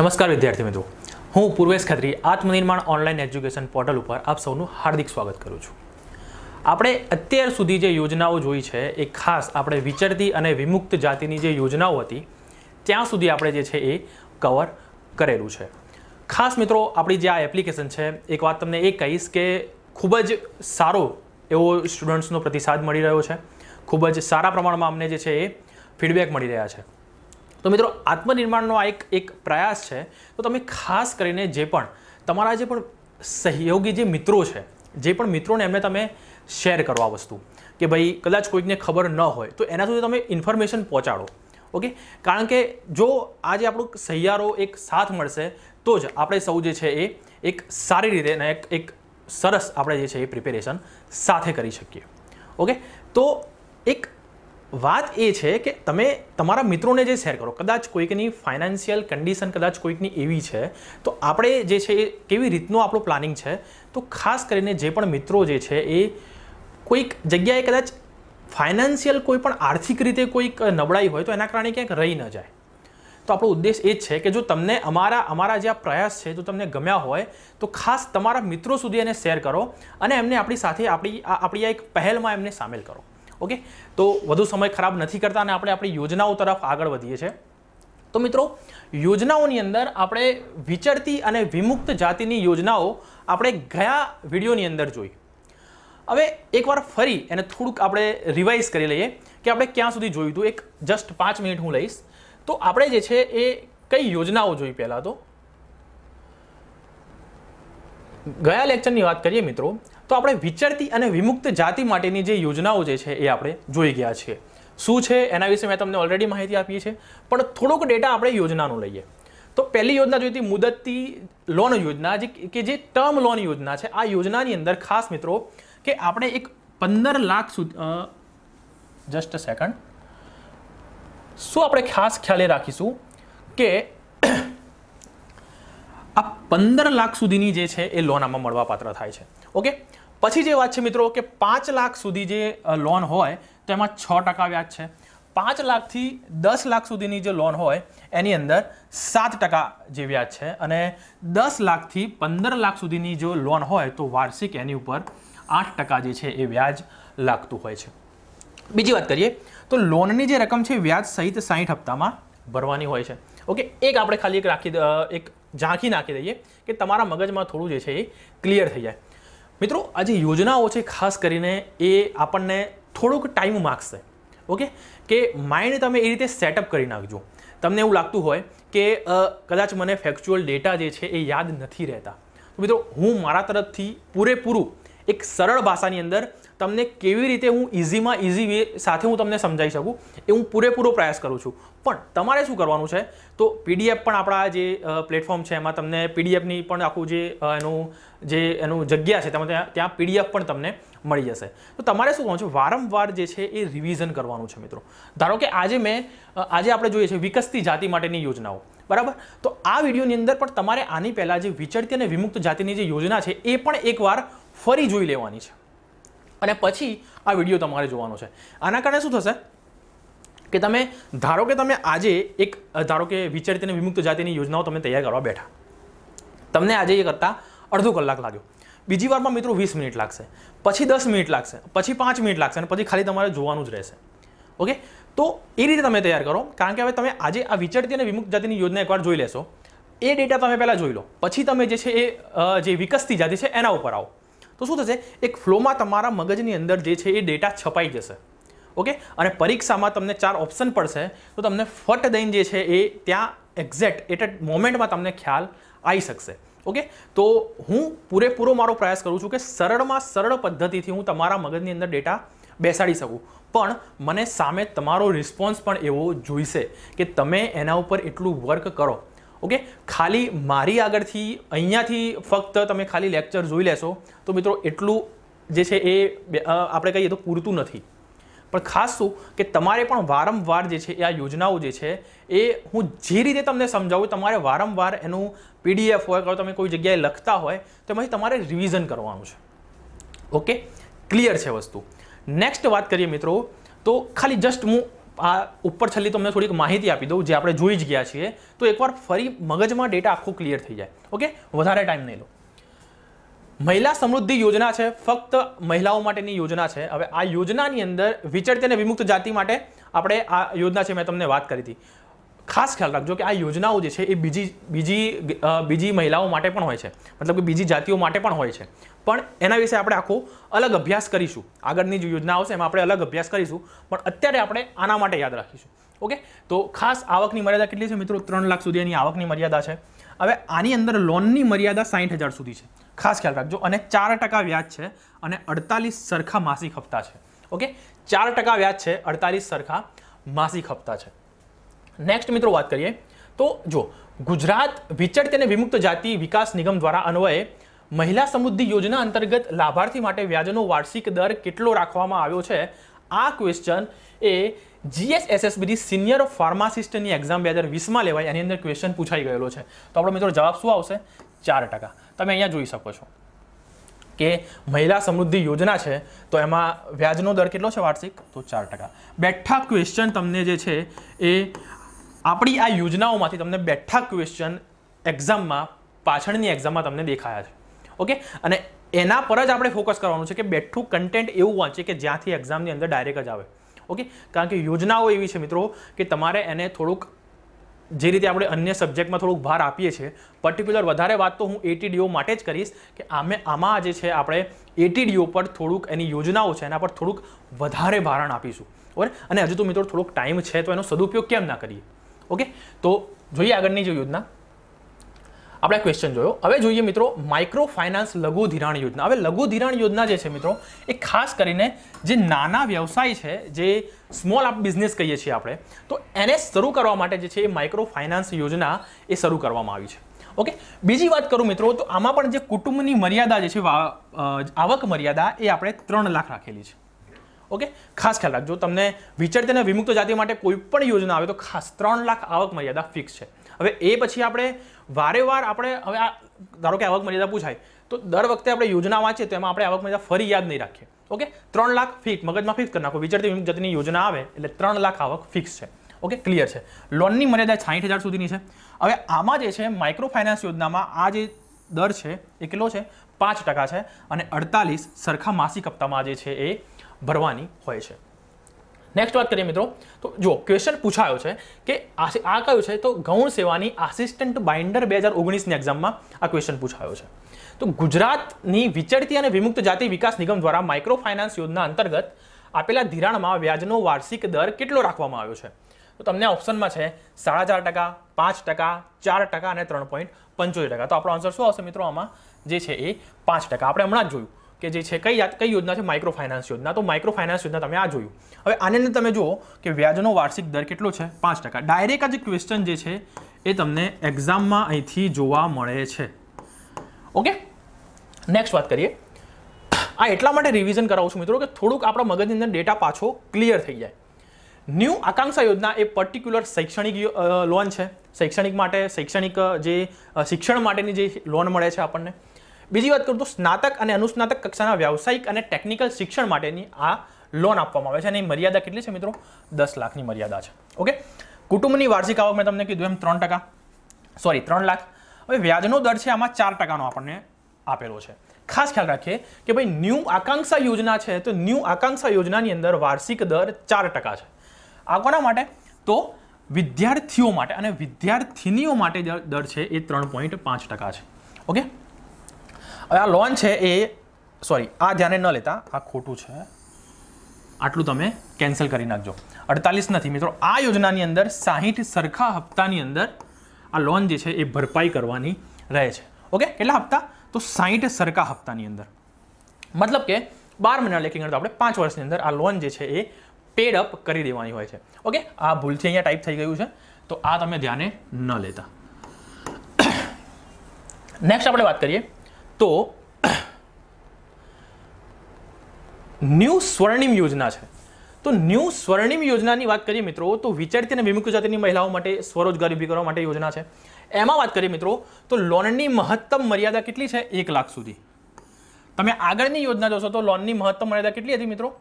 નમસ્કાર વિદ્યાર્થી મિત્રો હું Purvesh Khatri Atmanirman online education portal ઉપર આપ સૌનું હાર્દિક સ્વાગત કરું છું આપણે અત્યાર સુધી જે યોજનાઓ જોઈ છે એ ખાસ આપણે વિચરતી અને વિમુક્ત જાતિની જે યોજનાઓ હતી ત્યાં સુધી આપણે જે છે એ કવર કરેલું છે ખાસ મિત્રો આપણી જે આ એપ્લિકેશન છે એક વાત તમને એ કહીશ કે ખૂબ જ સારો એવો સ્ટુડન્ટ્સનો પ્રતિસાદ મળી રહ્યો છે ખૂબ જ સારા પ્રમાણમાં અમને જે છે એ ફીડબેક મળી રહ્યા છે તો મિત્રો આત્મનિર્માણનો આ એક એક પ્રયાસ છે તો તમે ખાસ કરીને જે પણ તમારા જે પણ સહયોગી જે મિત્રો છે જે પણ મિત્રોને એમને તમે શેર કરો આ વસ્તુ કે ભાઈ કદાચ કોઈકને ખબર ન હોય તો એના સુધી તમે ઇન્ફોર્મેશન પહોંચાડો ઓકે કારણ કે જો આજે આપણો સહિયારો એક સાથ મળશે તો જ આપણે સૌ જે છે એ એક સારી રીતે અને એક એક સરસ આપણે જે છે એ પ્રિપેરેશન સાથે કરી શકીએ ઓકે તો એક વાત એ છે કે તમે તમારા મિત્રોને જે શેર કરો કદાચ કોઈકની ફાઇનાન્શિયલ કન્ડિશન કદાચ કોઈકની એવી છે તો આપણે જે છે એ કેવી રીતનું આપણું પ્લાનિંગ છે તો ખાસ કરીને જે પણ મિત્રો જે છે એ કોઈક જગ્યાએ કદાચ ફાઇનાન્શિયલ કોઈ પણ આર્થિક રીતે કોઈક નબળાઈ હોય તો એના કારણે ક્યાંક રહી ન જાય તો આપણો ઉદ્દેશ એ જ છે કે જો તમને અમારા અમારા જે આ પ્રયાસ છે જો તમને ગમ્યા હોય તો ખાસ તમારા મિત્રો સુધી એને શેર કરો અને એમને આપણી સાથે આપણી આપણી આ એક પહેલમાં એમને સામેલ કરો ઓકે તો વધુ સમય ખરાબ નથી કરતા અને આપણે આપણી યોજનાઓ તરફ આગળ વધીએ છીએ તો મિત્રો યોજનાઓની અંદર આપણે વિચરતી અને વિમુક્ત જાતિની યોજનાઓ આપણે ગયા વિડીયોની અંદર જોઈ હવે એકવાર ફરી એને થોડુંક આપણે રિવાઇઝ કરી લઈએ કે આપણે ક્યાં સુધી જોયું હતું એક જસ્ટ પાંચ મિનિટ હું લઈશ તો આપણે જે છે એ કઈ યોજનાઓ જોઈ પહેલાં તો ગયા લેક્ચરની વાત કરીએ મિત્રો તો આપણે વિચરતી અને વિમુક્ત જાતિ માટેની જે યોજનાઓ જે છે એ આપણે જોઈ ગયા છીએ શું છે એના વિશે મેં તમને ઓલરેડી માહિતી આપી છે પણ થોડોક ડેટા આપણે યોજનાનો લઈએ તો પહેલી યોજના જોઈતી મુદતથી લોન યોજના જે કે જે ટર્મ લોન યોજના છે આ યોજનાની અંદર ખાસ મિત્રો કે આપણે એક પંદર લાખ સુધી જસ્ટ સેકન્ડ શું આપણે ખાસ ખ્યાલે રાખીશું કે આ પંદર લાખ સુધીની જે છે એ લોન આમાં મળવાપાત્ર થાય છે ઓકે પછી જે વાત છે મિત્રો કે પાંચ લાખ સુધી જે લોન હોય તો એમાં છ ટકા વ્યાજ છે પાંચ લાખથી દસ લાખ સુધીની જે લોન હોય એની અંદર સાત ટકા જે વ્યાજ છે અને દસ લાખથી પંદર લાખ સુધીની જો લોન હોય તો વાર્ષિક એની ઉપર આઠ ટકા જે છે એ વ્યાજ લાગતું હોય છે બીજી વાત કરીએ તો લોનની જે રકમ છે વ્યાજ સહિત સાઠ હપ્તામાં ભરવાની હોય છે ઓકે એક આપણે ખાલી એક રાખી એક ઝાંખી નાખી દઈએ કે તમારા મગજમાં થોડું જે છે એ ક્લિયર થઈ જાય મિત્રો આ જે યોજનાઓ છે ખાસ કરીને એ આપણને થોડોક ટાઈમ માગશે ઓકે કે માઇન્ડ તમે એ રીતે સેટઅપ કરી નાખજો તમને એવું લાગતું હોય કે કદાચ મને ફેક્ચ્યુઅલ ડેટા જે છે એ યાદ નથી રહેતા તો મિત્રો હું મારા તરફથી પૂરેપૂરું એક સરળ ભાષાની અંદર તમને કેવી રીતે હું ઇઝીમાં ઇઝી વે સાથે હું તમને સમજાવી શકું એ હું પૂરેપૂરો પ્રયાસ કરું છું પણ તમારે શું કરવાનું છે તો પીડીએફ પણ આપણા જે પ્લેટફોર્મ છે એમાં તમને પીડીએફની પણ આખું જે એનું જે એનું જગ્યા છે તમે ત્યાં ત્યાં પીડીએફ પણ તમને મળી જશે તો તમારે શું કરવાનું છે વારંવાર જે છે એ રિવિઝન કરવાનું છે મિત્રો ધારો કે આજે મેં આજે આપણે જોઈએ છે વિકસતી જાતિ માટેની યોજનાઓ બરાબર તો આ વિડીયોની અંદર પણ તમારે આની પહેલાં જે વિચરતી અને વિમુક્ત જાતિની જે યોજના છે એ પણ એકવાર ફરી જોઈ લેવાની છે અને પછી આ વિડીયો તમારે જોવાનો છે આના કારણે શું થશે કે તમે ધારો કે તમે આજે એક ધારો કે વિચરિત અને વિમુક્ત જાતિની યોજનાઓ તમે તૈયાર કરવા બેઠા તમને આજે એ કરતાં અડધો કલાક લાગ્યો બીજી વારમાં મિત્રો વીસ મિનિટ લાગશે પછી દસ મિનિટ લાગશે પછી પાંચ મિનિટ લાગશે અને પછી ખાલી તમારે જોવાનું જ રહેશે ઓકે તો એ રીતે તમે તૈયાર કરો કારણ કે હવે તમે આજે આ વિચારતી અને વિમુક્ત જાતિની યોજના એકવાર જોઈ લેશો એ ડેટા તમે પહેલાં જોઈ લો પછી તમે જે છે એ જે વિકસતી જાતિ છે એના ઉપર આવો તો શું થશે એક ફ્લોમાં તમારા મગજની અંદર જે છે એ ડેટા છપાઈ જશે ઓકે અને પરીક્ષામાં તમને ચાર ઓપ્શન પડશે તો તમને ફટ દઈને જે છે એ ત્યાં એક્ઝેક્ટ એટ મોમેન્ટમાં તમને ખ્યાલ આવી શકશે ઓકે તો હું પૂરેપૂરો મારો પ્રયાસ કરું છું કે સરળમાં સરળ પદ્ધતિથી હું તમારા મગજની અંદર ડેટા બેસાડી શકું પણ મને સામે તમારો રિસ્પોન્સ પણ એવો જોઈશે કે તમે એના ઉપર એટલું વર્ક કરો ઓકે ખાલી મારી આગળથી અહીંયાથી ફક્ત તમે ખાલી લેક્ચર જોઈ લેશો તો મિત્રો એટલું જે છે એ આપણે કહીએ તો પૂરતું નથી પણ ખાસ શું કે તમારે પણ વારંવાર જે છે એ આ યોજનાઓ જે છે એ હું જે રીતે તમને સમજાવું તમારે વારંવાર એનું પીડીએફ હોય કાં તમે કોઈ જગ્યાએ લખતા હોય તો એમાંથી તમારે રિવિઝન કરવાનું છે ઓકે ક્લિયર છે વસ્તુ નેક્સ્ટ વાત કરીએ મિત્રો તો ખાલી જસ્ટ હું આ ઉપર છેલ્લી તમને થોડીક માહિતી આપી દઉં જે આપણે જોઈ જ ગયા છીએ તો એકવાર ફરી મગજમાં ડેટા આખો ક્લિયર થઈ જાય ઓકે વધારે ટાઈમ નહીં લો મહિલા સમૃદ્ધિ યોજના છે ફક્ત મહિલાઓ માટેની યોજના છે હવે આ યોજનાની અંદર વિચરતી અને વિમુક્ત જાતિ માટે આપણે આ યોજના છે મેં તમને વાત કરી હતી ખાસ ખ્યાલ રાખજો કે આ યોજનાઓ જે છે એ બીજી બીજી બીજી મહિલાઓ માટે પણ હોય છે મતલબ કે બીજી જાતિઓ માટે પણ હોય છે પણ એના વિશે આપણે આખો અલગ અભ્યાસ કરીશું આગળની જે યોજના આવશે એમાં આપણે અલગ અભ્યાસ કરીશું પણ અત્યારે આપણે આના માટે યાદ રાખીશું ઓકે તો ખાસ આવકની મર્યાદા કેટલી છે મિત્રો ત્રણ લાખ સુધી એની આવકની મર્યાદા છે હવે આની અંદર લોનની મર્યાદા સાઠ હજાર સુધી છે ખાસ ખ્યાલ રાખજો અને ચાર ટકા વ્યાજ છે અને અડતાલીસ સરખા માસિક હપ્તા છે ઓકે ચાર ટકા વ્યાજ છે અડતાલીસ સરખા માસિક હપ્તા છે નેક્સ્ટ મિત્રો વાત કરીએ તો જો ગુજરાત વિચરતી અને વિમુક્ત જાતિ વિકાસ નિગમ દ્વારા અન્વયે મહિલા સમૃદ્ધિ યોજના અંતર્ગત લાભાર્થી માટે વ્યાજનો વાર્ષિક દર કેટલો રાખવામાં આવ્યો છે આ ક્વેશ્ચન એ જીએસએસએસબીની સિનિયર ફાર્માસિસ્ટની એક્ઝામ બે હજાર વીસમાં લેવાય એની અંદર ક્વેશ્ચન પૂછાઈ ગયેલો છે તો આપણો મિત્રો જવાબ શું આવશે ચાર ટકા તમે અહીંયા જોઈ શકો છો કે મહિલા સમૃદ્ધિ યોજના છે તો એમાં વ્યાજનો દર કેટલો છે વાર્ષિક તો ચાર ટકા બેઠા ક્વેશ્ચન તમને જે છે એ આપણી આ યોજનાઓમાંથી તમને બેઠા ક્વેશ્ચન એક્ઝામમાં પાછળની એક્ઝામમાં તમને દેખાયા છે ઓકે અને એના પર જ આપણે ફોકસ કરવાનું છે કે બેઠું કન્ટેન્ટ એવું વાંચે કે જ્યાંથી એક્ઝામની અંદર ડાયરેક્ટ જ આવે ઓકે કારણ કે યોજનાઓ એવી છે મિત્રો કે તમારે એને થોડુંક જે રીતે આપણે અન્ય સબ્જેક્ટમાં થોડુંક ભાર આપીએ છીએ પર્ટિક્યુલર વધારે વાત તો હું એટીડીઓ માટે જ કરીશ કે આમે આમાં જે છે આપણે એટીડીઓ પર થોડુંક એની યોજનાઓ છે એના પર થોડુંક વધારે ભારણ આપીશું બરાબર અને હજુ તો મિત્રો થોડોક ટાઈમ છે તો એનો સદુપયોગ કેમ ના કરીએ ઓકે તો જોઈએ આગળની જો યોજના આપણે ક્વેશ્ચન જોયો હવે જોઈએ મિત્રો માઇક્રો ફાઇનાન્સ લઘુ ધિરાણ યોજના હવે લઘુ ધિરાણ યોજના જે છે મિત્રો એ ખાસ કરીને જે નાના વ્યવસાય છે જે સ્મોલ આપ બિઝનેસ કહીએ છીએ આપણે તો એને શરૂ કરવા માટે જે છે એ માઇક્રો ફાઇનાન્સ યોજના એ શરૂ કરવામાં આવી છે ઓકે બીજી વાત કરું મિત્રો તો આમાં પણ જે કુટુંબની મર્યાદા જે છે આવક મર્યાદા એ આપણે ત્રણ લાખ રાખેલી છે ઓકે ખાસ ખ્યાલ રાખજો તમને વિચારતી અને વિમુક્ત જાતિ માટે કોઈ પણ યોજના આવે તો ખાસ ત્રણ લાખ આવક મર્યાદા ફિક્સ છે હવે એ પછી આપણે વારે વાર આપણે હવે આ ધારો કે આવક મર્યાદા પૂછાય તો દર વખતે આપણે યોજના વાંચીએ તો એમાં આપણે આવક મર્યાદા ફરી યાદ નહીં રાખીએ ઓકે ત્રણ લાખ ફિક્સ મગજમાં ફિક્સ કરી નાખો વિચારતી વિમુક્ત જાતિની યોજના આવે એટલે ત્રણ લાખ આવક ફિક્સ છે ઓકે ક્લિયર છે લોનની મર્યાદા સાઠ હજાર સુધીની છે હવે આમાં જે છે માઇક્રો ફાઇનાન્સ યોજનામાં આ જે દર છે એ કેટલો છે પાંચ ટકા છે અને અડતાલીસ સરખા માસિક હપ્તામાં જે છે એ ભરવાની હોય છે નેક્સ્ટ વાત કરીએ મિત્રો તો જો ક્વેશ્ચન પૂછાયો છે કે આ કયું છે તો ગૌણ સેવાની આસિસ્ટન્ટ બાઇન્ડર બે હજાર ઓગણીસની એક્ઝામમાં આ ક્વેશ્ચન પૂછાયો છે તો ગુજરાતની વિચરતી અને વિમુક્ત જાતિ વિકાસ નિગમ દ્વારા માઇક્રો ફાઇનાન્સ યોજના અંતર્ગત આપેલા ધિરાણમાં વ્યાજનો વાર્ષિક દર કેટલો રાખવામાં આવ્યો છે તો તમને ઓપ્શનમાં છે સાડા ચાર ટકા પાંચ ટકા ચાર ટકા અને ત્રણ પોઈન્ટ પંચોતેર ટકા તો આપણો આન્સર શું આવશે મિત્રો આમાં જે છે એ પાંચ ટકા આપણે હમણાં જ જોયું કે જે છે કઈ કઈ યોજના છે માઇક્રો ફાઇનાન્સ યોજના તો માઇક્રો ફાઇનાન્સ યોજના તમે આ જોયું હવે આને તમે જુઓ કે વ્યાજનો વાર્ષિક દર કેટલો છે પાંચ ટકા ડાયરેક્ટ આ જે ક્વેશ્ચન જે છે એ તમને એક્ઝામમાં અહીંથી જોવા મળે છે ઓકે નેક્સ્ટ વાત કરીએ આ એટલા માટે રિવિઝન કરાવું છું મિત્રો કે થોડુંક આપણા મગજની અંદર ડેટા પાછો ક્લિયર થઈ જાય ન્યૂ આકાંક્ષા યોજના એ પર્ટિક્યુલર શૈક્ષણિક લોન છે શૈક્ષણિક માટે શૈક્ષણિક જે શિક્ષણ માટેની જે લોન મળે છે આપણને બીજી વાત કરું તો સ્નાતક અને અનુસ્નાતક કક્ષાના વ્યવસાયિક અને ટેકનિકલ શિક્ષણ માટેની આ લોન આપવામાં આવે છે અને એ મર્યાદા કેટલી છે મિત્રો દસ લાખની મર્યાદા છે ઓકે કુટુંબની વાર્ષિક આવક મેં તમને કીધું એમ ત્રણ ટકા સોરી ત્રણ લાખ હવે વ્યાજનો દર છે આમાં ચાર ટકાનો આપણને આપેલો છે ખાસ ખ્યાલ રાખીએ કે ભાઈ ન્યૂ આકાંક્ષા યોજના છે તો ન્યૂ આકાંક્ષા યોજનાની અંદર વાર્ષિક દર ચાર ટકા છે આ કોના માટે તો વિદ્યાર્થીઓ માટે અને વિદ્યાર્થીનીઓ માટે દર છે એ ત્રણ પોઈન્ટ પાંચ ટકા છે ઓકે આ લોન છે એ સોરી આ ધ્યાને ન લેતા આ ખોટું છે આટલું તમે કેન્સલ કરી નાખજો અડતાલીસ નથી મિત્રો આ યોજનાની અંદર સાહીઠ સરખા હપ્તાની અંદર આ લોન જે છે એ ભરપાઈ કરવાની રહે છે ઓકે કેટલા હપ્તા તો સાહીઠ સરખા હપ્તાની અંદર મતલબ કે બાર મહિના લેખિંગ તો આપણે પાંચ વર્ષની અંદર આ લોન જે છે એ પેડ અપ કરી દેવાની હોય છે ઓકે આ ભૂલથી અહીંયા ટાઈપ થઈ ગયું છે તો આ તમે ધ્યાને ન લેતા નેક્સ્ટ આપણે વાત કરીએ તો ન્યૂ સ્વર્ણિમ યોજના છે તો ન્યૂ સ્વર્ણિમ યોજનાની વાત કરીએ મિત્રો તો વિચારતી અને વિમુક્ત જાતિની મહિલાઓ માટે સ્વરોજગારી ઊભી કરવા માટે યોજના છે એમાં વાત કરીએ મિત્રો તો લોનની મહત્તમ મર્યાદા કેટલી છે એક લાખ સુધી તમે આગળની યોજના જોશો તો લોનની મહત્તમ મર્યાદા કેટલી હતી મિત્રો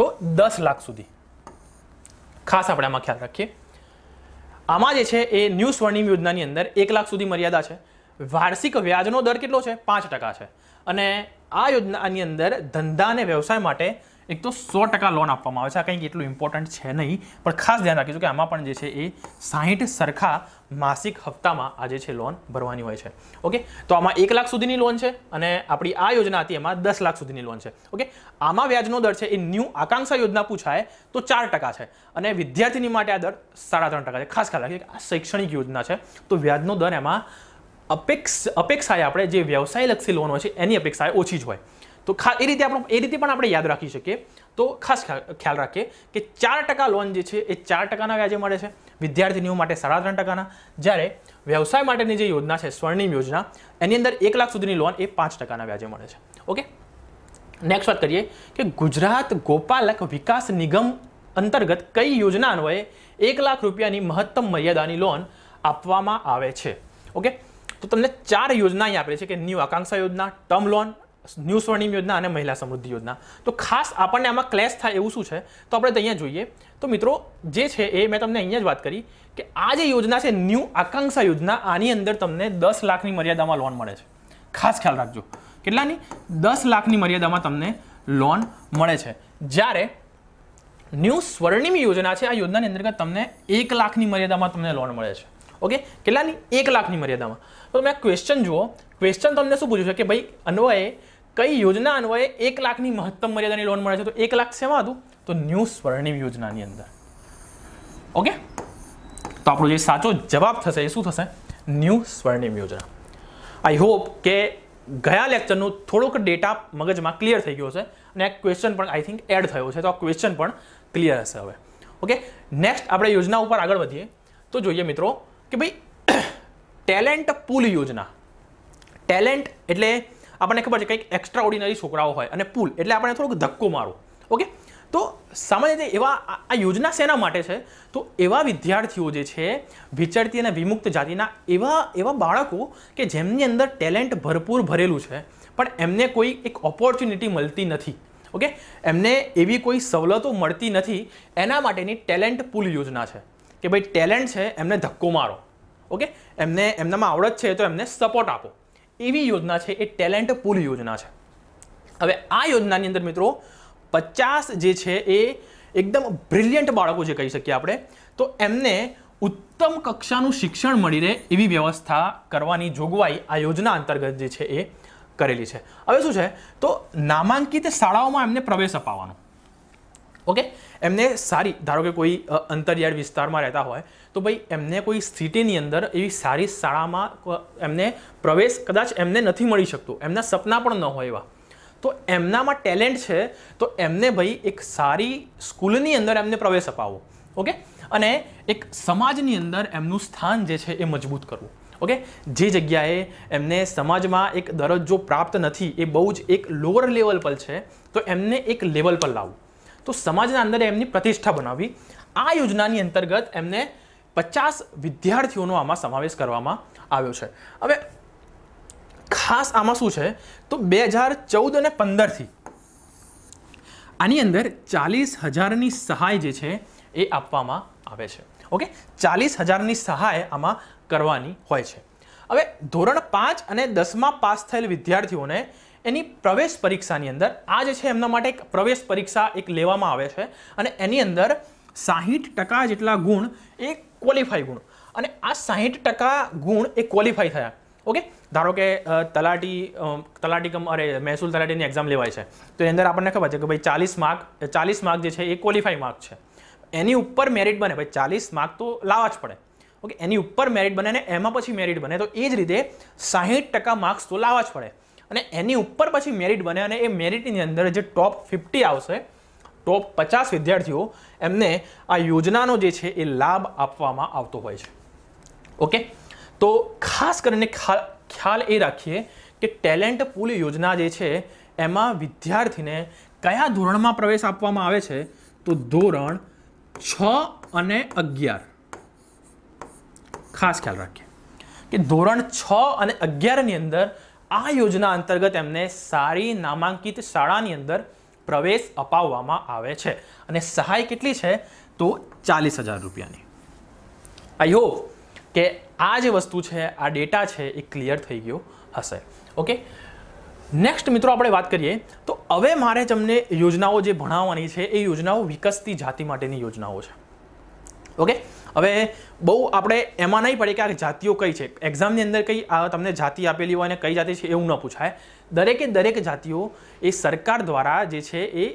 તો દસ લાખ સુધી ખાસ આપણે આમાં ખ્યાલ રાખીએ આમાં જે છે એ ન્યૂ સ્વર્ણિમ યોજનાની અંદર એક લાખ સુધી મર્યાદા છે વાર્ષિક વ્યાજનો દર કેટલો છે પાંચ ટકા છે અને આ યોજનાની અંદર ધંધા અને વ્યવસાય માટે એક તો સો ટકા લોન આપવામાં આવે છે આ કંઈક એટલું ઇમ્પોર્ટન્ટ છે નહીં પણ ખાસ ધ્યાન રાખીશું કે આમાં પણ જે છે એ સાહીઠ સરખા માસિક હપ્તામાં આ જે છે લોન ભરવાની હોય છે ઓકે તો આમાં એક લાખ સુધીની લોન છે અને આપણી આ યોજના હતી એમાં દસ લાખ સુધીની લોન છે ઓકે આમાં વ્યાજનો દર છે એ ન્યૂ આકાંક્ષા યોજના પૂછાય તો ચાર ટકા છે અને વિદ્યાર્થીની માટે આ દર સાડા ત્રણ ટકા છે ખાસ ખ્યાલ રાખીએ આ શૈક્ષણિક યોજના છે તો વ્યાજનો દર એમાં અપેક્ષ અપેક્ષાએ આપણે જે વ્યવસાયલક્ષી લોનો છે એની અપેક્ષાએ ઓછી જ હોય તો ખા એ રીતે આપણે એ રીતે પણ આપણે યાદ રાખી શકીએ તો ખાસ ખ્યાલ રાખીએ કે ચાર ટકા લોન જે છે એ ચાર ટકાના વ્યાજે મળે છે વિદ્યાર્થીનીઓ માટે સાડા ત્રણ ટકાના જ્યારે વ્યવસાય માટેની જે યોજના છે સ્વર્ણિમ યોજના એની અંદર એક લાખ સુધીની લોન એ પાંચ ટકાના વ્યાજે મળે છે ઓકે નેક્સ્ટ વાત કરીએ કે ગુજરાત ગોપાલક વિકાસ નિગમ અંતર્ગત કઈ યોજના અન્વયે એક લાખ રૂપિયાની મહત્તમ મર્યાદાની લોન આપવામાં આવે છે ઓકે તો તમને ચાર યોજના અહીં આપેલી છે કે ન્યૂ આકાંક્ષા યોજના ટર્મ લોન ન્યૂ સ્વર્ણિમ યોજના અને મહિલા સમૃદ્ધિ યોજના તો ખાસ આપણને આમાં ક્લેશ થાય એવું શું છે તો આપણે અહીંયા જોઈએ તો મિત્રો જે છે એ મેં તમને અહીંયા જ વાત કરી કે આ જે યોજના છે ન્યૂ આકાંક્ષા યોજના આની અંદર તમને દસ લાખની મર્યાદામાં લોન મળે છે ખાસ ખ્યાલ રાખજો કેટલાની દસ લાખની મર્યાદામાં તમને લોન મળે છે જ્યારે ન્યૂ સ્વર્ણિમ યોજના છે આ યોજનાની અંતર્ગત તમને એક લાખની મર્યાદામાં તમને લોન મળે છે ઓકે કેટલાની એક લાખની મર્યાદામાં તો તમે આ ક્વેશ્ચન જુઓ ક્વેશ્ચન તમને શું પૂછ્યું છે કે ભાઈ અન્વયે કઈ યોજના અન્વયે એક લાખની મહત્તમ મર્યાદાની લોન મળે છે તો એક લાખ શેમાં હતું તો ન્યૂ સ્વર્ણિમ યોજનાની અંદર ઓકે તો આપણો જે સાચો જવાબ થશે એ શું થશે ન્યૂ સ્વર્ણિમ યોજના આઈ હોપ કે ગયા લેક્ચરનું થોડોક ડેટા મગજમાં ક્લિયર થઈ ગયો છે અને આ ક્વેશ્ચન પણ આઈ થિંક એડ થયો છે તો આ ક્વેશ્ચન પણ ક્લિયર હશે હવે ઓકે નેક્સ્ટ આપણે યોજના ઉપર આગળ વધીએ તો જોઈએ મિત્રો કે ભાઈ ટેલેન્ટ પુલ યોજના ટેલેન્ટ એટલે આપણને ખબર છે કંઈક એક્સ્ટ્રા ઓર્ડિનરી છોકરાઓ હોય અને પુલ એટલે આપણે થોડુંક ધક્કો મારો ઓકે તો સામાન્ય રીતે એવા આ યોજના શેના માટે છે તો એવા વિદ્યાર્થીઓ જે છે વિચરતી અને વિમુક્ત જાતિના એવા એવા બાળકો કે જેમની અંદર ટેલેન્ટ ભરપૂર ભરેલું છે પણ એમને કોઈ એક ઓપોર્ચ્યુનિટી મળતી નથી ઓકે એમને એવી કોઈ સવલતો મળતી નથી એના માટેની ટેલેન્ટ પુલ યોજના છે કે ભાઈ ટેલેન્ટ છે એમને ધક્કો મારો ઓકે એમને એમનામાં આવડત છે તો એમને સપોર્ટ આપો એવી યોજના છે એ ટેલેન્ટ પુલ યોજના છે હવે આ યોજનાની અંદર મિત્રો પચાસ જે છે એ એકદમ બ્રિલિયન્ટ બાળકો જે કહી શકીએ આપણે તો એમને ઉત્તમ કક્ષાનું શિક્ષણ મળી રહે એવી વ્યવસ્થા કરવાની જોગવાઈ આ યોજના અંતર્ગત જે છે એ કરેલી છે હવે શું છે તો નામાંકિત શાળાઓમાં એમને પ્રવેશ અપાવવાનો ઓકે એમને સારી ધારો કે કોઈ અંતરિયાળ વિસ્તારમાં રહેતા હોય તો ભાઈ એમને કોઈ સિટીની અંદર એવી સારી શાળામાં એમને પ્રવેશ કદાચ એમને નથી મળી શકતો એમના સપના પણ ન હોય એવા તો એમનામાં ટેલેન્ટ છે તો એમને ભાઈ એક સારી સ્કૂલની અંદર એમને પ્રવેશ અપાવો ઓકે અને એક સમાજની અંદર એમનું સ્થાન જે છે એ મજબૂત કરવું ઓકે જે જગ્યાએ એમને સમાજમાં એક દરજ્જો પ્રાપ્ત નથી એ બહુ જ એક લોઅર લેવલ પર છે તો એમને એક લેવલ પર લાવવું તો સમાજના અંદર એમની પ્રતિષ્ઠા બનાવી આ યોજનાની અંતર્ગત એમને પચાસ વિદ્યાર્થીઓનો આમાં સમાવેશ કરવામાં આવ્યો છે હવે ખાસ આમાં શું છે તો બે હજાર ચૌદ અને પંદરથી આની અંદર ચાલીસ હજારની સહાય જે છે એ આપવામાં આવે છે ઓકે ચાલીસ હજારની સહાય આમાં કરવાની હોય છે હવે ધોરણ પાંચ અને દસમાં પાસ થયેલ વિદ્યાર્થીઓને એની પ્રવેશ પરીક્ષાની અંદર આ જે છે એમના માટે એક પ્રવેશ પરીક્ષા એક લેવામાં આવે છે અને એની અંદર સાહીઠ ટકા જેટલા ગુણ એ ક્વોલિફાઈ ગુણ અને આ સાહીઠ ટકા ગુણ એ ક્વોલિફાઈ થયા ઓકે ધારો કે તલાટી તલાટી કમ અરે મહેસૂલ તલાટીની એક્ઝામ લેવાય છે તો એની અંદર આપણને ખબર છે કે ભાઈ ચાલીસ માર્ક ચાલીસ માર્ક જે છે એ ક્વોલિફાઈ માર્ક છે એની ઉપર મેરિટ બને ભાઈ ચાલીસ માર્ક તો લાવવા જ પડે ઓકે એની ઉપર મેરિટ બને અને એમાં પછી મેરિટ બને તો એ જ રીતે સાહીઠ ટકા માર્ક્સ તો લાવવા જ પડે અને એની ઉપર પછી મેરિટ બને અને એ મેરિટની અંદર જે ટોપ ફિફ્ટી આવશે ટોપ પચાસ વિદ્યાર્થીઓ એમને આ યોજનાનો જે છે એ લાભ આપવામાં આવતો હોય છે ઓકે તો ખાસ કરીને ખ્યાલ એ રાખીએ કે ટેલેન્ટ પુલ યોજના જે છે એમાં વિદ્યાર્થીને કયા ધોરણમાં પ્રવેશ આપવામાં આવે છે તો ધોરણ છ અને અગિયાર ખાસ ખ્યાલ રાખીએ કે ધોરણ છ અને અગિયારની અંદર આ યોજના અંતર્ગત એમને સારી નામાંકિત શાળાની અંદર પ્રવેશ અપાવવામાં આવે છે અને સહાય કેટલી છે તો ચાલીસ હજાર રૂપિયાની આઈ હોપ કે આ જે વસ્તુ છે આ ડેટા છે એ ક્લિયર થઈ ગયો હશે ઓકે નેક્સ્ટ મિત્રો આપણે વાત કરીએ તો હવે મારે તમને યોજનાઓ જે ભણાવવાની છે એ યોજનાઓ વિકસતી જાતિ માટેની યોજનાઓ છે ઓકે હવે બહુ આપણે એમાં નહીં પડે કે આ જાતિઓ કઈ છે એક્ઝામની અંદર કઈ તમને જાતિ આપેલી હોય અને કઈ જાતિ છે એવું ન પૂછાય દરેકે દરેક જાતિઓ એ સરકાર દ્વારા જે છે એ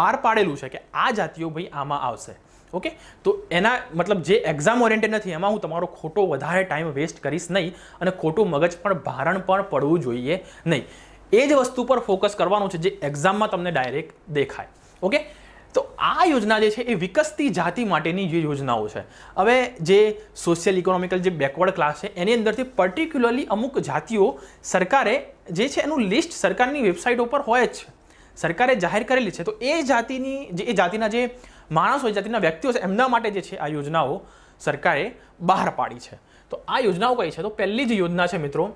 બહાર પાડેલું છે કે આ જાતિઓ ભાઈ આમાં આવશે ઓકે તો એના મતલબ જે એક્ઝામ ઓરિએન્ટેડ નથી એમાં હું તમારો ખોટો વધારે ટાઈમ વેસ્ટ કરીશ નહીં અને ખોટું મગજ પણ ભારણ પણ પડવું જોઈએ નહીં એ જ વસ્તુ પર ફોકસ કરવાનું છે જે એક્ઝામમાં તમને ડાયરેક્ટ દેખાય ઓકે તો આ યોજના જે છે એ વિકસતી જાતિ માટેની જે યોજનાઓ છે હવે જે સોશિયલ ઇકોનોમિકલ જે બેકવર્ડ ક્લાસ છે એની અંદરથી પર્ટિક્યુલરલી અમુક જાતિઓ સરકારે જે છે એનું લિસ્ટ સરકારની વેબસાઇટ ઉપર હોય જ છે સરકારે જાહેર કરેલી છે તો એ જાતિની જે એ જાતિના જે માણસ હોય જાતિના વ્યક્તિઓ છે એમના માટે જે છે આ યોજનાઓ સરકારે બહાર પાડી છે તો આ યોજનાઓ કઈ છે તો પહેલી જ યોજના છે મિત્રો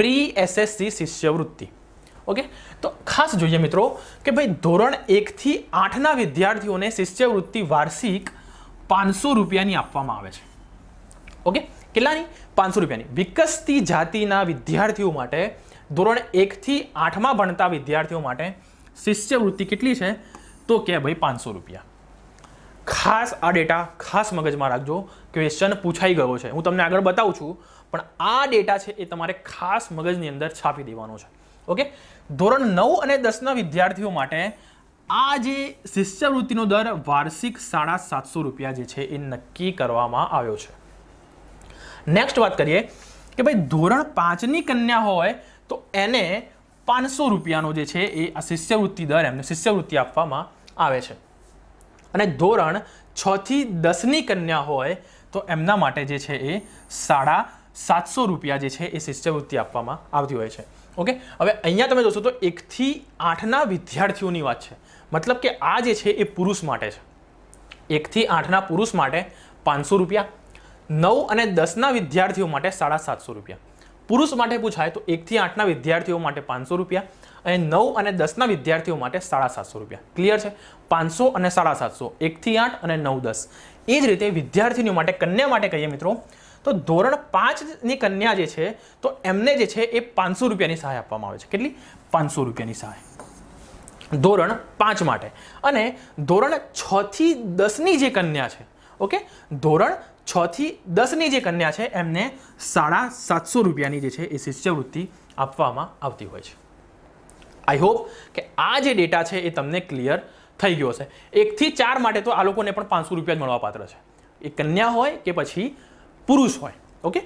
પ્રી એસએસસી શિષ્યવૃત્તિ ઓકે તો ખાસ જોઈએ મિત્રો કે ભાઈ ધોરણ એકથી આઠના વિદ્યાર્થીઓને શિષ્યવૃત્તિ વાર્ષિક પાંચસો રૂપિયાની આપવામાં આવે છે ઓકે કેટલાની પાંચસો રૂપિયાની વિકસતી જાતિના વિદ્યાર્થીઓ માટે ધોરણ એકથી આઠમાં ભણતા વિદ્યાર્થીઓ માટે શિષ્યવૃત્તિ કેટલી છે તો કે ભાઈ પાંચસો રૂપિયા ખાસ આ ડેટા ખાસ મગજમાં રાખજો ક્વેશ્ચન પૂછાઈ ગયો છે હું તમને આગળ બતાવું છું પણ આ ડેટા છે એ તમારે ખાસ મગજની અંદર છાપી દેવાનો છે ઓકે ધોરણ નવ અને દસના વિદ્યાર્થીઓ માટે આ જે શિષ્યવૃત્તિનો દર વાર્ષિક સાડા સાતસો રૂપિયા જે છે એ નક્કી કરવામાં આવ્યો છે નેક્સ્ટ વાત કરીએ કે ભાઈ ધોરણ પાંચની કન્યા હોય તો એને પાંચસો રૂપિયાનો જે છે એ આ શિષ્યવૃત્તિ દર એમને શિષ્યવૃત્તિ આપવામાં આવે છે અને ધોરણ છથી દસની કન્યા હોય તો એમના માટે જે છે એ સાડા સાતસો રૂપિયા જે છે એ શિષ્યવૃત્તિ આપવામાં આવતી હોય છે ઓકે હવે અહીંયા તમે જોશો તો એકથી આઠના વિદ્યાર્થીઓની વાત છે મતલબ કે આ જે છે એ પુરુષ માટે છે એકથી આઠના પુરુષ માટે પાંચસો રૂપિયા નવ અને દસના વિદ્યાર્થીઓ માટે સાડા સાતસો રૂપિયા પુરુષ માટે પૂછાય તો એકથી આઠના વિદ્યાર્થીઓ માટે પાંચસો રૂપિયા અને નવ અને દસના વિદ્યાર્થીઓ માટે સાડા સાતસો રૂપિયા ક્લિયર છે પાંચસો અને સાડા સાતસો એકથી આઠ અને નવ દસ એ જ રીતે વિદ્યાર્થીનીઓ માટે કન્યા માટે કહીએ મિત્રો તો ધોરણ પાંચની કન્યા જે છે તો એમને જે છે એ પાંચસો રૂપિયાની સહાય આપવામાં આવે છે કેટલી પાંચસો રૂપિયાની સહાય ધોરણ પાંચ માટે અને ધોરણ છથી દસની જે કન્યા છે ઓકે ધોરણ છથી દસની જે કન્યા છે એમને સાડા સાતસો રૂપિયાની જે છે એ શિષ્યવૃત્તિ આપવામાં આવતી હોય છે આઈ હોપ કે આ જે ડેટા છે એ તમને ક્લિયર થઈ ગયો હશે એકથી ચાર માટે તો આ લોકોને પણ પાંચસો રૂપિયા જ મળવાપાત્ર છે એ કન્યા હોય કે પછી પુરુષ હોય ઓકે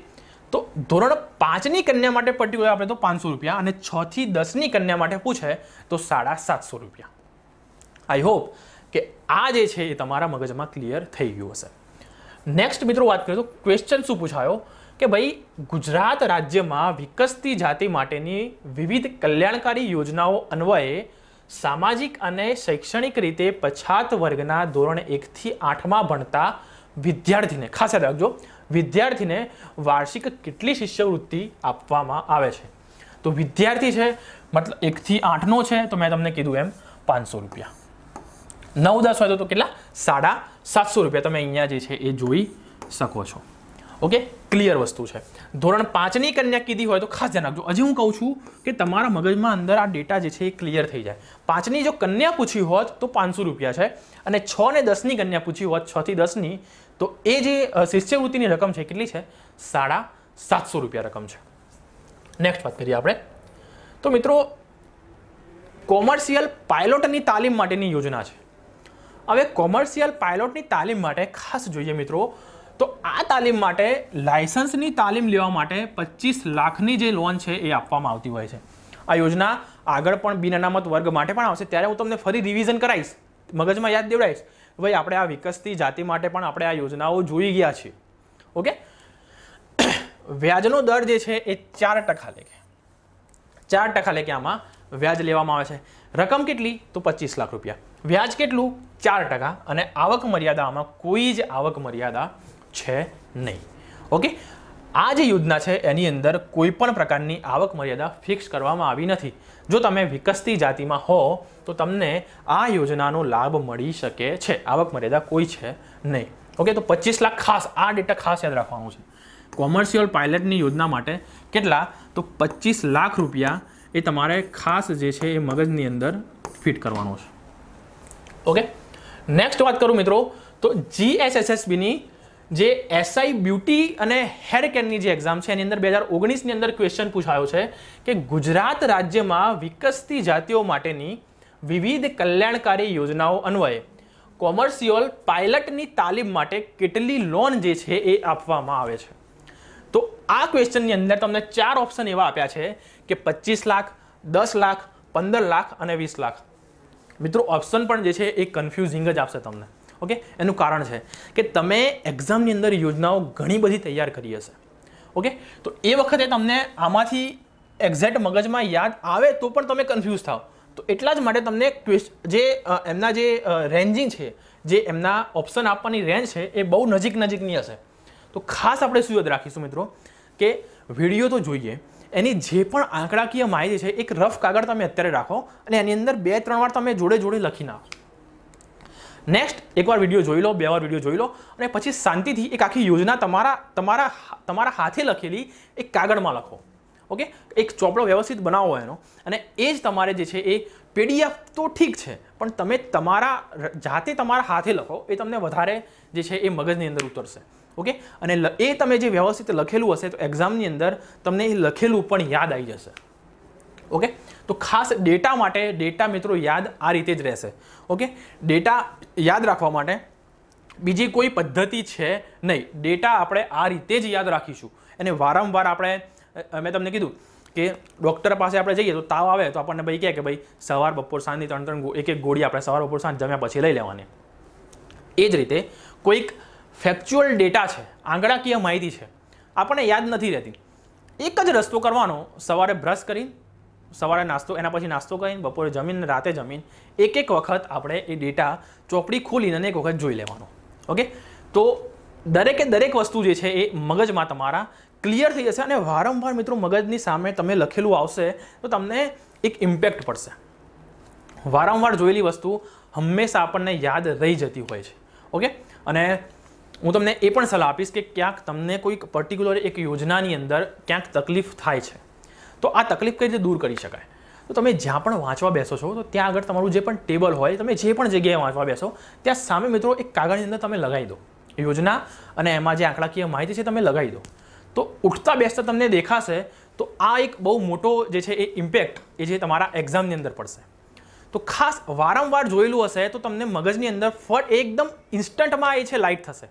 તો ધોરણ પાંચની કન્યા માટે પર્ટિક્યુલર આપણે તો પાંચસો રૂપિયા અને છથી દસની કન્યા માટે પૂછે તો સાડા સાતસો રૂપિયા આઈ હોપ કે આ જે છે એ તમારા મગજમાં ક્લિયર થઈ ગયું હશે નેક્સ્ટ મિત્રો વાત કરીએ તો ક્વેશ્ચન શું પૂછાયો કે ભાઈ ગુજરાત રાજ્યમાં વિકસતી જાતિ માટેની વિવિધ કલ્યાણકારી યોજનાઓ અન્વયે સામાજિક અને શૈક્ષણિક રીતે પછાત વર્ગના ધોરણ એકથી આઠમાં ભણતા વિદ્યાર્થીને ખાસ યાદ રાખજો વિદ્યાર્થીને વાર્ષિક કેટલી શિષ્યવૃત્તિ આપવામાં આવે છે તો વિદ્યાર્થી છે મતલબ એકથી આઠનો છે તો મેં તમને કીધું એમ પાંચસો રૂપિયા નવ દસ હોય તો કેટલા સાડા સાતસો રૂપિયા તમે અહીંયા જે છે એ જોઈ શકો છો ઓકે ક્લિયર વસ્તુ છે ધોરણ પાંચની કન્યા કીધી હોય તો ખાસ ધ્યાન રાખજો હજી હું કહું છું કે તમારા મગજમાં અંદર આ ડેટા જે છે એ ક્લિયર થઈ જાય પાંચની જો કન્યા પૂછી હોત તો પાંચસો રૂપિયા છે અને છ ને દસની કન્યા પૂછી હોત છથી દસની તો એ જે શિષ્યવૃત્તિની રકમ છે કેટલી છે સાડા સાતસો રૂપિયા રકમ છે નેક્સ્ટ વાત કરીએ આપણે તો મિત્રો કોમર્શિયલ પાયલોટની તાલીમ માટેની યોજના છે હવે કોમર્શિયલ પાયલોટની તાલીમ માટે ખાસ જોઈએ મિત્રો તો આ તાલીમ માટે લાયસન્સની તાલીમ લેવા માટે પચીસ લાખની જે લોન છે એ આપવામાં આવતી હોય છે આ યોજના આગળ પણ બિન અનામત વર્ગ માટે પણ આવશે ત્યારે હું તમને ફરી રિવિઝન કરાવીશ મગજમાં યાદ દેવડાવીશ ભાઈ આપણે આ વિકસતી જાતિ માટે પણ આપણે આ યોજનાઓ જોઈ ગયા છીએ ઓકે વ્યાજનો દર જે છે એ ચાર ટકા લેખે ચાર ટકા લેખે આમાં વ્યાજ લેવામાં આવે છે રકમ કેટલી તો પચીસ લાખ રૂપિયા વ્યાજ કેટલું ચાર ટકા અને આવક મર્યાદા આમાં કોઈ જ આવક મર્યાદા છે નહીં ઓકે આ જે યોજના છે એની અંદર કોઈપણ પ્રકારની આવક મર્યાદા ફિક્સ કરવામાં આવી નથી જો તમે વિકસતી જાતિમાં હો તો તમને આ યોજનાનો લાભ મળી શકે છે આવક મર્યાદા કોઈ છે નહીં ઓકે તો પચીસ લાખ ખાસ આ ડેટા ખાસ યાદ રાખવાનું છે કોમર્શિયલ પાયલટની યોજના માટે કેટલા તો પચીસ લાખ રૂપિયા એ તમારે ખાસ જે છે એ મગજની અંદર ફિટ કરવાનો છે ઓકે નેક્સ્ટ વાત કરું મિત્રો તો જીએસએસએસબીની જે એસઆઈ બ્યુટી અને હેર કેરની જે એક્ઝામ છે એની અંદર બે હજાર ઓગણીસની અંદર ક્વેશ્ચન પૂછાયો છે કે ગુજરાત રાજ્યમાં વિકસતી જાતિઓ માટેની વિવિધ કલ્યાણકારી યોજનાઓ અન્વયે કોમર્શિયલ પાયલટની તાલીમ માટે કેટલી લોન જે છે એ આપવામાં આવે છે તો આ ક્વેશ્ચનની અંદર તમને ચાર ઓપ્શન એવા આપ્યા છે કે પચીસ લાખ દસ લાખ પંદર લાખ અને વીસ લાખ મિત્રો ઓપ્શન પણ જે છે એ કન્ફ્યુઝિંગ જ આપશે તમને ઓકે એનું કારણ છે કે તમે એક્ઝામની અંદર યોજનાઓ ઘણી બધી તૈયાર કરી હશે ઓકે તો એ વખતે તમને આમાંથી એક્ઝેક્ટ મગજમાં યાદ આવે તો પણ તમે કન્ફ્યુઝ થાવ તો એટલા જ માટે તમને જે એમના જે રેન્જિંગ છે જે એમના ઓપ્શન આપવાની રેન્જ છે એ બહુ નજીક નજીકની હશે તો ખાસ આપણે શું યાદ રાખીશું મિત્રો કે વિડીયો તો જોઈએ એની જે પણ આંકડાકીય માહિતી છે એક રફ કાગળ તમે અત્યારે રાખો અને એની અંદર બે ત્રણ વાર તમે જોડે જોડે લખી નાખો નેક્સ્ટ એકવાર વિડીયો જોઈ લો બે વાર વિડીયો જોઈ લો અને પછી શાંતિથી એક આખી યોજના તમારા તમારા તમારા હાથે લખેલી એક કાગળમાં લખો ઓકે એક ચોપડો વ્યવસ્થિત બનાવો એનો અને એ જ તમારે જે છે એ પીડીએફ તો ઠીક છે પણ તમે તમારા જાતે તમારા હાથે લખો એ તમને વધારે જે છે એ મગજની અંદર ઉતરશે ઓકે અને એ તમે જે વ્યવસ્થિત લખેલું હશે તો એક્ઝામની અંદર તમને એ લખેલું પણ યાદ આવી જશે ઓકે તો ખાસ ડેટા માટે ડેટા મિત્રો યાદ આ રીતે જ રહેશે ઓકે ડેટા યાદ રાખવા માટે બીજી કોઈ પદ્ધતિ છે નહીં ડેટા આપણે આ રીતે જ યાદ રાખીશું એને વારંવાર આપણે મેં તમને કીધું કે ડૉક્ટર પાસે આપણે જઈએ તો તાવ આવે તો આપણને ભાઈ કહે કે ભાઈ સવાર બપોર સાંજની ત્રણ ત્રણ એક એક ગોળી આપણે સવાર બપોર સાંજ જમ્યા પછી લઈ લેવાની એ જ રીતે કોઈક ફેક્ચ્યુઅલ ડેટા છે આંકડાકીય માહિતી છે આપણને યાદ નથી રહેતી એક જ રસ્તો કરવાનો સવારે બ્રશ કરી સવારે નાસ્તો એના પછી નાસ્તો કરીને બપોરે જમીન રાતે જમીન એક એક વખત આપણે એ ડેટા ચોપડી ખોલીને અને એક વખત જોઈ લેવાનો ઓકે તો દરેકે દરેક વસ્તુ જે છે એ મગજમાં તમારા ક્લિયર થઈ જશે અને વારંવાર મિત્રો મગજની સામે તમે લખેલું આવશે તો તમને એક ઇમ્પેક્ટ પડશે વારંવાર જોયેલી વસ્તુ હંમેશા આપણને યાદ રહી જતી હોય છે ઓકે અને હું તમને એ પણ સલાહ આપીશ કે ક્યાંક તમને કોઈક પર્ટિક્યુલર એક યોજનાની અંદર ક્યાંક તકલીફ થાય છે તો આ તકલીફ કઈ રીતે દૂર કરી શકાય તો તમે જ્યાં પણ વાંચવા બેસો છો તો ત્યાં આગળ તમારું જે પણ ટેબલ હોય તમે જે પણ જગ્યાએ વાંચવા બેસો ત્યાં સામે મિત્રો એક કાગળની અંદર તમે લગાવી દો યોજના અને એમાં જે આંકડાકીય માહિતી છે તમે લગાવી દો તો ઉઠતા બેસતા તમને દેખાશે તો આ એક બહુ મોટો જે છે એ ઇમ્પેક્ટ એ જે તમારા એક્ઝામની અંદર પડશે તો ખાસ વારંવાર જોયેલું હશે તો તમને મગજની અંદર ફટ એકદમ ઇન્સ્ટન્ટમાં એ છે લાઇટ થશે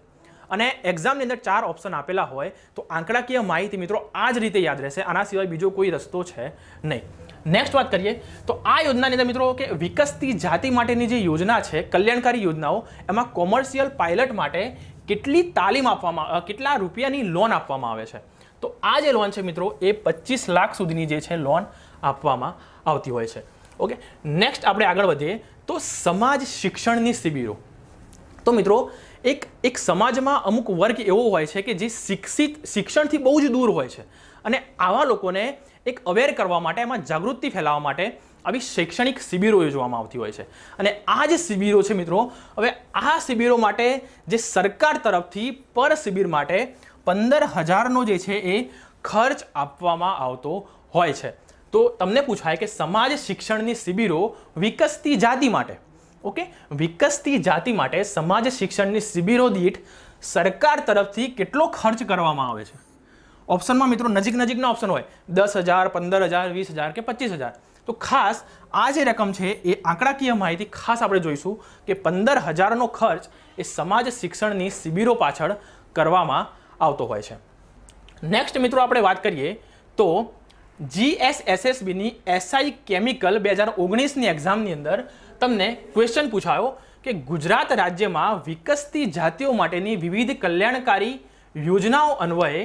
અને એક્ઝામની અંદર ચાર ઓપ્શન આપેલા હોય તો આંકડાકીય માહિતી મિત્રો આ જ રીતે યાદ રહેશે આના સિવાય બીજો કોઈ રસ્તો છે નહીં નેક્સ્ટ વાત કરીએ તો આ યોજનાની અંદર મિત્રો કે વિકસતી જાતિ માટેની જે યોજના છે કલ્યાણકારી યોજનાઓ એમાં કોમર્શિયલ પાયલટ માટે કેટલી તાલીમ આપવામાં કેટલા રૂપિયાની લોન આપવામાં આવે છે તો આ જે લોન છે મિત્રો એ પચીસ લાખ સુધીની જે છે લોન આપવામાં આવતી હોય છે ઓકે નેક્સ્ટ આપણે આગળ વધીએ તો સમાજ શિક્ષણની શિબિરો તો મિત્રો એક એક સમાજમાં અમુક વર્ગ એવો હોય છે કે જે શિક્ષિત શિક્ષણથી બહુ જ દૂર હોય છે અને આવા લોકોને એક અવેર કરવા માટે એમાં જાગૃતિ ફેલાવવા માટે આવી શૈક્ષણિક શિબિરો યોજવામાં આવતી હોય છે અને આ જે શિબિરો છે મિત્રો હવે આ શિબિરો માટે જે સરકાર તરફથી પર શિબિર માટે પંદર હજારનો જે છે એ ખર્ચ આપવામાં આવતો હોય છે તો તમને પૂછાય કે સમાજ શિક્ષણની શિબિરો વિકસતી જાતિ માટે ઓકે વિકસતી જાતિ માટે સમાજ શિક્ષણની શિબિરો દીઠ સરકાર તરફથી કેટલો ખર્ચ કરવામાં આવે છે ઓપ્શનમાં મિત્રો નજીક નજીકના ઓપ્શન હોય દસ હજાર પંદર હજાર વીસ હજાર કે પચીસ હજાર તો ખાસ આ જે રકમ છે એ આંકડાકીય માહિતી ખાસ આપણે જોઈશું કે પંદર હજારનો ખર્ચ એ સમાજ શિક્ષણની શિબિરો પાછળ કરવામાં આવતો હોય છે નેક્સ્ટ મિત્રો આપણે વાત કરીએ તો જીએસએસએસબીની એસઆઈ કેમિકલ બે હજાર ઓગણીસની એક્ઝામની અંદર તમને ક્વેશ્ચન પૂછાયો કે ગુજરાત રાજ્યમાં વિકસતી જાતિઓ માટેની વિવિધ કલ્યાણકારી યોજનાઓ અન્વયે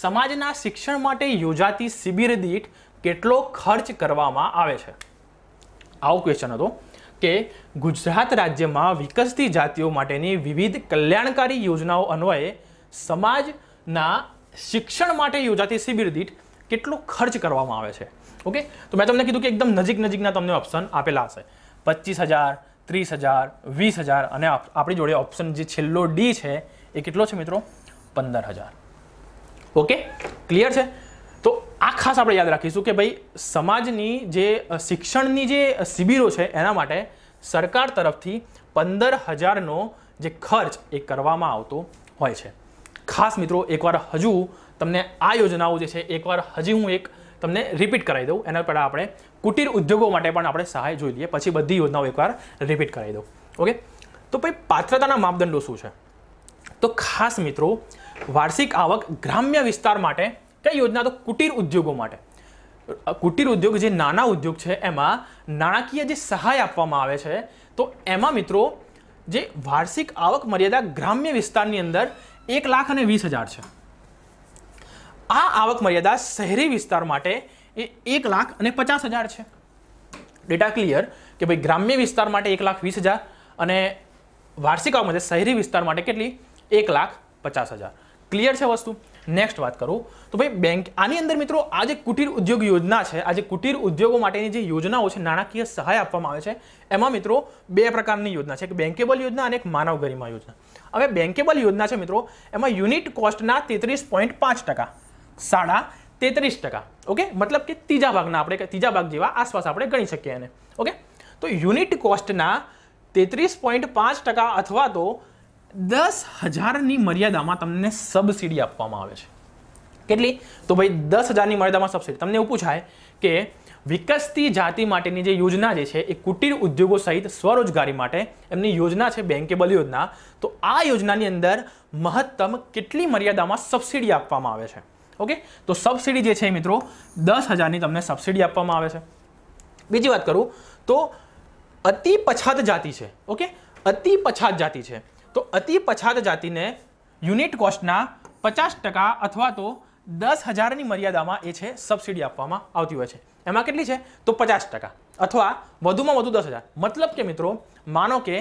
સમાજના શિક્ષણ માટે યોજાતી શિબિર દીઠ કેટલો ખર્ચ કરવામાં આવે છે આવો ક્વેશ્ચન હતો કે ગુજરાત રાજ્યમાં વિકસતી જાતિઓ માટેની વિવિધ કલ્યાણકારી યોજનાઓ અન્વયે સમાજના શિક્ષણ માટે યોજાતી શિબિર દીઠ કેટલો ખર્ચ કરવામાં આવે છે ઓકે તો મેં તમને કીધું કે એકદમ નજીક નજીકના તમને ઓપ્શન આપેલા હશે પચીસ હજાર ત્રીસ હજાર વીસ હજાર અને આપણી જોડે ઓપ્શન જે છેલ્લો ડી છે એ કેટલો છે મિત્રો પંદર હજાર ઓકે ક્લિયર છે તો આ ખાસ આપણે યાદ રાખીશું કે ભાઈ સમાજની જે શિક્ષણની જે શિબિરો છે એના માટે સરકાર તરફથી પંદર હજારનો જે ખર્ચ એ કરવામાં આવતો હોય છે ખાસ મિત્રો એકવાર હજુ તમને આ યોજનાઓ જે છે એકવાર હજી હું એક તમને રિપીટ કરાવી દઉં એના પહેલાં આપણે કુટીર ઉદ્યોગો માટે પણ આપણે સહાય જોઈ લઈએ પછી બધી યોજનાઓ એકવાર રિપીટ કરાવી દઉં ઓકે તો ભાઈ પાત્રતાના માપદંડો શું છે તો ખાસ મિત્રો વાર્ષિક આવક ગ્રામ્ય વિસ્તાર માટે કઈ યોજના તો કુટીર ઉદ્યોગો માટે કુટીર ઉદ્યોગ જે નાના ઉદ્યોગ છે એમાં નાણાકીય જે સહાય આપવામાં આવે છે તો એમાં મિત્રો જે વાર્ષિક આવક મર્યાદા ગ્રામ્ય વિસ્તારની અંદર એક લાખ અને વીસ હજાર છે આ આવક મર્યાદા શહેરી વિસ્તાર માટે એ એક લાખ અને પચાસ હજાર છે ડેટા ક્લિયર કે ભાઈ ગ્રામ્ય વિસ્તાર માટે એક લાખ વીસ હજાર અને વાર્ષિક આવક શહેરી વિસ્તાર માટે કેટલી એક લાખ પચાસ હજાર ક્લિયર છે વસ્તુ નેક્સ્ટ વાત કરું તો ભાઈ બેંક આની અંદર મિત્રો આ જે કુટીર ઉદ્યોગ યોજના છે આ જે કુટીર ઉદ્યોગો માટેની જે યોજનાઓ છે નાણાકીય સહાય આપવામાં આવે છે એમાં મિત્રો બે પ્રકારની યોજના છે એક બેન્કેબલ યોજના અને એક માનવ ગરિમા યોજના હવે બેન્કેબલ યોજના છે મિત્રો એમાં યુનિટ કોસ્ટના તેત્રીસ પોઈન્ટ પાંચ ટકા સાડા તેત્રીસ ટકા ઓકે મતલબ કે ત્રીજા ભાગના આપણે ત્રીજા ભાગ જેવા આસપાસ આપણે ગણી શકીએ એને ઓકે તો યુનિટ કોસ્ટના તેત્રીસ પોઈન્ટ પાંચ ટકા અથવા તો દસ હજારની મર્યાદામાં તમને સબસિડી આપવામાં આવે છે કેટલી તો ભાઈ દસ હજારની મર્યાદામાં સબસિડી તમને એવું પૂછાય કે વિકસતી જાતિ માટેની જે યોજના જે છે એ કુટીર ઉદ્યોગો સહિત સ્વરોજગારી માટે એમની યોજના છે બેન્કેબલ યોજના તો આ યોજનાની અંદર મહત્તમ કેટલી મર્યાદામાં સબસિડી આપવામાં આવે છે ઓકે તો સબસિડી જે છે મિત્રો દસ હજારની તમને સબસિડી આપવામાં આવે છે બીજી વાત કરું તો અતિ પછાત જાતિ છે ઓકે અતિ પછાત જાતિ છે તો અતિ પછાત જાતિને યુનિટ કોસ્ટના પચાસ ટકા અથવા તો દસ હજારની મર્યાદામાં એ છે સબસિડી આપવામાં આવતી હોય છે એમાં કેટલી છે તો પચાસ ટકા અથવા વધુમાં વધુ દસ હજાર મતલબ કે મિત્રો માનો કે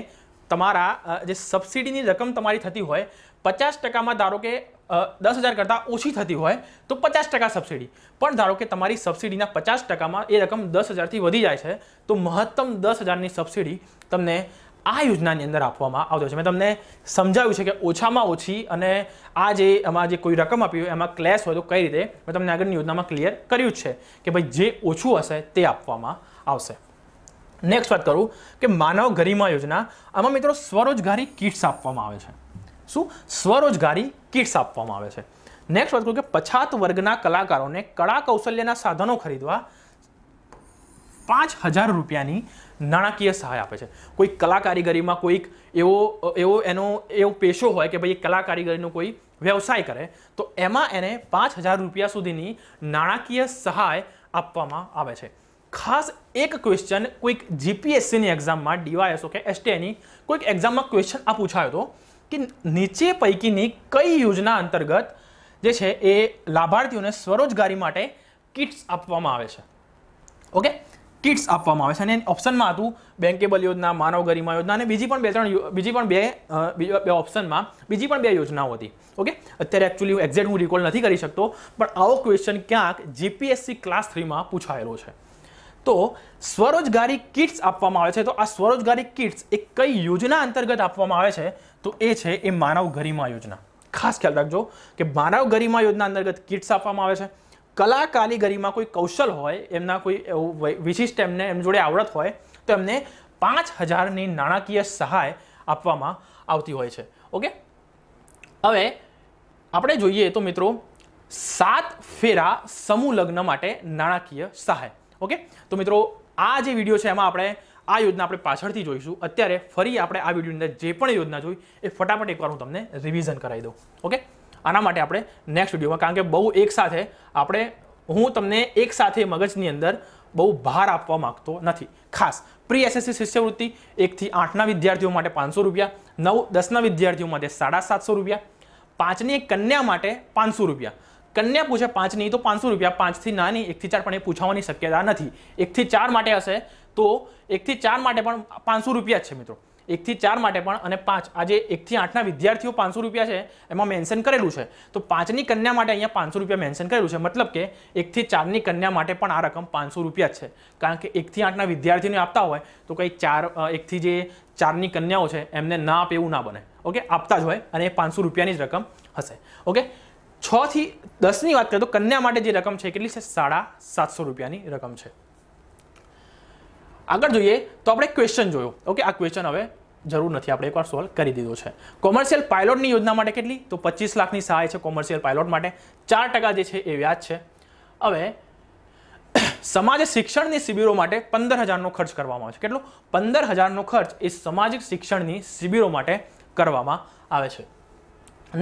તમારા જે સબસિડીની રકમ તમારી થતી હોય પચાસ ટકામાં ધારો કે દસ હજાર કરતાં ઓછી થતી હોય તો પચાસ ટકા સબસિડી પણ ધારો કે તમારી સબસિડીના પચાસ ટકામાં એ રકમ દસ હજારથી વધી જાય છે તો મહત્તમ દસ હજારની સબસિડી તમને આ યોજનાની અંદર આપવામાં આવતો છે મેં તમને સમજાવ્યું છે કે ઓછામાં ઓછી અને આ જે એમાં જે કોઈ રકમ આપી હોય એમાં ક્લેશ હોય તો કઈ રીતે મેં તમને આગળની યોજનામાં ક્લિયર કર્યું છે કે ભાઈ જે ઓછું હશે તે આપવામાં આવશે નેક્સ્ટ વાત કરું કે માનવ ગરિમા યોજના આમાં મિત્રો સ્વરોજગારી કિટ્સ આપવામાં આવે છે શું સ્વરોજગારી કિટ્સ આપવામાં આવે છે નેક્સ્ટ વાત કરું કે પછાત વર્ગના કલાકારોને કળા કૌશલ્યના સાધનો ખરીદવા પાંચ હજાર રૂપિયાની નાણાકીય સહાય આપે છે કોઈ કલા કારીગરીમાં કોઈક એવો એવો એનો એવો પેશો હોય કે ભાઈ કલા કારીગરીનો કોઈ વ્યવસાય કરે તો એમાં એને પાંચ હજાર રૂપિયા સુધીની નાણાકીય સહાય આપવામાં આવે છે ખાસ એક ક્વેશ્ચન કોઈક જીપીએસસીની એક્ઝામમાં ડીવાયએસઓ કે એસટીઆઈની કોઈક એક્ઝામમાં ક્વેશ્ચન આ પૂછાયો હતો કે નીચે પૈકીની કઈ યોજના અંતર્ગત જે છે એ લાભાર્થીઓને સ્વરોજગારી માટે કિટ્સ આપવામાં આવે છે ઓકે કિટ્સ આપવામાં આવે છે અને ઓપ્શનમાં હતું બેન્કેબલ યોજના માનવ ગરિમા યોજના અને બીજી પણ બે ત્રણ બીજી પણ બે બે ઓપ્શનમાં બીજી પણ બે યોજનાઓ હતી ઓકે અત્યારે એકચ્યુઅલી એક્ઝેક્ટ હું રિકોલ નથી કરી શકતો પણ આવો ક્વેશ્ચન ક્યાંક જીપીએસસી ક્લાસ થ્રીમાં પૂછાયેલો છે તો સ્વરોજગારી કિટ્સ આપવામાં આવે છે તો આ સ્વરોજગારી કિટ્સ એ કઈ યોજના અંતર્ગત આપવામાં આવે છે તો એ છે એ માનવ ગરિમા યોજના ખાસ ખ્યાલ રાખજો કે માનવ ગરિમા યોજના અંતર્ગત કિટ્સ આપવામાં આવે છે કલા કારીગરીમાં કોઈ કૌશલ હોય એમના કોઈ એવું વિશિષ્ટ એમને એમ જોડે આવડત હોય તો એમને પાંચ હજારની નાણાકીય સહાય આપવામાં આવતી હોય છે ઓકે હવે આપણે જોઈએ તો મિત્રો સાત ફેરા સમૂહ લગ્ન માટે નાણાકીય સહાય ઓકે તો મિત્રો આ જે વિડીયો છે એમાં આપણે આ યોજના આપણે પાછળથી જોઈશું અત્યારે ફરી આપણે આ વિડીયોની અંદર જે પણ યોજના જોઈ એ ફટાફટ એકવાર હું તમને રિવિઝન કરાવી દઉં ઓકે આના માટે આપણે નેક્સ્ટ વિડીયોમાં કારણ કે બહુ એકસાથે આપણે હું તમને એકસાથે મગજની અંદર બહુ ભાર આપવા માંગતો નથી ખાસ પ્રી એસએસસી શિષ્યવૃત્તિ એકથી આઠના વિદ્યાર્થીઓ માટે પાંચસો રૂપિયા નવ દસના વિદ્યાર્થીઓ માટે સાડા સાતસો રૂપિયા પાંચની એક કન્યા માટે પાંચસો રૂપિયા કન્યા પૂછે પાંચની તો પાંચસો રૂપિયા પાંચથી નાની એકથી ચાર પણ એ પૂછાવાની શક્યતા નથી એકથી ચાર માટે હશે તો એકથી ચાર માટે પણ પાંચસો રૂપિયા જ છે મિત્રો એકથી ચાર માટે પણ અને પાંચ આજે એકથી આઠના વિદ્યાર્થીઓ પાંચસો રૂપિયા છે એમાં મેન્શન કરેલું છે તો પાંચની કન્યા માટે અહીંયા પાંચસો રૂપિયા મેન્શન કરેલું છે મતલબ કે એકથી ચારની કન્યા માટે પણ આ રકમ પાંચસો રૂપિયા છે કારણ કે એકથી આઠના વિદ્યાર્થીઓને આપતા હોય તો કંઈક ચાર એકથી જે ચારની કન્યાઓ છે એમને ના આપે એવું ના બને ઓકે આપતા જ હોય અને એ પાંચસો રૂપિયાની જ રકમ હશે ઓકે છથી દસની વાત કરીએ તો કન્યા માટે જે રકમ છે કેટલી છે સાડા સાતસો રૂપિયાની રકમ છે આગળ જોઈએ તો આપણે ક્વેશ્ચન જોયો ઓકે આ ક્વેશ્ચન હવે જરૂર નથી આપણે એકવાર સોલ્વ કરી દીધો છે કોમર્શિયલ પાયલોટની યોજના માટે કેટલી તો પચીસ લાખની સહાય છે કોમર્શિયલ પાયલોટ માટે ચાર ટકા જે છે એ વ્યાજ છે હવે સમાજ શિક્ષણની શિબિરો માટે પંદર હજારનો ખર્ચ કરવામાં આવે છે કેટલો પંદર હજારનો ખર્ચ એ સામાજિક શિક્ષણની શિબિરો માટે કરવામાં આવે છે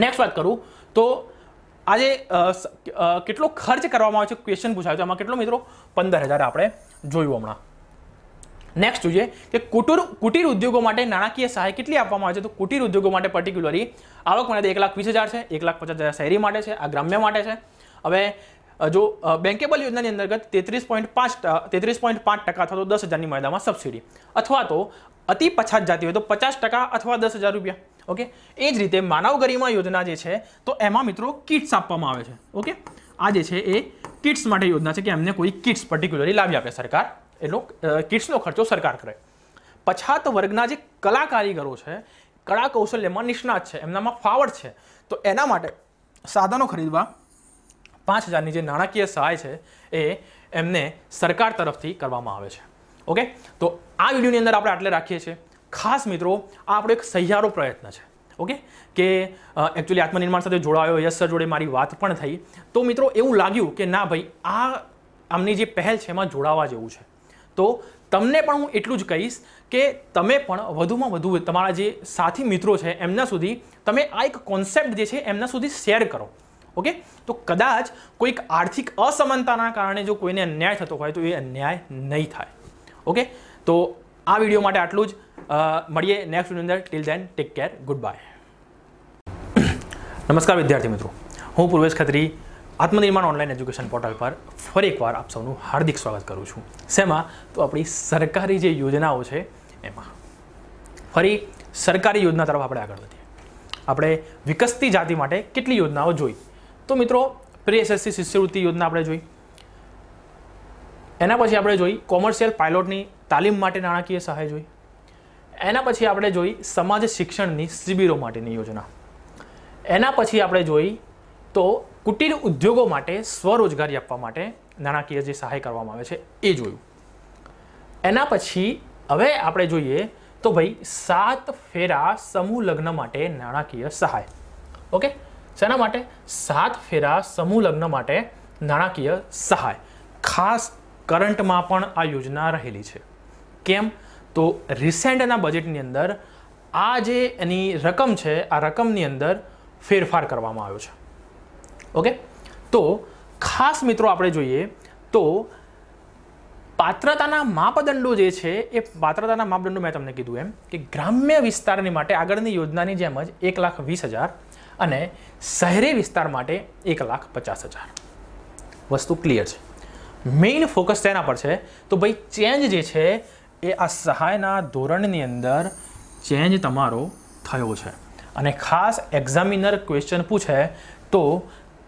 નેક્સ્ટ વાત કરું તો આજે કેટલો ખર્ચ કરવામાં આવે છે ક્વેશ્ચન પૂછાયો છે આમાં કેટલો મિત્રો પંદર હજાર આપણે જોયું હમણાં નેક્સ્ટ જોઈએ કે કુટુર કુટીર ઉદ્યોગો માટે નાણાકીય સહાય કેટલી આપવામાં આવે છે તો કુટીર ઉદ્યોગો માટે પર્ટિક્યુલરલી આવક માટે એક લાખ વીસ હજાર છે એક લાખ પચાસ હજાર શહેરી માટે છે આ ગ્રામ્ય માટે છે હવે જો બેન્કેબલ યોજનાની અંતર્ગત તેત્રીસ પોઈન્ટ પાંચ તેત્રીસ પોઈન્ટ પાંચ ટકા અથવા તો દસ હજારની મર્યાદામાં સબસિડી અથવા તો અતિ પછાત જાતિ હોય તો પચાસ ટકા અથવા દસ હજાર રૂપિયા ઓકે એ જ રીતે માનવ ગરિમા યોજના જે છે તો એમાં મિત્રો કિટ્સ આપવામાં આવે છે ઓકે આ જે છે એ કિટ્સ માટે યોજના છે કે એમને કોઈ કિટ્સ પર્ટિક્યુલરલી લાવી આપે સરકાર એ લોકો કિટ્સનો ખર્ચો સરકાર કરે પછાત વર્ગના જે કલા કારીગરો છે કળા કૌશલ્યમાં નિષ્ણાત છે એમનામાં ફાવડ છે તો એના માટે સાધનો ખરીદવા પાંચ હજારની જે નાણાકીય સહાય છે એ એમને સરકાર તરફથી કરવામાં આવે છે ઓકે તો આ વિડીયોની અંદર આપણે આટલે રાખીએ છીએ ખાસ મિત્રો આ આપણો એક સહિયારો પ્રયત્ન છે ઓકે કે એકચ્યુઅલી આત્મનિર્માણ સાથે જોડાયો યસ જોડે મારી વાત પણ થઈ તો મિત્રો એવું લાગ્યું કે ના ભાઈ આ આમની જે પહેલ છે એમાં જોડાવા જેવું છે તો તમને પણ હું એટલું જ કહીશ કે તમે પણ વધુમાં વધુ તમારા જે સાથી મિત્રો છે એમના સુધી તમે આ એક કોન્સેપ્ટ જે છે એમના સુધી શેર કરો ઓકે તો કદાચ કોઈક આર્થિક અસમાનતાના કારણે જો કોઈને અન્યાય થતો હોય તો એ અન્યાય નહીં થાય ઓકે તો આ વિડીયો માટે આટલું જ મળીએ નેક્સ્ટ વિડીયો અંદર till then take care good bye નમસ્કાર વિદ્યાર્થી મિત્રો હું Purvesh Khatri Atmanirman online education portal પર ફરી એકવાર આપ સૌનું હાર્દિક સ્વાગત કરું છું શેમાં તો આપણી સરકારી જે યોજનાઓ છે એમાં ફરી સરકારી યોજના તરફ આપણે આગળ વધીએ આપણે વિકસતી જાતિ માટે કેટલી યોજનાઓ જોઈ તો મિત્રો પ્રી એસએસસી શિષ્યવૃત્તિ યોજના આપણે જોઈ એના પછી આપણે જોઈ કોમર્શિયલ પાયલોટની તાલીમ માટે નાણાકીય સહાય જોઈ એના પછી આપણે જોઈ સમાજ શિક્ષણની શિબિરો માટેની યોજના એના પછી આપણે જોઈ તો કુટીર ઉદ્યોગો માટે સ્વરોજગારી આપવા માટે નાણાકીય જે સહાય કરવામાં આવે છે એ જોયું એના પછી હવે આપણે જોઈએ તો ભાઈ સાત ફેરા સમૂહ લગ્ન માટે નાણાકીય સહાય ઓકે શેના માટે સાત ફેરા સમૂહ લગ્ન માટે નાણાકીય સહાય ખાસ કરંટમાં પણ આ યોજના રહેલી છે કેમ તો રિસેન્ટના બજેટની અંદર આ જે એની રકમ છે આ રકમની અંદર ફેરફાર કરવામાં આવ્યો છે ઓકે તો ખાસ મિત્રો આપણે જોઈએ તો પાત્રતાના માપદંડો જે છે એ પાત્રતાના માપદંડો મેં તમને કીધું એમ કે ગ્રામ્ય વિસ્તારની માટે આગળની યોજનાની જેમ જ એક લાખ વીસ હજાર અને શહેરી વિસ્તાર માટે એક લાખ પચાસ હજાર વસ્તુ ક્લિયર છે મેઇન ફોકસ તેના પર છે તો ભાઈ ચેન્જ જે છે એ આ સહાયના ધોરણની અંદર ચેન્જ તમારો થયો છે અને ખાસ એક્ઝામિનર ક્વેશ્ચન પૂછે તો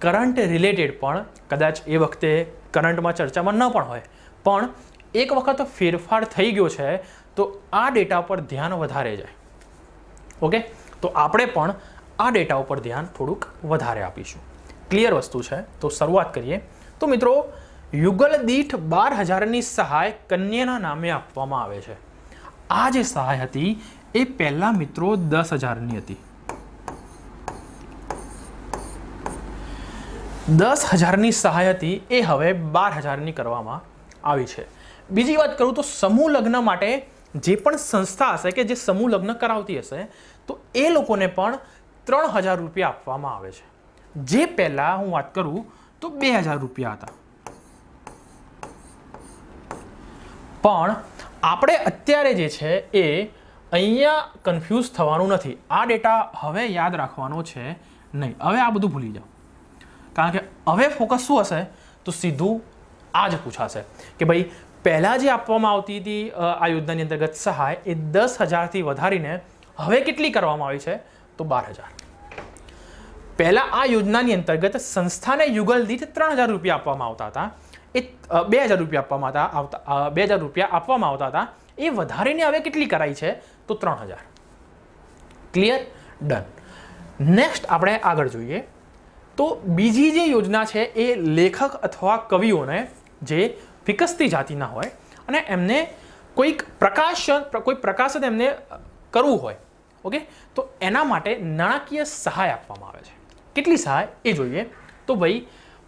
કરંટ રિલેટેડ પણ કદાચ એ વખતે કરંટમાં ચર્ચામાં ન પણ હોય પણ એક વખત ફેરફાર થઈ ગયો છે તો આ ડેટા પર ધ્યાન વધારે જાય ઓકે તો આપણે પણ આ ડેટા ઉપર ધ્યાન થોડુંક વધારે આપીશું ક્લિયર વસ્તુ છે તો શરૂઆત કરીએ તો મિત્રો યુગલ દીઠ બાર હજારની સહાય કન્યાના નામે આપવામાં આવે છે આ જે સહાય હતી એ પહેલાં મિત્રો દસ હજારની હતી દસ હજારની સહાયતી એ હવે બાર હજારની કરવામાં આવી છે બીજી વાત કરું તો સમૂહ લગ્ન માટે જે પણ સંસ્થા હશે કે જે સમૂહ લગ્ન કરાવતી હશે તો એ લોકોને પણ ત્રણ હજાર રૂપિયા આપવામાં આવે છે જે પહેલાં હું વાત કરું તો બે હજાર રૂપિયા હતા પણ આપણે અત્યારે જે છે એ અહીંયા કન્ફ્યુઝ થવાનું નથી આ ડેટા હવે યાદ રાખવાનો છે નહીં હવે આ બધું ભૂલી જાઓ કારણ કે હવે ફોકસ શું હશે તો સીધું આ જ પૂછાશે કે ભાઈ પહેલાં જે આપવામાં આવતી હતી આ યોજનાની અંતર્ગત સહાય એ દસ હજારથી વધારીને હવે કેટલી કરવામાં આવી છે તો બાર હજાર પહેલાં આ યોજનાની અંતર્ગત સંસ્થાને યુગલ દીઠ ત્રણ હજાર રૂપિયા આપવામાં આવતા હતા એ બે હજાર રૂપિયા આપવામાં હતા આવતા બે હજાર રૂપિયા આપવામાં આવતા હતા એ વધારીને હવે કેટલી કરાઈ છે તો ત્રણ હજાર ક્લિયર ડન નેક્સ્ટ આપણે આગળ જોઈએ તો બીજી જે યોજના છે એ લેખક અથવા કવિઓને જે વિકસતી જાતિના હોય અને એમને કોઈક પ્રકાશન કોઈ પ્રકાશન એમને કરવું હોય ઓકે તો એના માટે નાણાકીય સહાય આપવામાં આવે છે કેટલી સહાય એ જોઈએ તો ભાઈ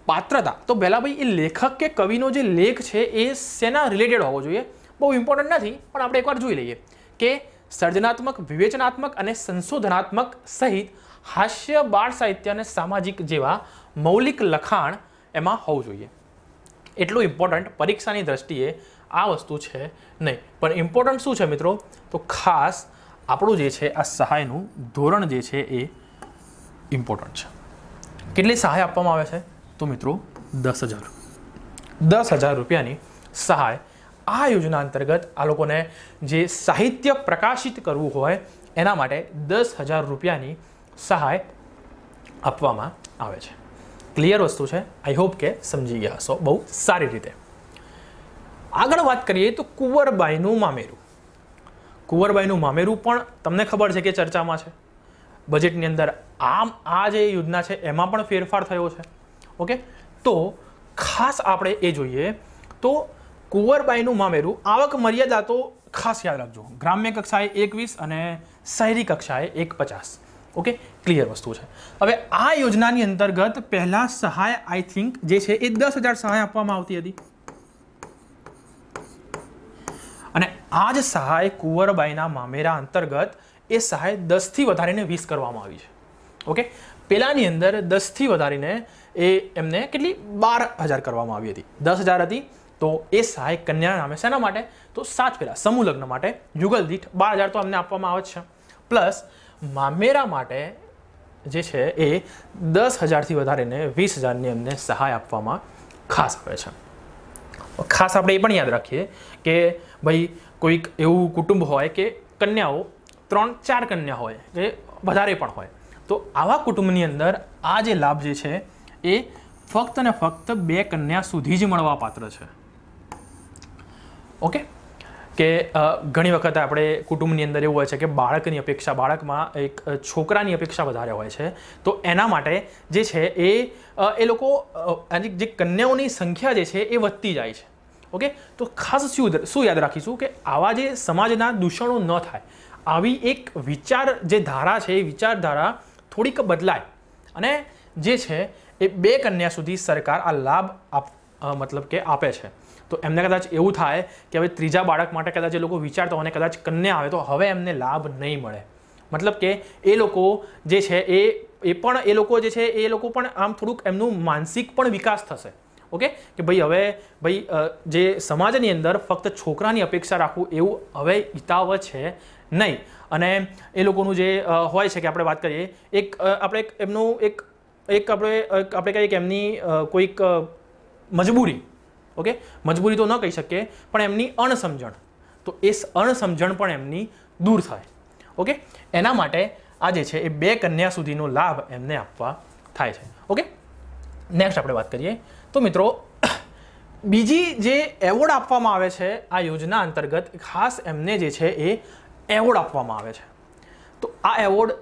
પાત્રતા તો પહેલાં ભાઈ એ લેખક કે કવિનો જે લેખ છે એ શેના રિલેટેડ હોવો જોઈએ બહુ ઇમ્પોર્ટન્ટ નથી પણ આપણે એકવાર જોઈ લઈએ કે સર્જનાત્મક વિવેચનાત્મક અને સંશોધનાત્મક સહિત હાસ્ય બાળ સાહિત્ય અને સામાજિક જેવા મૌલિક લખાણ એમાં હોવું જોઈએ એટલું ઇમ્પોર્ટન્ટ પરીક્ષાની દ્રષ્ટિએ આ વસ્તુ છે નહીં પણ ઇમ્પોર્ટન્ટ શું છે મિત્રો તો ખાસ આપણું જે છે આ સહાયનું ધોરણ જે છે એ ઇમ્પોર્ટન્ટ છે કેટલી સહાય આપવામાં આવે છે તો મિત્રો દસ હજાર દસ હજાર રૂપિયાની સહાય આ યોજના અંતર્ગત આ લોકોને જે સાહિત્ય પ્રકાશિત કરવું હોય એના માટે દસ હજાર રૂપિયાની સહાય આપવામાં આવે છે ક્લિયર વસ્તુ છે આઈ હોપ કે સમજી ગયા હશો બહુ સારી રીતે આગળ વાત કરીએ તો કુંવરબાઈનું મામેરું કુંવરબાઈનું મામેરું પણ તમને ખબર છે કે ચર્ચામાં છે બજેટની અંદર આમ આ જે યોજના છે એમાં પણ ફેરફાર થયો છે ઓકે તો ખાસ આપણે એ જોઈએ તો કુંવરબાઈનું મામેરું આવક મર્યાદા તો ખાસ યાદ રાખજો ગ્રામ્ય કક્ષાએ એકવીસ અને શહેરી કક્ષાએ એક પચાસ ઓકે ક્લિયર વસ્તુ છે હવે આ યોજનાની અંતર્ગત પહેલાં સહાય આઈ થિંક જે છે એ દસ હજાર સહાય આપવામાં આવતી હતી અને આ જ સહાય કુંવરબાઈના મામેરા અંતર્ગત એ સહાય દસથી વધારીને વીસ કરવામાં આવી છે ઓકે પેલાની અંદર દસથી વધારીને એ એમને કેટલી બાર હજાર કરવામાં આવી હતી દસ હજાર હતી તો એ સહાય કન્યા નામે શેના માટે તો સાત પહેલાં સમૂહ લગ્ન માટે યુગલ દીઠ બાર હજાર તો એમને આપવામાં આવે છે પ્લસ મામેરા માટે જે છે એ દસ હજારથી વધારીને વીસ હજારની એમને સહાય આપવામાં ખાસ આવે છે ખાસ આપણે એ પણ યાદ રાખીએ કે ભાઈ કોઈક એવું કુટુંબ હોય કે કન્યાઓ ત્રણ ચાર કન્યા હોય કે વધારે પણ હોય તો આવા કુટુંબની અંદર આ જે લાભ જે છે એ ફક્ત ને ફક્ત બે કન્યા સુધી જ મળવા પાત્ર છે ઓકે કે ઘણી વખત આપણે કુટુંબની અંદર એવું હોય છે કે બાળકની અપેક્ષા બાળકમાં એક છોકરાની અપેક્ષા વધારે હોય છે તો એના માટે જે છે એ એ લોકો જે કન્યાઓની સંખ્યા જે છે એ વધતી જાય છે ઓકે તો ખાસ શું શું યાદ રાખીશું કે આવા જે સમાજના દૂષણો ન થાય આવી એક વિચાર જે ધારા છે એ વિચારધારા થોડીક બદલાય અને જે છે એ બે કન્યા સુધી સરકાર આ લાભ આપ મતલબ કે આપે છે તો એમને કદાચ એવું થાય કે હવે ત્રીજા બાળક માટે કદાચ એ લોકો વિચારતા હોય અને કદાચ કન્યા આવે તો હવે એમને લાભ નહીં મળે મતલબ કે એ લોકો જે છે એ એ પણ એ લોકો જે છે એ લોકો પણ આમ થોડુંક એમનું માનસિક પણ વિકાસ થશે ઓકે કે ભાઈ હવે ભાઈ જે સમાજની અંદર ફક્ત છોકરાની અપેક્ષા રાખવું એવું હવે હિતાવ છે નહીં અને એ લોકોનું જે હોય છે કે આપણે વાત કરીએ એક આપણે એમનું એક એક આપણે આપણે કહીએ કે એમની કોઈક મજબૂરી ઓકે મજબૂરી તો ન કહી શકીએ પણ એમની અણસમજણ તો એ અણસમજણ પણ એમની દૂર થાય ઓકે એના માટે આ જે છે એ બે કન્યા સુધીનો લાભ એમને આપવા થાય છે ઓકે નેક્સ્ટ આપણે વાત કરીએ તો મિત્રો બીજી જે એવોર્ડ આપવામાં આવે છે આ યોજના અંતર્ગત ખાસ એમને જે છે એ એવોર્ડ આપવામાં આવે છે તો આ એવોર્ડ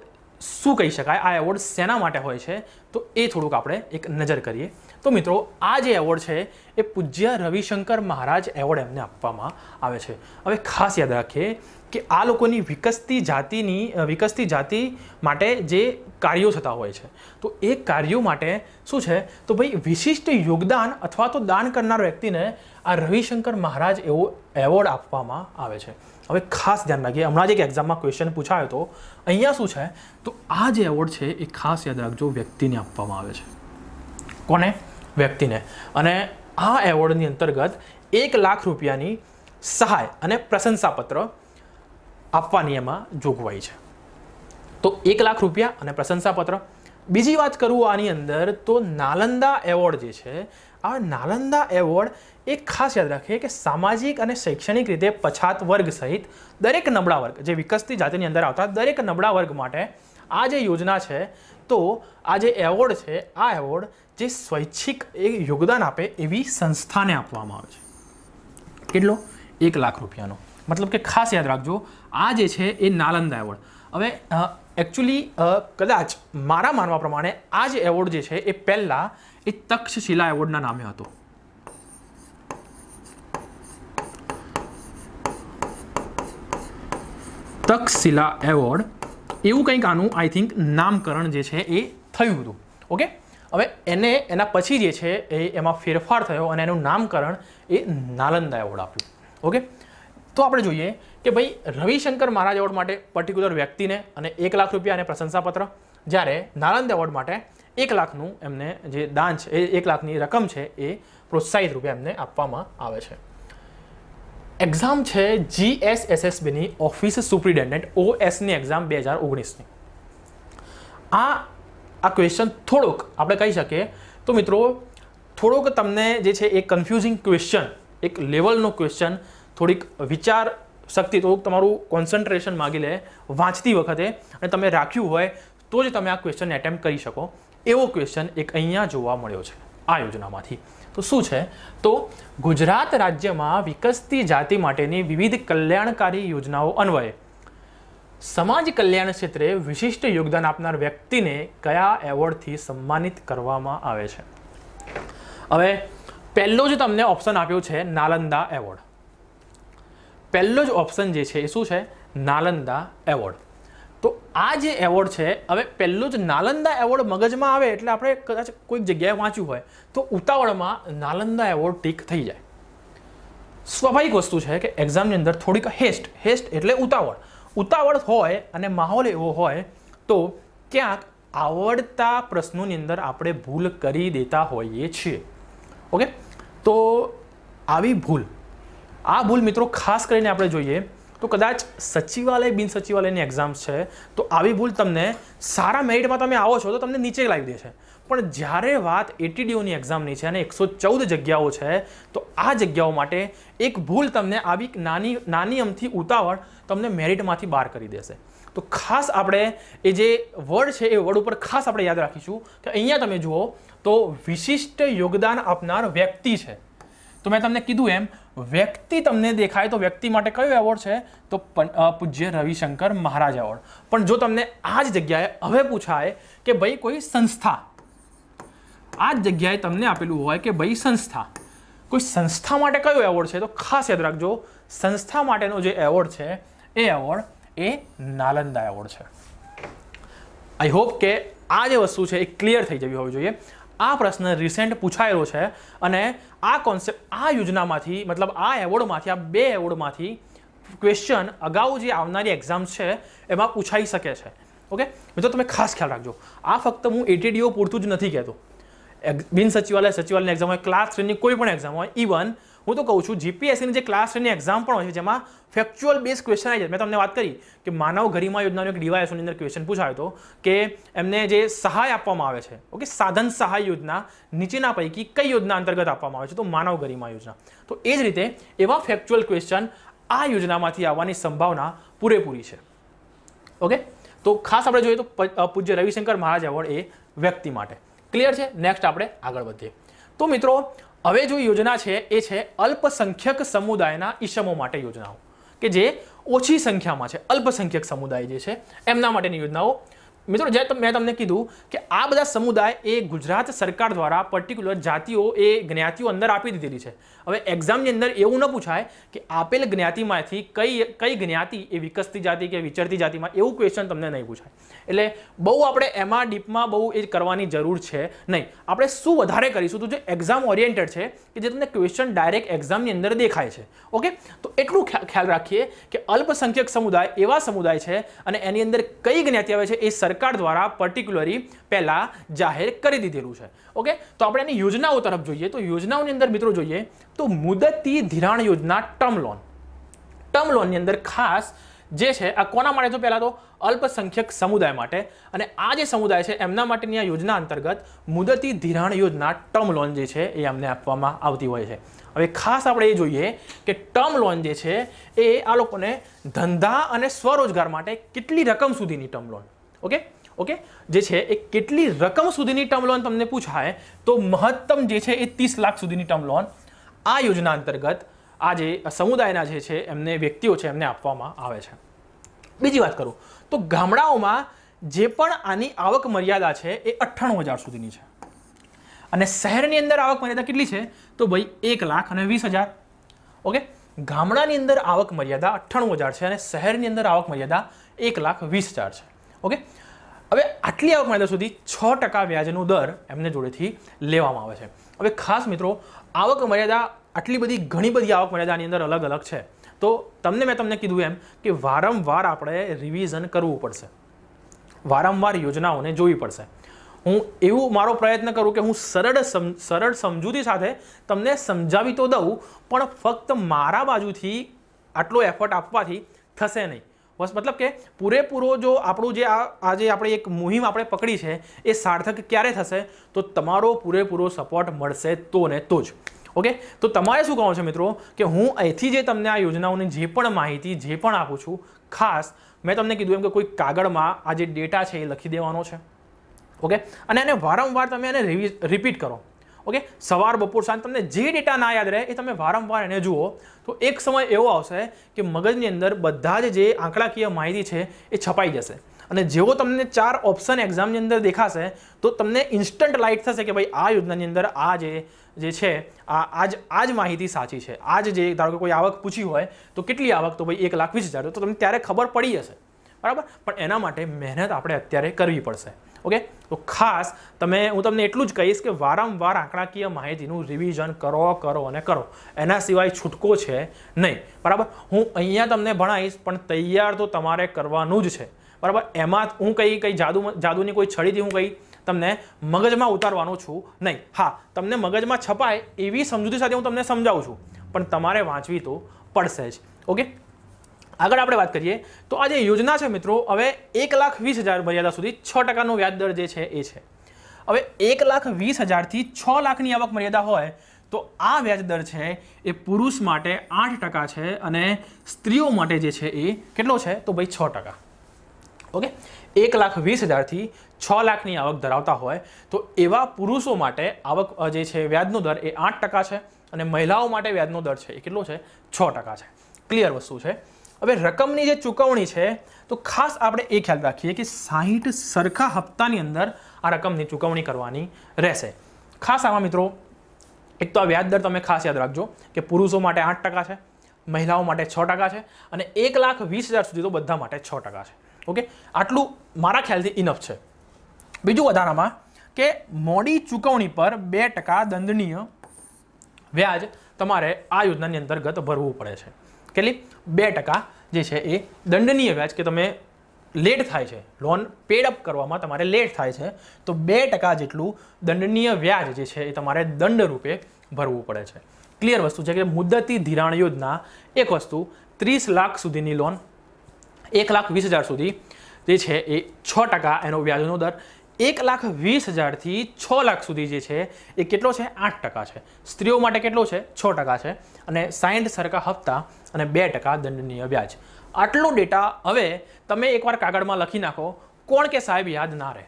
શું કહી શકાય આ એવોર્ડ શેના માટે હોય છે તો એ થોડુંક આપણે એક નજર કરીએ તો મિત્રો આ જે એવોર્ડ છે એ પૂજ્ય રવિશંકર મહારાજ એવોર્ડ એમને આપવામાં આવે છે હવે ખાસ યાદ રાખીએ કે આ લોકોની વિકસતી જાતિની વિકસતી જાતિ માટે જે કાર્યો થતા હોય છે તો એ કાર્યો માટે શું છે તો ભાઈ વિશિષ્ટ યોગદાન અથવા તો દાન કરનાર વ્યક્તિને આ રવિશંકર મહારાજ એવો એવોર્ડ આપવામાં આવે છે હવે ખાસ ધ્યાન રાખીએ હમણાં જ એક એક્ઝામમાં ક્વેશ્ચન પૂછાયો હતો અહીંયા શું છે તો આ જે એવોર્ડ છે એ ખાસ યાદ રાખજો વ્યક્તિને આપવામાં આવે છે કોને વ્યક્તિને અને આ એવોર્ડની અંતર્ગત એક લાખ રૂપિયાની સહાય અને પ્રશંસાપત્ર આપવાની એમાં જોગવાઈ છે તો એક લાખ રૂપિયા અને પ્રશંસાપત્ર બીજી વાત કરું આની અંદર તો નાલંદા એવોર્ડ જે છે આ નાલંદા એવોર્ડ એ ખાસ યાદ રાખે કે સામાજિક અને શૈક્ષણિક રીતે પછાત વર્ગ સહિત દરેક નબળા વર્ગ જે વિકસતી જાતિની અંદર આવતા દરેક નબળા વર્ગ માટે આ જે યોજના છે તો આ જે એવોર્ડ છે આ એવોર્ડ જે સ્વૈચ્છિક એ યોગદાન આપે એવી સંસ્થાને આપવામાં આવે છે કેટલો એક લાખ રૂપિયાનો મતલબ કે ખાસ યાદ રાખજો આ જે છે એ નાલંદા એવોર્ડ હવે એકચ્યુઅલી કદાચ મારા માનવા પ્રમાણે આ જે એવોર્ડ જે છે એ પહેલાં એ તક્ષશિલા એવોર્ડના નામે હતો તક્ષશિલા એવોર્ડ એવું કંઈક આનું આઈ થિંક નામકરણ જે છે એ થયું હતું ઓકે હવે એને એના પછી જે છે એ એમાં ફેરફાર થયો અને એનું નામકરણ એ નાલંદા એવોર્ડ આપ્યું ઓકે તો આપણે જોઈએ કે ભાઈ રવિશંકર મહારાજ એવોર્ડ માટે પર્ટિક્યુલર વ્યક્તિને અને એક લાખ રૂપિયા અને પ્રશંસાપત્ર જ્યારે નાલંદ એવોર્ડ માટે એક લાખનું એમને જે દાન છે એ એક લાખની રકમ છે એ પ્રોત્સાહિત રૂપે એમને આપવામાં આવે છે એક્ઝામ છે જીએસએસએસબીની ઓફિસ સુપ્રિન્ટેન્ડન્ટ ઓએસની એક્ઝામ બે હજાર ઓગણીસની આ આ ક્વેશ્ચન થોડોક આપણે કહી શકીએ તો મિત્રો થોડોક તમને જે છે એ કન્ફ્યુઝિંગ ક્વેશ્ચન એક લેવલનો ક્વેશ્ચન થોડીક વિચાર શક્તિ થોડુંક તમારું કોન્સન્ટ્રેશન માગી લે વાંચતી વખતે અને તમે રાખ્યું હોય તો જ તમે આ ક્વેશ્ચન એટેમ્પ કરી શકો એવો ક્વેશ્ચન એક અહીંયા જોવા મળ્યો છે આ યોજનામાંથી તો શું છે તો ગુજરાત રાજ્યમાં વિકસતી જાતિ માટેની વિવિધ કલ્યાણકારી યોજનાઓ અન્વયે સમાજ કલ્યાણ ક્ષેત્રે વિશિષ્ટ યોગદાન આપનાર વ્યક્તિને કયા એવોર્ડથી સન્માનિત કરવામાં આવે છે હવે પહેલો જ તમને ઓપ્શન આપ્યો છે નાલંદા એવોર્ડ પહેલો જ ઓપ્શન જે છે એ શું છે નાલંદા એવોર્ડ તો આ જે એવોર્ડ છે હવે પહેલું જ નાલંદા એવોર્ડ મગજમાં આવે એટલે આપણે કદાચ કોઈક જગ્યાએ વાંચ્યું હોય તો ઉતાવળમાં નાલંદા એવોર્ડ ટીક થઈ જાય સ્વાભાવિક વસ્તુ છે કે એક્ઝામની અંદર થોડીક હેસ્ટ હેસ્ટ એટલે ઉતાવળ ઉતાવળ હોય અને માહોલ એવો હોય તો ક્યાંક આવડતા પ્રશ્નોની અંદર આપણે ભૂલ કરી દેતા હોઈએ છીએ ઓકે તો આવી ભૂલ આ ભૂલ મિત્રો ખાસ કરીને આપણે જોઈએ તો કદાચ સચિવાલય બિન સચિવાલયની એક્ઝામ્સ છે તો આવી ભૂલ તમને સારા મેરિટમાં તમે આવો છો તો તમને નીચે લાવી દેશે પણ જ્યારે વાત એટીડીઓની એક્ઝામની છે અને એકસો ચૌદ જગ્યાઓ છે તો આ જગ્યાઓ માટે એક ભૂલ તમને આવી નાની નાની અમથી ઉતાવળ તમને મેરિટમાંથી બહાર કરી દેશે તો ખાસ આપણે એ જે વર્ડ છે એ વર્ડ ઉપર ખાસ આપણે યાદ રાખીશું કે અહીંયા તમે જુઓ તો વિશિષ્ટ યોગદાન આપનાર વ્યક્તિ છે તો મેં તમને કીધું એમ વ્યક્તિ તમને દેખાય તો વ્યક્તિ માટે કયો એવોર્ડ છે તો પૂજ્ય રવિશંકર મહારાજ એવોર્ડ પણ જો તમને આ જ જગ્યાએ હવે પૂછાય કે ભાઈ કોઈ સંસ્થા આ જ જગ્યાએ તમને આપેલું હોય કે ભાઈ સંસ્થા કોઈ સંસ્થા માટે કયો એવોર્ડ છે તો ખાસ યાદ રાખજો સંસ્થા માટેનો જે એવોર્ડ છે એ એવોર્ડ એ નાલંદા એવોર્ડ છે આઈ હોપ કે આ જે વસ્તુ છે એ ક્લિયર થઈ જવી હોવી જોઈએ આ પ્રશ્ન રિસેન્ટ પૂછાયેલો છે અને આ કોન્સેપ્ટ આ યોજનામાંથી મતલબ આ એવોર્ડમાંથી આ બે એવોર્ડમાંથી ક્વેશ્ચન અગાઉ જે આવનારી એક્ઝામ્સ છે એમાં પૂછાઈ શકે છે ઓકે મિત્રો તમે ખાસ ખ્યાલ રાખજો આ ફક્ત હું એટીડીઓ પૂરતું જ નથી કહેતો બિન સચિવાલય સચિવાલયની એક્ઝામ હોય ક્લાસ થ્રીની કોઈ પણ એક્ઝામ હોય ઇવન હું તો કહું છું જીપીએસસીની જે ક્લાસ એની એક્ઝામ પણ હોય છે જેમાં ફેક્ચ્યુઅલ બેઝ ક્વેશ્ચન આવી જાય મેં તમને વાત કરી કે માનવ ગરિમા યોજનાનો એક ડીવાયસોની અંદર ક્વેશ્ચન પૂછાયો હતો કે એમને જે સહાય આપવામાં આવે છે ઓકે સાધન સહાય યોજના નીચેના પૈકી કઈ યોજના અંતર્ગત આપવામાં આવે છે તો માનવ ગરિમા યોજના તો એ જ રીતે એવા ફેક્ચ્યુઅલ ક્વેશ્ચન આ યોજનામાંથી આવવાની સંભાવના પૂરેપૂરી છે ઓકે તો ખાસ આપણે જોઈએ તો પૂજ્ય રવિશંકર મહારાજ એવોર્ડ એ વ્યક્તિ માટે ક્લિયર છે નેક્સ્ટ આપણે આગળ વધીએ તો મિત્રો હવે જો યોજના છે એ છે અલ્પસંખ્યક સમુદાયના ઈસમો માટે યોજનાઓ કે જે ઓછી સંખ્યામાં છે અલ્પસંખ્યક સમુદાય જે છે એમના માટેની યોજનાઓ મિત્રો જે મેં તમને કીધું કે આ બધા સમુદાય એ ગુજરાત સરકાર દ્વારા પર્ટિક્યુલર જાતિઓ એ જ્ઞાતિઓ અંદર આપી દીધેલી છે હવે એક્ઝામની અંદર એવું ન પૂછાય કે આપેલ જ્ઞાતિમાંથી કઈ કઈ જ્ઞાતિ એ વિકસતી જાતિ કે વિચરતી જાતિમાં એવું ક્વેશ્ચન તમને નહીં પૂછાય એટલે બહુ આપણે એમાં ડીપમાં બહુ એ કરવાની જરૂર છે નહીં આપણે શું વધારે કરીશું તો જે એક્ઝામ ઓરિએન્ટેડ છે કે જે તમને ક્વેશ્ચન ડાયરેક્ટ એક્ઝામની અંદર દેખાય છે ઓકે તો એટલું ખ્યાલ રાખીએ કે અલ્પસંખ્યક સમુદાય એવા સમુદાય છે અને એની અંદર કઈ જ્ઞાતિ આવે છે એ સર સરકાર દ્વારા પર્ટિક્યુલરી પહેલાં જાહેર કરી દીધેલું છે ઓકે તો આપણે એની યોજનાઓ તરફ જોઈએ તો યોજનાઓની અંદર મિત્રો જોઈએ તો મુદતી ધિરાણ યોજના ટર્મ લોન ટર્મ લોનની અંદર ખાસ જે છે આ કોના માટે તો પહેલાં તો અલ્પસંખ્યક સમુદાય માટે અને આ જે સમુદાય છે એમના માટેની આ યોજના અંતર્ગત મુદતી ધિરાણ યોજના ટર્મ લોન જે છે એ અમને આપવામાં આવતી હોય છે હવે ખાસ આપણે એ જોઈએ કે ટર્મ લોન જે છે એ આ લોકોને ધંધા અને સ્વરોજગાર માટે કેટલી રકમ સુધીની ટર્મ લોન ઓકે ઓકે જે છે એ કેટલી રકમ સુધીની ટર્મ લોન તમને પૂછાય તો મહત્તમ જે છે એ ત્રીસ લાખ સુધીની ટર્મ લોન આ યોજના અંતર્ગત આ જે સમુદાયના જે છે એમને વ્યક્તિઓ છે એમને આપવામાં આવે છે બીજી વાત કરું તો ગામડાઓમાં જે પણ આની આવક મર્યાદા છે એ અઠ્ઠાણું હજાર સુધીની છે અને શહેરની અંદર આવક મર્યાદા કેટલી છે તો ભાઈ એક લાખ અને વીસ હજાર ઓકે ગામડાની અંદર આવક મર્યાદા અઠ્ઠાણું હજાર છે અને શહેરની અંદર આવક મર્યાદા એક લાખ વીસ હજાર છે ઓકે હવે આટલી આવક મર્યાદા સુધી છ ટકા વ્યાજનો દર એમને જોડેથી લેવામાં આવે છે હવે ખાસ મિત્રો આવક મર્યાદા આટલી બધી ઘણી બધી આવક મર્યાદાની અંદર અલગ અલગ છે તો તમને મેં તમને કીધું એમ કે વારંવાર આપણે રિવિઝન કરવું પડશે વારંવાર યોજનાઓને જોવી પડશે હું એવું મારો પ્રયત્ન કરું કે હું સરળ સરળ સમજૂતી સાથે તમને સમજાવી તો દઉં પણ ફક્ત મારા બાજુથી આટલો એફર્ટ આપવાથી થશે નહીં બસ મતલબ કે પૂરેપૂરો જો આપણું જે આ આજે આપણે એક મુહિમ આપણે પકડી છે એ સાર્થક ક્યારે થશે તો તમારો પૂરેપૂરો સપોર્ટ મળશે તો ને તો જ ઓકે તો તમારે શું કહો છો મિત્રો કે હું અહીંથી જે તમને આ યોજનાઓની જે પણ માહિતી જે પણ આપું છું ખાસ મેં તમને કીધું એમ કે કોઈ કાગળમાં આ જે ડેટા છે એ લખી દેવાનો છે ઓકે અને એને વારંવાર તમે એને રિપીટ કરો ઓકે સવાર બપોર સાંજ તમને જે ડેટા ના યાદ રહે એ તમે વારંવાર એને જુઓ તો એક સમય એવો આવશે કે મગજની અંદર બધા જ જે આંકડાકીય માહિતી છે એ છપાઈ જશે અને જેવો તમને ચાર ઓપ્શન એક્ઝામની અંદર દેખાશે તો તમને ઇન્સ્ટન્ટ લાઇટ થશે કે ભાઈ આ યોજનાની અંદર આ જે જે છે આ આજ આ જ માહિતી સાચી છે આજ જે ધારો કે કોઈ આવક પૂછી હોય તો કેટલી આવક તો ભાઈ એક લાખ વીસ તો તમને ત્યારે ખબર પડી જશે બરાબર પણ એના માટે મહેનત આપણે અત્યારે કરવી પડશે ઓકે તો ખાસ તમે હું તમને એટલું જ કહીશ કે વારંવાર આંકડાકીય માહિતીનું રિવિઝન કરો કરો અને કરો એના સિવાય છૂટકો છે નહીં બરાબર હું અહીંયા તમને ભણાવીશ પણ તૈયાર તો તમારે કરવાનું જ છે બરાબર એમાં હું કઈ કઈ જાદુ જાદુની કોઈ છડીથી હું કઈ તમને મગજમાં ઉતારવાનો છું નહીં હા તમને મગજમાં છપાય એવી સમજૂતી સાથે હું તમને સમજાવું છું પણ તમારે વાંચવી તો પડશે જ ઓકે આગળ આપણે વાત કરીએ તો આ જે યોજના છે મિત્રો હવે એક લાખ વીસ હજાર મર્યાદા સુધી છ ટકાનો વ્યાજદર જે છે એ છે હવે એક લાખ વીસ હજારથી છ લાખની આવક મર્યાદા હોય તો આ વ્યાજદર છે એ પુરુષ માટે આઠ ટકા છે અને સ્ત્રીઓ માટે જે છે એ કેટલો છે તો ભાઈ છ ટકા ઓકે એક લાખ વીસ હજારથી છ લાખની આવક ધરાવતા હોય તો એવા પુરુષો માટે આવક જે છે વ્યાજનો દર એ આઠ ટકા છે અને મહિલાઓ માટે વ્યાજનો દર છે એ કેટલો છે છ ટકા છે ક્લિયર વસ્તુ છે હવે રકમની જે ચૂકવણી છે તો ખાસ આપણે એ ખ્યાલ રાખીએ કે સાહીઠ સરખા હપ્તાની અંદર આ રકમની ચૂકવણી કરવાની રહેશે ખાસ આવા મિત્રો એક તો આ વ્યાજ દર તમે ખાસ યાદ રાખજો કે પુરુષો માટે આઠ ટકા છે મહિલાઓ માટે છ ટકા છે અને એક લાખ વીસ હજાર સુધી તો બધા માટે છ ટકા છે ઓકે આટલું મારા ખ્યાલથી ઇનફ છે બીજું વધારામાં કે મોડી ચૂકવણી પર બે ટકા દંડનીય વ્યાજ તમારે આ યોજનાની અંતર્ગત ભરવું પડે છે કેટલી બે ટકા જે છે એ દંડનીય વ્યાજ કે તમે લેટ થાય છે લોન પેડ અપ કરવામાં તમારે લેટ થાય છે તો બે ટકા જેટલું દંડનીય વ્યાજ જે છે એ તમારે દંડ રૂપે ભરવું પડે છે ક્લિયર વસ્તુ છે કે મુદ્દતી ધિરાણ યોજના એક વસ્તુ ત્રીસ લાખ સુધીની લોન એક લાખ વીસ હજાર સુધી જે છે એ છ ટકા એનો વ્યાજનો દર એક લાખ વીસ હજારથી છ લાખ સુધી જે છે એ કેટલો છે આઠ ટકા છે સ્ત્રીઓ માટે કેટલો છે છ ટકા છે અને સાઠ સરખા હપ્તા અને બે ટકા દંડનીય વ્યાજ આટલો ડેટા હવે તમે એકવાર કાગળમાં લખી નાખો કોણ કે સાહેબ યાદ ના રહે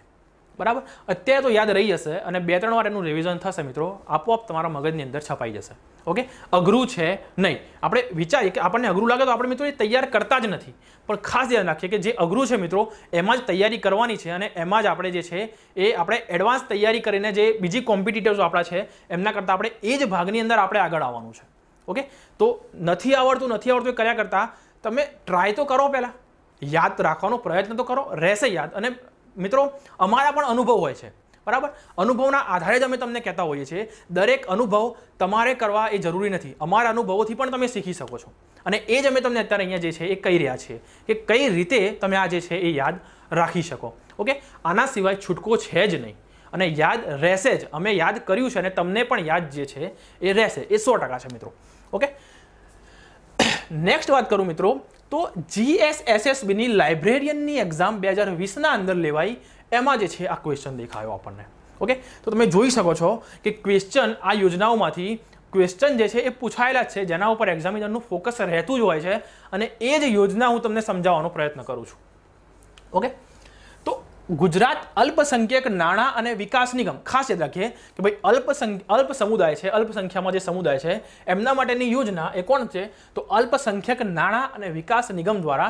બરાબર અત્યારે તો યાદ રહી જશે અને બે ત્રણ વાર એનું રિવિઝન થશે મિત્રો આપોઆપ તમારા મગજની અંદર છપાઈ જશે ઓકે અઘરું છે નહીં આપણે વિચારીએ કે આપણને અઘરું લાગે તો આપણે મિત્રો એ તૈયાર કરતા જ નથી પણ ખાસ ધ્યાન રાખીએ કે જે અઘરું છે મિત્રો એમાં જ તૈયારી કરવાની છે અને એમાં જ આપણે જે છે એ આપણે એડવાન્સ તૈયારી કરીને જે બીજી કોમ્પિટિટર્સ આપણા છે એમના કરતાં આપણે એ જ ભાગની અંદર આપણે આગળ આવવાનું છે ઓકે તો નથી આવડતું નથી આવડતું એ કર્યા કરતાં તમે ટ્રાય તો કરો પહેલાં યાદ રાખવાનો પ્રયત્ન તો કરો રહેશે યાદ અને મિત્રો અમારા પણ અનુભવ હોય છે બરાબર અનુભવના આધારે જ અમે તમને કહેતા હોઈએ છીએ દરેક અનુભવ તમારે કરવા એ જરૂરી નથી અમારા અનુભવોથી પણ તમે શીખી શકો છો અને એ જ અમે તમને અત્યારે અહીંયા જે છે એ કહી રહ્યા છીએ કે કઈ રીતે તમે આ જે છે એ યાદ રાખી શકો ઓકે આના સિવાય છૂટકો છે જ નહીં અને યાદ રહેશે જ અમે યાદ કર્યું છે અને તમને પણ યાદ જે છે એ રહેશે એ સો ટકા છે મિત્રો ઓકે નેક્સ્ટ વાત કરું મિત્રો તો જીએસએસએસબીની લાઇબ્રેરિયનની એક્ઝામ બે હજાર વીસના અંદર લેવાઈ એમાં જે છે આ ક્વેશ્ચન દેખાયો આપણને ઓકે તો તમે જોઈ શકો છો કે ક્વેશ્ચન આ યોજનાઓમાંથી ક્વેશ્ચન જે છે એ પૂછાયેલા જ છે જેના ઉપર એક્ઝામિનરનું ફોકસ રહેતું જ હોય છે અને એ જ યોજના હું તમને સમજાવવાનો પ્રયત્ન કરું છું ઓકે ગુજરાત અલ્પસંખ્યક નાણાં અને વિકાસ નિગમ ખાસ યાદ રાખીએ કે ભાઈ અલ્પસંખ્ય અલ્પ સમુદાય છે અલ્પસંખ્યામાં જે સમુદાય છે એમના માટેની યોજના એ કોણ છે તો અલ્પસંખ્યક નાણાં અને વિકાસ નિગમ દ્વારા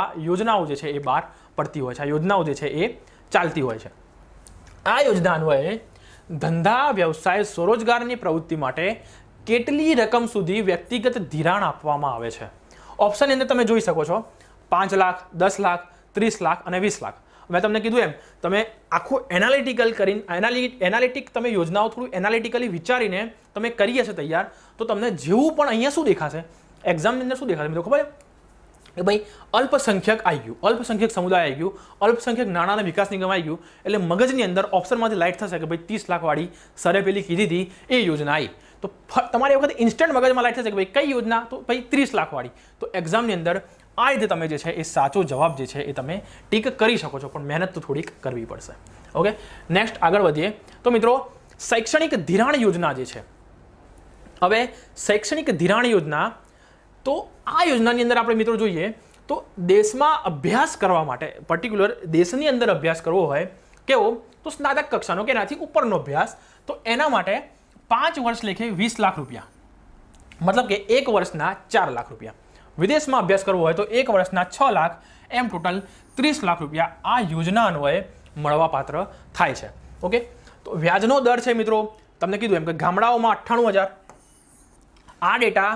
આ યોજનાઓ જે છે એ બહાર પડતી હોય છે આ યોજનાઓ જે છે એ ચાલતી હોય છે આ યોજના અન્વયે ધંધા વ્યવસાય સ્વરોજગારની પ્રવૃત્તિ માટે કેટલી રકમ સુધી વ્યક્તિગત ધિરાણ આપવામાં આવે છે ઓપ્શનની અંદર તમે જોઈ શકો છો પાંચ લાખ દસ લાખ ત્રીસ લાખ અને વીસ લાખ મેં તમને કીધું એમ તમે આખું એનાલિટિકલ કરીને એનાલિ એનાલિટિક તમે યોજનાઓ થોડું એનાલિટિકલી વિચારીને તમે કરી હશે તૈયાર તો તમને જેવું પણ અહીંયા શું દેખાશે એક્ઝામની અંદર શું દેખાશે મિત્રો ખબર કે ભાઈ અલ્પસંખ્યક આવી ગયું અલ્પસંખ્યક સમુદાય આવી ગયું અલ્પસંખ્યક નાણાંના વિકાસ નિગમ આવી ગયું એટલે મગજની અંદર ઓપ્શનમાંથી લાઇટ થશે કે ભાઈ ત્રીસ લાખવાળી સરે પેલી કીધી હતી એ યોજના આવી તો તમારી વખતે ઇન્સ્ટન્ટ મગજમાં લાઈટ થશે કે ભાઈ કઈ યોજના તો ભાઈ ત્રીસ લાખવાળી તો એક્ઝામની અંદર આ રીતે તમે જે છે એ સાચો જવાબ જે છે એ તમે ટીક કરી શકો છો પણ મહેનત તો થોડીક કરવી પડશે ઓકે નેક્સ્ટ આગળ વધીએ તો મિત્રો શૈક્ષણિક ધિરાણ યોજના જે છે હવે શૈક્ષણિક ધિરાણ યોજના તો આ યોજનાની અંદર આપણે મિત્રો જોઈએ તો દેશમાં અભ્યાસ કરવા માટે પર્ટિક્યુલર દેશની અંદર અભ્યાસ કરવો હોય કેવો તો સ્નાતક કક્ષાનો કે એનાથી ઉપરનો અભ્યાસ તો એના માટે પાંચ વર્ષ લેખે વીસ લાખ રૂપિયા મતલબ કે એક વર્ષના ચાર લાખ રૂપિયા વિદેશમાં અભ્યાસ કરવો હોય તો એક વર્ષના છ લાખ એમ ટોટલ ત્રીસ લાખ રૂપિયા આ યોજના અન્વયે મળવાપાત્ર થાય છે ઓકે તો વ્યાજનો દર છે મિત્રો તમને કીધું એમ કે ગામડાઓમાં અઠ્ઠાણું હજાર આ ડેટા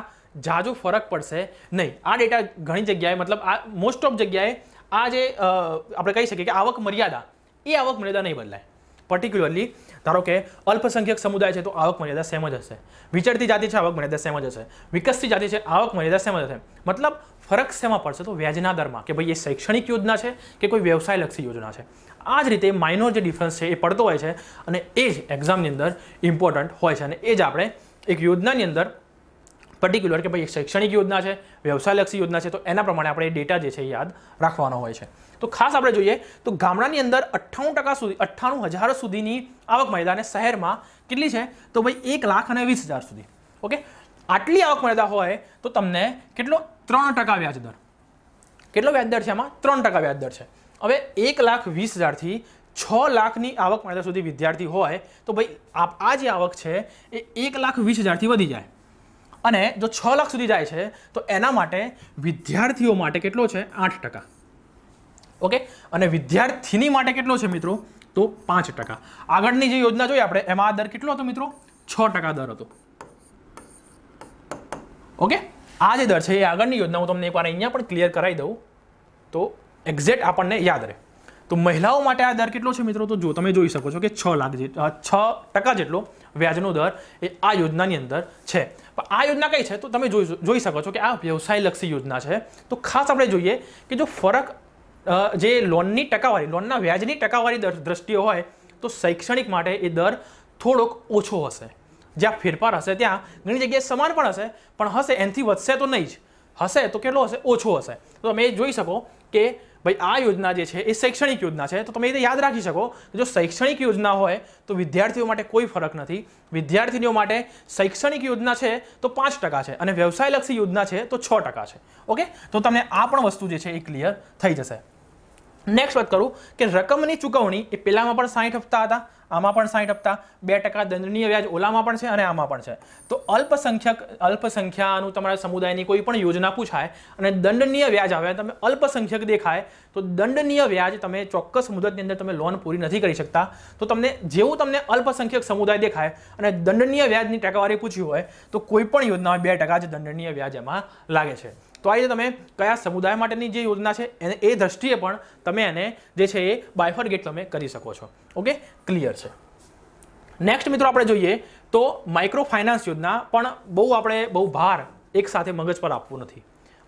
જાજુ ફરક પડશે નહીં આ ડેટા ઘણી જગ્યાએ મતલબ આ મોસ્ટ ઓફ જગ્યાએ આ જે આપણે કહી શકીએ કે આવક મર્યાદા એ આવક મર્યાદા નહીં બદલાય પર્ટિક્યુલરલી ધારો કે અલ્પસંખ્યક સમુદાય છે તો આવક મર્યાદા સેમ જ હશે વિચરતી જાતિ છે આવક મર્યાદા સેમ જ હશે વિકસતી જાતિ છે આવક મર્યાદા સેમ જ હશે મતલબ ફરક શેમાં પડશે તો વ્યાજના દરમાં કે ભાઈ એ શૈક્ષણિક યોજના છે કે કોઈ વ્યવસાયલક્ષી યોજના છે આ જ રીતે માઇનોર જે ડિફરન્સ છે એ પડતો હોય છે અને એ જ એક્ઝામની અંદર ઇમ્પોર્ટન્ટ હોય છે અને એ જ આપણે એક યોજનાની અંદર પર્ટિક્યુલર કે ભાઈ શૈક્ષણિક યોજના છે વ્યવસાયલક્ષી યોજના છે તો એના પ્રમાણે આપણે ડેટા જે છે એ યાદ રાખવાનો હોય છે તો ખાસ આપણે જોઈએ તો ગામડાની અંદર અઠ્ઠાણું ટકા સુધી અઠ્ઠાણું હજાર સુધીની આવક મર્યાદા શહેરમાં કેટલી છે તો ભાઈ એક લાખ અને વીસ હજાર સુધી ઓકે આટલી આવક મર્યાદા હોય તો તમને કેટલો ત્રણ ટકા વ્યાજદર કેટલો વ્યાજદર છે આમાં ત્રણ ટકા વ્યાજદર છે હવે એક લાખ વીસ હજારથી છ લાખની આવક મર્યાદા સુધી વિદ્યાર્થી હોય તો ભાઈ આ જે આવક છે એ એક લાખ વીસ હજારથી વધી જાય અને જો છ લાખ સુધી જાય છે તો એના માટે વિદ્યાર્થીઓ માટે કેટલો છે આઠ ટકા ઓકે અને વિદ્યાર્થીની માટે કેટલો છે મિત્રો તો પાંચ ટકા આગળની જે યોજના જોઈએ આપણે એમાં આ દર કેટલો હતો મિત્રો છ ટકા દર હતો ઓકે આ જે દર છે એ આગળની યોજના હું તમને એકવાર અહીંયા પણ ક્લિયર કરાવી દઉં તો એક્ઝેક્ટ આપણને યાદ રહે તો મહિલાઓ માટે આ દર કેટલો છે મિત્રો તો જો તમે જોઈ શકો છો કે છ લાખ છ ટકા જેટલો વ્યાજનો દર એ આ યોજનાની અંદર છે પણ આ યોજના કઈ છે તો તમે જોઈ શકો છો કે આ વ્યવસાયલક્ષી યોજના છે તો ખાસ આપણે જોઈએ કે જો ફરક જે લોનની ટકાવારી લોનના વ્યાજની ટકાવારી દ્રષ્ટિએ હોય તો શૈક્ષણિક માટે એ દર થોડોક ઓછો હશે જ્યાં ફેરફાર હશે ત્યાં ઘણી જગ્યાએ સમાન પણ હશે પણ હશે એનાથી વધશે તો નહીં જ હશે તો કેટલો હશે ઓછો હશે તો તમે જોઈ શકો કે ભાઈ આ યોજના જે છે એ શૈક્ષણિક યોજના છે તો તમે એ યાદ રાખી શકો કે જો શૈક્ષણિક યોજના હોય તો વિદ્યાર્થીઓ માટે કોઈ ફરક નથી વિદ્યાર્થીનીઓ માટે શૈક્ષણિક યોજના છે તો પાંચ ટકા છે અને વ્યવસાયલક્ષી યોજના છે તો છ ટકા છે ઓકે તો તમને આ પણ વસ્તુ જે છે એ ક્લિયર થઈ જશે નેક્સ્ટ વાત કરું કે રકમની ચૂકવણી એ પહેલાંમાં પણ સાઠ હપ્તા હતા આમાં પણ સાઠ હપ્તા બે ટકા દંડનીય વ્યાજ ઓલામાં પણ છે અને આમાં પણ છે તો અલ્પસંખ્યક અલ્પસંખ્યાનું તમારા સમુદાયની કોઈ પણ યોજના પૂછાય અને દંડનીય વ્યાજ આવે તમે અલ્પસંખ્યક દેખાય તો દંડનીય વ્યાજ તમે ચોક્કસ મુદતની અંદર તમે લોન પૂરી નથી કરી શકતા તો તમને જેવું તમને અલ્પસંખ્યક સમુદાય દેખાય અને દંડનીય વ્યાજની ટકાવારી પૂછી હોય તો કોઈ પણ યોજનામાં બે ટકા જ દંડનીય વ્યાજ એમાં લાગે છે તો આ રીતે તમે કયા સમુદાય માટેની જે યોજના છે એને એ દ્રષ્ટિએ પણ તમે એને જે છે એ બાયફર્ગેટ તમે કરી શકો છો ઓકે ક્લિયર છે નેક્સ્ટ મિત્રો આપણે જોઈએ તો માઇક્રો ફાઇનાન્સ યોજના પણ બહુ આપણે બહુ ભાર એક સાથે મગજ પર આપવું નથી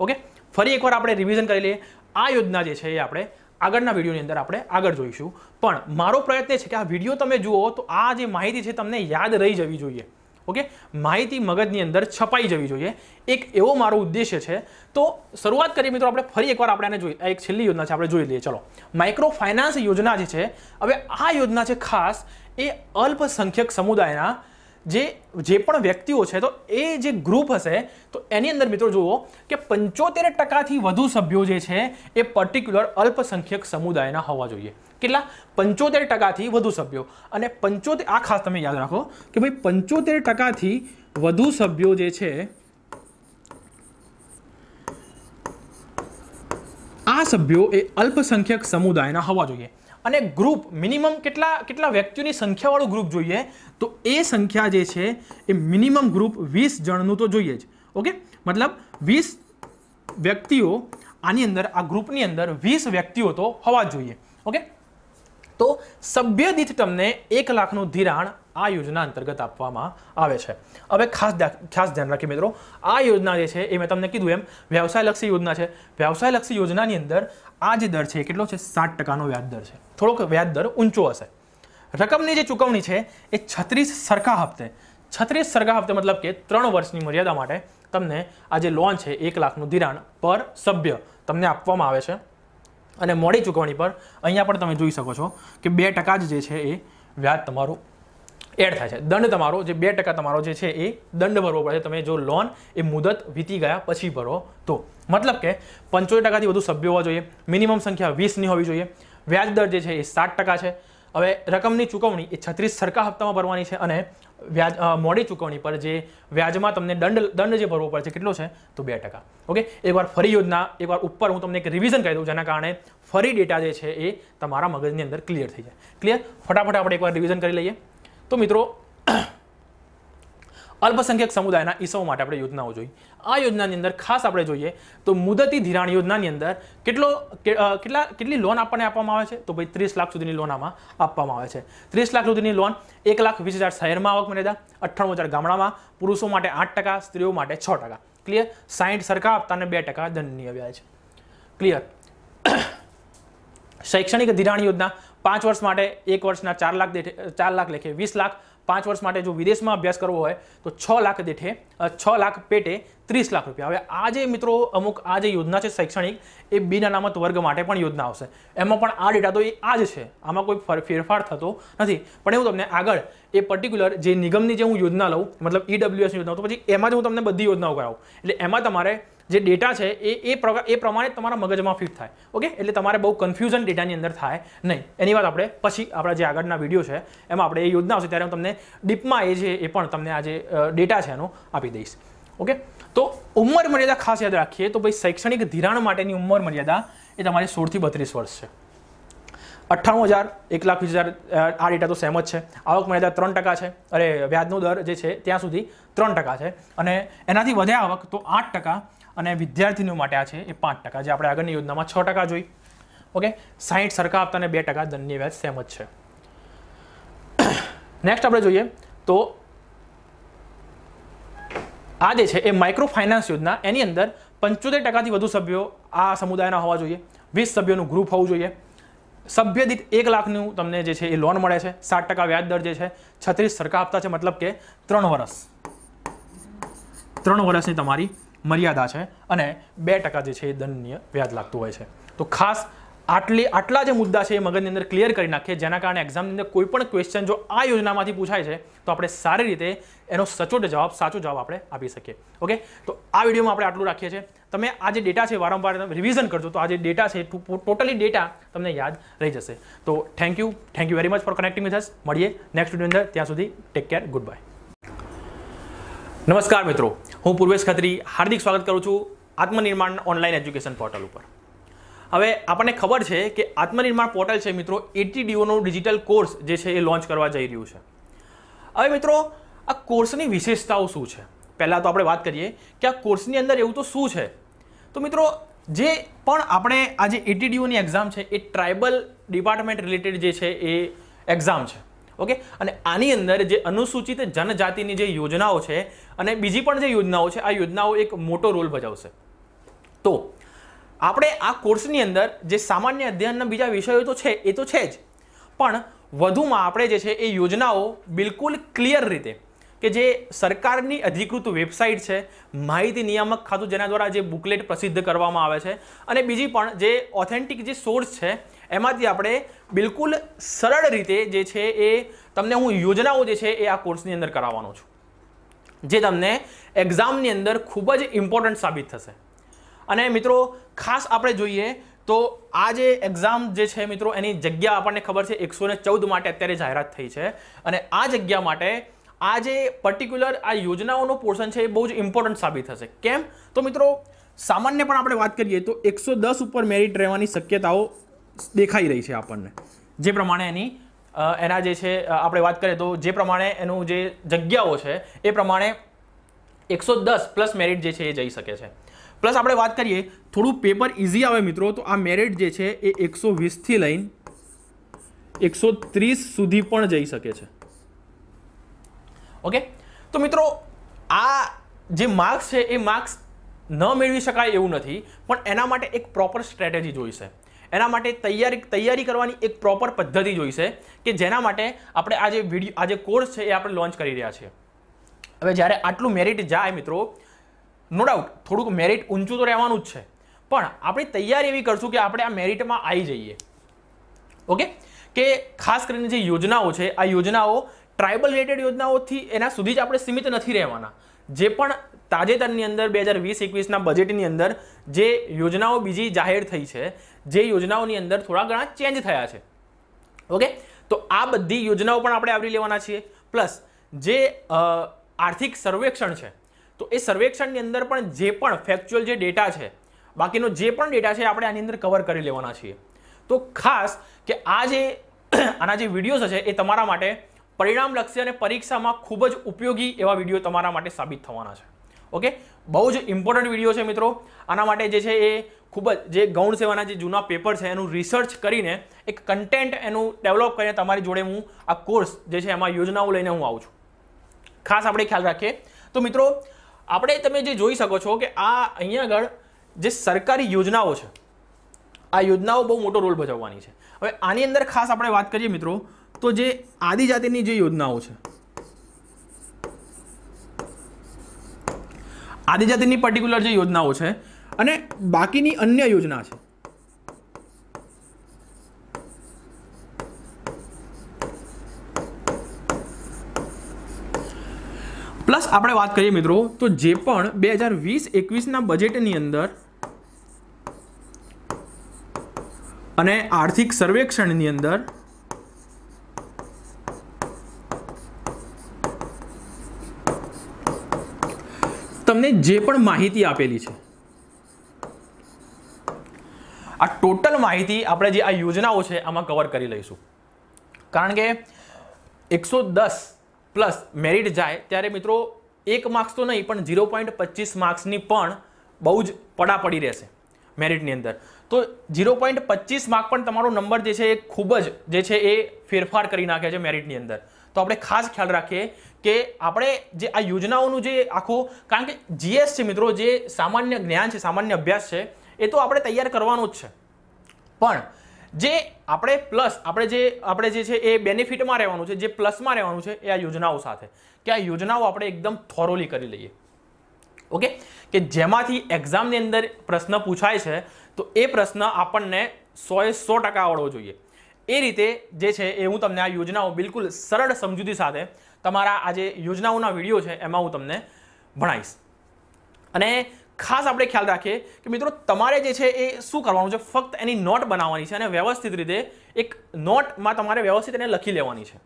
ઓકે ફરી એકવાર આપણે રિવિઝન કરી લઈએ આ યોજના જે છે એ આપણે આગળના વિડીયોની અંદર આપણે આગળ જોઈશું પણ મારો પ્રયત્ન છે કે આ વિડીયો તમે જુઓ તો આ જે માહિતી છે તમને યાદ રહી જવી જોઈએ ઓકે માહિતી મગજની અંદર છપાઈ જવી જોઈએ એક એવો મારો ઉદ્દેશ્ય છે તો શરૂઆત કરીએ મિત્રો આપણે ફરી એકવાર આપણે આને જોઈએ એક છેલ્લી યોજના છે આપણે જોઈ લઈએ ચલો માઇક્રો ફાઇનાન્સ યોજના જે છે હવે આ યોજના છે ખાસ એ અલ્પસંખ્યક સમુદાયના જે જે પણ વ્યક્તિઓ છે તો એ જે ગ્રુપ હશે તો એની અંદર મિત્રો જુઓ કે પંચોતેર ટકાથી વધુ સભ્યો જે છે એ પર્ટિક્યુલર અલ્પસંખ્યક સમુદાયના હોવા જોઈએ કેટલા પંચોતેર ટકાથી વધુ સભ્યો અને પંચોતેર આ ખાસ તમે યાદ રાખો કે ભાઈ પંચોતેર ટકાથી વધુ સભ્યો જે છે આ સભ્યો એ અલ્પસંખ્યક સમુદાયના હોવા જોઈએ અને ગ્રુપ મિનિમમ કેટલા કેટલા વ્યક્તિઓની સંખ્યાવાળું ગ્રુપ જોઈએ તો એ સંખ્યા જે છે એ મિનિમમ ગ્રુપ વીસ જણનું તો જોઈએ જ ઓકે મતલબ વીસ વ્યક્તિઓ આની અંદર આ ગ્રુપની અંદર વીસ વ્યક્તિઓ તો હોવા જોઈએ ઓકે તો સભ્ય દીઠ તમને એક લાખનું ધિરાણ આ યોજના અંતર્ગત આપવામાં આવે છે હવે ખાસ ખાસ ધ્યાન રાખીએ મિત્રો આ યોજના જે છે એ મેં તમને કીધું એમ વ્યવસાયલક્ષી યોજના છે વ્યવસાયલક્ષી યોજનાની અંદર આ જે દર છે કેટલો છે સાત ટકાનો વ્યાજ દર છે થોડોક વ્યાજ દર ઊંચો હશે રકમની જે ચૂકવણી છે એ છત્રીસ સરખા હપ્તે છત્રીસ સરખા હપ્તે મતલબ કે ત્રણ વર્ષની મર્યાદા માટે તમને આ જે લોન છે એક લાખનું ધિરાણ પર સભ્ય તમને આપવામાં આવે છે અને મોડી ચૂકવણી પર અહીંયા પણ તમે જોઈ શકો છો કે બે ટકા જ જે છે એ વ્યાજ તમારું એડ થાય છે દંડ તમારો જે બે ટકા તમારો જે છે એ દંડ ભરવો પડે છે તમે જો લોન એ મુદત વીતી ગયા પછી ભરો તો મતલબ કે પંચોતેર ટકાથી વધુ સભ્યો હોવા જોઈએ મિનિમમ સંખ્યા વીસની હોવી જોઈએ વ્યાજ દર જે છે એ સાત ટકા છે હવે રકમની ચૂકવણી એ છત્રીસ સરખા હપ્તામાં ભરવાની છે અને વ્યાજ મોડી ચૂકવણી પર જે વ્યાજમાં તમને દંડ દંડ જે ભરવો પડશે કેટલો છે તો બે ટકા ઓકે એકવાર ફરી યોજના એકવાર ઉપર હું તમને એક રિવિઝન કરી દઉં જેના કારણે ફરી ડેટા જે છે એ તમારા મગજની અંદર ક્લિયર થઈ જાય ક્લિયર ફટાફટ આપણે એકવાર રિવિઝન કરી લઈએ તો મિત્રો અલ્પસંખ્યક સમુદાયના ઈસમો માટે આપણે યોજનાઓ જોઈ આ યોજનાની અંદર ખાસ આપણે જોઈએ તો મુદતી ધિરાણ યોજનાની અંદર કેટલો કેટલા કેટલી લોન આપણને આપવામાં આવે છે તો ભાઈ ત્રીસ લાખ સુધીની લોન આમાં આપવામાં આવે છે ત્રીસ લાખ સુધીની લોન એક લાખ વીસ હજાર શહેરમાં આવક મર્યાદા અઠ્ઠાણું હજાર ગામડામાં પુરુષો માટે આઠ ટકા સ્ત્રીઓ માટે છ ટકા ક્લિયર સાહીઠ સરકાર આપતા અને બે ટકા દંડનીય વ્યાજ ક્લિયર શૈક્ષણિક ધિરાણ યોજના પાંચ વર્ષ માટે એક વર્ષના ચાર લાખ ચાર લાખ લેખે વીસ લાખ પાંચ વર્ષ માટે જો વિદેશમાં અભ્યાસ કરવો હોય તો છ લાખ દેઠે છ લાખ પેટે ત્રીસ લાખ રૂપિયા હવે આ જે મિત્રો અમુક આ જે યોજના છે શૈક્ષણિક એ બિન અનામત વર્ગ માટે પણ યોજના આવશે એમાં પણ આ ડેટા તો એ આ જ છે આમાં કોઈ ફેરફાર થતો નથી પણ હું તમને આગળ એ પર્ટિક્યુલર જે નિગમની જે હું યોજના લઉં મતલબ ઈડબ્લ્યુએસની યોજના તો પછી એમાં જ હું તમને બધી યોજનાઓ કરાવું એટલે એમાં તમારે જે ડેટા છે એ એ એ પ્રમાણે તમારા મગજમાં ફિટ થાય ઓકે એટલે તમારે બહુ કન્ફ્યુઝન ડેટાની અંદર થાય નહીં એની વાત આપણે પછી આપણા જે આગળના વિડીયો છે એમાં આપણે એ યોજના આવશે ત્યારે હું તમને ડીપમાં એ છે એ પણ તમને આ જે ડેટા છે એનો આપી દઈશ ઓકે તો ઉંમર મર્યાદા ખાસ યાદ રાખીએ તો ભાઈ શૈક્ષણિક ધિરાણ માટેની ઉંમર મર્યાદા એ તમારી સોળથી બત્રીસ વર્ષ છે અઠ્ઠાણું હજાર એક લાખ વીસ હજાર આ ડેટા તો સેમ જ છે આવક મર્યાદા ત્રણ ટકા છે અરે વ્યાજનો દર જે છે ત્યાં સુધી ત્રણ ટકા છે અને એનાથી વધ્યા આવક તો આઠ ટકા અને વિદ્યાર્થીનીઓ માટે આ છે એ પાંચ ટકા જે આપણે આગળની યોજનામાં છ ટકા જોઈ ઓકે સાહીઠ સરખા આપતા અને બે ટકા દંડની વ્યાજ સેમ જ છે નેક્સ્ટ આપણે જોઈએ તો આ જે છે એ માઇક્રો ફાઇનાન્સ યોજના એની અંદર પંચોતેર ટકાથી વધુ સભ્યો આ સમુદાયના હોવા જોઈએ વીસ સભ્યોનું ગ્રુપ હોવું જોઈએ સભ્ય દીઠ એક લાખનું તમને જે છે એ લોન મળે છે સાત ટકા વ્યાજ દર જે છે છત્રીસ સરખા આપતા છે મતલબ કે ત્રણ વર્ષ ત્રણ વર્ષની તમારી મર્યાદા છે અને બે ટકા જે છે એ દંડનીય વ્યાજ લાગતું હોય છે તો ખાસ આટલી આટલા જે મુદ્દા છે એ મગજની અંદર ક્લિયર કરી નાખીએ જેના કારણે એક્ઝામની અંદર કોઈ પણ ક્વેશ્ચન જો આ યોજનામાંથી પૂછાય છે તો આપણે સારી રીતે એનો સચોટ જવાબ સાચો જવાબ આપણે આપી શકીએ ઓકે તો આ વિડીયોમાં આપણે આટલું રાખીએ છીએ તમે આ જે ડેટા છે વારંવાર રિવિઝન કરજો તો આ જે ડેટા છે ટોટલી ડેટા તમને યાદ રહી જશે તો thank you thank you very much for connecting with us મળીએ નેક્સ્ટ વિડીયો અંદર ત્યાં સુધી ટેક કેર ગુડ બાય નમસ્કાર મિત્રો હું પૂર્વેશ ખત્રી હાર્દિક સ્વાગત કરું છું આત્મનિર્માણ ઓનલાઈન એજ્યુકેશન પોર્ટલ ઉપર હવે આપણને ખબર છે કે આત્મનિર્માણ પોર્ટલ છે મિત્રો એટી એટીડીઓનો ડિજિટલ કોર્સ જે છે એ લોન્ચ કરવા જઈ રહ્યું છે હવે મિત્રો આ કોર્સની વિશેષતાઓ શું છે પહેલાં તો આપણે વાત કરીએ કે આ કોર્સની અંદર એવું તો શું છે તો મિત્રો જે પણ આપણે આ જે એટીડીઓની એક્ઝામ છે એ ટ્રાઇબલ ડિપાર્ટમેન્ટ રિલેટેડ જે છે એ એક્ઝામ છે ઓકે અને આની અંદર જે અનુસૂચિત જનજાતિની જે યોજનાઓ છે અને બીજી પણ જે યોજનાઓ છે આ યોજનાઓ એક મોટો રોલ ભજવશે તો આપણે આ કોર્સની અંદર જે સામાન્ય અધ્યયનના બીજા વિષયો તો છે એ તો છે જ પણ વધુમાં આપણે જે છે એ યોજનાઓ બિલકુલ ક્લિયર રીતે કે જે સરકારની અધિકૃત વેબસાઇટ છે માહિતી નિયામક ખાતું જેના દ્વારા જે બુકલેટ પ્રસિદ્ધ કરવામાં આવે છે અને બીજી પણ જે ઓથેન્ટિક જે સોર્સ છે એમાંથી આપણે બિલકુલ સરળ રીતે જે છે એ તમને હું યોજનાઓ જે છે એ આ કોર્સની અંદર કરાવવાનો છું જે તમને એક્ઝામની અંદર ખૂબ જ ઇમ્પોર્ટન્ટ સાબિત થશે અને મિત્રો ખાસ આપણે જોઈએ તો આ જે એક્ઝામ જે છે મિત્રો એની જગ્યા આપણને ખબર છે એકસો ચૌદ માટે અત્યારે જાહેરાત થઈ છે અને આ જગ્યા માટે આ જે પર્ટિક્યુલર આ યોજનાઓનો પોર્શન છે એ બહુ જ ઇમ્પોર્ટન્ટ સાબિત થશે કેમ તો મિત્રો સામાન્ય પણ આપણે વાત કરીએ તો એકસો દસ ઉપર મેરિટ રહેવાની શક્યતાઓ દેખાઈ રહી છે આપણને જે પ્રમાણે એની એના જે છે આપણે વાત કરીએ તો જે પ્રમાણે એનું જે જગ્યાઓ છે એ પ્રમાણે એકસો દસ પ્લસ મેરિટ જે છે એ જઈ શકે છે પ્લસ આપણે વાત કરીએ થોડું પેપર ઇઝી આવે મિત્રો તો આ મેરિટ જે છે એ એકસો વીસથી લઈને એકસો ત્રીસ સુધી પણ જઈ શકે છે ઓકે તો મિત્રો આ જે માર્ક્સ છે એ માર્ક્સ ન મેળવી શકાય એવું નથી પણ એના માટે એક પ્રોપર સ્ટ્રેટેજી જોઈશે એના માટે તૈયારી તૈયારી કરવાની એક પ્રોપર પદ્ધતિ જોઈશે કે જેના માટે આપણે આ જે વિડીયો આ જે કોર્સ છે એ આપણે લોન્ચ કરી રહ્યા છીએ હવે જ્યારે આટલું મેરિટ જાય મિત્રો નો ડાઉટ થોડુંક મેરિટ ઊંચું તો રહેવાનું જ છે પણ આપણે તૈયારી એવી કરશું કે આપણે આ મેરિટમાં આવી જઈએ ઓકે કે ખાસ કરીને જે યોજનાઓ છે આ યોજનાઓ ટ્રાઇબલ રિલેટેડ યોજનાઓથી એના સુધી જ આપણે સીમિત નથી રહેવાના જે પણ તાજેતરની અંદર બે હજાર વીસ એકવીસના બજેટની અંદર જે યોજનાઓ બીજી જાહેર થઈ છે જે યોજનાઓની અંદર થોડા ઘણા ચેન્જ થયા છે ઓકે તો આ બધી યોજનાઓ પણ આપણે આવરી લેવાના છીએ પ્લસ જે આર્થિક સર્વેક્ષણ છે તો એ સર્વેક્ષણની અંદર પણ જે પણ ફેક્ચ્યુઅલ જે ડેટા છે બાકીનો જે પણ ડેટા છે આપણે આની અંદર કવર કરી લેવાના છીએ તો ખાસ કે આ જે આના જે વિડીયોઝ છે એ તમારા માટે પરિણામલક્ષી અને પરીક્ષામાં ખૂબ જ ઉપયોગી એવા વિડીયો તમારા માટે સાબિત થવાના છે ઓકે બહુ જ ઇમ્પોર્ટન્ટ વિડીયો છે મિત્રો આના માટે જે છે એ ખૂબ જ જે ગૌણ સેવાના જે જૂના પેપર છે એનું રિસર્ચ કરીને એક કન્ટેન્ટ એનું ડેવલપ કરીને તમારી જોડે હું આ કોર્સ જે છે એમાં યોજનાઓ લઈને હું આવું છું ખાસ આપણે ખ્યાલ રાખીએ તો મિત્રો આપણે તમે જે જોઈ શકો છો કે આ અહીંયા આગળ જે સરકારી યોજનાઓ છે આ યોજનાઓ બહુ મોટો રોલ ભજવવાની છે હવે આની અંદર ખાસ આપણે વાત કરીએ મિત્રો તો જે આદિજાતિની જે યોજનાઓ છે આદિજાતિની પર્ટિક્યુલર જે યોજનાઓ છે અને બાકીની અન્ય યોજના છે પ્લસ આપણે વાત કરીએ મિત્રો તો જે પણ બે હજાર વીસ એકવીસના બજેટની અંદર અને આર્થિક સર્વેક્ષણની અંદર તમને જે પણ માહિતી આપેલી છે આ ટોટલ માહિતી આપણે જે આ યોજનાઓ છે આમાં કવર કરી લઈશું કારણ કે એકસો દસ પ્લસ મેરિટ જાય ત્યારે મિત્રો એક માર્ક્સ તો નહીં પણ ઝીરો પોઈન્ટ પચીસ માર્ક્સની પણ બહુ જ પડાપડી રહેશે મેરિટની અંદર તો ઝીરો પોઈન્ટ પચીસ માર્ક પણ તમારો નંબર જે છે એ ખૂબ જ જે છે એ ફેરફાર કરી નાખે છે મેરિટની અંદર તો આપણે ખાસ ખ્યાલ રાખીએ કે આપણે જે આ યોજનાઓનું જે આખું કારણ કે જીએસ છે મિત્રો જે સામાન્ય જ્ઞાન છે સામાન્ય અભ્યાસ છે એ તો આપણે તૈયાર કરવાનું જ છે પણ જે આપણે પ્લસ આપણે જે આપણે જે છે એ બેનિફિટમાં રહેવાનું છે જે પ્લસમાં રહેવાનું છે એ આ યોજનાઓ સાથે કે આ યોજનાઓ આપણે એકદમ થોરોલી કરી લઈએ ઓકે કે જેમાંથી એક્ઝામની અંદર પ્રશ્ન પૂછાય છે તો એ પ્રશ્ન આપણને સોએ સો ટકા આવડવો જોઈએ એ રીતે જે છે એ હું તમને આ યોજનાઓ બિલકુલ સરળ સમજૂતી સાથે તમારા આ જે યોજનાઓના વિડીયો છે એમાં હું તમને ભણાવીશ અને ખાસ આપણે ખ્યાલ રાખીએ કે મિત્રો તમારે જે છે એ શું કરવાનું છે ફક્ત એની નોટ બનાવવાની છે અને વ્યવસ્થિત રીતે એક નોટમાં તમારે વ્યવસ્થિત એને લખી લેવાની છે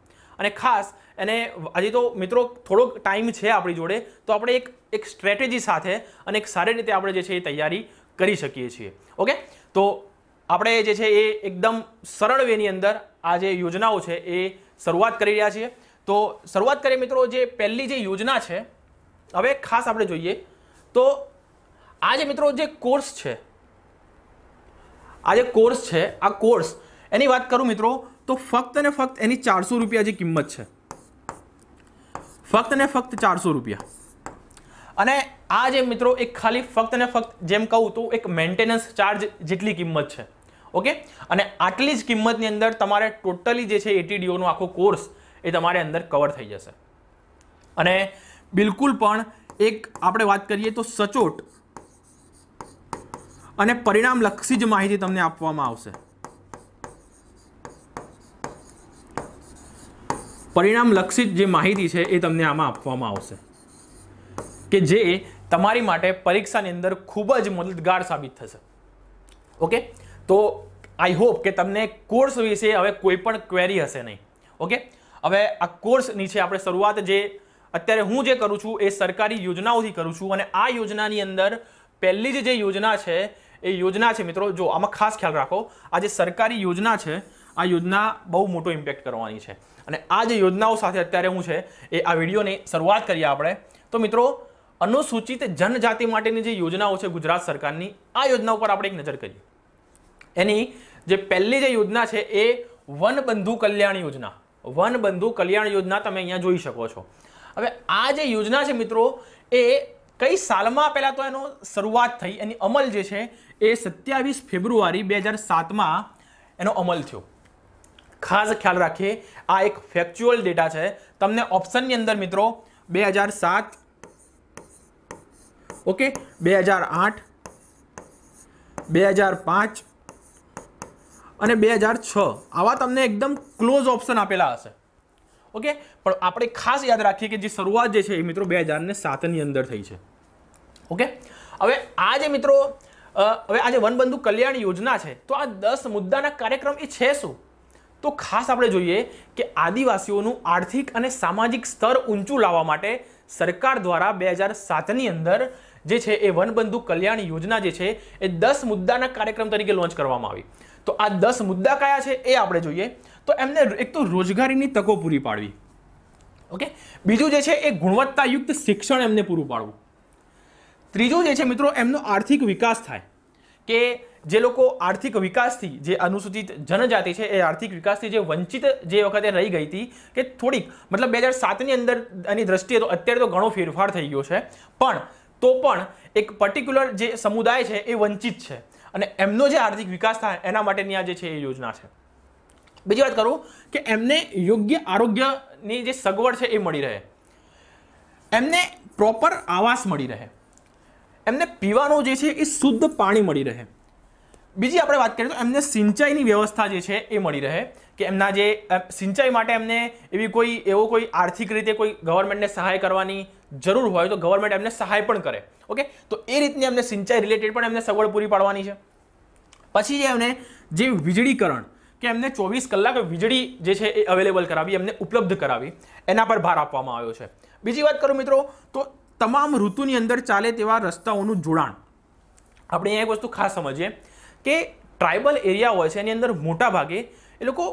અને ખાસ એને હજી તો મિત્રો થોડોક ટાઈમ છે આપણી જોડે તો આપણે એક એક સ્ટ્રેટેજી સાથે અને એક સારી રીતે આપણે જે છે એ તૈયારી કરી શકીએ છીએ ઓકે તો આપણે જે છે એ એકદમ સરળ વેની અંદર આ જે યોજનાઓ છે એ શરૂઆત કરી રહ્યા છીએ તો શરૂઆત કરીએ મિત્રો જે પહેલી જે યોજના છે હવે ખાસ આપણે જોઈએ તો આજે મિત્રો જે કોર્સ છે આ જે કોર્સ છે આ કોર્સ એની વાત કરું મિત્રો તો ફક્ત ને ફક્ત એની ચારસો રૂપિયા જે કિંમત છે ફક્ત ને ફક્ત ચારસો રૂપિયા અને આ જે મિત્રો એક ખાલી ફક્ત ને ફક્ત જેમ કહું તો એક મેન્ટેનન્સ ચાર્જ જેટલી કિંમત છે ઓકે અને આટલી જ કિંમતની અંદર તમારે ટોટલી જે છે એટીડીઓનો આખો કોર્સ એ તમારે અંદર કવર થઈ જશે અને બિલકુલ પણ એક આપણે વાત કરીએ તો સચોટ અને પરિણામલક્ષી જ માહિતી તમને આપવામાં આવશે પરિણામલક્ષી જે માહિતી છે એ તમને આમાં આપવામાં આવશે કે જે તમારી માટે પરીક્ષાની અંદર ખૂબ જ મદદગાર સાબિત થશે ઓકે તો આઈ હોપ કે તમને કોર્સ વિશે હવે કોઈ પણ ક્વેરી હશે નહીં ઓકે હવે આ કોર્સની છે આપણે શરૂઆત જે અત્યારે હું જે કરું છું એ સરકારી યોજનાઓથી કરું છું અને આ યોજનાની અંદર પહેલી જે યોજના છે એ યોજના છે મિત્રો જો આમાં ખાસ ખ્યાલ રાખો આ જે સરકારી યોજના છે આ યોજના બહુ મોટો ઇમ્પેક્ટ કરવાની છે અને આ જે યોજનાઓ સાથે અત્યારે હું છે એ આ વિડીયોની શરૂઆત કરીએ આપણે તો મિત્રો અનુસૂચિત જનજાતિ માટેની જે યોજનાઓ છે ગુજરાત સરકારની આ યોજના ઉપર આપણે એક નજર કરીએ એની જે પહેલી જે યોજના છે એ વન બંધુ કલ્યાણ યોજના વનબંધુ કલ્યાણ યોજના તમે અહીંયા જોઈ શકો છો હવે આ જે યોજના છે મિત્રો એ કઈ સાલમાં પહેલાં તો એનો શરૂઆત થઈ એની અમલ જે છે એ સત્યાવીસ ફેબ્રુઆરી બે હજાર સાતમાં એનો અમલ થયો ખાસ ખ્યાલ રાખીએ આ એક ફેક્ચ્યુઅલ ડેટા છે તમને ઓપ્શનની અંદર મિત્રો બે હજાર સાત ઓકે બે હજાર આઠ બે હજાર પાંચ અને બે હજાર છ આવા તમને એકદમ ક્લોઝ ઓપ્શન આપેલા હશે ઓકે પણ આપણે ખાસ યાદ રાખીએ કે જે શરૂઆત જે છે એ મિત્રો બે હજાર ને સાતની અંદર થઈ છે ઓકે હવે આ જે મિત્રો હવે આ જે વનબંધુ કલ્યાણ યોજના છે તો આ દસ મુદ્દાના કાર્યક્રમ એ છે શું તો ખાસ આપણે જોઈએ કે આદિવાસીઓનું આર્થિક અને સામાજિક સ્તર ઊંચું લાવવા માટે સરકાર દ્વારા બે હજાર સાતની અંદર જે છે એ વનબંધુ કલ્યાણ યોજના જે છે એ દસ મુદ્દાના કાર્યક્રમ તરીકે લોન્ચ કરવામાં આવી તો આ દસ મુદ્દા કયા છે એ આપણે જોઈએ તો એમને એક તો રોજગારીની તકો પૂરી પાડવી ઓકે બીજું જે છે એ ગુણવત્તાયુક્ત શિક્ષણ એમને પૂરું પાડવું ત્રીજો જે છે મિત્રો એમનો આર્થિક વિકાસ થાય કે જે લોકો આર્થિક વિકાસથી જે અનુસૂચિત જનજાતિ છે એ આર્થિક વિકાસથી જે વંચિત જે વખતે રહી ગઈ હતી કે થોડીક મતલબ બે હજાર સાતની અંદર એની દ્રષ્ટિએ તો અત્યારે તો ઘણો ફેરફાર થઈ ગયો છે પણ તો પણ એક પર્ટિક્યુલર જે સમુદાય છે એ વંચિત છે અને એમનો જે આર્થિક વિકાસ થાય એના માટેની આ જે છે એ યોજના છે બીજી વાત કરું કે એમને યોગ્ય આરોગ્યની જે સગવડ છે એ મળી રહે એમને પ્રોપર આવાસ મળી રહે એમને પીવાનું જે છે એ શુદ્ધ પાણી મળી રહે બીજી આપણે વાત કરીએ તો એમને સિંચાઈની વ્યવસ્થા જે છે એ મળી રહે કે એમના જે સિંચાઈ માટે એમને એવી કોઈ એવો કોઈ આર્થિક રીતે કોઈ ગવર્મેન્ટને સહાય કરવાની જરૂર હોય તો ગવર્મેન્ટ એમને સહાય પણ કરે ઓકે તો એ રીતની એમને સિંચાઈ રિલેટેડ પણ એમને સગવડ પૂરી પાડવાની છે પછી જે એમને જે વીજળીકરણ કે એમને ચોવીસ કલાક વીજળી જે છે એ અવેલેબલ કરાવી એમને ઉપલબ્ધ કરાવી એના પર ભાર આપવામાં આવ્યો છે બીજી વાત કરું મિત્રો તો તમામ ઋતુની અંદર ચાલે તેવા રસ્તાઓનું જોડાણ આપણે અહીંયા એક વસ્તુ ખાસ સમજીએ કે ટ્રાઇબલ એરિયા હોય છે એની અંદર મોટાભાગે એ લોકો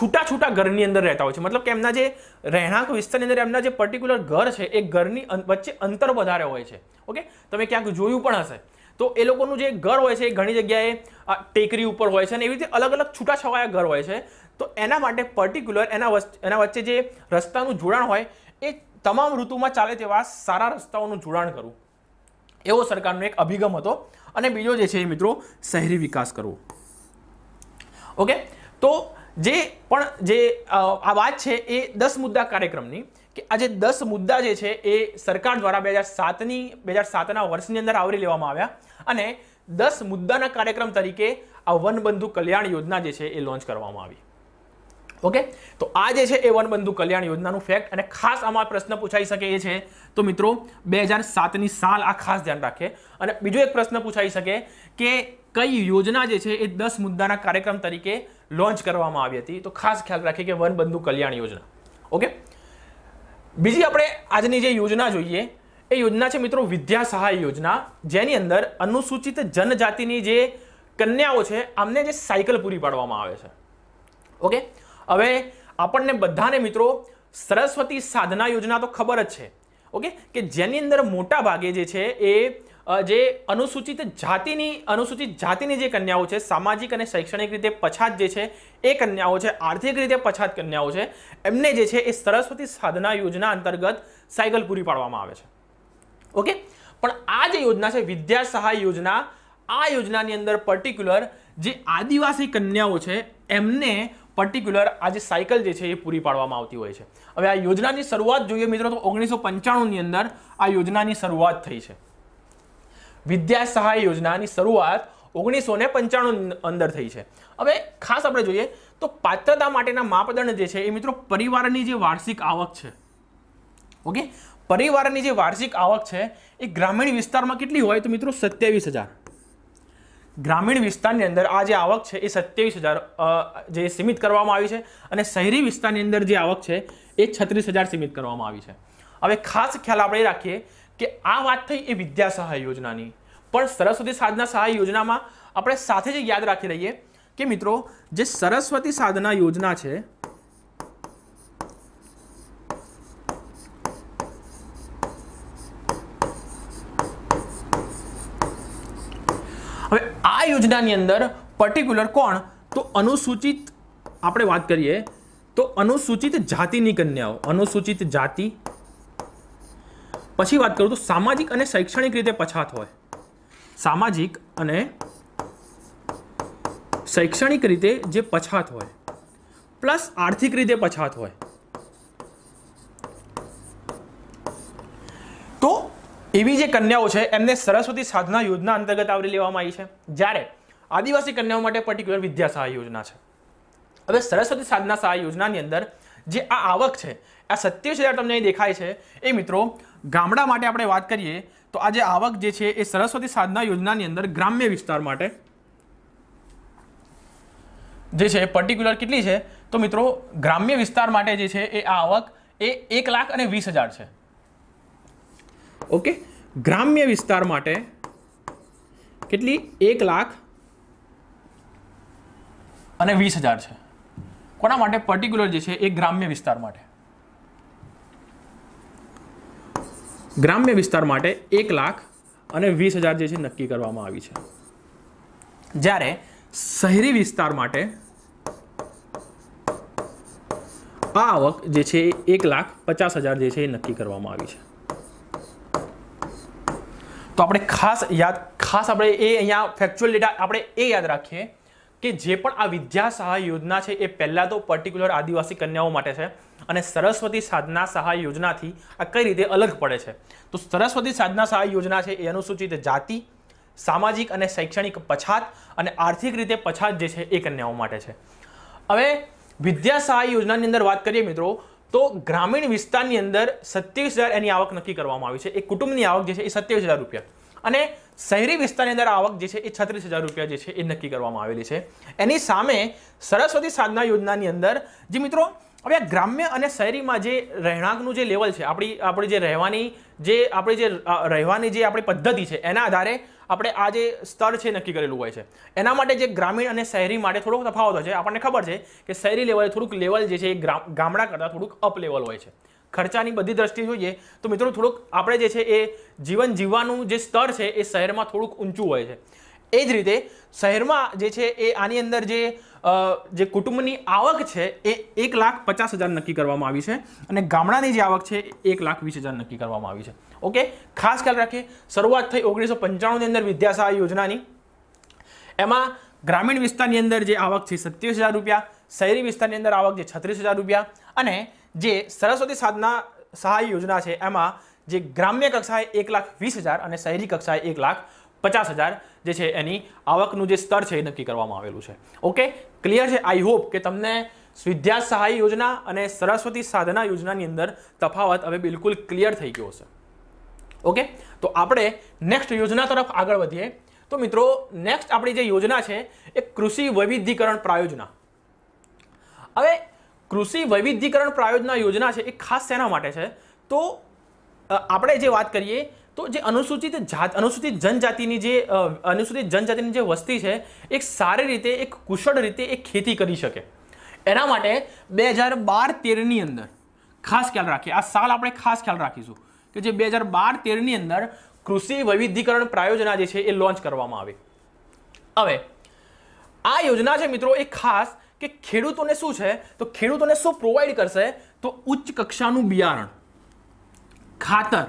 છૂટા છૂટા ઘરની અંદર રહેતા હોય છે મતલબ કે એમના જે રહેણાંક વિસ્તારની અંદર એમના જે પર્ટિક્યુલર ઘર છે એ ઘરની વચ્ચે અંતર વધારે હોય છે ઓકે તમે ક્યાંક જોયું પણ હશે તો એ લોકોનું જે ઘર હોય છે એ ઘણી જગ્યાએ ટેકરી ઉપર હોય છે અને એવી રીતે અલગ અલગ છૂટાછવાયા ઘર હોય છે તો એના માટે પર્ટિક્યુલર એના એના વચ્ચે જે રસ્તાનું જોડાણ હોય તમામ ઋતુમાં ચાલે તેવા સારા રસ્તાઓનું જોડાણ કરવું એવો સરકારનો એક અભિગમ હતો અને બીજો જે છે એ મિત્રો શહેરી વિકાસ કરવો ઓકે તો જે પણ જે આ વાત છે એ દસ મુદ્દા કાર્યક્રમની કે આજે દસ મુદ્દા જે છે એ સરકાર દ્વારા બે હજાર સાતની બે હજાર સાતના વર્ષની અંદર આવરી લેવામાં આવ્યા અને દસ મુદ્દાના કાર્યક્રમ તરીકે આ વનબંધુ કલ્યાણ યોજના જે છે એ લોન્ચ કરવામાં આવી ઓકે તો આ જે છે એ વનબંધુ કલ્યાણ યોજનાનું ફેક્ટ અને ખાસ આમાં પ્રશ્ન પૂછાઈ શકે એ છે તો મિત્રો બે હજાર સાતની સાલ આ ખાસ ધ્યાન રાખે અને બીજો એક પ્રશ્ન પૂછાઈ શકે કે કઈ યોજના જે છે એ દસ મુદ્દાના કાર્યક્રમ તરીકે લોન્ચ કરવામાં આવી હતી તો ખાસ ખ્યાલ રાખીએ કે વનબંધુ કલ્યાણ યોજના ઓકે બીજી આપણે આજની જે યોજના જોઈએ એ યોજના છે મિત્રો વિદ્યા સહાય યોજના જેની અંદર અનુસૂચિત જનજાતિની જે કન્યાઓ છે આમને જે સાયકલ પૂરી પાડવામાં આવે છે ઓકે હવે આપણને બધાને મિત્રો સરસ્વતી સાધના યોજના તો ખબર જ છે ઓકે કે જેની અંદર મોટા ભાગે જે છે એ જે અનુસૂચિત જાતિની અનુસૂચિત જાતિની જે કન્યાઓ છે સામાજિક અને શૈક્ષણિક રીતે પછાત જે છે એ કન્યાઓ છે આર્થિક રીતે પછાત કન્યાઓ છે એમને જે છે એ સરસ્વતી સાધના યોજના અંતર્ગત સાયકલ પૂરી પાડવામાં આવે છે ઓકે પણ આ જે યોજના છે વિદ્યા સહાય યોજના આ યોજનાની અંદર પર્ટિક્યુલર જે આદિવાસી કન્યાઓ છે એમને પર્ટિક્યુલર આ જે સાયકલ જે છે એ પૂરી પાડવામાં આવતી હોય છે હવે આ યોજનાની શરૂઆત જોઈએ મિત્રો તો ઓગણીસો પંચાણુંની અંદર આ યોજનાની શરૂઆત થઈ છે વિદ્યા સહાય યોજનાની શરૂઆત ઓગણીસો ને પંચાણું અંદર થઈ છે હવે ખાસ આપણે જોઈએ તો પાત્રતા માટેના માપદંડ જે છે એ મિત્રો પરિવારની જે વાર્ષિક આવક છે ઓકે પરિવારની જે વાર્ષિક આવક છે એ ગ્રામીણ વિસ્તારમાં કેટલી હોય તો મિત્રો સત્યાવીસ હજાર ગ્રામીણ વિસ્તારની અંદર આ જે આવક છે એ સત્યાવીસ હજાર જે સીમિત કરવામાં આવી છે અને શહેરી વિસ્તારની અંદર જે આવક છે એ છત્રીસ હજાર સીમિત કરવામાં આવી છે હવે ખાસ ખ્યાલ આપણે રાખીએ કે આ વાત થઈ એ વિદ્યા સહાય યોજનાની પણ સરસ્વતી સાધના સહાય યોજનામાં આપણે સાથે જ યાદ રાખી લઈએ કે મિત્રો જે સરસ્વતી સાધના યોજના છે આ યોજનાની અંદર પર્ટિક્યુલર કોણ તો અનુસૂચિત આપણે વાત કરીએ તો અનુસૂચિત જાતિની કન્યાઓ અનુસૂચિત જાતિ પછી વાત કરું તો સામાજિક અને શૈક્ષણિક રીતે પછાત હોય સામાજિક અને શૈક્ષણિક રીતે જે પછાત હોય પ્લસ આર્થિક રીતે પછાત હોય એવી જે કન્યાઓ છે એમને સરસ્વતી સાધના યોજના અંતર્ગત આવરી લેવામાં આવી છે જ્યારે આદિવાસી કન્યાઓ માટે પર્ટિક્યુલર વિદ્યા સહાય યોજના છે હવે સરસ્વતી સાધના સહાય યોજનાની અંદર જે આ આવક છે આ સત્યાવીસ હજાર તમને અહીં દેખાય છે એ મિત્રો ગામડા માટે આપણે વાત કરીએ તો આ જે આવક જે છે એ સરસ્વતી સાધના યોજનાની અંદર ગ્રામ્ય વિસ્તાર માટે જે છે પર્ટિક્યુલર કેટલી છે તો મિત્રો ગ્રામ્ય વિસ્તાર માટે જે છે એ આ આવક એ એક લાખ અને વીસ હજાર છે ઓકે ગ્રામ્ય વિસ્તાર માટે કેટલી એક લાખ અને વીસ હજાર છે કોના માટે પર્ટિક્યુલર જે છે એ ગ્રામ્ય વિસ્તાર માટે ગ્રામ્ય વિસ્તાર માટે એક લાખ અને વીસ હજાર જે છે નક્કી કરવામાં આવી છે જ્યારે શહેરી વિસ્તાર માટે આ આવક જે છે એક લાખ પચાસ હજાર જે છે એ નક્કી કરવામાં આવી છે તો આપણે ખાસ યાદ ખાસ આપણે એ અહીંયા ફેક્ચ્યુઅલ ડેટા આપણે એ યાદ રાખીએ કે જે પણ આ વિદ્યા સહાય યોજના છે એ પહેલાં તો પર્ટિક્યુલર આદિવાસી કન્યાઓ માટે છે અને સરસ્વતી સાધના સહાય યોજનાથી આ કઈ રીતે અલગ પડે છે તો સરસ્વતી સાધના સહાય યોજના છે એ અનુસૂચિત જાતિ સામાજિક અને શૈક્ષણિક પછાત અને આર્થિક રીતે પછાત જે છે એ કન્યાઓ માટે છે હવે વિદ્યા સહાય યોજનાની અંદર વાત કરીએ મિત્રો તો ગ્રામીણ વિસ્તારની અંદર સત્યાવીસ હજાર એની આવક નક્કી કરવામાં આવી છે એ કુટુંબની આવક જે છે એ સત્યાવીસ હજાર રૂપિયા અને શહેરી વિસ્તારની અંદર આવક જે છે એ છત્રીસ હજાર રૂપિયા જે છે એ નક્કી કરવામાં આવેલી છે એની સામે સરસ્વતી સાધના યોજનાની અંદર જે મિત્રો હવે ગ્રામ્ય અને શહેરીમાં જે રહેણાંકનું જે લેવલ છે આપણી આપણે જે રહેવાની જે આપણે જે રહેવાની જે આપણી પદ્ધતિ છે એના આધારે આપણે આ જે સ્તર છે નક્કી કરેલું હોય છે એના માટે જે ગ્રામીણ અને શહેરી માટે થોડોક તફાવત હોય છે આપણને ખબર છે કે શહેરી લેવલે થોડુંક લેવલ જે છે એ ગામડા કરતાં થોડુંક અપ લેવલ હોય છે ખર્ચાની બધી દ્રષ્ટિએ જોઈએ તો મિત્રો થોડુંક આપણે જે છે એ જીવન જીવવાનું જે સ્તર છે એ શહેરમાં થોડુંક ઊંચું હોય છે એ જ રીતે શહેરમાં જે છે એ આની અંદર જે જે કુટુંબની આવક છે એ એક લાખ પચાસ હજાર નક્કી કરવામાં આવી છે અને ગામડાની જે આવક છે એ એક લાખ વીસ હજાર નક્કી કરવામાં આવી છે ઓકે ખાસ ખ્યાલ રાખીએ શરૂઆત થઈ ઓગણીસો પંચાણુંની અંદર વિદ્યાસહાય યોજનાની એમાં ગ્રામીણ વિસ્તારની અંદર જે આવક છે સત્યાવીસ હજાર રૂપિયા શહેરી વિસ્તારની અંદર આવક છે છત્રીસ હજાર રૂપિયા અને જે સરસ્વતી સાધના સહાય યોજના છે એમાં જે ગ્રામ્ય કક્ષાએ એક લાખ વીસ હજાર અને શહેરી કક્ષાએ એક લાખ પચાસ હજાર જે છે એની આવકનું જે સ્તર છે એ નક્કી કરવામાં આવેલું છે ઓકે ક્લિયર છે આઈ હોપ કે તમને વિદ્યા સહાય યોજના અને સરસ્વતી સાધના યોજનાની અંદર તફાવત હવે બિલકુલ ક્લિયર થઈ ગયો હશે ઓકે તો આપણે નેક્સ્ટ યોજના તરફ આગળ વધીએ તો મિત્રો નેક્સ્ટ આપણી જે યોજના છે એ કૃષિ વૈવિધ્યકરણ પ્રાયોજના હવે કૃષિ વૈવિધ્યકરણ પ્રાયોજના યોજના છે એ ખાસ શેના માટે છે તો આપણે જે વાત કરીએ તો જે અનુસૂચિત જાત અનુસૂચિત જનજાતિની જે અનુસૂચિત જનજાતિની જે વસ્તી છે એ સારી રીતે એક કુશળ રીતે એ ખેતી કરી શકે એના માટે બે હજાર બાર તેરની અંદર ખાસ ખ્યાલ રાખીએ આ સાલ આપણે ખાસ ખ્યાલ રાખીશું કે જે બે હજાર બાર તેરની અંદર કૃષિ વૈવિધ્યકરણ પ્રાયોજના જે છે એ લોન્ચ કરવામાં આવી હવે આ યોજના છે મિત્રો એ ખાસ કે ખેડૂતોને શું છે તો ખેડૂતોને શું પ્રોવાઈડ કરશે તો ઉચ્ચ કક્ષાનું બિયારણ ખાતર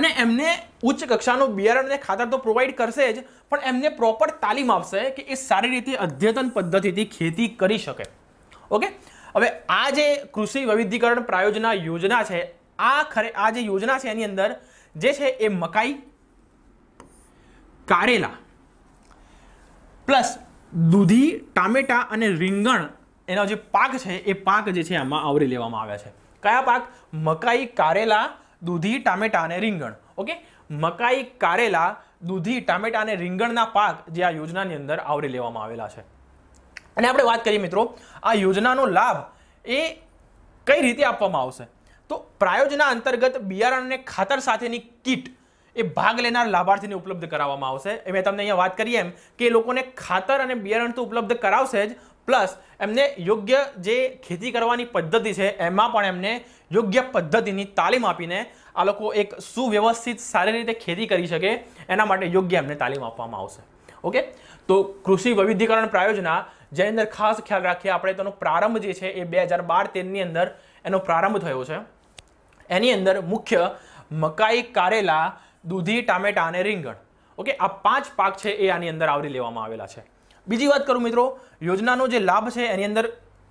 અને એમને ઉચ્ચ કક્ષાનું બિયારણ અને ખાતર તો પ્રોવાઈડ કરશે જ પણ એમને પ્રોપર તાલીમ આપશે કે એ સારી રીતે અદ્યતન પદ્ધતિથી ખેતી કરી શકે ઓકે હવે આ જે કૃષિ વૈવિધ્યકરણ પ્રાયોજના યોજના છે આ ખરે આ જે યોજના છે એની અંદર જે છે એ મકાઈ કારેલા પ્લસ દૂધી ટામેટા અને રીંગણ એનો જે પાક છે એ પાક જે છે આમાં આવરી લેવામાં આવ્યા છે કયા પાક મકાઈ કારેલા દૂધી ટામેટા અને રીંગણ ઓકે મકાઈ કારેલા દૂધી ટામેટા અને રીંગણના પાક જે આ યોજનાની અંદર આવરી લેવામાં આવેલા છે અને આપણે વાત કરીએ મિત્રો આ યોજનાનો લાભ એ કઈ રીતે આપવામાં આવશે તો પ્રાયોજના અંતર્ગત બિયારણ અને ખાતર સાથેની કીટ એ ભાગ લેનાર લાભાર્થીને ઉપલબ્ધ કરાવવામાં આવશે એ મેં તમને અહીંયા વાત કરી એમ કે લોકોને ખાતર અને બિયારણ તો ઉપલબ્ધ કરાવશે જ પ્લસ એમને યોગ્ય જે ખેતી કરવાની પદ્ધતિ છે એમાં પણ એમને યોગ્ય પદ્ધતિની તાલીમ આપીને આ લોકો એક સુવ્યવસ્થિત સારી રીતે ખેતી કરી શકે એના માટે યોગ્ય એમને તાલીમ આપવામાં આવશે ઓકે તો કૃષિ વૈવિધ્યકરણ પ્રાયોજના જેની અંદર ખાસ ખ્યાલ રાખીએ આપણે તેનો પ્રારંભ જે છે એ બે હજાર બાર તેરની અંદર એનો પ્રારંભ થયો છે એની અંદર મુખ્ય મકાઈ કારેલા દૂધી ટામેટા અને રીંગણ ઓકે આ પાંચ પાક છે એ આની અંદર આવરી લેવામાં આવેલા છે બીજી વાત કરું મિત્રો યોજનાનો જે લાભ છે એની અંદર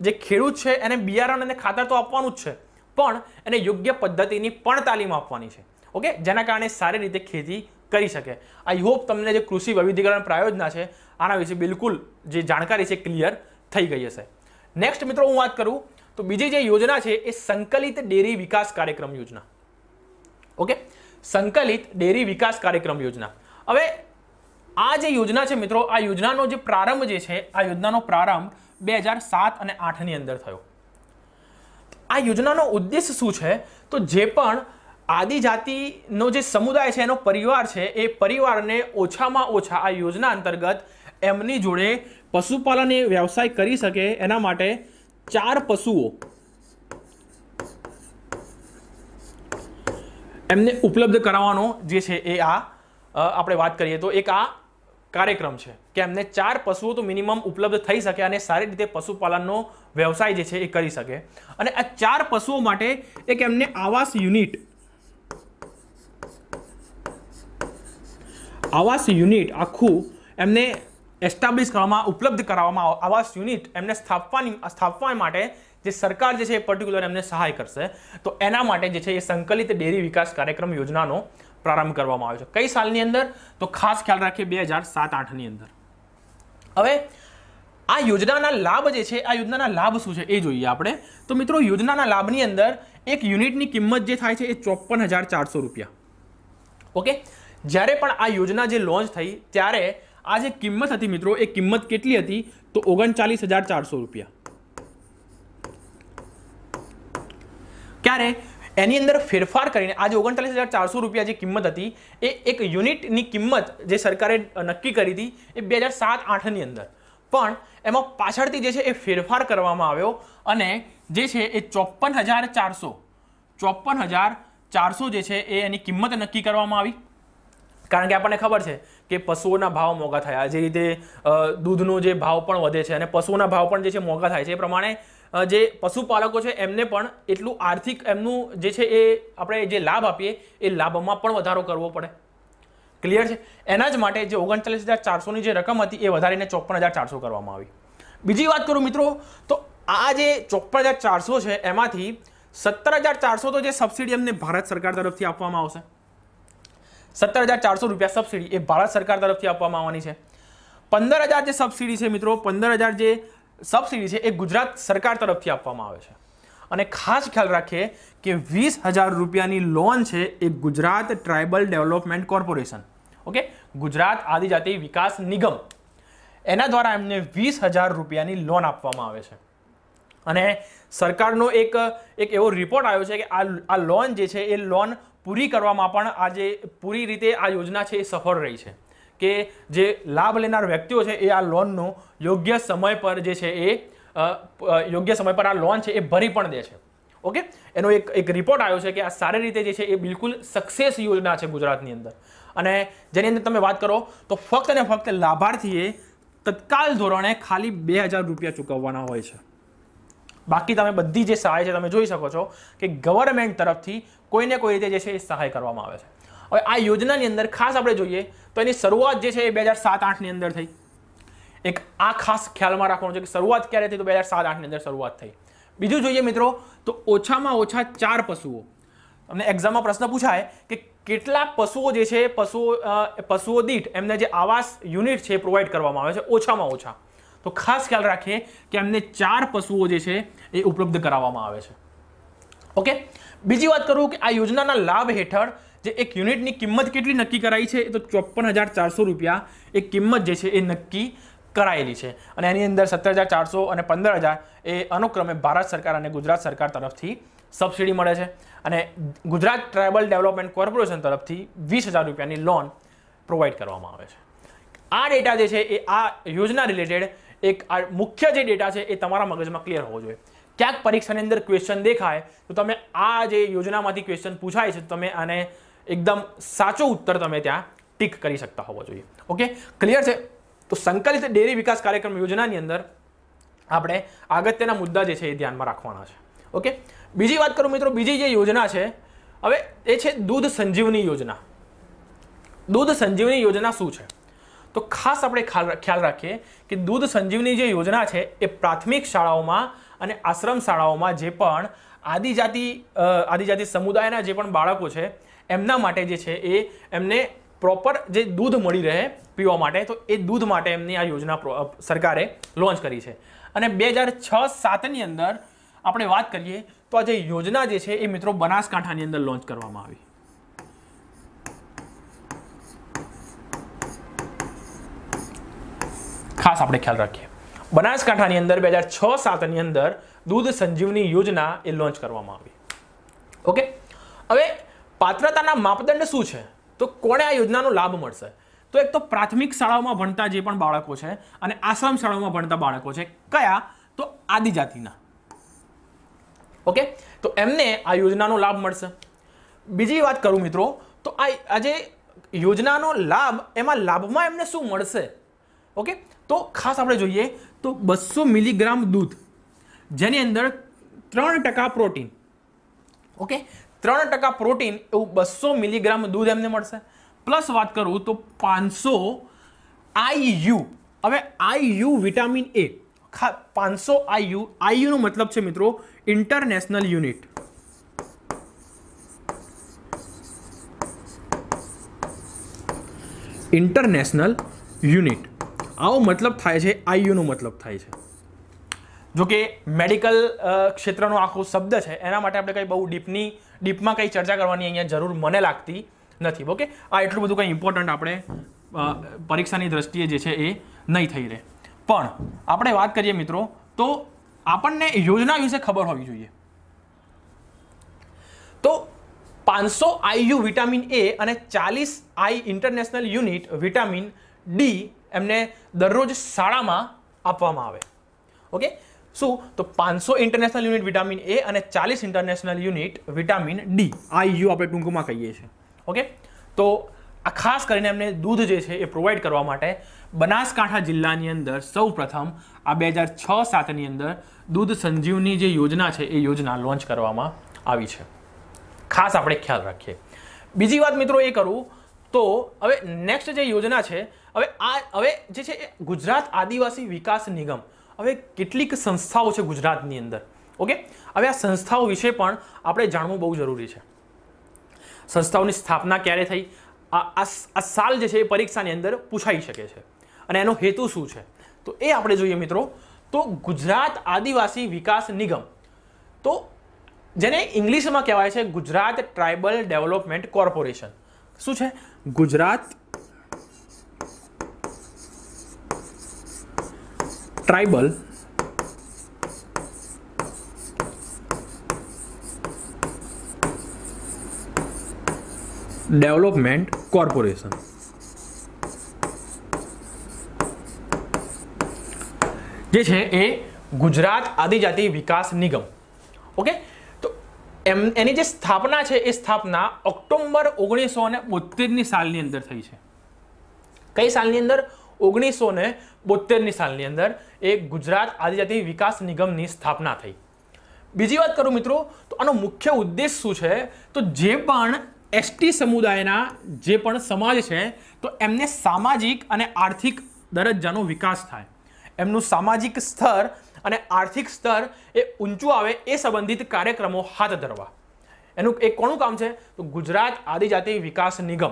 જે ખેડૂત છે એને બિયારણ અને ખાતર તો આપવાનું જ છે પણ એને યોગ્ય પદ્ધતિની પણ તાલીમ આપવાની છે ઓકે જેના કારણે સારી રીતે ખેતી કરી શકે આઈ હોપ તમને જે કૃષિ વૈવિધીકરણ પ્રાયોજના છે આના વિશે બિલકુલ જે જાણકારી છે ક્લિયર થઈ ગઈ હશે નેક્સ્ટ મિત્રો હું વાત કરું તો બીજી જે યોજના છે એ સંકલિત ડેરી વિકાસ કાર્યક્રમ યોજના ઓકે સંકલિત ડેરી વિકાસ કાર્યક્રમ યોજના હવે આ જે યોજના છે મિત્રો આ યોજનાનો જે પ્રારંભ જે છે આ યોજનાનો પ્રારંભ બે હજાર સાત અને આઠની અંદર થયો આ યોજનાનો ઉદ્દેશ શું છે તો જે પણ આદિજાતિનો જે સમુદાય છે એનો પરિવાર છે એ પરિવારને ઓછામાં ઓછા આ યોજના અંતર્ગત એમની જોડે પશુપાલન એ વ્યવસાય કરી શકે એના માટે ચાર પશુઓ એમને ઉપલબ્ધ કરાવવાનો જે છે એ આ આપણે વાત કરીએ તો એક આ કાર્યક્રમ છે કે એમને ચાર પશુઓ તો મિનિમમ ઉપલબ્ધ થઈ શકે અને સારી રીતે પશુપાલનનો વ્યવસાય જે છે એ કરી શકે અને આ ચાર પશુઓ માટે એક એમને આવાસ યુનિટ આવાસ યુનિટ આખું એમને એસ્ટાબ્લિશ કરવામાં ઉપલબ્ધ કરાવવામાં આવાસ યુનિટ એમને સ્થાપવાની સ્થાપવા માટે જે સરકાર જે છે એ પર્ટિક્યુલર એમને સહાય કરશે તો એના માટે જે છે એ સંકલિત ડેરી વિકાસ કાર્યક્રમ યોજનાનો પ્રારંભ કરવામાં આવ્યો છે કઈ સાલની અંદર તો ખાસ ખ્યાલ રાખીએ બે હજાર સાત આઠની અંદર હવે આ યોજનાના લાભ જે છે આ યોજનાના લાભ શું છે એ જોઈએ આપણે તો મિત્રો યોજનાના લાભની અંદર એક યુનિટની કિંમત જે થાય છે એ ચોપન હજાર ચારસો રૂપિયા ઓકે જ્યારે પણ આ યોજના જે લોન્ચ થઈ ત્યારે આ જે કિંમત હતી મિત્રો એ કિંમત કેટલી હતી તો ઓગણચાલીસ હજાર ચારસો રૂપિયા ક્યારે એની અંદર ફેરફાર કરીને આજે ઓગણચાલીસ હજાર ચારસો રૂપિયા જે કિંમત હતી એ એક યુનિટની કિંમત જે સરકારે નક્કી કરી હતી એ બે હજાર સાત આઠની અંદર પણ એમાં પાછળથી જે છે એ ફેરફાર કરવામાં આવ્યો અને જે છે એ ચોપન હજાર ચારસો ચોપન હજાર ચારસો જે છે એ એની કિંમત નક્કી કરવામાં આવી કારણ કે આપણને ખબર છે કે પશુઓના ભાવ મોંઘા થયા જે રીતે દૂધનો જે ભાવ પણ વધે છે અને પશુઓના ભાવ પણ જે છે મોંઘા થાય છે એ પ્રમાણે જે પશુપાલકો છે એમને પણ એટલું આર્થિક એમનું જે છે એ આપણે જે લાભ આપીએ એ લાભમાં પણ વધારો કરવો પડે ક્લિયર છે એના જ માટે જે ઓગણચાલીસ હજાર ચારસોની જે રકમ હતી એ વધારીને ચોપન હજાર ચારસો કરવામાં આવી બીજી વાત કરું મિત્રો તો આ જે ચોપન હજાર ચારસો છે એમાંથી સત્તર હજાર ચારસો તો જે સબસિડી એમને ભારત સરકાર તરફથી આપવામાં આવશે સત્તર હજાર ચારસો રૂપિયા સબસિડી એ ભારત સરકાર તરફથી આપવામાં આવવાની છે પંદર હજાર જે સબસિડી છે મિત્રો પંદર હજાર જે સબસિડી છે એ ગુજરાત સરકાર તરફથી આપવામાં આવે છે અને ખાસ ખ્યાલ રાખીએ કે વીસ હજાર રૂપિયાની લોન છે એ Gujarat tribal development corporation okay Gujarat આદિજાતિ વિકાસ નિગમ એના દ્વારા એમને વીસ હજાર રૂપિયાની લોન આપવામાં આવે છે અને સરકારનો એક એક એવો રિપોર્ટ આવ્યો છે કે આ આ લોન જે છે એ લોન પૂરી કરવામાં પણ આજે પૂરી રીતે આ યોજના છે એ સફળ રહી છે કે જે લાભ લેનાર વ્યક્તિઓ છે એ આ લોનનો યોગ્ય સમય પર જે છે એ યોગ્ય સમય પર આ લોન છે એ ભરી પણ દે છે ઓકે એનો એક એક રિપોર્ટ આવ્યો છે કે આ સારી રીતે જે છે એ બિલકુલ સક્સેસ યોજના છે ગુજરાતની અંદર અને જેની અંદર તમે વાત કરો તો ફક્ત ને ફક્ત લાભાર્થીએ તત્કાલ ધોરણે ખાલી બે હજાર રૂપિયા ચૂકવવાના હોય છે બાકી તમે બધી જે સહાય છે તમે જોઈ શકો છો કે ગવર્મેન્ટ તરફથી કોઈને કોઈ રીતે જે છે એ સહાય કરવામાં આવે છે હવે આ યોજનાની અંદર ખાસ આપણે જોઈએ તો એની શરૂઆત જે છે એ બે હજાર સાત આઠની અંદર થઈ એક આ ખાસ ખ્યાલમાં રાખવાનું છે કે શરૂઆત ક્યારે થઈ તો બે હજાર સાત આઠની અંદર શરૂઆત થઈ બીજું જોઈએ મિત્રો તો ઓછામાં ઓછા ચાર પશુઓ તમને એક્ઝામમાં પ્રશ્ન પૂછાય કે કેટલા પશુઓ જે છે પશુઓ પશુઓ દીઠ એમને જે આવાસ યુનિટ છે પ્રોવાઈડ કરવામાં આવે છે ઓછામાં ઓછા તો ખાસ ખ્યાલ રાખીએ કે એમને ચાર પશુઓ જે છે એ ઉપલબ્ધ કરાવવામાં આવે છે ઓકે બીજી વાત કરું કે આ યોજનાના લાભ હેઠળ જે એક યુનિટની કિંમત કેટલી નક્કી કરાઈ છે એ તો ચોપ્પન હજાર ચારસો રૂપિયા એ કિંમત જે છે એ નક્કી કરાયેલી છે અને એની અંદર સત્તર હજાર ચારસો અને પંદર હજાર એ અનુક્રમે ભારત સરકાર અને ગુજરાત સરકાર તરફથી સબસિડી મળે છે અને ગુજરાત ટ્રાઇબલ ડેવલપમેન્ટ કોર્પોરેશન તરફથી વીસ હજાર રૂપિયાની લોન પ્રોવાઈડ કરવામાં આવે છે આ ડેટા જે છે એ આ યોજના રિલેટેડ એક આ મુખ્ય જે ડેટા છે એ તમારા મગજમાં ક્લિયર હોવો જોઈએ ક્યાંક પરીક્ષાની અંદર ક્વેશ્ચન દેખાય તો તમે આ જે યોજનામાંથી ક્વેશ્ચન પૂછાય છે તમે આને એકદમ સાચો ઉત્તર તમે ત્યાં ટીક કરી શકતા હોવો જોઈએ ઓકે ક્લિયર છે તો સંકલિત ડેરી વિકાસ કાર્યક્રમ યોજનાની અંદર આપણે અગત્યના મુદ્દા જે છે એ ધ્યાનમાં રાખવાના છે ઓકે બીજી વાત કરું મિત્રો બીજી જે યોજના છે હવે એ છે દૂધ સંજીવની યોજના દૂધ સંજીવની યોજના શું છે તો ખાસ આપણે ખ્યાલ રાખીએ કે દૂધ સંજીવની જે યોજના છે એ પ્રાથમિક શાળાઓમાં અને આશ્રમ શાળાઓમાં જે પણ આદિજાતિ આદિજાતિ સમુદાયના જે પણ બાળકો છે એમના માટે જે છે એ એમને પ્રોપર જે દૂધ મળી રહે પીવા માટે તો એ દૂધ માટે એમની આ યોજના સરકારે લોન્ચ કરી છે અને બે હજાર છ સાતની અંદર આપણે વાત કરીએ તો આ જે યોજના જે છે એ મિત્રો બનાસકાંઠાની અંદર લોન્ચ કરવામાં આવી ખાસ આપણે ખ્યાલ રાખીએ બનાસકાંઠાની અંદર બે હજાર છ સાતની અંદર દૂધ સંજીવની યોજના એ લોન્ચ કરવામાં આવી ઓકે હવે પાત્રતાના માપદંડ શું છે તો કોને આ યોજનાનો લાભ મળશે તો એક તો પ્રાથમિક શાળાઓમાં ભણતા જે પણ બાળકો છે અને આશ્રમ શાળાઓમાં ભણતા બાળકો છે કયા તો આદિજાતિના ઓકે તો એમને આ યોજનાનો લાભ મળશે બીજી વાત કરું મિત્રો તો આ આજે યોજનાનો લાભ એમાં લાભમાં એમને શું મળશે ઓકે તો ખાસ આપણે જોઈએ તો બસો મિલીગ્રામ દૂધ જેની અંદર ત્રણ ટકા પ્રોટીન ઓકે ત્રણ ટકા પ્રોટીન એવું બસો મિલીગ્રામ દૂધ એમને મળશે પ્લસ વાત કરું તો પાંચસો આઈયુ હવે આઈયુ વિટામિન એ ખા પાંચસો આઈયુ આઈયુનો મતલબ છે મિત્રો ઇન્ટરનેશનલ યુનિટ ઇન્ટરનેશનલ યુનિટ આવો મતલબ થાય છે આઈયુનો મતલબ થાય છે જો કે મેડિકલ ક્ષેત્રનો આખો શબ્દ છે એના માટે આપણે કંઈ બહુ ડીપની ડીપમાં કંઈ ચર્ચા કરવાની અહીંયા જરૂર મને લાગતી નથી ઓકે આ એટલું બધું કંઈ ઇમ્પોર્ટન્ટ આપણે પરીક્ષાની દ્રષ્ટિએ જે છે એ નહીં થઈ રહે પણ આપણે વાત કરીએ મિત્રો તો આપણને યોજના વિશે ખબર હોવી જોઈએ તો પાંચસો આઈયુ વિટામિન એ અને ચાલીસ I international unit vitamin D એમને દરરોજ શાળામાં આપવામાં આવે ઓકે શું તો પાંચસો ઇન્ટરનેશનલ યુનિટ વિટામિન એ અને ચાલીસ international unit vitamin D IU આપણે ટૂંકમાં કહીએ છીએ ઓકે તો આ ખાસ કરીને એમને દૂધ જે છે એ પ્રોવાઈડ કરવા માટે બનાસકાંઠા જિલ્લાની અંદર સૌ પ્રથમ આ બે હજાર છ સાતની અંદર દૂધ સંજીવની જે યોજના છે એ યોજના લોન્ચ કરવામાં આવી છે ખાસ આપણે ખ્યાલ રાખીએ બીજી વાત મિત્રો એ કરું તો હવે નેક્સ્ટ જે યોજના છે હવે આ હવે જે છે એ ગુજરાત આદિવાસી વિકાસ નિગમ હવે કેટલીક સંસ્થાઓ છે ગુજરાતની અંદર ઓકે હવે આ સંસ્થાઓ વિશે પણ આપણે જાણવું બહુ જરૂરી છે સંસ્થાઓની સ્થાપના ક્યારે થઈ આ આ સાલ જે છે એ પરીક્ષાની અંદર પૂછાઈ શકે છે અને એનો હેતુ શું છે તો એ આપણે જોઈએ મિત્રો તો ગુજરાત આદિવાસી વિકાસ નિગમ તો જેને ઇંગ્લિશમાં કહેવાય છે ગુજરાત ટ્રાઇબલ ડેવલપમેન્ટ કોર્પોરેશન શું છે ગુજરાત ટ્રાઇબલ ડેવલપમેન્ટ કોર્પોરેશન જે છે એ ગુજરાત આદિજાતિ વિકાસ નિગમ ઓકે તો એમ એની જે સ્થાપના છે એ સ્થાપના ઓક્ટોબર ઓગણીસો ને બોતેરની સાલની અંદર થઈ છે કઈ સાલની અંદર ઓગણીસો ને બોતેરની સાલની અંદર એ ગુજરાત આદિજાતિ વિકાસ નિગમની સ્થાપના થઈ બીજી વાત કરું મિત્રો તો આનો મુખ્ય ઉદ્દેશ શું છે તો જે પણ એસટી સમુદાયના જે પણ સમાજ છે તો એમને સામાજિક અને આર્થિક દરજ્જાનો વિકાસ થાય એમનું સામાજિક સ્તર અને આર્થિક સ્તર એ ઊંચું આવે એ સંબંધિત કાર્યક્રમો હાથ ધરવા એનું એ કોનું કામ છે તો ગુજરાત આદિજાતિ વિકાસ નિગમ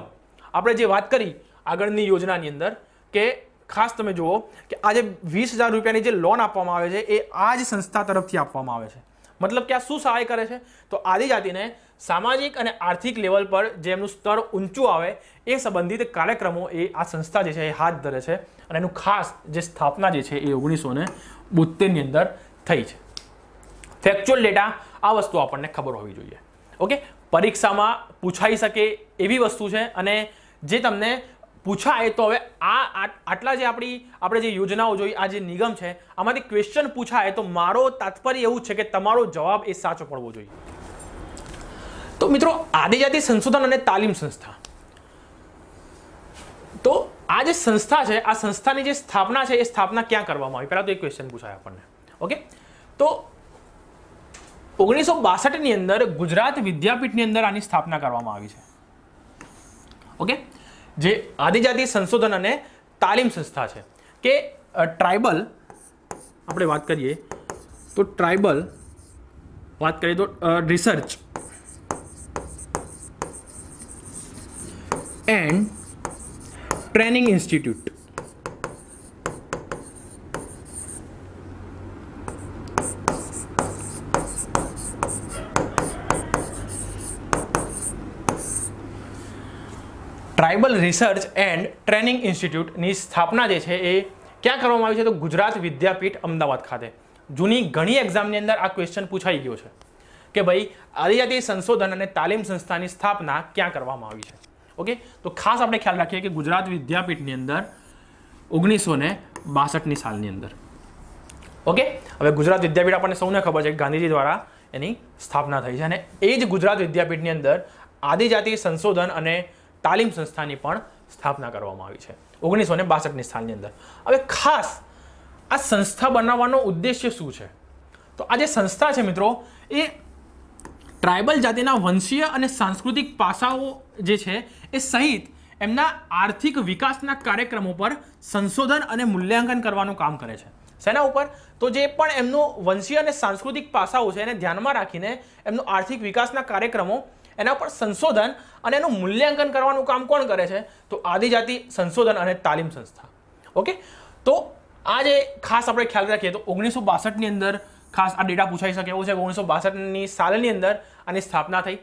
આપણે જે વાત કરી આગળની યોજનાની અંદર કે ખાસ તમે જુઓ કે આજે વીસ હજાર રૂપિયાની જે લોન આપવામાં આવે છે એ આ જ સંસ્થા તરફથી આપવામાં આવે છે મતલબ કે આ શું સહાય કરે છે તો આદિજાતિને સામાજિક અને આર્થિક લેવલ પર જે એમનું સ્તર ઊંચું આવે એ સંબંધિત કાર્યક્રમો એ આ સંસ્થા જે છે એ હાથ ધરે છે અને એનું ખાસ જે સ્થાપના જે છે એ ઓગણીસો ને બોતેરની અંદર થઈ છે ફેક્ચ્યુઅલ ડેટા આ વસ્તુ આપણને ખબર હોવી જોઈએ ઓકે પરીક્ષામાં પૂછાઈ શકે એવી વસ્તુ છે અને જે તમને પૂછાય તો હવે આ આટલા જે આપણી આપણે જે યોજનાઓ જોઈ આ જે નિગમ છે આમાંથી ક્વેશ્ચન પૂછાય તો મારો તાત્પર્ય એવું છે કે તમારો જવાબ એ સાચો પડવો જોઈએ તો મિત્રો આદિજાતિ સંશોધન અને તાલીમ સંસ્થા તો આ જે સંસ્થા છે આ સંસ્થાની જે સ્થાપના છે એ સ્થાપના ક્યાં કરવામાં આવી પહેલાં તો એ ક્વેશ્ચન પૂછાય આપણને ઓકે તો ઓગણીસો બાસઠની અંદર ગુજરાત વિદ્યાપીઠની અંદર આની સ્થાપના કરવામાં આવી છે ઓકે જે આદિજાતિ સંશોધન અને તાલીમ સંસ્થા છે કે ટ્રાઇબલ આપણે વાત કરીએ તો ટ્રાઇબલ વાત કરીએ તો research and training institute tribal research and training ઇન્સ્ટિટ્યૂટની સ્થાપના જે છે એ ક્યાં કરવામાં આવી છે તો ગુજરાત વિદ્યાપીઠ અમદાવાદ ખાતે જૂની ઘણી એક્ઝામની અંદર આ ક્વેશ્ચન પૂછાઈ ગયો છે કે ભાઈ આદિજાતિ સંશોધન અને તાલીમ સંસ્થાની સ્થાપના ક્યાં કરવામાં આવી છે ઓકે તો ખાસ આપણે ખ્યાલ રાખીએ કે ગુજરાત વિદ્યાપીઠની અંદર ઓગણીસો ને બાસઠની સાલની અંદર ઓકે હવે ગુજરાત વિદ્યાપીઠ આપણને સૌને ખબર છે ગાંધીજી દ્વારા એની સ્થાપના થઈ છે અને એ જ ગુજરાત વિદ્યાપીઠની અંદર આદિજાતિ સંશોધન અને તાલીમ સંસ્થાની પણ સ્થાપના કરવામાં આવી છે ઓગણીસો ને બાસઠની સ્થાનની અંદર હવે ખાસ આ સંસ્થા બનાવવાનો ઉદ્દેશ્ય શું છે તો આ જે સંસ્થા છે મિત્રો એ ટ્રાઇબલ જાતિના વંશીય અને સાંસ્કૃતિક પાસાઓ જે છે એ સહિત એમના આર્થિક વિકાસના કાર્યક્રમો પર સંશોધન અને મૂલ્યાંકન કરવાનું કામ કરે છે શેના ઉપર તો જે પણ એમનું વંશીય અને સાંસ્કૃતિક પાસાઓ છે એને ધ્યાનમાં રાખીને એમનો આર્થિક વિકાસના કાર્યક્રમો એના પર સંશોધન અને એનું મૂલ્યાંકન કરવાનું કામ કોણ કરે છે તો આદિજાતિ સંશોધન અને તાલીમ સંસ્થા ઓકે તો આ જે ખાસ આપણે ખ્યાલ રાખીએ તો ઓગણીસો બાસઠની અંદર ખાસ આ ડેટા પૂછાઈ શકે એવું છે કે ઓગણીસો બાસઠની સાલની અંદર આની સ્થાપના થઈ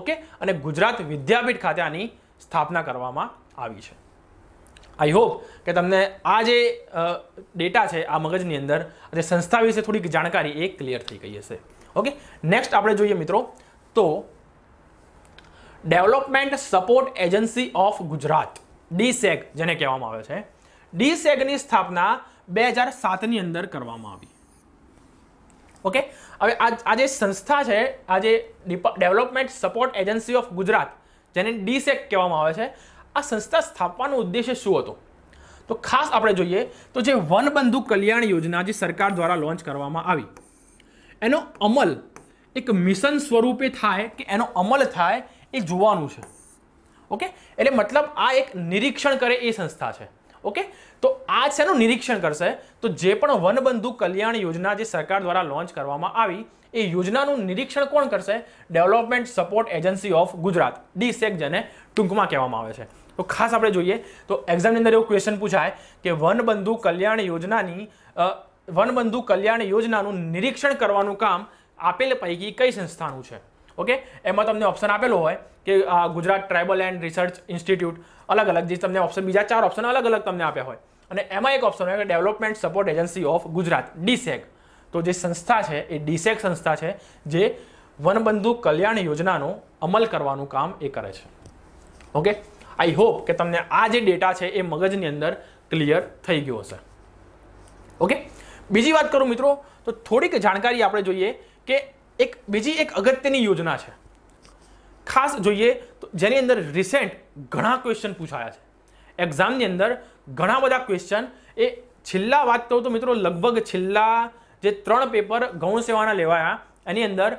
ઓકે અને ગુજરાત વિદ્યાપીઠ ખાતે આની સ્થાપના કરવામાં આવી છે આઈ હોપ કે તમને આ જે ડેટા છે આ મગજની અંદર જે સંસ્થા વિશે થોડીક જાણકારી એ ક્લિયર થઈ ગઈ હશે ઓકે નેક્સ્ટ આપણે જોઈએ મિત્રો તો development support agency of Gujarat DSAG જેને કહેવામાં આવે છે ડીસેગની સ્થાપના બે હજાર સાતની અંદર કરવામાં આવી ઓકે હવે આ જે સંસ્થા છે આ જે development support agency of Gujarat જેને ડીસેક કહેવામાં આવે છે આ સંસ્થા સ્થાપવાનો ઉદ્દેશ્ય શું હતો તો ખાસ આપણે જોઈએ તો જે વનબંધુ કલ્યાણ યોજના જે સરકાર દ્વારા લોન્ચ કરવામાં આવી એનો અમલ એક મિશન સ્વરૂપે થાય કે એનો અમલ થાય એ જોવાનું છે ઓકે એટલે મતલબ આ એક નિરીક્ષણ કરે એ સંસ્થા છે ઓકે તો આ શેનું નિરીક્ષણ કરશે તો જે પણ વનબંધુ કલ્યાણ યોજના જે સરકાર દ્વારા લોન્ચ કરવામાં આવી એ યોજનાનું નિરીક્ષણ કોણ કરશે development support agency of Gujarat DSAG જેને ટૂંકમાં કહેવામાં આવે છે તો ખાસ આપણે જોઈએ તો એક્ઝામની અંદર એવું ક્વેશ્ચન પૂછાય કે વનબંધુ કલ્યાણ યોજનાની વનબંધુ કલ્યાણ યોજનાનું નિરીક્ષણ કરવાનું કામ આપેલ પૈકી કઈ સંસ્થાનું છે ઓકે એમાં તમને ઓપ્શન આપેલો હોય કે Gujarat tribal and research institute અલગ અલગ જે તમને ઓપ્શન બીજા ચાર ઓપ્શન અલગ અલગ તમને આપ્યા હોય અને એમાં એક ઓપ્શન હોય કે development support agency of Gujarat DSAG e તો જે સંસ્થા છે એ ડીસેક e સંસ્થા છે જે વનબંધુ કલ્યાણ યોજનાનો અમલ કરવાનું કામ એ કરે છે ઓકે આઈ હોપ કે તમને આ જે ડેટા છે એ મગજની અંદર ક્લિયર થઈ ગયો હશે ઓકે બીજી વાત કરું મિત્રો તો થોડીક જાણકારી આપણે જોઈએ કે એક બીજી એક અગત્યની યોજના છે ખાસ જોઈએ તો જેની અંદર રિસેન્ટ ઘણા ક્વેશ્ચન પૂછાયા છે એક્ઝામની અંદર ઘણા બધા ક્વેશ્ચન એ છેલ્લા વાત કહું તો મિત્રો લગભગ છેલ્લા જે ત્રણ પેપર ગૌણ સેવાના લેવાયા એની અંદર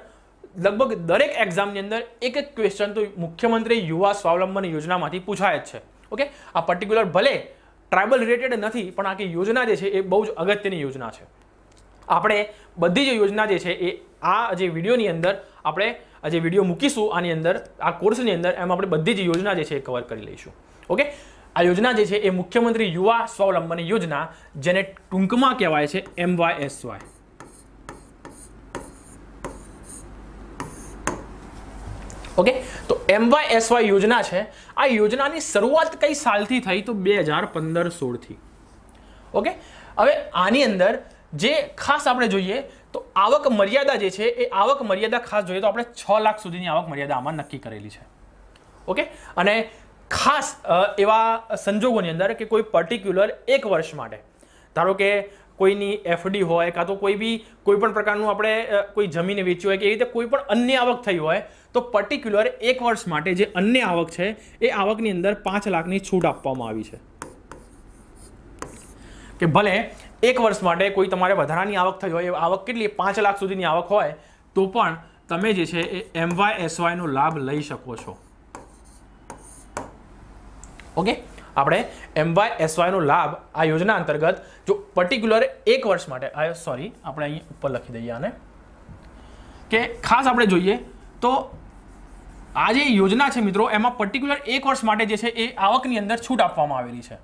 લગભગ દરેક એક્ઝામની અંદર એક એક ક્વેશ્ચન તો મુખ્યમંત્રી યુવા સ્વાવલંબન યોજનામાંથી પૂછાય જ છે ઓકે આ પર્ટિક્યુલર ભલે ટ્રાઇબલ રિલેટેડ નથી પણ આખી યોજના જે છે એ બહુ જ અગત્યની યોજના છે આપણે બધી જે યોજના જે છે એ આ જે વિડીયોની અંદર આપણે જે વિડીયો મૂકીશું આની અંદર આ કોર્સની અંદર એમ આપણે બધી જ યોજના જે છે એ કવર કરી લઈશું ઓકે આ યોજના જે છે એ મુખ્યમંત્રી યુવા સ્વાવલંબન યોજના જેને ટૂંકમાં કહેવાય છે M Y S Y okay તો એમ વાય એસ વાય યોજના છે આ યોજનાની શરૂઆત કઈ સાલથી થઈ તો બે હજાર પંદર સોળથી ઓકે હવે આની અંદર જે ખાસ આપણે જોઈએ તો આવક મર્યાદા જે છે એ આવક મર્યાદા ખાસ જોઈએ તો આપણે છ લાખ સુધીની આવક મર્યાદા આમાં નક્કી કરેલી છે ઓકે અને ખાસ એવા સંજોગોની અંદર કે કોઈ પર્ટિક્યુલર એક વર્ષ માટે ધારો કે કોઈની એફડી હોય કાં તો કોઈ બી કોઈપણ પ્રકારનું આપણે કોઈ જમીન વેચ્યું હોય કે એવી રીતે કોઈ પણ અન્ય આવક થઈ હોય તો પર્ટિક્યુલર એક વર્ષ માટે જે અન્ય આવક છે એ આવકની અંદર પાંચ લાખની છૂટ આપવામાં આવી છે કે ભલે એક વર્ષ માટે કોઈ તમારે વધારાની આવક થઈ હોય આવક કેટલી પાંચ લાખ સુધીની આવક હોય તો પણ તમે જે છે એ એમવાય એસવાયનો લાભ લઈ શકો છો ઓકે આપણે એમવાય એસવાયનો લાભ આ યોજના અંતર્ગત જો પર્ટિક્યુલર એક વર્ષ માટે સોરી આપણે અહીં ઉપર લખી દઈએ આને કે ખાસ આપણે જોઈએ તો આ જે યોજના છે મિત્રો એમાં પર્ટિક્યુલર એક વર્ષ માટે જે છે એ આવકની અંદર છૂટ આપવામાં આવેલી છે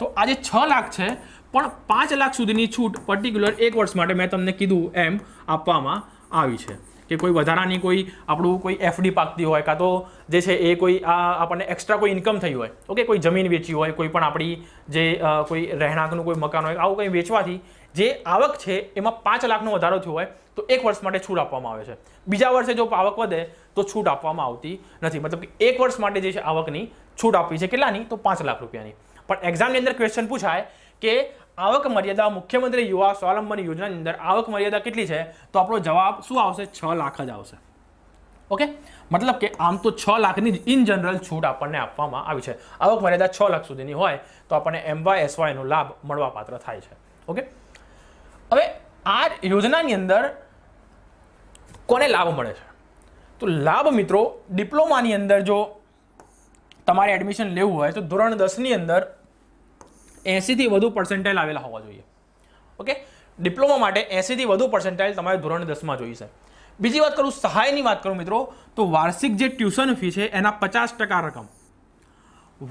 તો આ જે છ લાખ છે પણ પાંચ લાખ સુધીની છૂટ પર્ટિક્યુલર એક વર્ષ માટે મેં તમને કીધું એમ આપવામાં આવી છે કે કોઈ વધારાની કોઈ આપણું કોઈ એફડી પાકતી હોય કાં તો જે છે એ કોઈ આ આપણને એક્સ્ટ્રા કોઈ ઇન્કમ થઈ હોય ઓકે કોઈ જમીન વેચી હોય કોઈ પણ આપણી જે કોઈ રહેણાંકનું કોઈ મકાન હોય આવું કંઈ વેચવાથી જે આવક છે એમાં પાંચ લાખનો વધારો થયો હોય તો એક વર્ષ માટે છૂટ આપવામાં આવે છે બીજા વર્ષે જો આવક વધે તો છૂટ આપવામાં આવતી નથી મતલબ કે એક વર્ષ માટે જે છે આવકની છૂટ આપવી છે કેટલાની તો પાંચ લાખ રૂપિયાની પણ એક્ઝામની અંદર ક્વેશ્ચન પૂછાય કે આવક મર્યાદા મુખ્યમંત્રી યુવા સ્વાવલંબન યોજનાની અંદર આવક મર્યાદા કેટલી છે તો આપણો જવાબ શું આવશે છ લાખ જ આવશે ઓકે મતલબ કે આમ તો છ લાખની જ ઇન જનરલ છૂટ આપણને આપવામાં આવી છે આવક મર્યાદા છ લાખ સુધીની હોય તો આપણને એમવાય એસવાયનો લાભ મળવાપાત્ર થાય છે ઓકે હવે આ યોજનાની અંદર કોને લાભ મળે છે તો લાભ મિત્રો ડિપ્લોમાની અંદર જો તમારે એડમિશન લેવું હોય તો ધોરણ દસની અંદર એંસીથી વધુ પર્સન્ટાઇલ આવેલા હોવા જોઈએ ઓકે ડિપ્લોમા માટે એંસીથી વધુ પર્સન્ટાઇલ તમારે ધોરણ દસમાં જોઈશે બીજી વાત કરું સહાયની વાત કરું મિત્રો તો વાર્ષિક જે ટ્યુશન ફી છે એના પચાસ ટકા રકમ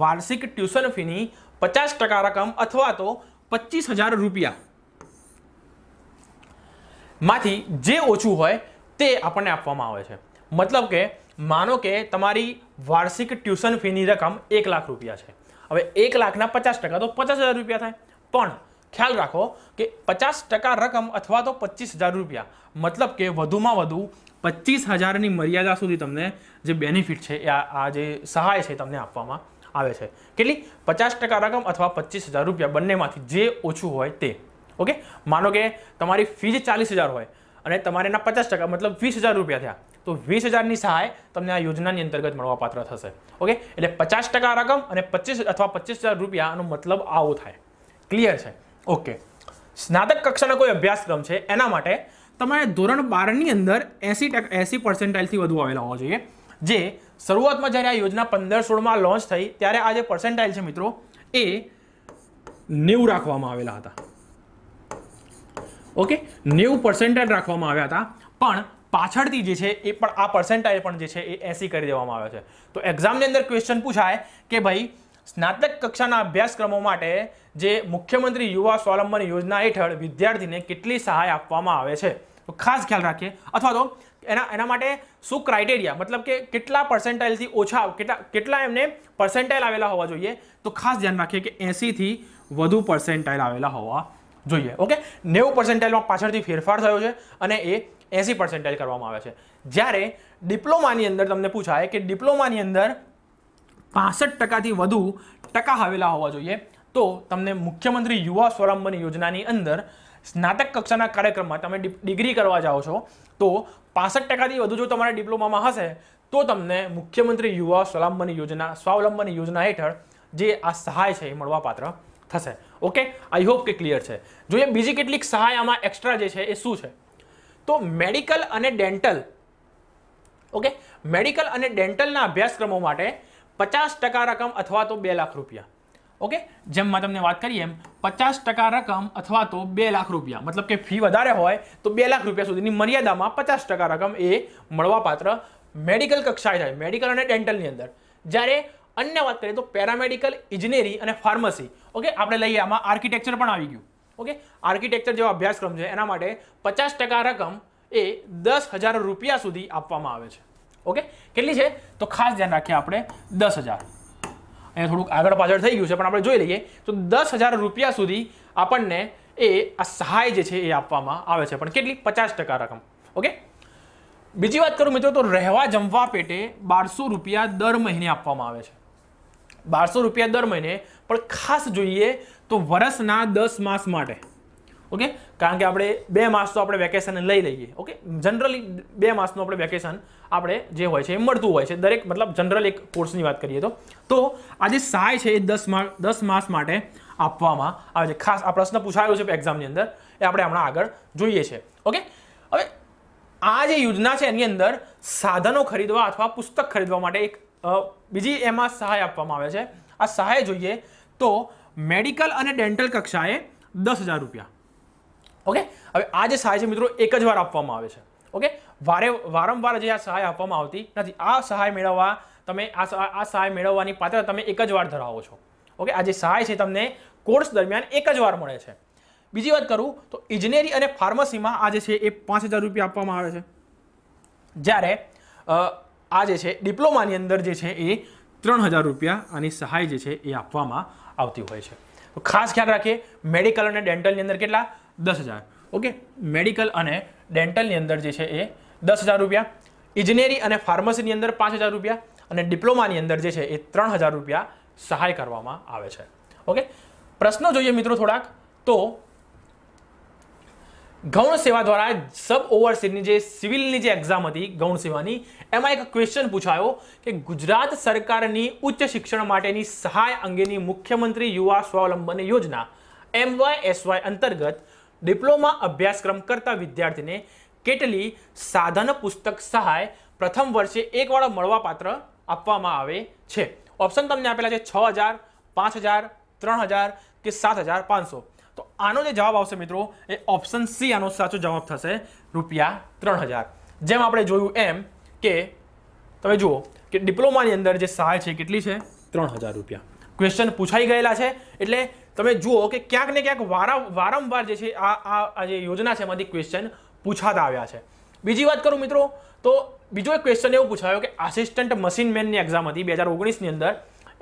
વાર્ષિક ટ્યુશન ફીની પચાસ ટકા રકમ અથવા તો પચીસ હજાર રૂપિયા માંથી જે ઓછું હોય તે આપણને આપવામાં આવે છે મતલબ કે માનો કે તમારી વાર્ષિક ટ્યુશન ફીની રકમ એક લાખ રૂપિયા છે હવે એક લાખના પચાસ ટકા તો પચાસ હજાર રૂપિયા થાય પણ ખ્યાલ રાખો કે પચાસ ટકા રકમ અથવા તો પચીસ હજાર રૂપિયા મતલબ કે વધુમાં વધુ પચીસ હજારની મર્યાદા સુધી તમને જે બેનિફિટ છે એ આ જે સહાય છે તમને આપવામાં આવે છે કેટલી પચાસ ટકા રકમ અથવા પચીસ હજાર રૂપિયા બંનેમાંથી જે ઓછું હોય તે ઓકે માનો કે તમારી ફીજ ચાલીસ હજાર હોય અને તમારે એના પચાસ ટકા મતલબ વીસ હજાર રૂપિયા થયા તો વીસ હજારની સહાય તમને આ યોજનાની અંતર્ગત મળવાપાત્ર થશે ઓકે એટલે પચાસ ટકા રકમ અને પચીસ અથવા પચીસ હજાર રૂપિયાનો મતલબ આવો થાય ક્લિયર છે ઓકે સ્નાતક કક્ષાનો કોઈ અભ્યાસક્રમ છે એના માટે તમારે ધોરણ બારની અંદર એંસી ટકા એંસી પર્સન્ટાઇલથી વધુ આવેલા હોવા જોઈએ જે શરૂઆતમાં જ્યારે આ યોજના પંદર સોળમાં લોન્ચ થઈ ત્યારે આ જે પર્સન્ટાઇલ છે મિત્રો એ નેવું રાખવામાં આવેલા હતા ઓકે નેવું પર્સન્ટાઇલ રાખવામાં આવ્યા હતા પણ પાછળથી જે છે એ પણ આ પર્સન્ટાઇલ પણ જે છે એ એસી કરી દેવામાં આવે છે તો એક્ઝામની અંદર ક્વેશ્ચન પૂછાય કે ભાઈ સ્નાતક કક્ષાના અભ્યાસક્રમો માટે જે મુખ્યમંત્રી યુવા સ્વાવલંબન યોજના હેઠળ વિદ્યાર્થીને કેટલી સહાય આપવામાં આવે છે તો ખાસ ખ્યાલ રાખીએ અથવા તો એના એના માટે શું ક્રાઇટેરિયા મતલબ કે કેટલા પર્સન્ટાઇલથી ઓછા કેટલા કેટલા એમને પર્સન્ટાઇલ આવેલા હોવા જોઈએ તો ખાસ ધ્યાન રાખીએ કે એંસીથી વધુ પર્સન્ટાઇલ આવેલા હોવા જોઈએ ઓકે નેવું પર્સન્ટાઇલમાં પાછળથી ફેરફાર થયો છે અને એ એસી પર્સન્ટેજ કરવામાં આવે છે જ્યારે ડિપ્લોમાની અંદર તમને પૂછાય કે ડિપ્લોમાની અંદર પાસઠ ટકાથી વધુ ટકા આવેલા હોવા જોઈએ તો તમને મુખ્યમંત્રી યુવા સ્વલંબન યોજનાની અંદર સ્નાતક કક્ષાના કાર્યક્રમમાં તમે ડિગ્રી કરવા જાઓ છો તો પાસઠ ટકાથી વધુ જો તમારા ડિપ્લોમામાં હશે તો તમને મુખ્યમંત્રી યુવા સ્વલંબન યોજના સ્વાવલંબન યોજના હેઠળ જે આ સહાય છે એ મળવાપાત્ર થશે ઓકે આઈ હોપ કે ક્લિયર છે જોઈએ બીજી કેટલીક સહાય આમાં એક્સ્ટ્રા જે છે એ શું છે તો મેડિકલ અને ડેન્ટલ ઓકે મેડિકલ અને ડેન્ટલના અભ્યાસક્રમો માટે પચાસ ટકા રકમ અથવા તો બે લાખ રૂપિયા ઓકે જેમમાં તમને વાત કરીએ એમ પચાસ ટકા રકમ અથવા તો બે લાખ રૂપિયા મતલબ કે ફી વધારે હોય તો બે લાખ રૂપિયા સુધીની મર્યાદામાં પચાસ ટકા રકમ એ મળવાપાત્ર મેડિકલ કક્ષાએ થાય મેડિકલ અને ડેન્ટલની અંદર જ્યારે અન્ય વાત કરીએ તો પેરામેડિકલ ઇજનેરી અને ફાર્મસી ઓકે આપણે લઈએ આમાં આર્કિટેક્ચર પણ આવી ગયું ઓકે આર્કિટેક્ચર જેવા અભ્યાસક્રમ છે એના માટે પચાસ ટકા રકમ એ દસ હજાર રૂપિયા સુધી આપવામાં આવે છે ઓકે કેટલી છે તો ખાસ ધ્યાન રાખીએ આપણે દસ હજાર અહીંયા થોડુંક આગળ પાછળ થઈ ગયું છે પણ આપણે જોઈ લઈએ તો દસ હજાર રૂપિયા સુધી આપણને એ આ સહાય જે છે એ આપવામાં આવે છે પણ કેટલી પચાસ ટકા રકમ ઓકે બીજી વાત કરું મિત્રો તો રહેવા જમવા પેટે બારસો રૂપિયા દર મહિને આપવામાં આવે છે બારસો રૂપિયા દર મહિને પણ ખાસ જોઈએ તો વર્ષના દસ માસ માટે ઓકે કારણ કે આપણે બે માસ તો આપણે વેકેશન લઈ લઈએ ઓકે જનરલી બે માસનું આપણે વેકેશન આપણે જે હોય છે એ મળતું હોય છે દરેક મતલબ જનરલ એક કોર્સની વાત કરીએ તો તો આ જે સહાય છે એ દસ માસ દસ માસ માટે આપવામાં આવે છે ખાસ આ પ્રશ્ન પૂછાયો છે એક્ઝામની અંદર એ આપણે હમણાં આગળ જોઈએ છે ઓકે હવે આ જે યોજના છે એની અંદર સાધનો ખરીદવા અથવા પુસ્તક ખરીદવા માટે એક બીજી એમાં સહાય આપવામાં આવે છે આ સહાય જોઈએ તો મેડિકલ અને ડેન્ટલ કક્ષાએ દસ હજાર રૂપિયા ઓકે હવે આ જે સહાય છે મિત્રો એક જ વાર આપવામાં આવે છે ઓકે વારે વારંવાર જે આ સહાય આપવામાં આવતી નથી આ સહાય મેળવવા તમે આ આ સહાય મેળવવાની પાત્ર તમે એક જ વાર ધરાવો છો ઓકે આ જે સહાય છે તમને કોર્સ દરમિયાન એક જ વાર મળે છે બીજી વાત કરું તો ઇજનેરી અને ફાર્મસીમાં આ જે છે એ પાંચ હજાર રૂપિયા આપવામાં આવે છે જ્યારે આ જે છે ડિપ્લોમાની અંદર જે છે એ ત્રણ હજાર રૂપિયા આની સહાય જે છે એ આપવામાં આવતી હોય છે ખાસ ખ્યાલ રાખીએ મેડિકલ અને ડેન્ટલની અંદર કેટલા દસ હજાર ઓકે મેડિકલ અને ડેન્ટલની અંદર જે છે એ દસ હજાર રૂપિયા ઇજનેરી અને ફાર્મસીની અંદર પાંચ હજાર રૂપિયા અને ડિપ્લોમાની અંદર જે છે એ ત્રણ હજાર રૂપિયા સહાય કરવામાં આવે છે ઓકે પ્રશ્નો જોઈએ મિત્રો થોડાક તો ગૌણ સેવા દ્વારા સબ ઓવરસીની જે સિવિલની જે એક્ઝામ હતી ગૌણ સેવાની એમાં એક ક્વેશ્ચન પૂછાયો કે ગુજરાત સરકારની ઉચ્ચ શિક્ષણ માટેની સહાય અંગેની મુખ્યમંત્રી યુવા સ્વાવલંબન યોજના એમવાયએસવાય અંતર્ગત ડિપ્લોમા અભ્યાસક્રમ કરતા વિદ્યાર્થીને કેટલી સાધન પુસ્તક સહાય પ્રથમ વર્ષે એકવાળો મળવાપાત્ર આપવામાં આવે છે ઓપ્શન તમને આપેલા છે છ હજાર પાંચ હજાર ત્રણ હજાર કે સાત હજાર પાંચસો તો આનો જે જવાબ આવશે મિત્રો એ ઓપ્શન સી આનો સાચો જવાબ થશે રૂપિયા ત્રણ જેમ આપણે જોયું એમ કે તમે જુઓ કે ડિપ્લોમાની અંદર જે સહાય છે કેટલી છે ત્રણ રૂપિયા ક્વેશ્ચન પૂછાઈ ગયેલા છે એટલે તમે જુઓ કે ક્યાંક ને ક્યાંક વારા વારંવાર જે છે આ આ જે યોજના છે એમાંથી ક્વેશ્ચન પૂછાતા આવ્યા છે બીજી વાત કરું મિત્રો તો બીજો એક ક્વેશ્ચન એવું પૂછાયો કે આસિસ્ટન્ટ મશીન મેનની એક્ઝામ હતી બે હજાર ઓગણીસની અંદર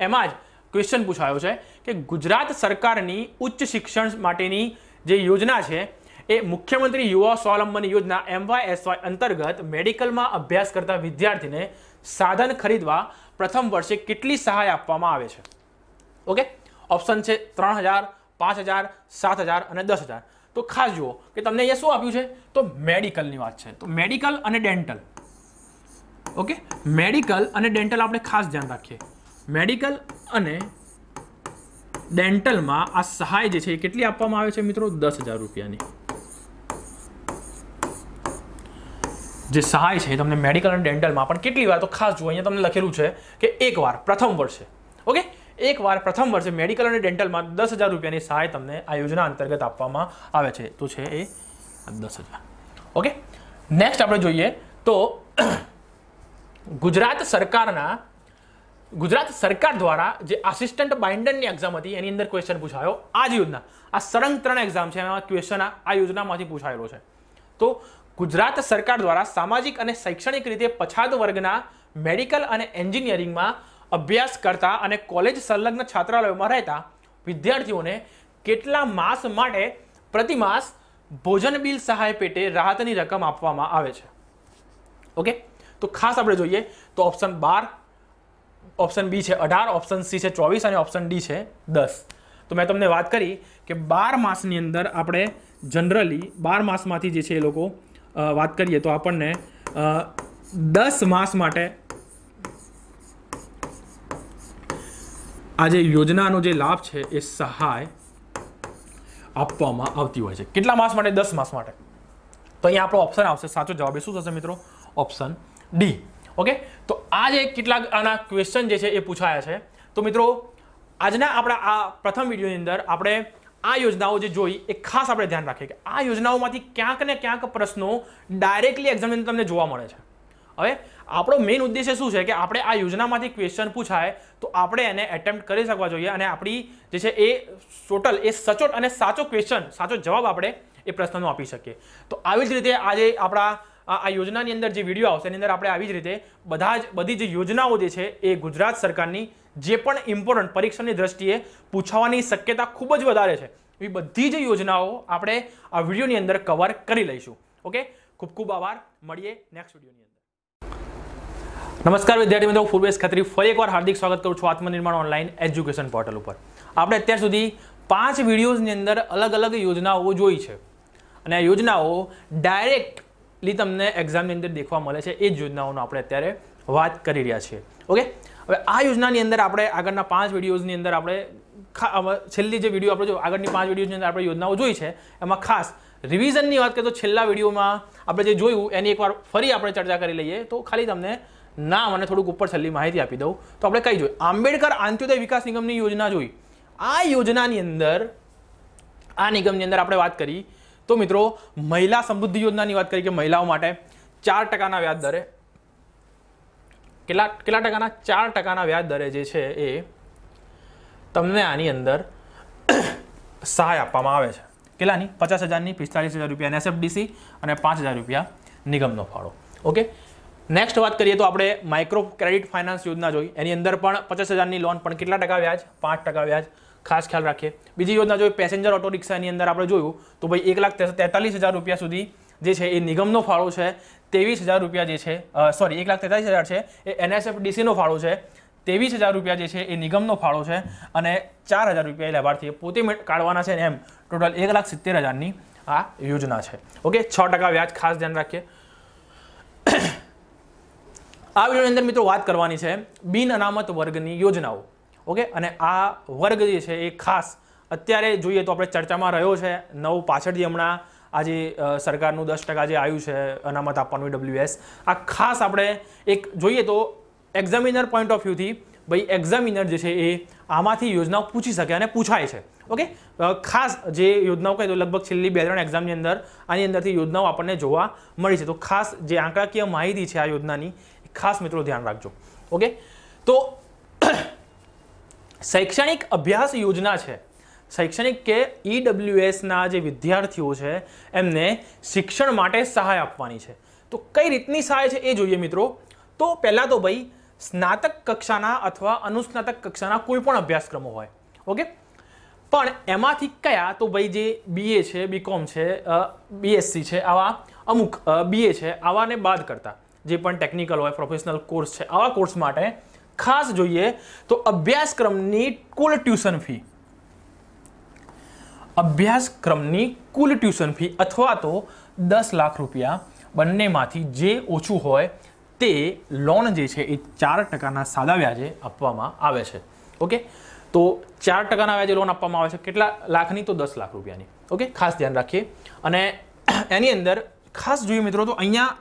એમાં જ ક્વેશ્ચન પૂછાયો છે કે ગુજરાત સરકારની ઉચ્ચ શિક્ષણ માટેની જે યોજના છે એ મુખ્યમંત્રી યુવા સ્વાવલંબન યોજના એમવાયએસવાય અંતર્ગત મેડિકલમાં અભ્યાસ કરતા વિદ્યાર્થીને સાધન ખરીદવા પ્રથમ વર્ષે કેટલી સહાય આપવામાં આવે છે ઓકે ઓપ્શન છે ત્રણ હજાર પાંચ હજાર સાત હજાર અને દસ હજાર તો ખાસ જુઓ કે તમને અહીંયા શું આપ્યું છે તો મેડિકલની વાત છે તો મેડિકલ અને ડેન્ટલ ઓકે મેડિકલ અને ડેન્ટલ આપણે ખાસ ધ્યાન રાખીએ મેડિકલ અને ડેન્ટલમાં આ સહાય જે છે એ કેટલી આપવામાં આવે છે મિત્રો દસ હજાર રૂપિયાની જે સહાય છે તમને મેડિકલ અને ડેન્ટલમાં પણ કેટલી વાર તો ખાસ જુઓ અહીંયા તમને લખેલું છે કે એક વાર પ્રથમ વર્ષે ઓકે એક વાર પ્રથમ વર્ષે મેડિકલ અને ડેન્ટલમાં દસ હજાર રૂપિયાની સહાય તમને આ યોજના અંતર્ગત આપવામાં આવે છે તો છે એ દસ હજાર ઓકે નેક્સ્ટ આપણે જોઈએ તો ગુજરાત સરકારના ગુજરાત સરકાર દ્વારા જે આસિસ્ટન્ટ બાઇન્ડરની એક્ઝામ હતી એની અંદર ક્વેશ્ચન પૂછાયો આ જ યોજના આ સરંગ ત્રણ એક્ઝામ છે એમાં ક્વેશ્ચન આ યોજનામાંથી પૂછાયેલો છે તો ગુજરાત સરકાર દ્વારા સામાજિક અને શૈક્ષણિક રીતે પછાત વર્ગના મેડિકલ અને એન્જિનિયરિંગમાં અભ્યાસ કરતા અને કોલેજ સંલગ્ન છાત્રાલયોમાં રહેતા વિદ્યાર્થીઓને કેટલા માસ માટે પ્રતિમાસ ભોજન બિલ સહાય પેટે રાહતની રકમ આપવામાં આવે છે ઓકે તો ખાસ આપણે જોઈએ તો ઓપ્શન બાર ઓપ્શન બી છે અઢાર ઓપ્શન સી છે ચોવીસ અને ઓપ્શન ડી છે દસ તો મેં તમને વાત કરી કે બાર માસની અંદર આપણે જનરલી બાર માસમાંથી જે છે એ લોકો વાત કરીએ તો આપણને દસ માસ માટે આ જે યોજનાનો જે લાભ છે એ સહાય આપવામાં આવતી હોય છે કેટલા માસ માટે દસ માસ માટે તો અહીંયા આપણો ઓપ્શન આવશે સાચો જવાબ એ શું થશે મિત્રો ઓપ્શન ડી ઓકે તો આજે કેટલાક આના ક્વેશ્ચન જે છે એ પૂછાયા છે તો મિત્રો આજના આપણા આ પ્રથમ વિડીયોની અંદર આપણે આ યોજનાઓ જે જોઈ એ ખાસ આપણે ધ્યાન રાખીએ કે આ યોજનાઓમાંથી ક્યાંક ને ક્યાંક પ્રશ્નો ડાયરેક્ટલી એક્ઝામિન તમને જોવા મળે છે હવે આપણો મેઇન ઉદ્દેશ્ય શું છે કે આપણે આ યોજનામાંથી ક્વેશ્ચન પૂછાય તો આપણે એને એટેમ્પ્ટ કરી શકવા જોઈએ અને આપણી જે છે એ ટોટલ એ સચોટ અને સાચો ક્વેશ્ચન સાચો જવાબ આપણે એ પ્રશ્નનો આપી શકીએ તો આવી જ રીતે આજે આપણા આ યોજનાની અંદર જે વિડીયો આવશે એની અંદર આપણે આવી જ રીતે બધા જ બધી જે યોજનાઓ જે છે એ ગુજરાત સરકારની જે પણ ઇમ્પોર્ટન્ટ પરીક્ષાની દ્રષ્ટિએ પૂછાવાની શક્યતા ખૂબ જ વધારે છે એવી બધી જ યોજનાઓ આપણે આ વિડીયોની અંદર કવર કરી લઈશું ઓકે ખૂબ ખૂબ આભાર મળીએ નેક્સ્ટ વિડીયોની અંદર નમસ્કાર વિદ્યાર્થી મિત્રો ફૂલવેશ ખત્રી ફરી એકવાર હાર્દિક સ્વાગત કરું છું આત્મનિર્માણ ઓનલાઈન એજ્યુકેશન પોર્ટલ ઉપર આપણે અત્યાર સુધી પાંચ વિડીયોઝની અંદર અલગ અલગ યોજનાઓ જોઈ છે અને આ યોજનાઓ ડાયરેક્ટ લી તમને એક્ઝામની અંદર દેખવા મળે છે એ જ યોજનાઓનો આપણે અત્યારે વાત કરી રહ્યા છીએ ઓકે હવે આ યોજનાની અંદર આપણે આગળના પાંચ વિડીયોઝની અંદર આપણે છેલ્લી જે વિડીયો આપણે જો આગળની પાંચ વિડીયોની અંદર આપણે યોજનાઓ જોઈ છે એમાં ખાસ રિવિઝનની વાત કરીએ તો છેલ્લા વિડીયોમાં આપણે જે જોયું એની એકવાર ફરી આપણે ચર્ચા કરી લઈએ તો ખાલી તમને ના મને થોડુંક ઉપર છેલ્લી માહિતી આપી દઉં તો આપણે કઈ જોઈએ આંબેડકર આંત્યોદય વિકાસ નિગમની યોજના જોઈ આ યોજનાની અંદર આ નિગમની અંદર આપણે વાત કરી તો મિત્રો મહિલા સમૃદ્ધિ યોજનાની વાત કરી કે મહિલાઓ માટે ચાર ટકાના વ્યાજ દરે કેટલા કેટલા ટકાના ચાર ટકાના વ્યાજ દરે જે છે એ તમને આની અંદર સહાય આપવામાં આવે છે કેટલાની પચાસ હજારની પિસ્તાલીસ હજાર રૂપિયા એનએસએફડીસી અને પાંચ હજાર રૂપિયા નિગમનો ફાળો ઓકે નેક્સ્ટ વાત કરીએ તો આપણે માઇક્રો ક્રેડિટ ફાઇનાન્સ યોજના જોઈ એની અંદર પણ પચાસ હજારની લોન પણ કેટલા ટકા વ્યાજ પાંચ ટકા વ્યાજ ખાસ ખ્યાલ રાખીએ બીજી યોજના જોઈએ પેસેન્જર ઓટો રિક્ષાની અંદર આપણે જોયું તો ભાઈ એક લાખ તેતાલીસ હજાર રૂપિયા સુધી જે છે એ નિગમનો ફાળો છે ત્રેવીસ હજાર રૂપિયા જે છે સોરી એક લાખ તેતાલીસ હજાર છે એ એનએસએફડીસીનો ફાળો છે ત્રેવીસ હજાર રૂપિયા જે છે એ નિગમનો ફાળો છે અને ચાર હજાર રૂપિયા એ લાભાર્થીએ પોતે કાઢવાના છે એમ ટોટલ એક લાખ સિત્તેર હજારની આ યોજના છે ઓકે છ ટકા વ્યાજ ખાસ ધ્યાન રાખીએ આ વિડીયોની અંદર મિત્રો વાત કરવાની છે બિન અનામત વર્ગની યોજનાઓ ઓકે અને આ વર્ગ જે છે એ ખાસ અત્યારે જોઈએ તો આપણે ચર્ચામાં રહ્યો છે નવ પાછળથી હમણાં આજે સરકારનું દસ ટકા જે આવ્યું છે અનામત આપવાનું ડબલ્યુએસ આ ખાસ આપણે એક જોઈએ તો એક્ઝામિનર પોઈન્ટ ઓફ વ્યૂથી ભાઈ એક્ઝામિનર જે છે એ આમાંથી યોજનાઓ પૂછી શકે અને પૂછાય છે ઓકે ખાસ જે યોજનાઓ કહે તો લગભગ છેલ્લી બે ત્રણ એક્ઝામની અંદર આની અંદરથી યોજનાઓ આપણને જોવા મળી છે તો ખાસ જે આંકડાકીય માહિતી છે આ યોજનાની ખાસ મિત્રો ધ્યાન રાખજો ઓકે તો શૈક્ષણિક અભ્યાસ યોજના છે શૈક્ષણિક કે ઈડબ્લ્યુએસના e જે વિદ્યાર્થીઓ છે એમને શિક્ષણ માટે સહાય આપવાની છે તો કઈ રીતની સહાય છે એ જોઈએ મિત્રો તો પહેલાં તો ભાઈ સ્નાતક કક્ષાના અથવા અનુસ્નાતક કક્ષાના કોઈ પણ અભ્યાસક્રમો હોય ઓકે પણ એમાંથી કયા તો ભાઈ જે બીએ છે બીકોમ છે બીએસસી છે આવા અમુક બીએ છે આવાને બાદ કરતા જે પણ ટેકનિકલ હોય પ્રોફેશનલ કોર્સ છે આવા કોર્સ માટે ખાસ જોઈએ તો અભ્યાસક્રમની કુલ ટ્યુશન ફી અભ્યાસક્રમની કુલ ટ્યુશન ફી અથવા તો દસ લાખ રૂપિયા બંનેમાંથી જે ઓછું હોય તે લોન જે છે એ ચાર ટકાના સાદા વ્યાજે આપવામાં આવે છે ઓકે તો ચાર ટકાના વ્યાજે લોન આપવામાં આવે છે કેટલા લાખની તો દસ લાખ રૂપિયાની ઓકે ખાસ ધ્યાન રાખીએ અને એની અંદર ખાસ જોઈએ મિત્રો તો અહીંયા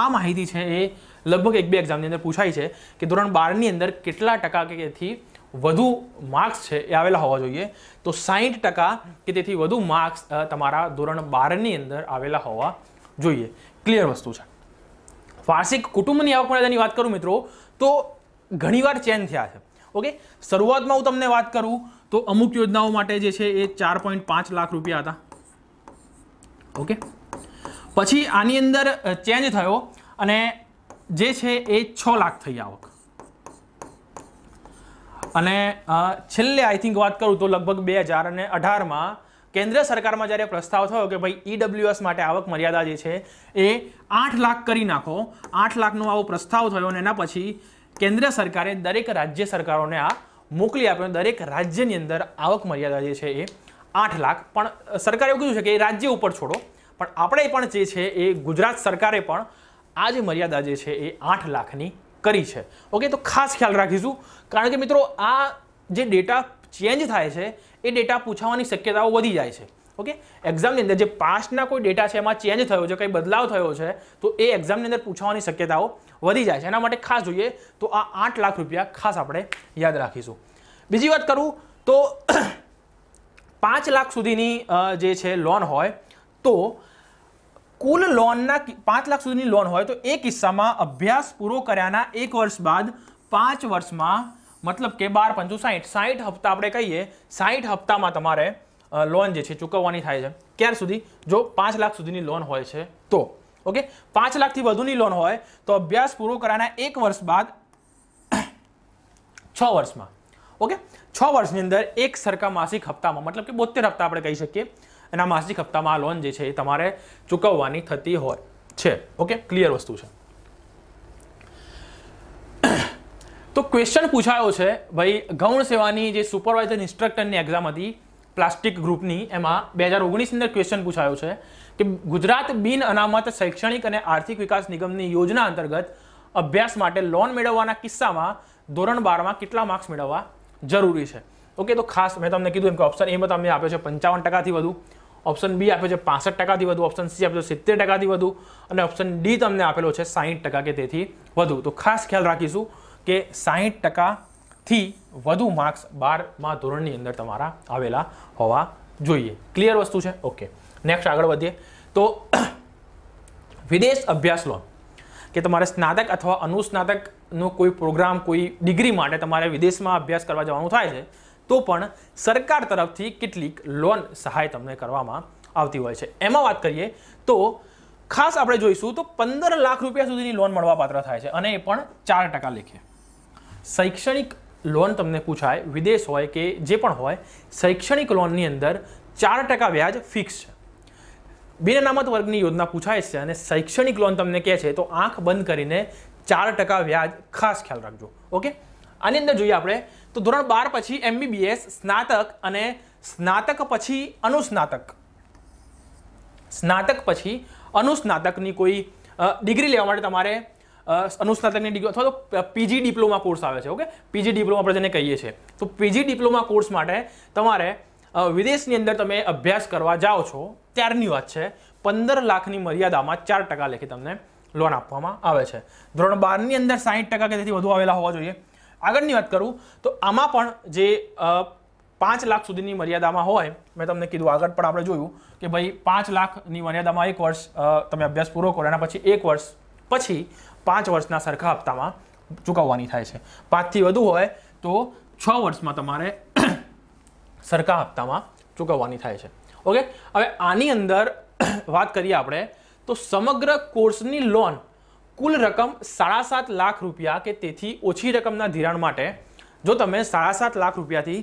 આ માહિતી છે એ લગભગ એક બે એક્ઝામની અંદર પૂછાય છે કે ધોરણ બારની અંદર કેટલા ટકા કે તેથી વધુ માર્ક્સ છે એ આવેલા હોવા જોઈએ તો સાઠ ટકા કે તેથી વધુ માર્ક્સ તમારા ધોરણ બારની અંદર આવેલા હોવા જોઈએ ક્લિયર વસ્તુ છે વાર્ષિક કુટુંબની આવક મર્યાદાની વાત કરું મિત્રો તો ઘણીવાર ચેન્જ થયા છે ઓકે શરૂઆતમાં હું તમને વાત કરું તો અમુક યોજનાઓ માટે જે છે એ ચાર પોઈન્ટ પાંચ લાખ રૂપિયા હતા ઓકે પછી આની અંદર ચેન્જ થયો અને જે છે એ છ લાખ થઈ આવક અને છેલ્લે આઈ થિંક વાત કરું તો લગભગ બે હજાર અને અઢારમાં કેન્દ્ર સરકારમાં જ્યારે પ્રસ્તાવ થયો કે ભાઈ ઈડબ્લ્યુએસ e માટે આવક મર્યાદા જે છે એ આઠ લાખ કરી નાખો આઠ લાખનો આવો પ્રસ્તાવ થયો અને એના પછી કેન્દ્ર સરકારે દરેક રાજ્ય સરકારોને આ મોકલી આપ્યો દરેક રાજ્યની અંદર આવક મર્યાદા જે છે એ આઠ લાખ પણ સરકારે એવું કીધું છે કે એ રાજ્ય ઉપર છોડો પણ આપણે પણ જે છે એ ગુજરાત સરકારે પણ આ જે મર્યાદા જે છે એ આઠ લાખની કરી છે ઓકે તો ખાસ ખ્યાલ રાખીશું કારણ કે મિત્રો આ જે ડેટા ચેન્જ થાય છે એ ડેટા પૂછાવાની શક્યતાઓ વધી જાય છે ઓકે એક્ઝામની અંદર જે પાસ્ટના કોઈ ડેટા છે એમાં ચેન્જ થયો છે કંઈ બદલાવ થયો છે તો એ એક્ઝામની અંદર પૂછવાની શક્યતાઓ વધી જાય છે એના માટે ખાસ જોઈએ તો આ આઠ લાખ રૂપિયા ખાસ આપણે યાદ રાખીશું બીજી વાત કરું તો પાંચ લાખ સુધીની જે છે લોન હોય તો કુલ લોનના પાંચ લાખ સુધીની લોન હોય તો એ કિસ્સામાં અભ્યાસ પૂરો કર્યાના એક વર્ષ બાદ પાંચ વર્ષમાં મતલબ કે બાર પંચો સાઠ સાઠ હપ્તા આપણે કહીએ સાઠ હપ્તામાં તમારે લોન જે છે ચૂકવવાની થાય છે ક્યાર સુધી જો પાંચ લાખ સુધીની લોન હોય છે તો ઓકે પાંચ લાખથી વધુની લોન હોય તો અભ્યાસ પૂરો કરાના એક વર્ષ બાદ છ વર્ષમાં ઓકે છ વર્ષની અંદર એક સરખા માસિક હપ્તામાં મતલબ કે બોતેર હપ્તા આપણે કહી શકીએ એના માસિક હપ્તામાં આ લોન જે છે એ તમારે ચૂકવવાની થતી હોય છે ઓકે ક્લિયર વસ્તુ છે તો ક્વેશ્ચન પૂછાયો છે ભાઈ ગૌણ સેવાની જે સુપરવાઇઝર ઇન્સ્ટ્રક્ટરની એક્ઝામ હતી પ્લાસ્ટિક ગ્રુપની એમાં બે હજાર ઓગણીસની અંદર ક્વેશ્ચન પૂછાયો છે કે ગુજરાત બિન અનામત શૈક્ષણિક અને આર્થિક વિકાસ નિગમની યોજના અંતર્ગત અભ્યાસ માટે લોન મેળવવાના કિસ્સામાં ધોરણ બારમાં કેટલા માર્ક્સ મેળવવા જરૂરી છે ઓકે તો ખાસ મેં તમને કીધું એમ કે ઓપ્શન એમાં તમને આપ્યો છે પંચાવન ટકાથી વધુ ઓપ્શન બી આપ્યો છે પાસઠ ટકાથી વધુ ઓપ્શન સી આપ્યો છે સિત્તેર ટકાથી વધુ અને ઓપ્શન ડી તમને આપેલો છે સાહીઠ ટકા કે તેથી વધુ તો ખાસ ખ્યાલ રાખીશું કે સાહીઠ ટકાથી વધુ માર્ક્સ બારમાં ધોરણની અંદર તમારા આવેલા હોવા જોઈએ ક્લિયર વસ્તુ છે ઓકે નેક્સ્ટ આગળ વધીએ તો વિદેશ અભ્યાસ લોન કે તમારે સ્નાતક અથવા અનુસ્નાતકનો કોઈ પ્રોગ્રામ કોઈ ડિગ્રી માટે તમારે વિદેશમાં અભ્યાસ કરવા જવાનું થાય છે તો પણ સરકાર તરફથી કેટલીક લોન સહાય તમને કરવામાં આવતી હોય છે એમાં વાત કરીએ તો ખાસ આપણે જોઈશું તો પંદર લાખ રૂપિયા સુધીની લોન મળવા પાત્ર થાય છે અને એ પણ ચાર ટકા લેખે શૈક્ષણિક લોન તમને પૂછાય વિદેશ હોય કે જે પણ હોય શૈક્ષણિક લોનની અંદર ચાર ટકા વ્યાજ ફિક્સ છે બિન અનામત વર્ગની યોજના પૂછાય છે અને શૈક્ષણિક લોન તમને કહે છે તો આંખ બંધ કરીને ચાર ટકા વ્યાજ ખાસ ખ્યાલ રાખજો ઓકે આની અંદર જોઈએ આપણે તો ધોરણ બાર પછી એમબીબીએસ સ્નાતક અને સ્નાતક પછી અનુસ્નાતક સ્નાતક પછી અનુસ્નાતકની કોઈ ડિગ્રી લેવા માટે તમારે અનુસ્નાતકની ડિગ્રી અથવા તો પીજી ડિપ્લોમા કોર્સ આવે છે ઓકે પીજી ડિપ્લોમા આપણે જેને કહીએ છીએ તો પીજી ડિપ્લોમા કોર્સ માટે તમારે વિદેશની અંદર તમે અભ્યાસ કરવા જાઓ છો ત્યારની વાત છે પંદર લાખની મર્યાદામાં ચાર ટકા લેખી તમને લોન આપવામાં આવે છે ધોરણ બારની અંદર સાહીઠ ટકા કે તેથી વધુ આવેલા હોવા જોઈએ આગળની વાત કરું તો આમાં પણ જે પાંચ લાખ સુધીની મર્યાદામાં હોય મેં તમને કીધું આગળ પણ આપણે જોયું કે ભાઈ પાંચ લાખની મર્યાદામાં એક વર્ષ તમે અભ્યાસ પૂરો કરો એના પછી એક વર્ષ પછી પાંચ વર્ષના સરખા હપ્તામાં ચૂકવવાની થાય છે પાંચથી વધુ હોય તો છ વર્ષમાં તમારે સરખા હપ્તામાં ચૂકવવાની થાય છે ઓકે હવે આની અંદર વાત કરીએ આપણે તો સમગ્ર કોર્સની લોન કુલ રકમ સાડા સાત લાખ રૂપિયા કે તેથી ઓછી રકમના ધિરાણ માટે જો તમે સાડા સાત લાખ રૂપિયાથી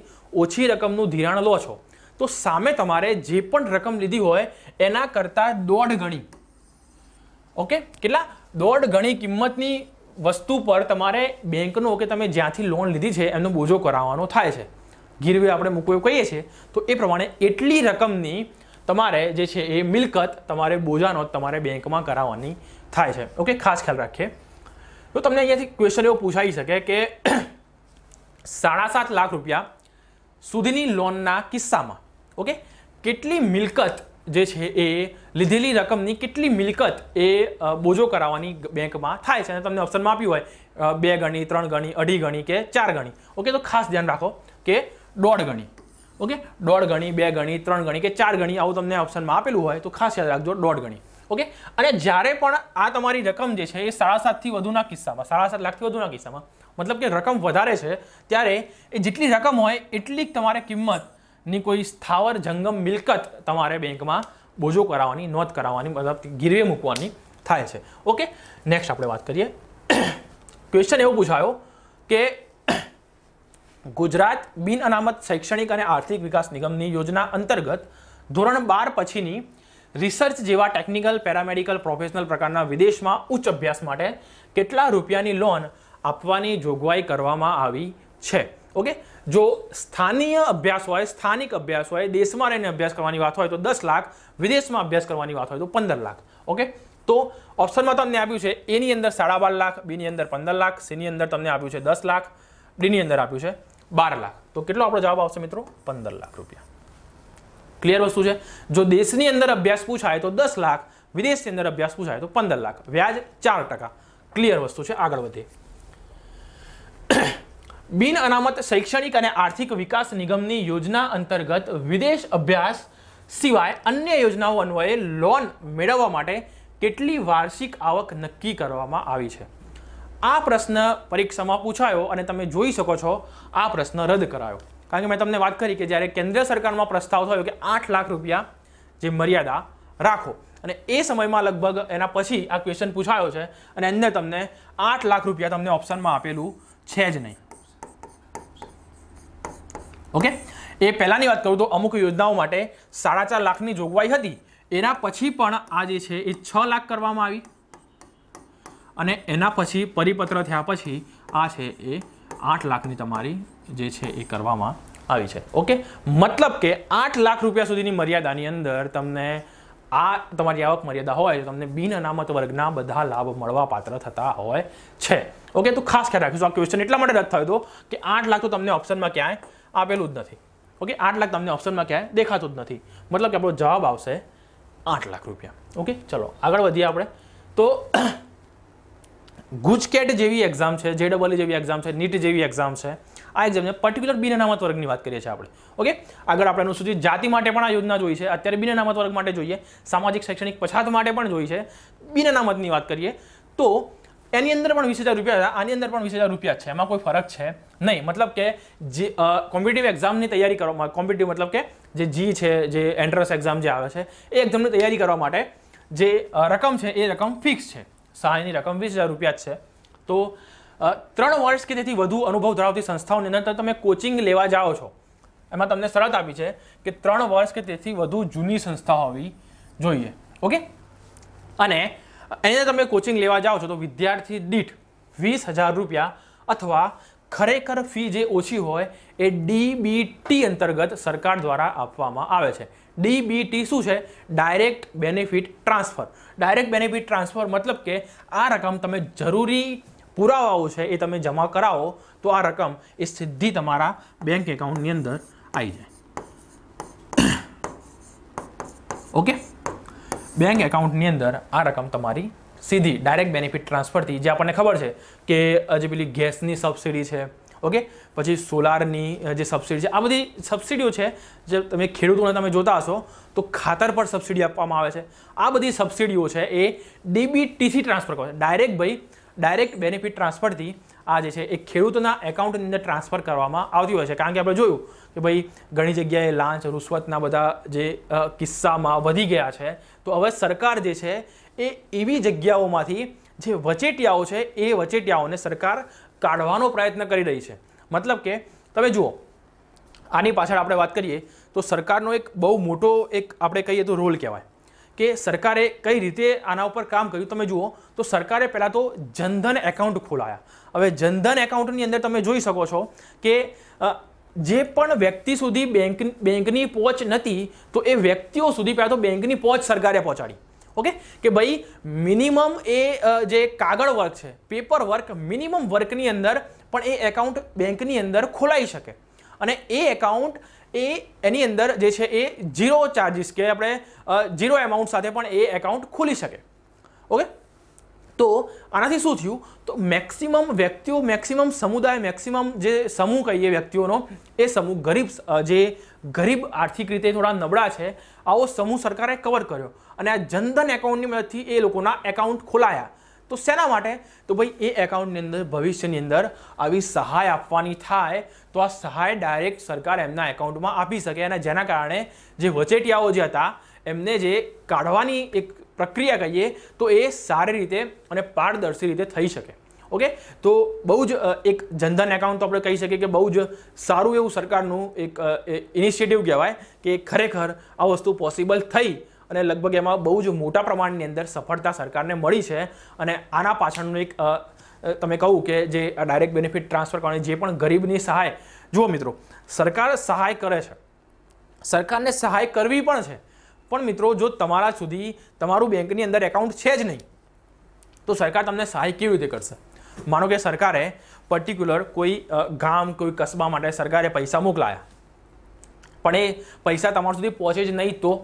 ઓછી રકમનું ધિરાણ લો છો તો સામે તમારે જે પણ રકમ લીધી હોય એના કરતાં દોઢ ગણી ઓકે કેટલા દોઢ ગણી કિંમતની વસ્તુ પર તમારે બેંકનો કે તમે જ્યાંથી લોન લીધી છે એમનો બોજો કરાવવાનો થાય છે ગીરવે આપણે મૂકવું કહીએ છીએ તો એ પ્રમાણે એટલી રકમની તમારે જે છે એ મિલકત તમારે બોજાનો તમારે બેંકમાં કરાવવાની થાય છે ઓકે ખાસ ખ્યાલ રાખીએ તો તમને અહીંયાથી ક્વેશ્ચન એવો પૂછાઈ શકે કે સાડા સાત લાખ રૂપિયા સુધીની લોનના કિસ્સામાં ઓકે કેટલી મિલકત જે છે એ લીધેલી રકમની કેટલી મિલકત એ બોજો કરાવવાની બેંકમાં થાય છે અને તમને ઓપ્શનમાં આપ્યું હોય બે ગણી ત્રણ ગણી અઢી ગણી કે ચાર ગણી ઓકે તો ખાસ ધ્યાન રાખો કે દોઢ ગણી ઓકે દોઢ ગણી બે ગણી ત્રણ ગણી કે ચાર ગણી આવું તમને ઓપ્શનમાં આપેલું હોય તો ખાસ યાદ રાખજો દોઢ ગણી ઓકે અને જ્યારે પણ આ તમારી રકમ જે છે એ સાડા સાતથી વધુના કિસ્સામાં સાડા સાત લાખથી વધુના કિસ્સામાં મતલબ કે રકમ વધારે છે ત્યારે એ જેટલી રકમ હોય એટલી તમારે કિંમતની કોઈ સ્થાવર જંગમ મિલકત તમારે બેંકમાં બોજો કરાવવાની નોંધ કરાવવાની મતલબ ગીરવે મૂકવાની થાય છે ઓકે નેક્સ્ટ આપણે વાત કરીએ ક્વેશ્ચન એવો પૂછાયો કે ગુજરાત બિન અનામત શૈક્ષણિક અને આર્થિક વિકાસ નિગમની યોજના અંતર્ગત ધોરણ બાર પછીની રિસર્ચ જેવા ટેકનિકલ પેરામેડિકલ પ્રોફેશનલ પ્રકારના વિદેશમાં ઉચ્ચ અભ્યાસ માટે કેટલા રૂપિયાની લોન આપવાની જોગવાઈ કરવામાં આવી છે ઓકે જો સ્થાનીય અભ્યાસ હોય સ્થાનિક અભ્યાસ હોય દેશમાં રહીને અભ્યાસ કરવાની વાત હોય તો દસ લાખ વિદેશમાં અભ્યાસ કરવાની વાત હોય તો પંદર લાખ ઓકે તો ઓપ્શનમાં તમને આપ્યું છે એની અંદર સાડા બાર લાખ બીની અંદર પંદર લાખ સીની અંદર તમને આપ્યું છે દસ લાખ ડીની અંદર આપ્યું છે બાર લાખ તો કેટલો આપણો જવાબ આવશે મિત્રો પંદર લાખ રૂપિયા ક્લિયર વસ્તુ છે જો દેશની અંદર અભ્યાસ પૂછાય તો દસ લાખ વિદેશની અંદર અભ્યાસ પૂછાય તો પંદર લાખ વ્યાજ ચાર ટકા ક્લિયર વસ્તુ છે આગળ વધે બિન અનામત શૈક્ષણિક અને આર્થિક વિકાસ નિગમની યોજના અંતર્ગત વિદેશ અભ્યાસ સિવાય અન્ય યોજનાઓ અન્વયે લોન મેળવવા માટે કેટલી વાર્ષિક આવક નક્કી કરવામાં આવી છે આ પ્રશ્ન પરીક્ષામાં પૂછાયો અને તમે જોઈ શકો છો આ પ્રશ્ન રદ કરાયો કારણ કે મેં તમને વાત કરી કે જ્યારે કેન્દ્ર સરકારમાં પ્રસ્તાવ થયો કે આઠ લાખ રૂપિયા જે મર્યાદા રાખો અને એ સમયમાં લગભગ એના પછી આ ક્વેશ્ચન પૂછાયો છે અને અંદર તમને આઠ લાખ રૂપિયા તમને ઓપ્શનમાં આપેલું છે જ નહીં ઓકે એ પહેલાંની વાત કરું તો અમુક યોજનાઓ માટે સાડા ચાર લાખની જોગવાઈ હતી એના પછી પણ આ જે છે એ છ લાખ કરવામાં આવી અને એના પછી પરિપત્ર થયા પછી આ છે એ આઠ લાખની તમારી જે છે એ કરવામાં આવી છે ઓકે મતલબ કે આઠ લાખ રૂપિયા સુધીની મર્યાદાની અંદર તમને આ તમારી આવક મર્યાદા હોય તો તમને બિન અનામત વર્ગના બધા લાભ મળવા પાત્ર થતા હોય છે ઓકે તો ખાસ ખ્યાલ રાખીશું આ ક્વેશ્ચન એટલા માટે રદ થયો હતો કે આઠ લાખ તો તમને ઓપ્શનમાં ક્યાંય આપેલું જ નથી ઓકે આઠ લાખ તમને ઓપ્શનમાં ક્યાંય દેખાતું જ નથી મતલબ કે આપણો જવાબ આવશે આઠ લાખ રૂપિયા ઓકે ચલો આગળ વધીએ આપણે તો ગુજકેટ જેવી એક્ઝામ છે જેડબલઈ e જેવી એક્ઝામ છે નીટ જેવી એક્ઝામ છે આ એક્ઝામ છે પર્ટિક્યુલર બિન અનામત વર્ગની વાત કરીએ છીએ આપણે ઓકે આગળ આપણે અનુસૂચિત જાતિ માટે પણ આ યોજના જોઈ છે અત્યારે બિન અનામત વર્ગ માટે જોઈએ સામાજિક શૈક્ષણિક પછાત માટે પણ જોઈ છે બિન અનામતની વાત કરીએ તો એની અંદર પણ વીસ હજાર રૂપિયા આની અંદર પણ વીસ હજાર રૂપિયા છે એમાં કોઈ ફરક છે નહીં મતલબ કે જે કોમ્પિટિટિવ એક્ઝામની તૈયારી કરવામાં કોમ્પિટિટિવ મતલબ કે જે જી છે જે એન્ટ્રન્સ એક્ઝામ જે આવે છે એ એક્ઝામની તૈયારી કરવા માટે જે રકમ છે એ રકમ ફિક્સ છે સહાયની રકમ વીસ હજાર રૂપિયા છે તો ત્રણ વર્ષ કે તેથી વધુ અનુભવ ધરાવતી સંસ્થાઓની અંદર તમે કોચિંગ લેવા જાઓ છો એમાં તમને શરત આપી છે કે ત્રણ વર્ષ કે તેથી વધુ જૂની સંસ્થા હોવી જોઈએ ઓકે અને એને તમે કોચિંગ લેવા જાઓ છો તો વિદ્યાર્થી દીઠ વીસ હજાર રૂપિયા અથવા ખરેખર ફી જે ઓછી હોય એ ડીબીટી અંતર્ગત સરકાર દ્વારા આપવામાં આવે છે ડીબીટી શું છે direct benefit transfer direct benefit transfer મતલબ કે આ રકમ તમે જરૂરી પુરાવાઓ છે એ તમે જમા કરાવો તો આ રકમ એ સીધી તમારા બેંક એકાઉન્ટની અંદર આવી જાય ઓકે બેંક એકાઉન્ટની અંદર આ રકમ તમારી સીધી ડાયરેક્ટ બેનિફિટ ટ્રાન્સફરથી જે આપણને ખબર છે કે હજી પેલી ગેસની સબસિડી છે ઓકે પછી સોલારની જે સબસિડી છે આ બધી સબસિડીઓ છે જે તમે ખેડૂતોને તમે જોતા હશો તો ખાતર પર સબસિડી આપવામાં આવે છે આ બધી સબસિડીઓ છે એ ડીબીટીથી ટ્રાન્સફર કરવા ડાયરેક્ટ ભાઈ ડાયરેક્ટ બેનિફિટ ટ્રાન્સફરથી આ જે છે એ ખેડૂતના એકાઉન્ટની અંદર ટ્રાન્સફર કરવામાં આવતી હોય છે કારણ કે આપણે જોયું કે ભાઈ ઘણી જગ્યાએ લાંચ રૂશ્વતના બધા જે કિસ્સામાં વધી ગયા છે તો હવે સરકાર જે છે એ એવી જગ્યાઓમાંથી જે વચેટિયાઓ છે એ વચેટિયાઓને સરકાર કાઢવાનો પ્રયત્ન કરી રહી છે મતલબ કે તમે જુઓ આની પાછળ આપણે વાત કરીએ તો સરકારનો એક બહુ મોટો એક આપણે કહીએ તો રોલ કહેવાય કે સરકારે કઈ રીતે આના ઉપર કામ કર્યું તમે જુઓ તો સરકારે પહેલાં તો જનધન એકાઉન્ટ ખોલાયા હવે જનધન એકાઉન્ટની અંદર તમે જોઈ શકો છો કે જે પણ વ્યક્તિ સુધી બેંક બેંકની પહોંચ નથી તો એ વ્યક્તિઓ સુધી પહેલાં તો બેંકની પહોંચ સરકારે પહોંચાડી ઓકે કે ભાઈ મિનિમમ એ જે કાગળ વર્ક છે પેપર વર્ક મિનિમમ વર્કની અંદર પણ એ એકાઉન્ટ બેંકની અંદર ખોલાઈ શકે અને એ એકાઉન્ટ એ એની અંદર જે છે એ ઝીરો ચાર્જિસ કે આપણે ઝીરો એમાઉન્ટ સાથે પણ એ એકાઉન્ટ ખોલી શકે ઓકે તો આનાથી શું થયું તો મેક્સિમમ વ્યક્તિઓ મેક્સિમમ સમુદાય મેક્સિમમ જે સમૂહ કહીએ વ્યક્તિઓનો એ સમૂહ ગરીબ જે ગરીબ આર્થિક રીતે થોડા નબળા છે આવો સમૂહ સરકારે કવર કર્યો અને આ જનધન એકાઉન્ટની મદદથી એ લોકોના એકાઉન્ટ ખોલાયા તો શેના માટે તો ભાઈ એ એકાઉન્ટની અંદર ભવિષ્યની અંદર આવી સહાય આપવાની થાય તો આ સહાય ડાયરેક્ટ સરકાર એમના એકાઉન્ટમાં આપી શકે અને જેના કારણે જે વચેટિયાઓ જે હતા એમને જે કાઢવાની એક પ્રક્રિયા કહીએ તો એ સારી રીતે અને પારદર્શી રીતે થઈ શકે ઓકે તો બહુ જ એક જનધન એકાઉન્ટ તો આપણે કહી શકીએ કે બહુ જ સારું એવું સરકારનું એક ઇનિશિયેટિવ કહેવાય કે ખરેખર આ વસ્તુ પોસિબલ થઈ અને લગભગ એમાં બહુ જ મોટા પ્રમાણની અંદર સફળતા સરકારને મળી છે અને આના પાછળનું એક તમે કહું કે જે ડાયરેક્ટ બેનિફિટ ટ્રાન્સફર કરવાની જે પણ ગરીબની સહાય જુઓ મિત્રો સરકાર સહાય કરે છે સરકારને સહાય કરવી પણ છે પણ મિત્રો જો તમારા સુધી તમારું બેંકની અંદર એકાઉન્ટ છે જ નહીં તો સરકાર તમને સહાય કેવી રીતે કરશે માનો કે સરકારે પર્ટિક્યુલર કોઈ ગામ કોઈ કસબા માટે સરકારે પૈસા મોકલાયા પણ એ પૈસા તમારા સુધી પહોંચે જ નહીં તો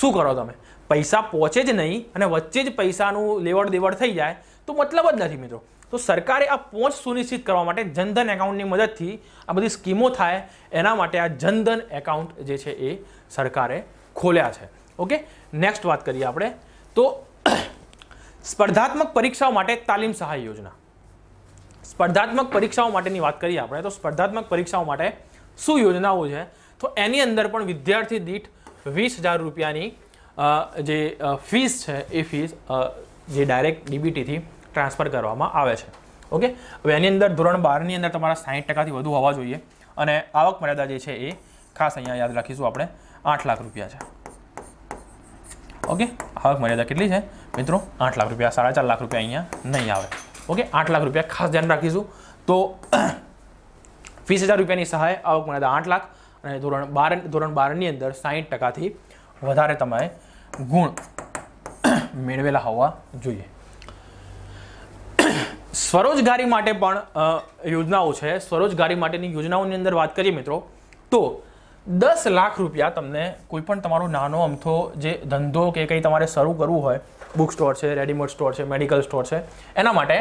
શું કરો તમે પૈસા પહોંચે જ નહીં અને વચ્ચે જ પૈસાનું લેવડ દેવડ થઈ જાય તો મતલબ જ નથી મિત્રો તો સરકારે આ પહોંચ સુનિશ્ચિત કરવા માટે જનધન એકાઉન્ટની મદદથી આ બધી સ્કીમો થાય એના માટે આ જનધન એકાઉન્ટ જે છે એ સરકારે ખોલ્યા છે ઓકે નેક્સ્ટ વાત કરીએ આપણે તો સ્પર્ધાત્મક પરીક્ષાઓ માટે તાલીમ સહાય યોજના સ્પર્ધાત્મક પરીક્ષાઓ માટેની વાત કરીએ આપણે તો સ્પર્ધાત્મક પરીક્ષાઓ માટે શું યોજનાઓ છે તો એની અંદર પણ વિદ્યાર્થી દીઠ વીસ હજાર રૂપિયાની જે ફીસ છે એ ફીસ જે ડાયરેક્ટ ડીબીટીથી ટ્રાન્સફર કરવામાં આવે છે ઓકે હવે એની અંદર ધોરણ બારની અંદર તમારા સાહીઠ ટકાથી વધુ હોવા જોઈએ અને આવક મર્યાદા જે છે એ ખાસ અહીંયા યાદ રાખીશું આપણે આઠ લાખ રૂપિયા છે ઓકે આવક મર્યાદા કેટલી છે મિત્રો આઠ લાખ રૂપિયા સાડા ચાર લાખ રૂપિયા અહીંયા નહીં આવે ઓકે આઠ લાખ રૂપિયા ખાસ ધ્યાન રાખીશું તો વીસ હજાર રૂપિયાની સહાય આવક મર્યાદા આઠ લાખ અને ધોરણ બાર ધોરણ બારની અંદર સાહીઠ ટકાથી વધારે તમારે ગુણ મેળવેલા હોવા જોઈએ સ્વરોજગારી માટે પણ યોજનાઓ છે સ્વરોજગારી માટેની યોજનાઓની અંદર વાત કરીએ મિત્રો તો દસ લાખ રૂપિયા તમને કોઈ પણ તમારો નાનો અમથો જે ધંધો કે કંઈ તમારે શરૂ કરવું હોય બુક સ્ટોર છે રેડીમેડ સ્ટોર છે મેડિકલ સ્ટોર છે એના માટે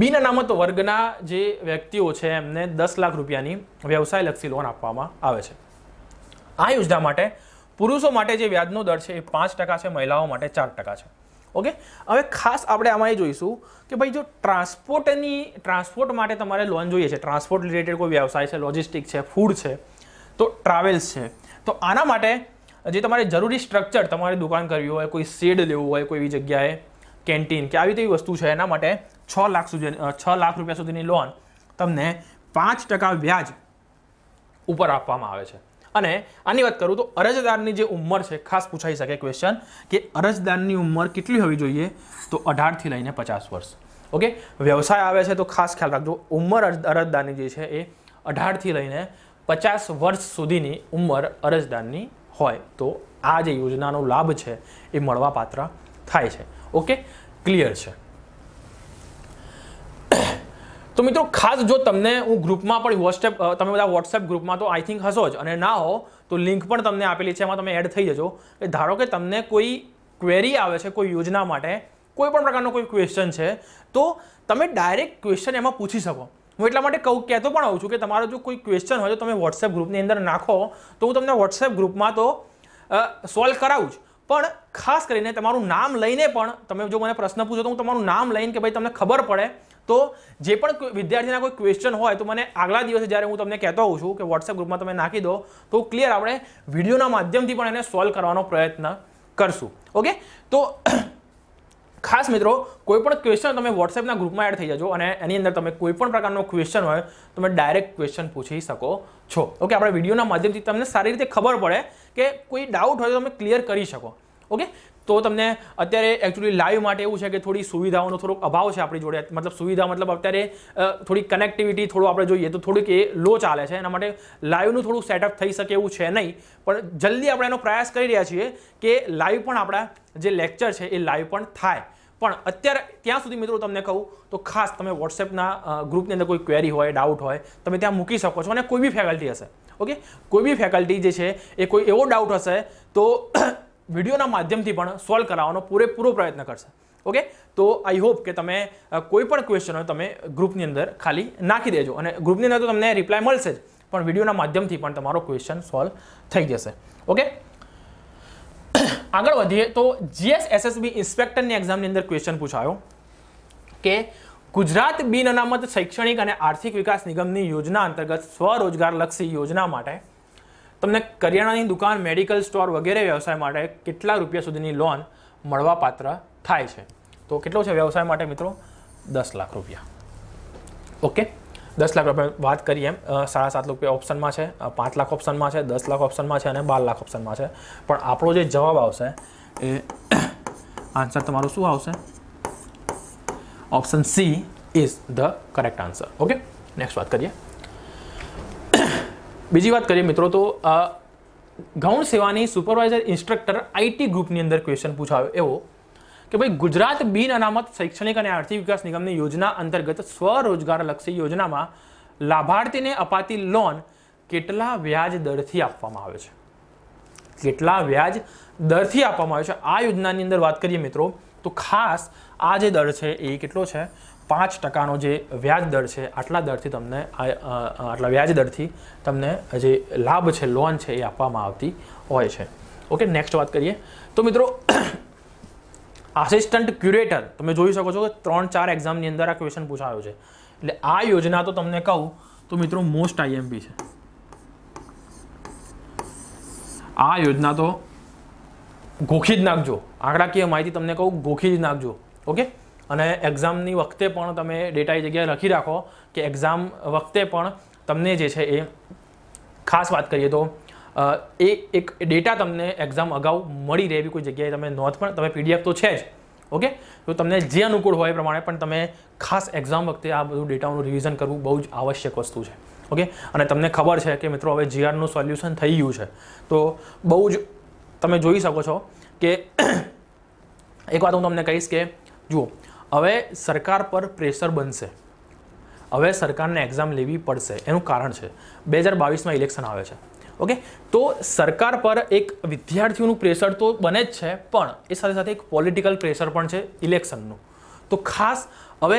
બિન અનામત વર્ગના જે વ્યક્તિઓ છે એમને દસ લાખ રૂપિયાની વ્યવસાયલક્ષી લોન આપવામાં આવે છે આ યોજના માટે પુરુષો માટે જે વ્યાજનો દર છે એ પાંચ ટકા છે મહિલાઓ માટે ચાર ટકા છે ઓકે હવે ખાસ આપણે આમાં એ જોઈશું કે ભાઈ જો ટ્રાન્સપોર્ટની ટ્રાન્સપોર્ટ માટે તમારે લોન જોઈએ છે ટ્રાન્સપોર્ટ રિલેટેડ કોઈ વ્યવસાય છે લોજિસ્ટિક છે ફૂડ છે તો ટ્રાવેલ્સ છે તો આના માટે જે તમારે જરૂરી સ્ટ્રક્ચર તમારે દુકાન કરવી હોય કોઈ શેડ લેવું હોય કોઈ એવી જગ્યાએ કેન્ટીન કે આવી તેવી વસ્તુ છે એના માટે છ લાખ સુધી છ લાખ રૂપિયા સુધીની લોન તમને પાંચ ટકા વ્યાજ ઉપર આપવામાં આવે છે અને આની વાત કરું તો અરજદારની જે ઉંમર છે ખાસ પૂછાઈ શકે ક્વેશ્ચન કે અરજદારની ઉંમર કેટલી હોવી જોઈએ તો અઢારથી લઈને પચાસ વર્ષ ઓકે વ્યવસાય આવે છે તો ખાસ ખ્યાલ રાખજો ઉંમર અરજદારની જે છે એ અઢારથી લઈને પચાસ વર્ષ સુધીની ઉંમર અરજદારની હોય તો આ જે યોજનાનો લાભ છે એ મળવાપાત્ર થાય છે ઓકે ક્લિયર છે તો મિત્રો ખાસ જો તમને હું ગ્રુપમાં પણ વોટ્સએપ તમે બધા વોટ્સએપ ગ્રુપમાં તો આઈ થિંક હશો જ અને ના હો તો લિંક પણ તમને આપેલી છે એમાં તમે એડ થઈ જજો કે ધારો કે તમને કોઈ ક્વેરી આવે છે કોઈ યોજના માટે કોઈ પણ પ્રકારનો કોઈ ક્વેશ્ચન છે તો તમે ડાયરેક્ટ ક્વેશ્ચન એમાં પૂછી શકો હું એટલા માટે કહું કહેતો પણ આવું છું કે તમારો જો કોઈ ક્વેશ્ચન હોય તો તમે વોટ્સએપ ગ્રુપની અંદર નાખો તો હું તમને વોટ્સએપ ગ્રુપમાં તો સોલ્વ કરાવું જ પણ ખાસ કરીને તમારું નામ લઈને પણ તમે જો મને પ્રશ્ન પૂછો તો હું તમારું નામ લઈને કે ભાઈ તમને ખબર પડે તો જે પણ વિદ્યાર્થીના કોઈ ક્વેશ્ચન હોય તો મને આગલા દિવસે જ્યારે હું તમને કહેતો હોઉં છું કે વોટ્સએપ ગ્રુપમાં તમે નાખી દો તો ક્લિયર આપણે વિડીયોના માધ્યમથી પણ એને સોલ્વ કરવાનો પ્રયત્ન કરશું ઓકે તો ખાસ મિત્રો કોઈ પણ ક્વેશ્ચન તમે વોટ્સએપના ગ્રુપમાં એડ થઈ જજો અને એની અંદર તમે કોઈ પણ પ્રકારનો ક્વેશ્ચન હોય તમે ડાયરેક્ટ ક્વેશ્ચન પૂછી શકો છો ઓકે આપણે વિડીયોના માધ્યમથી તમને સારી રીતે ખબર પડે કે કોઈ ડાઉટ હોય તો તમે ક્લિયર કરી શકો ઓકે તો તમને અત્યારે એકચ્યુઅલી લાઈવ માટે એવું છે કે થોડી સુવિધાઓનો થોડોક અભાવ છે આપણી જોડે મતલબ સુવિધા મતલબ અત્યારે થોડી કનેક્ટિવિટી થોડું આપણે જોઈએ તો થોડીક એ લો ચાલે છે એના માટે લાઈવનું થોડું સેટઅપ થઈ શકે એવું છે નહીં પણ જલ્દી આપણે એનો પ્રયાસ કરી રહ્યા છીએ કે લાઈવ પણ આપણા જે લેક્ચર છે એ લાઈવ પણ થાય પણ અત્યારે ત્યાં સુધી મિત્રો તમને કહું તો ખાસ તમે વોટ્સએપના ગ્રુપની અંદર કોઈ ક્વેરી હોય ડાઉટ હોય તમે ત્યાં મૂકી શકો છો અને કોઈ બી ફેકલ્ટી હશે ઓકે કોઈ બી ફેકલ્ટી જે છે એ કોઈ એવો ડાઉટ હશે તો વિડીયોના માધ્યમથી પણ સોલ્વ કરાવવાનો પૂરેપૂરો પ્રયત્ન કરશે ઓકે તો આઈ હોપ કે તમે કોઈ પણ ક્વેશ્ચન હોય તમે ગ્રુપની અંદર ખાલી નાખી દેજો અને ગ્રુપની અંદર તો તમને રિપ્લાય મળશે જ પણ વિડીયોના માધ્યમથી પણ તમારો ક્વેશ્ચન સોલ્વ થઈ જશે ઓકે આગળ વધીએ તો જીએસ એસએસબી ઇન્સ્પેક્ટરની એક્ઝામની અંદર ક્વેશ્ચન પૂછાયો કે ગુજરાત બિન અનામત શૈક્ષણિક અને આર્થિક વિકાસ નિગમની યોજના અંતર્ગત સ્વરોજગારલક્ષી યોજના માટે તમને કરિયાણાની દુકાન મેડિકલ સ્ટોર વગેરે વ્યવસાય માટે કેટલા રૂપિયા સુધીની લોન મળવાપાત્ર થાય છે તો કેટલો છે વ્યવસાય માટે મિત્રો દસ લાખ રૂપિયા ઓકે દસ લાખ રૂપિયા વાત કરીએ એમ સાડા સાત રૂપિયા ઓપ્શનમાં છે પાંચ લાખ ઓપ્શનમાં છે દસ લાખ ઓપ્શનમાં છે અને બાર લાખ ઓપ્શનમાં છે પણ આપણો જે જવાબ આવશે એ આન્સર તમારો શું આવશે option C is the correct answer okay next વાત કરીએ બીજી વાત કરીએ મિત્રો તો ગૌણ સેવાની સુપરવાઇઝર ઇન્સ્ટ્રક્ટર આઈટી ગ્રુપની અંદર ક્વેશ્ચન પૂછાયો એવો કે ભાઈ ગુજરાત બિન અનામત શૈક્ષણિક અને આર્થિક વિકાસ નિગમની યોજના અંતર્ગત સ્વરોજગારલક્ષી યોજનામાં લાભાર્થીને અપાતી લોન કેટલા વ્યાજ દરથી આપવામાં આવે છે કેટલા વ્યાજ દરથી આપવામાં આવે છે આ યોજનાની અંદર વાત કરીએ મિત્રો તો ખાસ આ જે દર છે એ કેટલો છે પાંચ ટકાનો જે વ્યાજ દર છે આટલા દરથી તમને આટલા વ્યાજ દરથી તમને જે લાભ છે લોન છે એ આપવામાં આવતી હોય છે ઓકે નેક્સ્ટ વાત કરીએ તો મિત્રો આસિસ્ટન્ટ ક્યુરેટર તમે જોઈ શકો છો કે ત્રણ ચાર એક્ઝામની અંદર આ ક્વેશ્ચન પૂછાયો છે એટલે આ યોજના તો તમને કહું તો મિત્રો મોસ્ટ આઈએમપી છે આ યોજના તો ગોખી જ નાખજો આંકડાકીય માહિતી તમને કહું ગોખી જ નાખજો ઓકે અને એક્ઝામની વખતે પણ તમે ડેટા એ જગ્યાએ લખી રાખો કે એક્ઝામ વખતે પણ તમને જે છે એ ખાસ વાત કરીએ તો એ એક ડેટા તમને એક્ઝામ અગાઉ મળી રહે એવી કોઈ જગ્યાએ તમે નોંધ પણ તમે પીડીએફ તો છે જ ઓકે તો તમને જે અનુકૂળ હોય એ પ્રમાણે પણ તમે ખાસ એક્ઝામ વખતે આ બધું ડેટાનું રિવિઝન કરવું બહુ જ આવશ્યક વસ્તુ છે ઓકે અને તમને ખબર છે કે મિત્રો હવે જીઆરનું સોલ્યુશન થઈ ગયું છે તો બહુ જ તમે જોઈ શકો છો કે એક વાત હું તમને કહીશ કે જુઓ હવે સરકાર પર પ્રેશર બનશે હવે સરકારને એક્ઝામ લેવી પડશે એનું કારણ છે બે હજાર બાવીસમાં ઇલેક્શન આવે છે ઓકે તો સરકાર પર એક વિદ્યાર્થીઓનું પ્રેશર તો બને જ છે પણ એ સાથે સાથે એક પોલિટિકલ પ્રેશર પણ છે ઇલેક્શનનું તો ખાસ હવે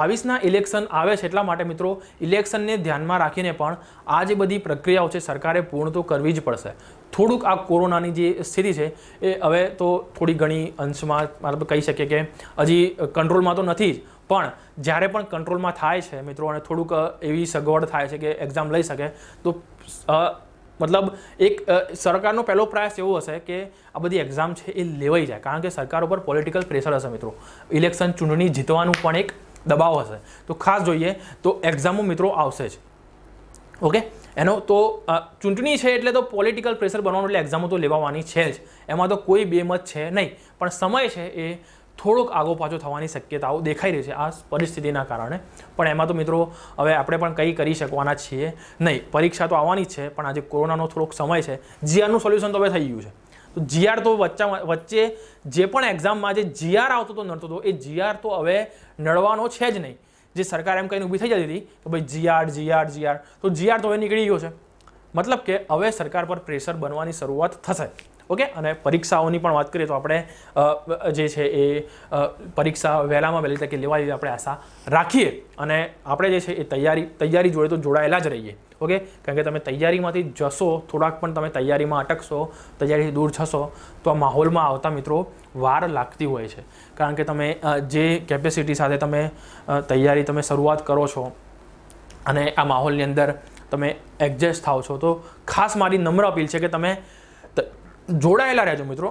બાવીસના ઇલેક્શન આવે છે એટલા માટે મિત્રો ઇલેક્શનને ધ્યાનમાં રાખીને પણ આ જે બધી પ્રક્રિયાઓ છે સરકારે પૂર્ણ તો કરવી જ પડશે થોડુંક આ કોરોનાની જે સ્થિતિ છે એ હવે તો થોડી ઘણી અંશમાં મતલબ કહી શકીએ કે હજી કંટ્રોલમાં તો નથી જ પણ જ્યારે પણ કંટ્રોલમાં થાય છે મિત્રો અને થોડુંક એવી સગવડ થાય છે કે એક્ઝામ લઈ શકે તો મતલબ એક સરકારનો પહેલો પ્રયાસ એવો હશે કે આ બધી એક્ઝામ છે એ લેવાઈ જાય કારણ કે સરકાર ઉપર પોલિટિકલ પ્રેશર હશે મિત્રો ઇલેક્શન ચૂંટણી જીતવાનું પણ એક દબાવ હશે તો ખાસ જોઈએ તો એક્ઝામો મિત્રો આવશે જ ઓકે એનો તો ચૂંટણી છે એટલે તો પોલિટિકલ પ્રેશર બનવાનું એટલે એક્ઝામો તો લેવાવાની છે જ એમાં તો કોઈ બેમત છે નહીં પણ સમય છે એ થોડોક આગો પાછો થવાની શક્યતાઓ દેખાઈ રહી છે આ પરિસ્થિતિના કારણે પણ એમાં તો મિત્રો હવે આપણે પણ કંઈ કરી શકવાના છીએ નહીં પરીક્ષા તો આવવાની છે પણ આજે કોરોનાનો થોડોક સમય છે જીઆરનું સોલ્યુશન તો હવે થઈ ગયું છે તો જીઆર તો વચ્ચે વચ્ચે જે પણ એક્ઝામમાં જે જીઆર આવતો તો નડતો હતો એ જીઆર તો હવે નડવાનો છે જ નહીં જે સરકાર એમ કહીને ઊભી થઈ જતી હતી કે ભાઈ જીઆર જીઆર જીઆર તો જીઆર તો હવે નીકળી ગયો છે મતલબ કે હવે સરકાર પર પ્રેશર બનવાની શરૂઆત થશે ઓકે અને પરીક્ષાઓની પણ વાત કરીએ તો આપણે જે છે એ પરીક્ષા વહેલામાં વહેલી તકે લેવા લેવાની આપણે આશા રાખીએ અને આપણે જે છે એ તૈયારી તૈયારી જોડે તો જોડાયેલા જ રહીએ ઓકે કારણ કે તમે તૈયારીમાંથી જશો થોડાક પણ તમે તૈયારીમાં અટકશો તૈયારીથી દૂર થશો તો આ માહોલમાં આવતા મિત્રો વાર લાગતી હોય છે કારણ કે તમે જે કેપેસિટી સાથે તમે તૈયારી તમે શરૂઆત કરો છો અને આ માહોલની અંદર તમે એડજસ્ટ થાવ છો તો ખાસ મારી નમ્ર અપીલ છે કે તમે જોડાયેલા રહેજો મિત્રો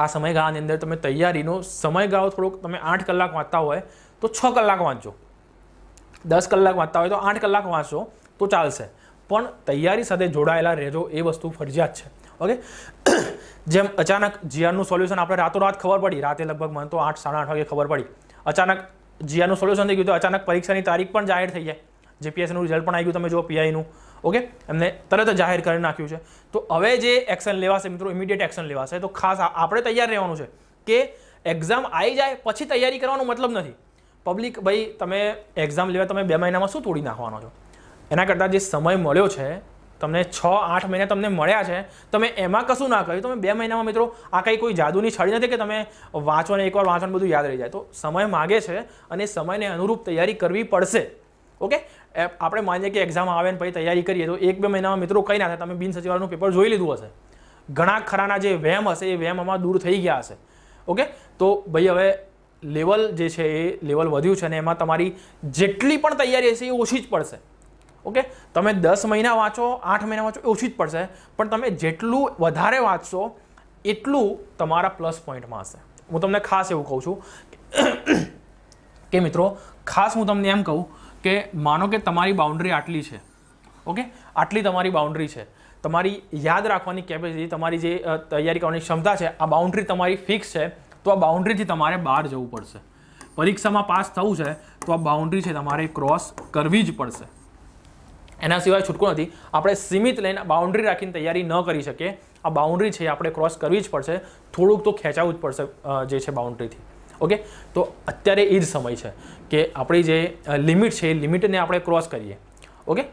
આ સમયગાળાની અંદર તમે તૈયારીનો સમયગાળો થોડોક તમે આઠ કલાક વાંચતા હોય તો છ કલાક વાંચો દસ કલાક વાંચતા હોય તો આઠ કલાક વાંચો તો ચાલશે પણ તૈયારી સાથે જોડાયેલા રહેજો એ વસ્તુ ફરજિયાત છે ઓકે જેમ અચાનક જીઆરનું સોલ્યુશન આપણે રાતોરાત ખબર પડી રાતે લગભગ મને તો આઠ સાડા આઠ વાગે ખબર પડી અચાનક જીઆરનું સોલ્યુશન થઈ ગયું તો અચાનક પરીક્ષાની તારીખ પણ જાહેર થઈ જાય જીપીએસનું રિઝલ્ટ પણ આવી ગયું તમે જો પીઆઈનું ઓકે એમને તરત જ જાહેર કરી નાખ્યું છે તો હવે જે એક્શન લેવાશે મિત્રો ઇમિડિયેટ એક્શન લેવાશે તો ખાસ આપણે તૈયાર રહેવાનું છે કે એક્ઝામ આવી જાય પછી તૈયારી કરવાનો મતલબ નથી પબ્લિક ભાઈ તમે એક્ઝામ લેવા તમે બે મહિનામાં શું તોડી નાખવાનો છો એના કરતાં જે સમય મળ્યો છે તમને છ આઠ મહિના તમને મળ્યા છે તમે એમાં કશું ના કર્યું તમે બે મહિનામાં મિત્રો આ કંઈ કોઈ જાદુની છડી નથી કે તમે વાંચો ને એકવાર વાંચો બધું યાદ રહી જાય તો સમય માગે છે અને સમયને અનુરૂપ તૈયારી કરવી પડશે ઓકે આપણે માનીએ કે એક્ઝામ આવે ને પછી તૈયારી કરીએ તો એક બે મહિનામાં મિત્રો કંઈ ના થાય તમે બિન સચિવાલયનું પેપર જોઈ લીધું હશે ઘણા ખરાના જે વહેમ હશે એ વહેમ આમાં દૂર થઈ ગયા હશે ઓકે તો ભાઈ હવે લેવલ જે છે એ લેવલ વધ્યું છે અને એમાં તમારી જેટલી પણ તૈયારી હશે એ ઓછી જ પડશે ઓકે તમે દસ મહિના વાંચો આઠ મહિના વાંચો એ ઓછી જ પડશે પણ તમે જેટલું વધારે વાંચશો એટલું તમારા પ્લસ પોઈન્ટમાં હશે હું તમને ખાસ એવું કહું છું કે મિત્રો ખાસ હું તમને એમ કહું કે માનો કે તમારી બાઉન્ડ્રી આટલી છે ઓકે આટલી તમારી બાઉન્ડ્રી છે તમારી યાદ રાખવાની કેપેસિટી તમારી જે તૈયારી કરવાની ક્ષમતા છે આ બાઉન્ડ્રી તમારી ફિક્સ છે તો આ બાઉન્ડ્રીથી તમારે બહાર જવું પડશે પરીક્ષામાં પાસ થવું છે તો આ બાઉન્ડ્રી છે તમારે ક્રોસ કરવી જ પડશે એના સિવાય છૂટકો નથી આપણે સીમિત લઈને બાઉન્ડ્રી રાખીને તૈયારી ન કરી શકીએ આ બાઉન્ડ્રી છે આપણે ક્રોસ કરવી જ પડશે થોડુંક તો ખેંચાવું જ પડશે જે છે બાઉન્ડ્રીથી ઓકે તો અત્યારે એ જ સમય છે કે આપણી જે લિમિટ છે એ લિમિટને આપણે ક્રોસ કરીએ ઓકે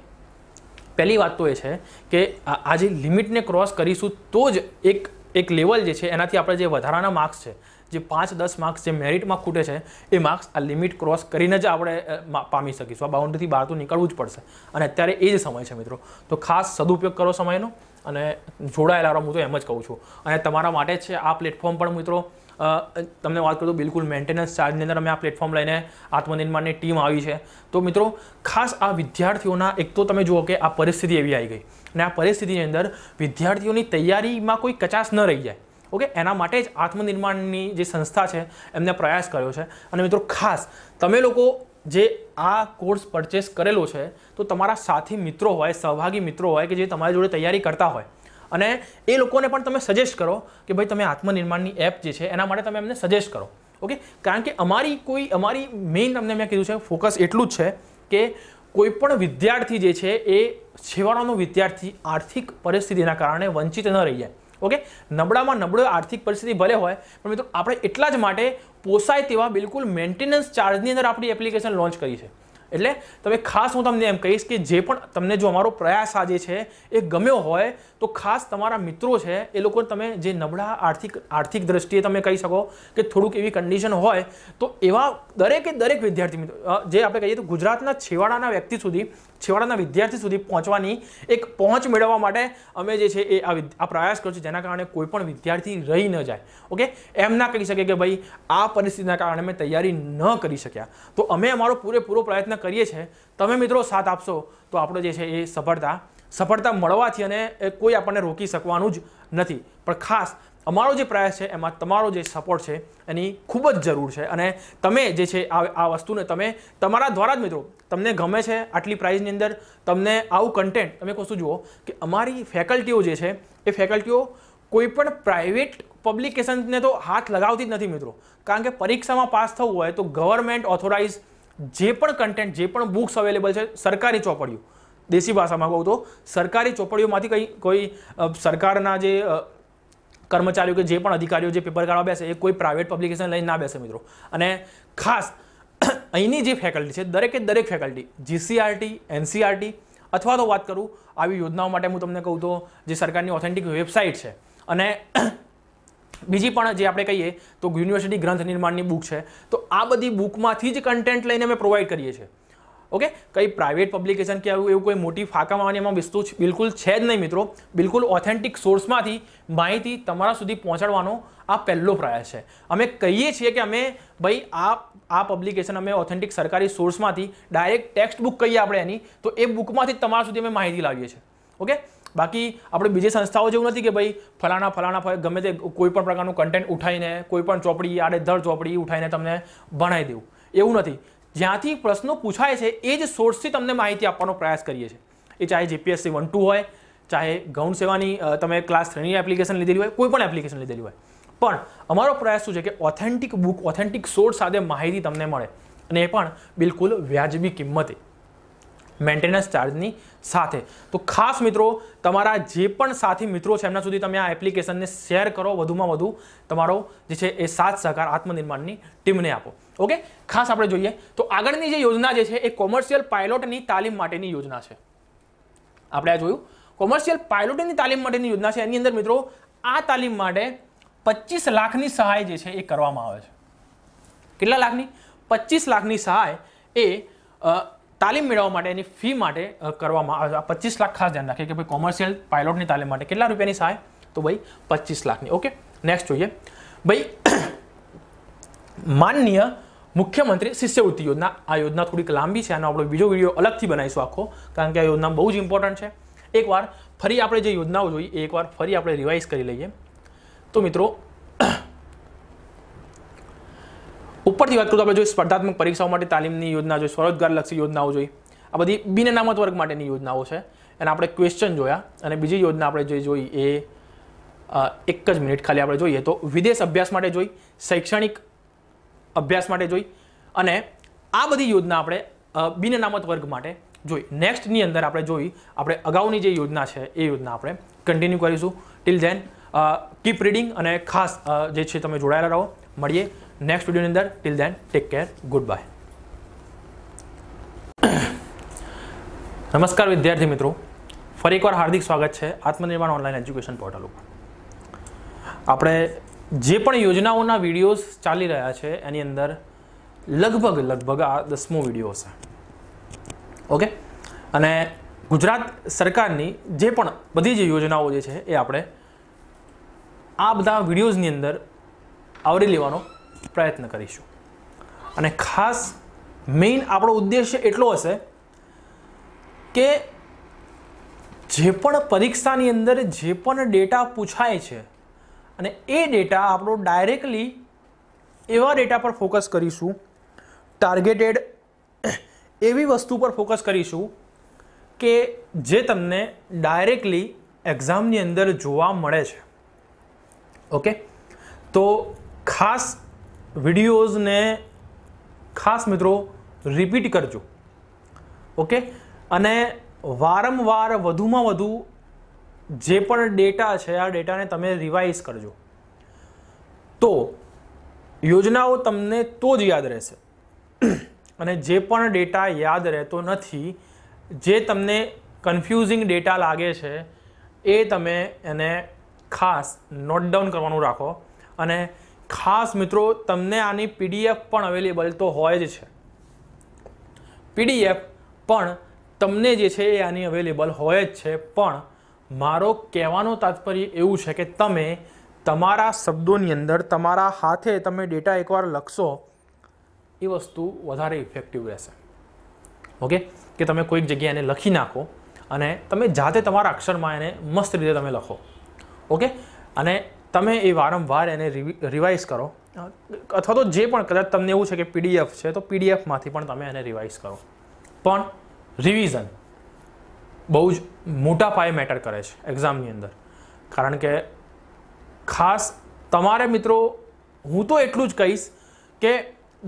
પહેલી વાત તો એ છે કે આ જે લિમિટને ક્રોસ કરીશું તો જ એક એક લેવલ જે છે એનાથી આપણે જે વધારાના માર્ક્સ છે જે પાંચ દસ માર્ક્સ જે મેરિટમાં ખૂટે છે એ માર્ક્સ આ લિમિટ ક્રોસ કરીને જ આપણે પામી શકીશું આ બાઉન્ડ્રીથી બહાર તો નીકળવું જ પડશે અને અત્યારે એ જ સમય છે મિત્રો તો ખાસ સદુપયોગ કરો સમયનો અને જોડાયેલા રહો હું તો એમ જ કહું છું અને તમારા માટે છે આ પ્લેટફોર્મ પણ મિત્રો તમને વાત કરું તો બિલકુલ મેન્ટેનન્સ ચાર્જની અંદર અમે આ પ્લેટફોર્મ લઈને આત્મનિર્માણની ટીમ આવી છે તો મિત્રો ખાસ આ વિદ્યાર્થીઓના એક તો તમે જુઓ કે આ પરિસ્થિતિ એવી આવી ગઈ અને આ પરિસ્થિતિની અંદર વિદ્યાર્થીઓની તૈયારીમાં કોઈ કચાશ ન રહી જાય ઓકે એના માટે જ આત્મનિર્માણની જે સંસ્થા છે એમને પ્રયાસ કર્યો છે અને મિત્રો ખાસ તમે લોકો જે આ કોર્સ પરચેસ કરેલો છે તો તમારા સાથી મિત્રો હોય સહભાગી મિત્રો હોય કે જે તમારી જોડે તૈયારી કરતા હોય અને એ લોકોને પણ તમે સજેસ્ટ કરો કે ભાઈ તમે આત્મનિર્માણની એપ જે છે એના માટે તમે એમને સજેસ્ટ કરો ઓકે કારણ કે અમારી કોઈ અમારી મેઇન તમને મેં કીધું છે ફોકસ એટલું જ છે કે કોઈપણ વિદ્યાર્થી જે છે એ છેવાડાનો વિદ્યાર્થી આર્થિક પરિસ્થિતિના કારણે વંચિત ન રહી જાય ઓકે નબળામાં નબળો આર્થિક પરિસ્થિતિ ભલે હોય પણ મિત્રો આપણે એટલા જ માટે પોસાય તેવા બિલકુલ મેન્ટેનન્સ ચાર્જની અંદર આપણી એપ્લિકેશન લોન્ચ કરી છે એટલે તમે ખાસ હું તમને એમ કહીશ કે જે પણ તમને જો અમારો પ્રયાસ આજે છે એ ગમ્યો હોય તો ખાસ તમારા મિત્રો છે એ લોકોને તમે જે નબળા આર્થિક આર્થિક દ્રષ્ટિએ તમે કહી શકો કે થોડુંક એવી કન્ડિશન હોય તો એવા દરેકે દરેક વિદ્યાર્થી મિત્રો જે આપણે કહીએ તો ગુજરાતના છેવાડાના વ્યક્તિ સુધી છેવાડાના વિદ્યાર્થી સુધી પહોંચવાની એક પહોંચ મેળવવા માટે અમે જે છે એ આ પ્રયાસ કર્યો છે જેના કારણે કોઈ પણ વિદ્યાર્થી રહી ન જાય ઓકે એમ ના કહી શકે કે ભાઈ આ પરિસ્થિતિના કારણે અમે તૈયારી ન કરી શક્યા તો અમે અમારો પૂરેપૂરો પ્રયત્ન કરીએ છીએ તમે મિત્રો સાથ આપશો તો આપણો જે છે એ સફળતા સફળતા મળવાથી અને કોઈ આપણને રોકી શકવાનું જ નથી પણ ખાસ અમારો જે પ્રયાસ છે એમાં તમારો જે સપોર્ટ છે એની ખૂબ જ જરૂર છે અને તમે જે છે આ આ વસ્તુને તમે તમારા દ્વારા જ મિત્રો તમને ગમે છે આટલી પ્રાઇઝની અંદર તમને આવું કન્ટેન્ટ તમે વસ્તુ જુઓ કે અમારી ફેકલ્ટીઓ જે છે એ ફેકલ્ટીઓ કોઈપણ પ્રાઇવેટ પબ્લિકેશનને તો હાથ લગાવતી જ નથી મિત્રો કારણ કે પરીક્ષામાં પાસ થવું હોય તો ગવર્મેન્ટ ઓથોરાઇઝ જે પણ કન્ટેન્ટ જે પણ બુક્સ અવેલેબલ છે સરકારી ચોપડીઓ દેશી ભાષામાં કહું તો સરકારી ચોપડીઓમાંથી કંઈ કોઈ સરકારના જે કર્મચારીઓ કે જે પણ અધિકારીઓ જે પેપર કાઢવા બેસે એ કોઈ પ્રાઇવેટ પબ્લિકેશન લઈને ના બેસે મિત્રો અને ખાસ અહીંની જે ફેકલ્ટી છે દરેકે દરેક ફેકલ્ટી જીસીઆરટી એનસીઆરટી અથવા તો વાત કરું આવી યોજનાઓ માટે હું તમને કહું તો જે સરકારની ઓથેન્ટિક વેબસાઇટ છે અને બીજી પણ જે આપણે કહીએ તો યુનિવર્સિટી ગ્રંથ નિર્માણની બુક છે તો આ બધી બુકમાંથી જ કન્ટેન્ટ લઈને અમે પ્રોવાઈડ કરીએ છીએ ઓકે કંઈ પ્રાઇવેટ પબ્લિકેશન કે આવ્યું એવું કોઈ મોટી ફાકા માવાની એમાં વસ્તુ બિલકુલ છે જ નહીં મિત્રો બિલકુલ ઓથેન્ટિક સોર્સમાંથી માહિતી તમારા સુધી પહોંચાડવાનો આ પહેલો પ્રયાસ છે અમે કહીએ છીએ કે અમે ભાઈ આ આ પબ્લિકેશન અમે ઓથેન્ટિક સરકારી સોર્સમાંથી ડાયરેક્ટ ટેક્સ્ટ બુક કહીએ આપણે એની તો એ બુકમાંથી તમારા સુધી અમે માહિતી લાવીએ છીએ ઓકે બાકી આપણે બીજી સંસ્થાઓ જેવું નથી કે ભાઈ ફલાણા ફલાણા ગમે તે કોઈપણ પ્રકારનું કન્ટેન્ટ ઉઠાવીને કોઈપણ પણ ચોપડી આડેધડ ચોપડી ઉઠાઈને તમને ભણાવી દેવું એવું નથી જ્યાંથી પ્રશ્નો પૂછાય છે એ જ સોર્સથી તમને માહિતી આપવાનો પ્રયાસ કરીએ છીએ એ ચાહે જીપીએસસી વન ટુ હોય ચાહે ગૌણ સેવાની તમે ક્લાસ થ્રીની એપ્લિકેશન લીધેલી હોય કોઈ પણ એપ્લિકેશન લીધેલી હોય પણ અમારો પ્રયાસ શું છે કે ઓથેન્ટિક બુક ઓથેન્ટિક સોર્સ સાથે માહિતી તમને મળે અને એ પણ બિલકુલ વ્યાજબી કિંમતે મેન્ટેનન્સ ચાર્જની સાથે તો ખાસ મિત્રો તમારા જે પણ સાથી મિત્રો છે એમના સુધી તમે આ એપ્લિકેશનને શેર કરો વધુમાં વધુ તમારો જે છે એ સાથ સહકાર આત્મનિર્માણની ટીમને આપો ઓકે ખાસ આપણે જોઈએ તો આગળની જે યોજના જે છે એ કોમર્શિયલ પાયલોટની તાલીમ માટેની યોજના છે આપણે આ જોયું કોમર્શિયલ પાયલોટની તાલીમ માટેની યોજના છે એની અંદર મિત્રો આ તાલીમ માટે પચીસ લાખની સહાય જે છે એ કરવામાં આવે છે કેટલા લાખની પચીસ લાખની સહાય એ તાલીમ મેળવવા માટે એની ફી માટે કરવામાં આવે છે આ પચીસ લાખ ખાસ ધ્યાન રાખીએ કે ભાઈ કોમર્શિયલ પાયલોટની તાલીમ માટે કેટલા રૂપિયાની સહાય તો ભાઈ પચીસ લાખની ઓકે નેક્સ્ટ જોઈએ ભાઈ માનનીય મુખ્યમંત્રી શિષ્યવૃત્તિ યોજના આ યોજના થોડીક લાંબી છે આનો આપણે બીજો વિડીયો અલગથી બનાવીશું આખો કારણ કે આ યોજના બહુ જ ઇમ્પોર્ટન્ટ છે એકવાર ફરી આપણે જે યોજનાઓ જોઈએ એ એકવાર ફરી આપણે રિવાઇઝ કરી લઈએ તો મિત્રો ઉપરથી વાત કરું તો આપણે જોઈએ સ્પર્ધાત્મક પરીક્ષાઓ માટે તાલીમની યોજના જોઈએ સ્વરોજગારલક્ષી યોજનાઓ જોઈએ આ બધી બિન અનામત વર્ગ માટેની યોજનાઓ છે અને આપણે ક્વેશ્ચન જોયા અને બીજી યોજના આપણે જે જોઈ એ એક જ મિનિટ ખાલી આપણે જોઈએ તો વિદેશ અભ્યાસ માટે જોઈ શૈક્ષણિક અભ્યાસ માટે જોઈ અને આ બધી યોજના આપણે બિન અનામત વર્ગ માટે જોઈ નેક્સ્ટની અંદર આપણે જોઈ આપણે અગાઉની જે યોજના છે એ યોજના આપણે કન્ટિન્યુ કરીશું ટિલ ધેન કીપ રીડિંગ અને ખાસ જે છે તમે જોડાયેલા રહો મળીએ નેક્સ્ટ વિડીયોની અંદર till then take care good bye નમસ્કાર વિદ્યાર્થી મિત્રો ફરી એકવાર હાર્દિક સ્વાગત છે આત્મનિર્માણ ઓનલાઈન એજ્યુકેશન પોર્ટલ ઉપર આપણે જે પણ યોજનાઓના વિડીયોઝ ચાલી રહ્યા છે એની અંદર લગભગ લગભગ આ દસમો વિડીયો હશે ઓકે અને ગુજરાત સરકારની જે પણ બધી જે યોજનાઓ જે છે એ આપણે આ બધા વિડીયોઝની અંદર આવરી લેવાનો પ્રયત્ન કરીશું અને ખાસ મેઇન આપણો ઉદ્દેશ્ય એટલો હશે કે જે પણ પરીક્ષાની અંદર જે પણ ડેટા પૂછાય છે અને એ ડેટા આપણો ડાયરેક્ટલી એવા ડેટા પર ફોકસ કરીશું ટાર્ગેટેડ એવી વસ્તુ પર ફોકસ કરીશું કે જે તમને ડાયરેક્ટલી એક્ઝામની અંદર જોવા મળે છે ઓકે તો ખાસ વિડીયોઝને ખાસ મિત્રો રિપીટ કરજો ઓકે અને વારંવાર વધુમાં વધુ જે પણ ડેટા છે આ ડેટાને તમે રિવાઇઝ કરજો તો યોજનાઓ તમને તો જ યાદ રહેશે અને જે પણ ડેટા યાદ રહેતો નથી જે તમને કન્ફ્યુઝિંગ ડેટા લાગે છે એ તમે એને ખાસ નોટ ડાઉન કરવાનું રાખો અને ખાસ મિત્રો તમને આની પીડીએફ પણ અવેલેબલ તો હોય જ છે પીડીએફ પણ તમને જે છે એ આની અવેલેબલ હોય જ છે પણ મારો કહેવાનો તાત્પર્ય એવું છે કે તમે તમારા શબ્દોની અંદર તમારા હાથે તમે ડેટા એકવાર લખશો એ વસ્તુ વધારે ઇફેક્ટિવ રહેશે ઓકે કે તમે કોઈક જગ્યાએ એને લખી નાખો અને તમે જાતે તમારા અક્ષરમાં એને મસ્ત રીતે તમે લખો ઓકે અને તમે એ વારંવાર એને રિવાઇઝ કરો અથવા તો જે પણ કદાચ તમને એવું છે કે પીડીએફ છે તો પીડીએફમાંથી પણ તમે એને રિવાઇઝ કરો પણ રિવિઝન બહુ જ મોટા પાયે મેટર કરે છે એક્ઝામની અંદર કારણ કે ખાસ તમારે મિત્રો હું તો એટલું જ કહીશ કે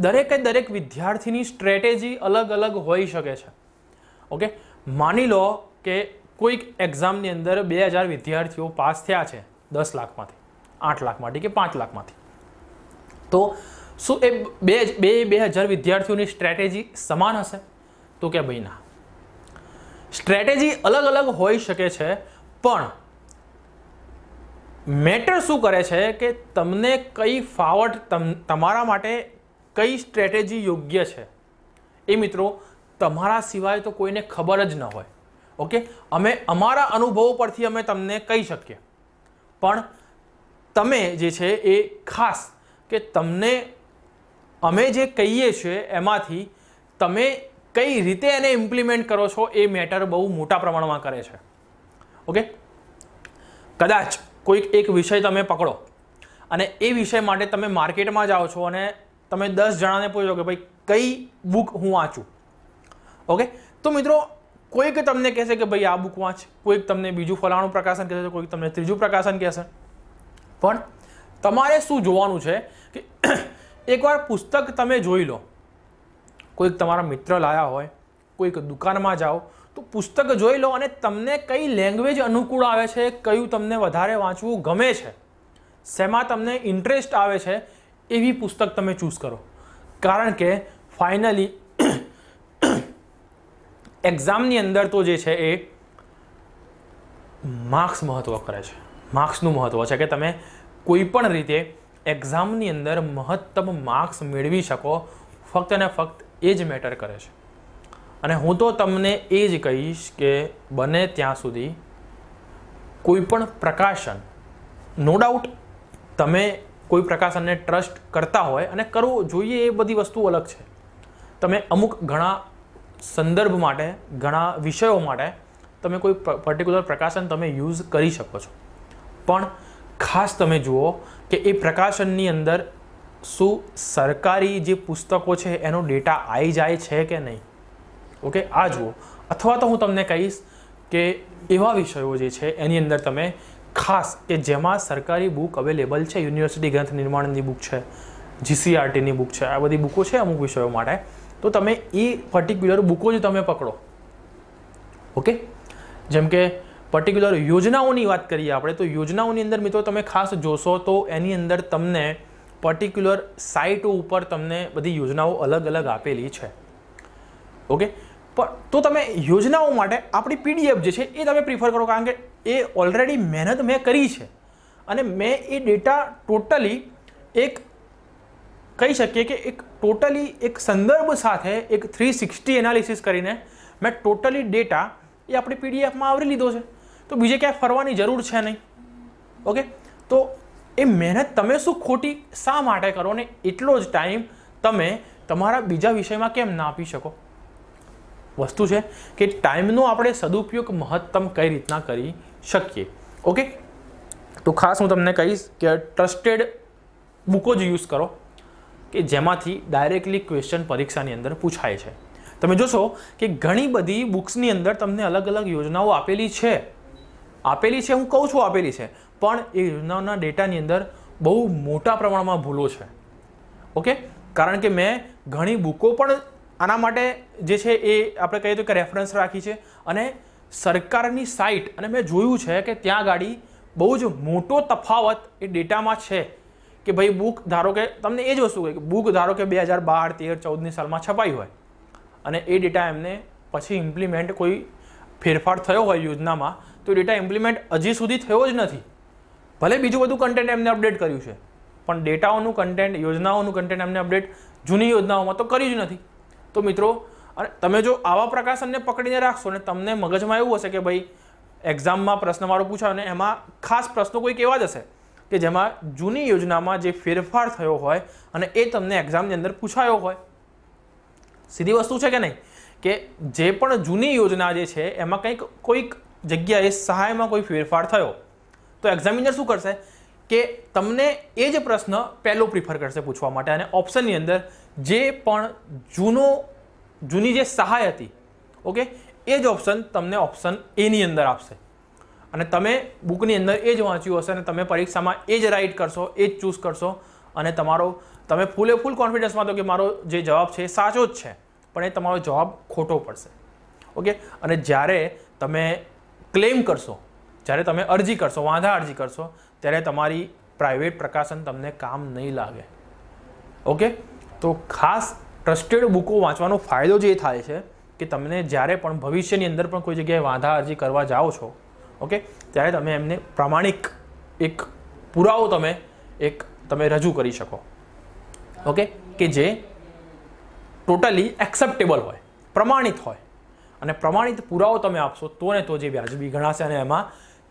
દરેકે દરેક વિદ્યાર્થીની સ્ટ્રેટેજી અલગ અલગ હોઈ શકે છે ઓકે માની લો કે કોઈક એક્ઝામની અંદર બે હજાર વિદ્યાર્થીઓ પાસ થયા છે દસ લાખમાંથી આઠ લાખમાંથી કે પાંચ લાખમાંથી તો શું એ બે બે બે હજાર વિદ્યાર્થીઓની સ્ટ્રેટેજી સમાન હશે તો કે ભાઈ ના સ્ટ્રેટેજી અલગ અલગ હોઈ શકે છે પણ મેટર શું કરે છે કે તમને કઈ ફાવટ તમારા માટે કઈ સ્ટ્રેટેજી યોગ્ય છે એ મિત્રો તમારા સિવાય તો કોઈને ખબર જ ન હોય ઓકે અમે અમારા અનુભવો પરથી અમે તમને કહી શકીએ પણ તમે જે છે એ ખાસ કે તમને અમે જે કહીએ છીએ એમાંથી તમે કઈ રીતે એને ઇમ્પ્લિમેન્ટ કરો છો એ મેટર બહુ મોટા પ્રમાણમાં કરે છે ઓકે કદાચ કોઈક એક વિષય તમે પકડો અને એ વિષય માટે તમે માર્કેટમાં જાઓ છો અને તમે દસ જણાને પૂછો કે ભાઈ કઈ બુક હું વાંચું ઓકે તો મિત્રો કોઈક તમને કહેશે કે ભાઈ આ બુક વાંચ કોઈક તમને બીજું ફલાણું પ્રકાશન કહેશે કોઈક તમને ત્રીજું પ્રકાશન કહેશે પણ તમારે શું જોવાનું છે કે એકવાર પુસ્તક તમે જોઈ લો કોઈક તમારા મિત્ર લાયા હોય કોઈક દુકાનમાં જાઓ તો પુસ્તક જોઈ લો અને તમને કઈ લેંગ્વેજ અનુકૂળ આવે છે કયું તમને વધારે વાંચવું ગમે છે શેમાં તમને ઇન્ટરેસ્ટ આવે છે એવી પુસ્તક તમે ચૂઝ કરો કારણ કે ફાઇનલી એક્ઝામની અંદર તો જે છે એ માર્ક્સ મહત્ત્વ કરે છે માર્ક્સનું મહત્ત્વ છે કે તમે કોઈ પણ રીતે એક્ઝામની અંદર મહત્તમ માર્ક્સ મેળવી શકો ફક્ત ને ફક્ત એ જ મેટર કરે છે અને હું તો તમને એ જ કહીશ કે બને ત્યાં સુધી કોઈપણ પ્રકાશન નો ડાઉટ તમે કોઈ પ્રકાશનને ટ્રસ્ટ કરતા હોય અને કરવું જોઈએ એ બધી વસ્તુ અલગ છે તમે અમુક ઘણા સંદર્ભ માટે ઘણા વિષયો માટે તમે કોઈ પર્ટિક્યુલર પ્રકાશન તમે યુઝ કરી શકો છો પણ ખાસ તમે જુઓ કે એ પ્રકાશનની અંદર શું સરકારી જે પુસ્તકો છે એનો ડેટા આવી જાય છે કે નહીં ઓકે આ જુઓ અથવા તો હું તમને કહીશ કે એવા વિષયો જે છે એની અંદર તમે ખાસ કે જેમાં સરકારી બુક અવેલેબલ છે યુનિવર્સિટી ગ્રંથ નિર્માણની બુક છે જીસીઆરટીની બુક છે આ બધી બુકો છે અમુક વિષયો માટે તો તમે એ પર્ટિક્યુલર બુકો જ તમે પકડો ઓકે જેમ કે પર્ટિક્યુલર યોજનાઓની વાત કરીએ આપણે તો યોજનાઓની અંદર મિત્રો તમે ખાસ જોશો તો એની અંદર તમને પર્ટિક્યુલર સાઇટો ઉપર તમને બધી યોજનાઓ અલગ અલગ આપેલી છે ઓકે પણ તો તમે યોજનાઓ માટે આપણી પીડીએફ જે છે એ તમે પ્રિફર કરો કારણ કે એ ઓલરેડી મહેનત મેં કરી છે અને મેં એ ડેટા ટોટલી એક કહી શકીએ કે એક ટોટલી એક સંદર્ભ સાથે એક થ્રી સિક્સટી એનાલિસિસ કરીને મેં ટોટલી ડેટા એ આપણી પીડીએફમાં આવરી લીધો છે તો બીજે ક્યાંય ફરવાની જરૂર છે નહીં ઓકે તો એ મહેનત તમે શું ખોટી શા માટે કરો ને એટલો જ ટાઈમ તમે તમારા બીજા વિષયમાં કેમ ના આપી શકો વસ્તુ છે કે ટાઈમનો આપણે સદુપયોગ મહત્તમ કઈ રીતના કરી શકીએ ઓકે તો ખાસ હું તમને કહીશ કે ટ્રસ્ટેડ બુકો જ યુઝ કરો કે જેમાંથી ડાયરેક્ટલી ક્વેશ્ચન પરીક્ષાની અંદર પૂછાય છે તમે જોશો કે ઘણી બધી બુક્સની અંદર તમને અલગ અલગ યોજનાઓ આપેલી છે આપેલી છે હું કહું છું આપેલી છે પણ એ યોજનાઓના ડેટાની અંદર બહુ મોટા પ્રમાણમાં ભૂલો છે ઓકે કારણ કે મેં ઘણી બુકો પણ આના માટે જે છે એ આપણે કહીએ તો કે રેફરન્સ રાખી છે અને સરકારની સાઇટ અને મેં જોયું છે કે ત્યાં ગાડી બહુ જ મોટો તફાવત એ ડેટામાં છે કે ભાઈ બુક ધારો કે તમને એ જ વસ્તુ કહે કે બુક ધારો કે બે હજાર બાર તેર ચૌદની સાલમાં છપાઈ હોય અને એ ડેટા એમને પછી ઇમ્પ્લિમેન્ટ કોઈ ફેરફાર થયો હોય યોજનામાં તો ડેટા ઇમ્પ્લિમેન્ટ હજી સુધી થયો જ નથી ભલે બીજું બધું કન્ટેન્ટ એમને અપડેટ કર્યું છે પણ ડેટાઓનું કન્ટેન્ટ યોજનાઓનું કન્ટેન્ટ એમને અપડેટ જૂની યોજનાઓમાં તો કર્યું જ નથી તો મિત્રો અને તમે જો આવા પ્રકાશનને પકડીને રાખશો ને તમને મગજમાં એવું હશે કે ભાઈ એક્ઝામમાં પ્રશ્નવાળો પૂછાયો અને એમાં ખાસ પ્રશ્નો કોઈક એવા જ હશે કે જેમાં જૂની યોજનામાં જે ફેરફાર થયો હોય અને એ તમને એક્ઝામની અંદર પૂછાયો હોય સીધી વસ્તુ છે કે નહીં કે જે પણ જૂની યોજના જે છે એમાં કંઈક કોઈક જગ્યાએ સહાયમાં કોઈ ફેરફાર થયો તો એક્ઝામિનર શું કરશે કે તમને એ જ પ્રશ્ન પહેલો પ્રિફર કરશે પૂછવા માટે અને ઓપ્શનની અંદર જે પણ જૂનો જૂની જે સહાય હતી ઓકે એ જ ઓપ્શન તમને ઓપ્શન એની અંદર આપશે અને તમે બુકની અંદર એ જ વાંચ્યું હશે અને તમે પરીક્ષામાં એ જ રાઇટ કરશો એ જ ચૂઝ કરશો અને તમારો તમે ફૂલે ફૂલ કોન્ફિડન્સમાં તો કે મારો જે જવાબ છે એ સાચો જ છે પણ એ તમારો જવાબ ખોટો પડશે ઓકે અને જ્યારે તમે ક્લેમ કરશો જ્યારે તમે અરજી કરશો વાંધા અરજી કરશો ત્યારે તમારી પ્રાઇવેટ પ્રકાશન તમને કામ નહીં લાગે ઓકે તો ખાસ ટ્રસ્ટેડ બુકો વાંચવાનો ફાયદો જે થાય છે કે તમને જ્યારે પણ ભવિષ્યની અંદર પણ કોઈ જગ્યાએ વાંધા અરજી કરવા જાઓ છો ઓકે ત્યારે તમે એમને પ્રામાણિક એક પુરાવો તમે એક તમે રજૂ કરી શકો ઓકે કે જે ટોટલી એક્સેપ્ટેબલ હોય પ્રમાણિત હોય અને પ્રમાણિત પુરાવો તમે આપશો તો ને તો જે વ્યાજબી ગણાશે અને એમાં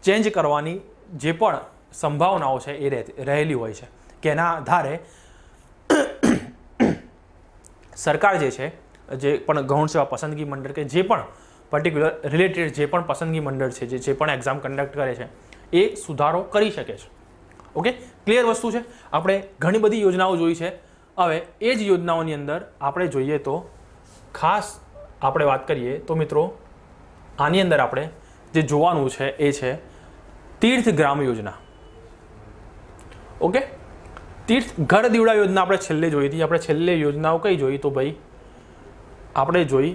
ચેન્જ કરવાની જે પણ સંભાવનાઓ છે એ રહેલી હોય છે કે એના આધારે સરકાર જે છે જે પણ ગૌણ સેવા પસંદગી મંડળ કે જે પણ પર્ટિક્યુલર રિલેટેડ જે પણ પસંદગી મંડળ છે જે જે પણ એક્ઝામ કન્ડક્ટ કરે છે એ સુધારો કરી શકે છે ઓકે ક્લિયર વસ્તુ છે આપણે ઘણી બધી યોજનાઓ જોઈ છે હવે એ જ યોજનાઓની અંદર આપણે જોઈએ તો ખાસ આપણે વાત કરીએ તો મિત્રો આની અંદર આપણે જે જોવાનું છે એ છે તીર્થ ગ્રામ યોજના ઓકે તીર્થ ઘર દીવડા યોજના આપણે છેલ્લે જોઈ હતી આપણે છેલ્લે યોજનાઓ કઈ જોઈ તો ભાઈ આપણે જોઈ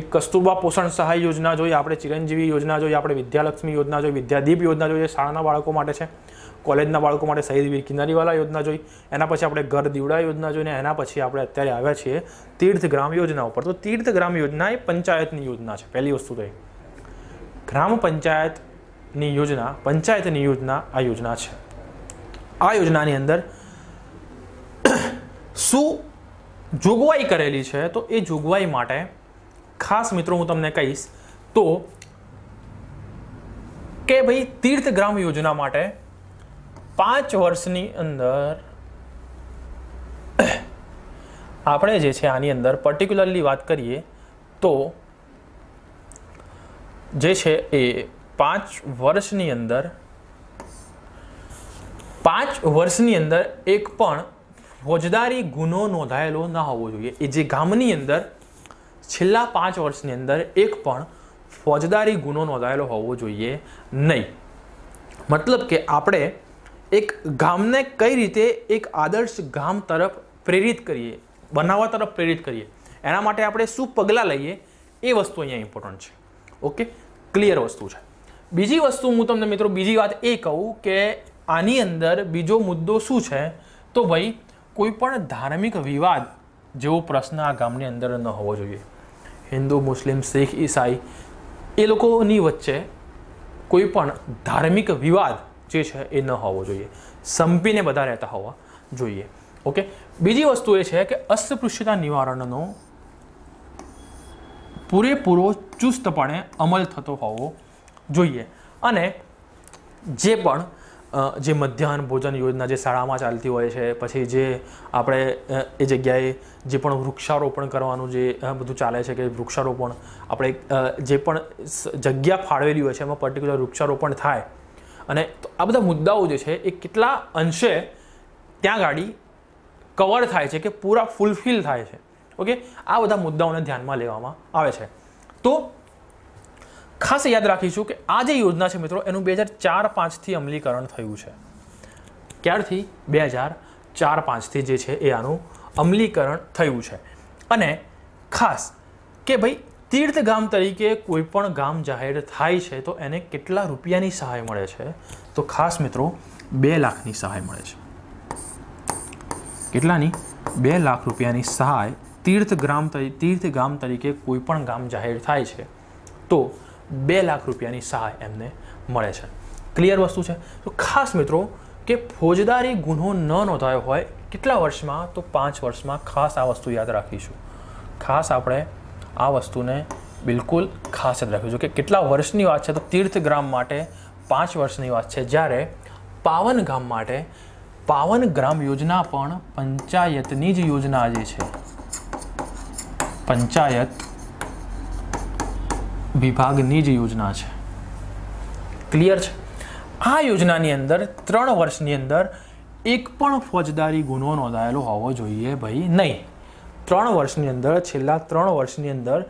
એક કસ્તુરબા પોષણ સહાય યોજના જોઈ આપણે ચિરંજીવી યોજના જોઈ આપણે વિદ્યાલક્ષ્મી યોજના જોઈ વિદ્યાદીપ યોજના જોઈએ શાળાના બાળકો માટે છે કોલેજના બાળકો માટે શહીદ વીર કિનારીવાલા યોજના જોઈ એના પછી આપણે ઘર દીવડા યોજના જોઈને એના પછી આપણે અત્યારે આવ્યા છીએ તીર્થ ગ્રામ યોજના ઉપર તો તીર્થ ગ્રામ યોજના એ પંચાયતની યોજના છે પહેલી વસ્તુ તો ગ્રામ પંચાયત ની યોજના પંચાયતની યોજના આ યોજના છે આ યોજનાની અંદર શું જોગવાઈ કરેલી છે તો એ જોગવાઈ માટે ખાસ મિત્રો હું તમને કહીશ તો કે ભાઈ તીર્થગ્રામ યોજના માટે પાંચ વર્ષની અંદર આપણે જે છે આની અંદર પર્ટિક્યુલરલી વાત કરીએ તો જે છે એ પાંચ વર્ષની અંદર પાંચ વર્ષની અંદર એક પણ ફોજદારી ગુનો નોંધાયેલો ન હોવો જોઈએ એ જે ગામની અંદર છેલ્લા પાંચ વર્ષની અંદર એક પણ ફોજદારી ગુનો નોંધાયેલો હોવો જોઈએ નહીં મતલબ કે આપણે એક ગામને કઈ રીતે એક આદર્શ ગામ તરફ પ્રેરિત કરીએ બનાવવા તરફ પ્રેરિત કરીએ એના માટે આપણે શું પગલાં લઈએ એ વસ્તુ અહીંયા ઇમ્પોર્ટન્ટ છે ઓકે ક્લિયર વસ્તુ છે બીજી વસ્તુ હું તમને મિત્રો બીજી વાત એ કહું કે આની અંદર બીજો મુદ્દો શું છે તો ભાઈ કોઈ પણ ધાર્મિક વિવાદ જેવો પ્રશ્ન આ ગામની અંદર ન હોવો જોઈએ હિન્દુ મુસ્લિમ શીખ ઈસાઈ એ લોકોની વચ્ચે કોઈ પણ ધાર્મિક વિવાદ જે છે એ ન હોવો જોઈએ સંપીને બધા રહેતા હોવા જોઈએ ઓકે બીજી વસ્તુ એ છે કે અસ્પૃશ્યતા નિવારણનો પૂરેપૂરો ચુસ્તપણે અમલ થતો હોવો જોઈએ અને જે પણ જે મધ્યાહન ભોજન યોજના જે શાળામાં ચાલતી હોય છે પછી જે આપણે એ જગ્યાએ જે પણ વૃક્ષારોપણ કરવાનું જે બધું ચાલે છે કે વૃક્ષારોપણ આપણે જે પણ જગ્યા ફાળવેલી હોય છે એમાં પર્ટિક્યુલર વૃક્ષારોપણ થાય અને આ બધા મુદ્દાઓ જે છે એ કેટલા અંશે ત્યાં ગાડી કવર થાય છે કે પૂરા ફૂલફિલ થાય છે ઓકે આ બધા મુદ્દાઓને ધ્યાનમાં લેવામાં આવે છે તો ખાસ યાદ રાખીશું કે આ જે યોજના છે મિત્રો એનું બે હજાર ચાર પાંચથી અમલીકરણ થયું છે ક્યારથી બે હજાર ચાર પાંચથી જે છે એ આનું અમલીકરણ થયું છે અને ખાસ કે ભાઈ તીર્થ ગામ તરીકે કોઈ પણ ગામ જાહેર થાય છે તો એને કેટલા રૂપિયાની સહાય મળે છે તો ખાસ મિત્રો બે લાખની સહાય મળે છે કેટલાની બે લાખ રૂપિયાની સહાય તીર્થ ગ્રામ તીર્થ ગામ તરીકે કોઈપણ ગામ જાહેર થાય છે તો બે લાખ રૂપિયાની સહાય એમને મળે છે ક્લિયર વસ્તુ છે તો ખાસ મિત્રો કે ફોજદારી ગુનો ન નોંધાયો હોય કેટલા વર્ષમાં તો પાંચ વર્ષમાં ખાસ આ વસ્તુ યાદ રાખીશું ખાસ આપણે આ વસ્તુને બિલકુલ ખાસ યાદ રાખીશું કે કેટલા વર્ષની વાત છે તો તીર્થગ્રામ માટે પાંચ વર્ષની વાત છે જ્યારે પાવન ગામ માટે પાવન ગ્રામ યોજના પણ પંચાયતની જ યોજના જે છે પંચાયત વિભાગની જ યોજના છે ક્લિયર છે આ યોજનાની અંદર ત્રણ વર્ષની અંદર એક પણ ફોજદારી ગુનો નોંધાયેલો હોવો જોઈએ ભાઈ નહીં ત્રણ વર્ષની અંદર છેલ્લા ત્રણ વર્ષની અંદર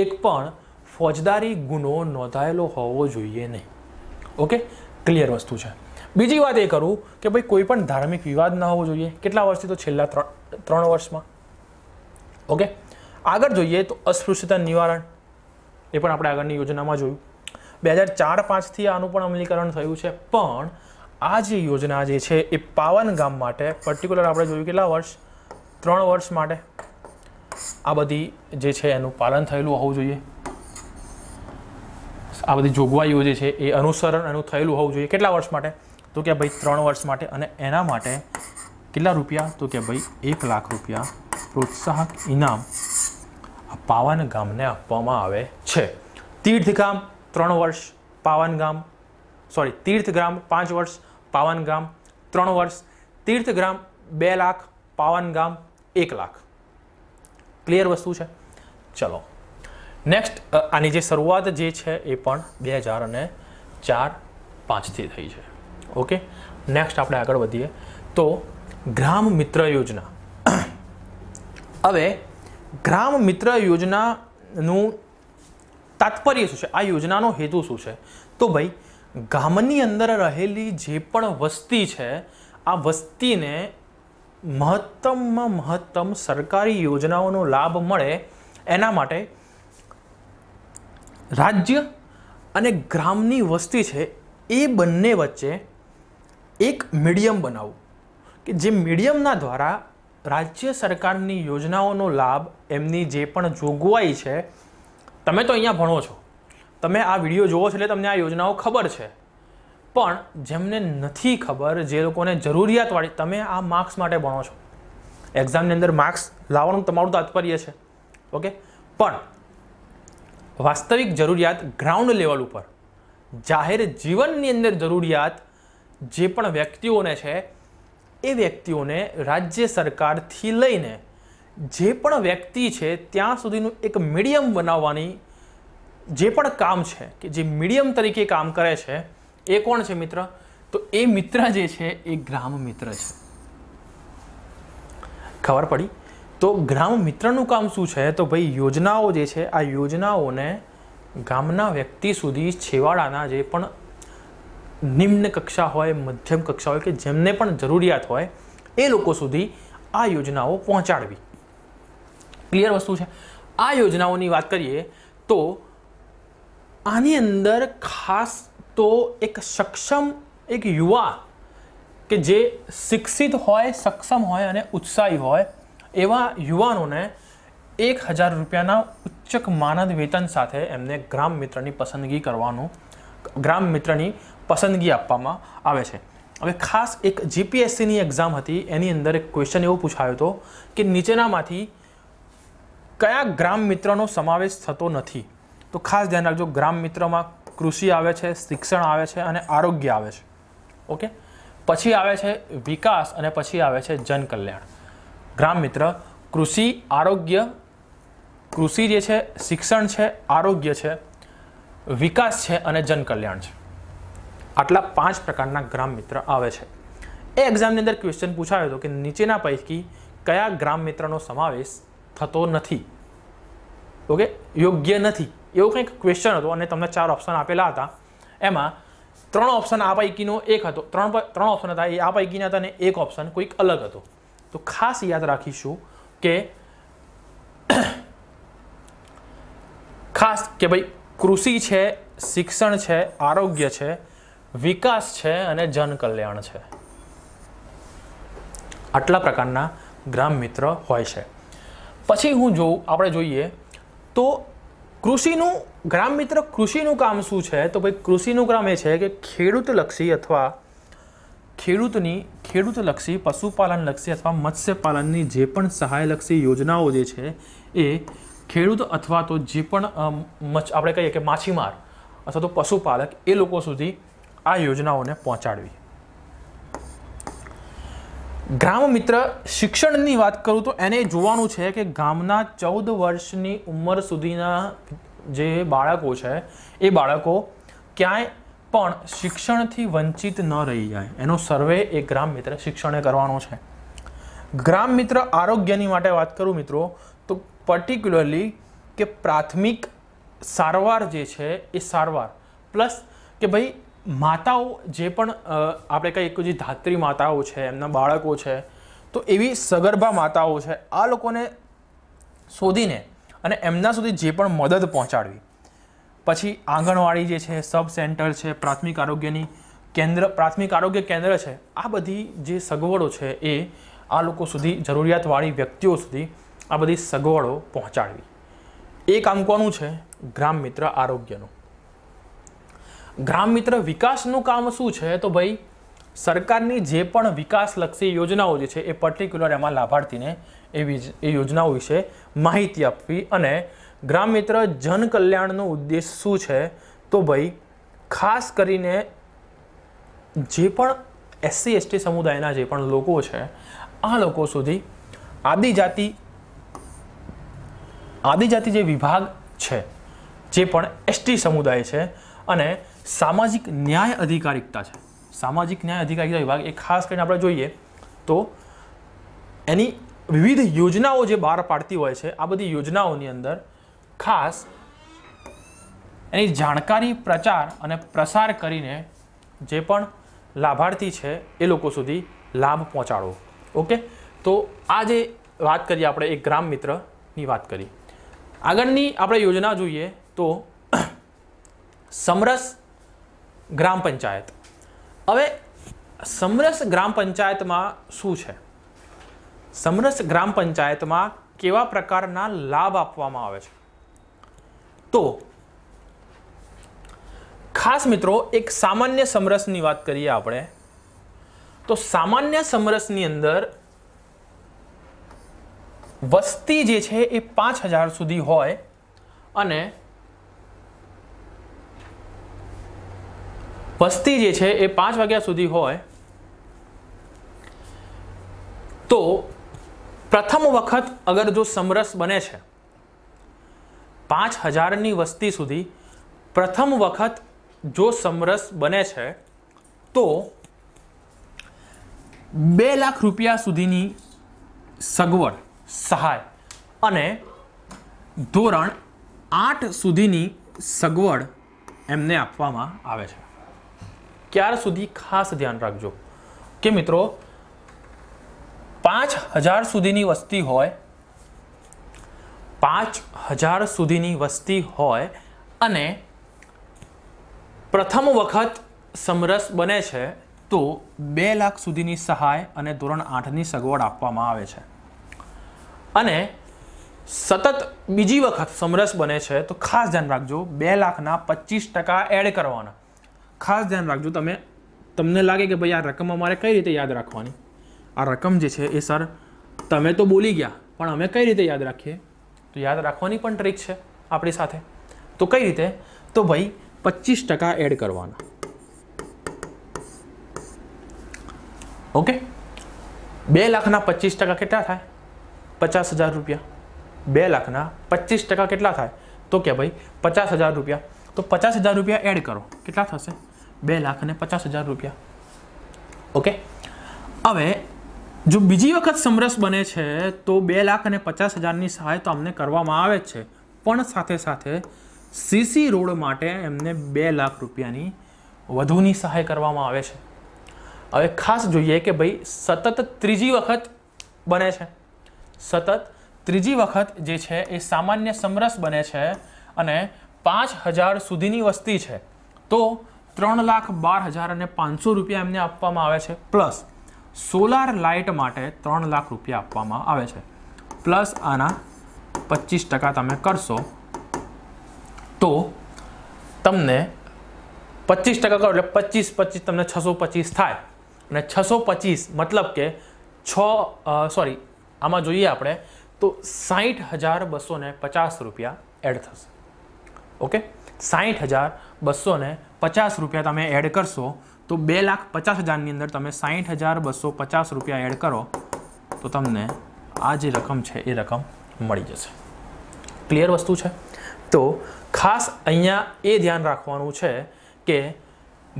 એક પણ ફોજદારી ગુનો નોંધાયેલો હોવો જોઈએ નહીં ઓકે ક્લિયર વસ્તુ છે બીજી વાત એ કરું કે ભાઈ કોઈ પણ ધાર્મિક વિવાદ ના હોવો જોઈએ કેટલા વર્ષથી તો છેલ્લા ત્રણ ત્રણ વર્ષમાં ઓકે આગળ જોઈએ તો અસ્પૃશ્યતા નિવારણ એ પણ આપણે આગળની યોજનામાં જોયું બે હજાર ચાર પાંચથી આનું પણ અમલીકરણ થયું છે પણ આ જે યોજના જે છે એ પાવન ગામ માટે પર્ટિક્યુલર આપણે જોયું કેટલા વર્ષ ત્રણ વર્ષ માટે આ બધી જે છે એનું પાલન થયેલું હોવું જોઈએ આ બધી જોગવાઈઓ જે છે એ અનુસરણ એનું થયેલું હોવું જોઈએ કેટલા વર્ષ માટે તો કે ભાઈ ત્રણ વર્ષ માટે અને એના માટે કેટલા રૂપિયા તો કે ભાઈ એક લાખ રૂપિયા પ્રોત્સાહક ઇનામ પાવન ગામને આપવામાં આવે છે તીર્થ ગામ ત્રણ વર્ષ પાવન ગામ સોરી તીર્થ ગ્રામ પાંચ વર્ષ પાવન ગામ ત્રણ વર્ષ તીર્થ ગ્રામ બે લાખ પાવન ગામ એક લાખ ક્લિયર વસ્તુ છે ચલો નેક્સ્ટ આની જે શરૂઆત જે છે એ પણ બે હજાર અને ચાર પાંચથી થઈ છે ઓકે નેક્સ્ટ આપણે આગળ વધીએ તો ગ્રામ મિત્ર યોજના હવે ગ્રામ મિત્ર યોજનાનું તાત્પર્ય શું છે આ યોજનાનો હેતુ શું છે તો ભાઈ ગામની અંદર રહેલી જે પણ વસ્તી છે આ વસ્તીને મહત્તમમાં મહત્તમ સરકારી યોજનાઓનો લાભ મળે એના માટે રાજ્ય અને ગ્રામની વસ્તી છે એ બંને વચ્ચે એક મીડિયમ બનાવવું કે જે મીડિયમના દ્વારા રાજ્ય સરકારની યોજનાઓનો લાભ એમની જે પણ જોગવાઈ છે તમે તો અહીંયા ભણો છો તમે આ વિડીયો જુઓ છો એટલે તમને આ યોજનાઓ ખબર છે પણ જેમને નથી ખબર જે લોકોને જરૂરિયાતવાળી તમે આ માર્ક્સ માટે ભણો છો એક્ઝામની અંદર માર્ક્સ લાવવાનું તમારું તાત્પર્ય છે ઓકે પણ વાસ્તવિક જરૂરિયાત ગ્રાઉન્ડ લેવલ ઉપર જાહેર જીવનની અંદર જરૂરિયાત જે પણ વ્યક્તિઓને છે એ વ્યક્તિઓને રાજ્ય સરકારથી લઈને જે પણ વ્યક્તિ છે ત્યાં સુધીનું એક મીડિયમ બનાવવાની જે પણ કામ છે કે જે મીડિયમ તરીકે કામ કરે છે એ કોણ છે મિત્ર તો એ મિત્ર જે છે એ ગ્રામ મિત્ર છે ખબર પડી તો ગ્રામ મિત્રનું કામ શું છે તો ભાઈ યોજનાઓ જે છે આ યોજનાઓને ગામના વ્યક્તિ સુધી છેવાડાના જે પણ નિમ્ન કક્ષા હોય મધ્યમ કક્ષા હોય કે જેમને પણ જરૂરિયાત હોય એ લોકો સુધી આ યોજનાઓ પહોંચાડવી ક્લિયર વસ્તુ છે આ યોજનાઓની વાત કરીએ તો આની અંદર ખાસ તો એક સક્ષમ એક યુવા કે જે શિક્ષિત હોય સક્ષમ હોય અને ઉત્સાહી હોય એવા યુવાનોને એક હજાર રૂપિયાના ઉચ્ચક માનદ વેતન સાથે એમને ગ્રામ મિત્રની પસંદગી કરવાનું ગ્રામ મિત્રની પસંદગી આપવામાં આવે છે હવે ખાસ એક જીપીએસસીની એક્ઝામ હતી એની અંદર એક ક્વેશ્ચન એવો પૂછાયો હતો કે નીચેનામાંથી કયા ગ્રામ મિત્રનો સમાવેશ થતો નથી તો ખાસ ધ્યાન રાખજો ગ્રામ મિત્રમાં કૃષિ આવે છે શિક્ષણ આવે છે અને આરોગ્ય આવે છે ઓકે પછી આવે છે વિકાસ અને પછી આવે છે જનકલ્યાણ ગ્રામ મિત્ર કૃષિ આરોગ્ય કૃષિ જે છે શિક્ષણ છે આરોગ્ય છે વિકાસ છે અને જનકલ્યાણ છે આટલા પાંચ પ્રકારના ગ્રામ મિત્ર આવે છે એ એક્ઝામની અંદર ક્વેશ્ચન પૂછાયો હતો કે નીચેના પૈકી કયા ગ્રામ મિત્રનો સમાવેશ થતો નથી ઓકે યોગ્ય નથી એવો કંઈક ક્વેશ્ચન હતો અને તમને ચાર ઓપ્શન આપેલા હતા એમાં ત્રણ ઓપ્શન આ પૈકીનો એક હતો ત્રણ ત્રણ ઓપ્શન હતા એ આ પૈકીના હતા અને એક ઓપ્શન કોઈક અલગ હતો તો ખાસ યાદ રાખીશું કે ખાસ કે ભાઈ કૃષિ છે શિક્ષણ છે આરોગ્ય છે વિકાસ છે અને જનકલ્યાણ છે આટલા પ્રકારના ગ્રામ મિત્ર હોય છે પછી હું જોઉં આપણે જોઈએ તો કૃષિનું ગ્રામ મિત્ર કૃષિનું કામ શું છે તો ભાઈ કૃષિનું કામ એ છે કે ખેડૂતલક્ષી અથવા ખેડૂતની ખેડૂતલક્ષી પશુપાલનલક્ષી અથવા મત્સ્યપાલનની જે પણ સહાયલક્ષી યોજનાઓ જે છે એ ખેડૂત અથવા તો જે પણ આપણે કહીએ કે માછીમાર અથવા તો પશુપાલક એ લોકો સુધી આ યોજનાઓને પહોંચાડવી ગ્રામ મિત્ર શિક્ષણની વાત કરું તો એને જોવાનું છે કે ગામના ચૌદ વર્ષની ઉંમર સુધીના જે બાળકો છે એ બાળકો ક્યાંય પણ શિક્ષણથી વંચિત ન રહી જાય એનો સર્વે એ ગ્રામ મિત્ર શિક્ષણે કરવાનો છે ગ્રામ મિત્ર આરોગ્યની માટે વાત કરું મિત્રો તો પર્ટિક્યુલરલી કે પ્રાથમિક સારવાર જે છે એ સારવાર પ્લસ કે ભાઈ માતાઓ જે પણ આપણે કહીએ જે ધાત્રી માતાઓ છે એમના બાળકો છે તો એવી સગર્ભા માતાઓ છે આ લોકોને શોધીને અને એમના સુધી જે પણ મદદ પહોંચાડવી પછી આંગણવાડી જે છે સબ સેન્ટર છે પ્રાથમિક આરોગ્યની કેન્દ્ર પ્રાથમિક આરોગ્ય કેન્દ્ર છે આ બધી જે સગવડો છે એ આ લોકો સુધી જરૂરિયાતવાળી વ્યક્તિઓ સુધી આ બધી સગવડો પહોંચાડવી એ કામ કોનું છે ગ્રામ મિત્ર આરોગ્યનું ગ્રામ મિત્ર વિકાસનું કામ શું છે તો ભાઈ સરકારની જે પણ વિકાસલક્ષી યોજનાઓ જે છે એ પર્ટિક્યુલર એમાં લાભાર્થીને એવી એ યોજનાઓ વિશે માહિતી આપવી અને ગ્રામ મિત્ર જનકલ્યાણનો ઉદ્દેશ શું છે તો ભાઈ ખાસ કરીને જે પણ એસસી એસટી સમુદાયના જે પણ લોકો છે આ લોકો સુધી આદિજાતિ આદિજાતિ જે વિભાગ છે જે પણ એસટી સમુદાય છે અને સામાજિક ન્યાય અધિકારિકતા છે સામાજિક ન્યાય અધિકારિકતા વિભાગ એ ખાસ કરીને આપણે જોઈએ તો એની વિવિધ યોજનાઓ જે બહાર પાડતી હોય છે આ બધી યોજનાઓની અંદર ખાસ એની જાણકારી પ્રચાર અને પ્રસાર કરીને જે પણ લાભાર્થી છે એ લોકો સુધી લાભ પહોંચાડવો ઓકે તો આ જે વાત કરી આપણે એક ગ્રામ મિત્રની વાત કરી આગળની આપણે યોજના જોઈએ તો સમરસ ગ્રામ પંચાયત હવે સમરસ ગ્રામ પંચાયતમાં શું છે સમરસ ગ્રામ પંચાયતમાં કેવા પ્રકારના લાભ આપવામાં આવે છે તો ખાસ મિત્રો એક સામાન્ય સમરસની વાત કરીએ આપણે તો સામાન્ય સમરસની અંદર વસ્તી જે છે એ પાંચ હજાર સુધી હોય અને વસ્તી જે છે એ પાંચ વાગ્યા સુધી હોય તો પ્રથમ વખત અગર જો સમરસ બને છે પાંચ હજારની વસ્તી સુધી પ્રથમ વખત જો સમરસ બને છે તો બે લાખ રૂપિયા સુધીની સગવડ સહાય અને ધોરણ આઠ સુધીની સગવડ એમને આપવામાં આવે છે ક્યાર સુધી ખાસ ધ્યાન રાખજો કે મિત્રો પાંચ હજાર સુધીની વસ્તી હોય પાંચ હજાર સુધીની વસ્તી હોય અને પ્રથમ વખત સમરસ બને છે તો બે લાખ સુધીની સહાય અને ધોરણ આઠની સગવડ આપવામાં આવે છે અને સતત બીજી વખત સમરસ બને છે તો ખાસ ધ્યાન રાખજો બે લાખના પચીસ ટકા એડ કરવાના ખાસ ધ્યાન રાખજો તમે તમને લાગે કે ભાઈ આ રકમ અમારે કઈ રીતે યાદ રાખવાની આ રકમ જે છે એ સર તમે તો બોલી ગયા પણ અમે કઈ રીતે યાદ રાખીએ તો યાદ રાખવાની પણ ટ્રીક છે આપણી સાથે તો કઈ રીતે તો ભાઈ પચીસ ટકા એડ કરવાના ઓકે બે લાખના પચીસ ટકા કેટલા થાય પચાસ હજાર રૂપિયા બે લાખના પચીસ ટકા કેટલા થાય તો કે ભાઈ પચાસ હજાર રૂપિયા તો પચાસ હજાર રૂપિયા એડ કરો કેટલા થશે બે લાખ અને પચાસ હજાર રૂપિયા ઓકે હવે જો બીજી વખત સમરસ બને છે તો બે લાખ અને પચાસ હજારની સહાય તો અમને કરવામાં આવે જ છે પણ સાથે સાથે સીસી રોડ માટે એમને બે લાખ રૂપિયાની વધુની સહાય કરવામાં આવે છે હવે ખાસ જોઈએ કે ભાઈ સતત ત્રીજી વખત બને છે સતત ત્રીજી વખત જે છે એ સામાન્ય સમરસ બને છે અને પાંચ હજાર સુધીની વસ્તી છે તો ત્રણ લાખ બાર હજાર અને પાંચસો રૂપિયા એમને આપવામાં આવે છે પ્લસ સોલાર લાઇટ માટે ત્રણ લાખ રૂપિયા આપવામાં આવે છે પ્લસ આના પચીસ ટકા તમે કરશો તો તમને પચીસ ટકા કરો એટલે પચીસ પચીસ તમને છસો પચીસ થાય અને છસો પચીસ મતલબ કે છ સોરી આમાં જોઈએ આપણે તો સાહીઠ હજાર બસો પચાસ રૂપિયા એડ થશે ઓકે સાહીઠ હજાર બસો પચાસ રૂપિયા તમે એડ કરશો તો બે લાખ પચાસ હજારની અંદર તમે સાહીઠ હજાર બસો પચાસ રૂપિયા એડ કરો તો તમને આ જે રકમ છે એ રકમ મળી જશે ક્લિયર વસ્તુ છે તો ખાસ અહીંયા એ ધ્યાન રાખવાનું છે કે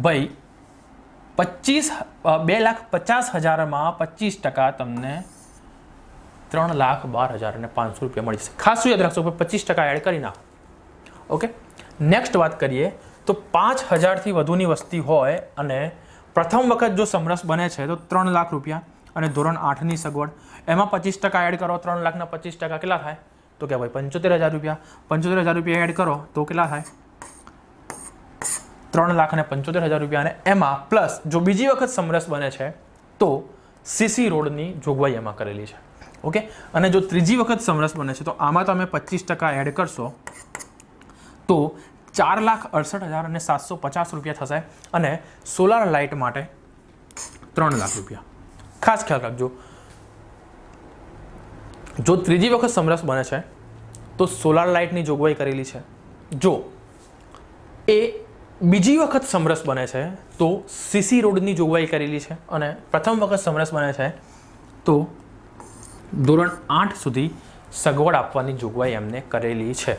ભાઈ પચીસ બે લાખ પચાસ હજારમાં પચીસ ટકા તમને ત્રણ લાખ બાર હજાર અને પાંચસો રૂપિયા મળી જશે ખાસ યાદ રાખશો પચીસ ટકા એડ કરી નાખો ઓકે નેક્સ્ટ વાત કરીએ તો પાંચ હજારથી વધુની વસ્તી હોય અને પ્રથમ વખત જો સમરસ બને છે તો ત્રણ લાખ રૂપિયા અને ધોરણ આઠની સગવડ એમાં પચીસ ટકા એડ કરો ત્રણ લાખના પચીસ ટકા કેટલા થાય તો કે ભાઈ પંચોતેર હજાર રૂપિયા પંચોતેર હજાર રૂપિયા એડ કરો તો કેટલા થાય ત્રણ લાખ અને પંચોતેર હજાર રૂપિયા અને એમાં પ્લસ જો બીજી વખત સમરસ બને છે તો સીસી રોડની જોગવાઈ એમાં કરેલી છે ઓકે અને જો ત્રીજી વખત સમરસ બને છે તો આમાં તમે પચીસ ટકા એડ કરશો તો ચાર લાખ અડસઠ હજાર અને સાતસો પચાસ રૂપિયા થશે અને સોલાર લાઇટ માટે ત્રણ લાખ રૂપિયા ખાસ ખ્યાલ રાખજો જો ત્રીજી વખત સમરસ બને છે તો સોલાર લાઇટની જોગવાઈ કરેલી છે જો એ બીજી વખત સમરસ બને છે તો સીસી રોડની જોગવાઈ કરેલી છે અને પ્રથમ વખત સમરસ બને છે તો ધોરણ આઠ સુધી સગવડ આપવાની જોગવાઈ એમને કરેલી છે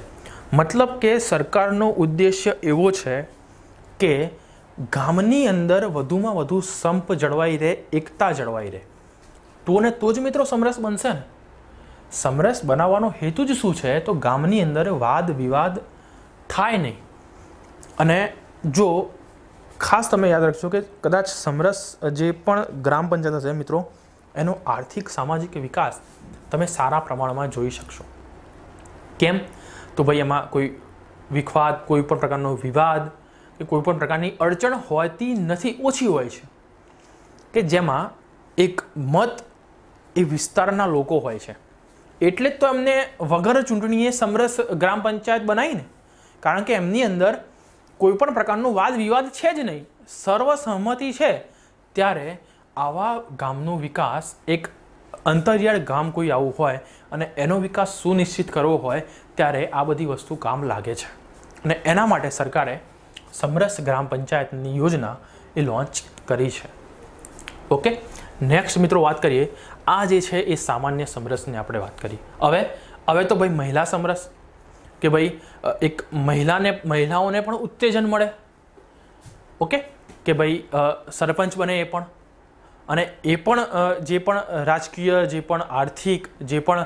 મતલબ કે સરકારનો ઉદ્દેશ્ય એવો છે કે ગામની અંદર વધુમાં વધુ સંપ જળવાઈ રહે એકતા જળવાઈ રહે તો ને તો જ મિત્રો સમરસ બનશે ને સમરસ બનાવવાનો હેતુ જ શું છે તો ગામની અંદર વાદ વિવાદ થાય નહીં અને જો ખાસ તમે યાદ રાખજો કે કદાચ સમરસ જે પણ ગ્રામ પંચાયત હશે મિત્રો એનો આર્થિક સામાજિક વિકાસ તમે સારા પ્રમાણમાં જોઈ શકશો કેમ તો ભાઈ એમાં કોઈ વિખવાદ કોઈ પણ પ્રકારનો વિવાદ કે કોઈ પણ પ્રકારની અડચણ હોતી નથી ઓછી હોય છે કે જેમાં એક મત એ વિસ્તારના લોકો હોય છે એટલે જ તો એમને વગર ચૂંટણીએ સમરસ ગ્રામ પંચાયત બનાવીને કારણ કે એમની અંદર કોઈ પણ પ્રકારનો વાદ વિવાદ છે જ નહીં સર્વસહમતિ છે ત્યારે આવા ગામનો વિકાસ એક અંતરિયાળ ગામ કોઈ આવું હોય અને એનો વિકાસ સુનિશ્ચિત કરવો હોય ત્યારે આ બધી વસ્તુ કામ લાગે છે અને એના માટે સરકારે સમરસ ગ્રામ પંચાયતની યોજના એ લોન્ચ કરી છે ઓકે નેક્સ્ટ મિત્રો વાત કરીએ આ જે છે એ સામાન્ય સમરસની આપણે વાત કરી હવે હવે તો ભાઈ મહિલા સમરસ કે ભાઈ એક મહિલાને મહિલાઓને પણ ઉત્તેજન મળે ઓકે કે ભાઈ સરપંચ બને એ પણ અને એ પણ જે પણ રાજકીય જે પણ આર્થિક જે પણ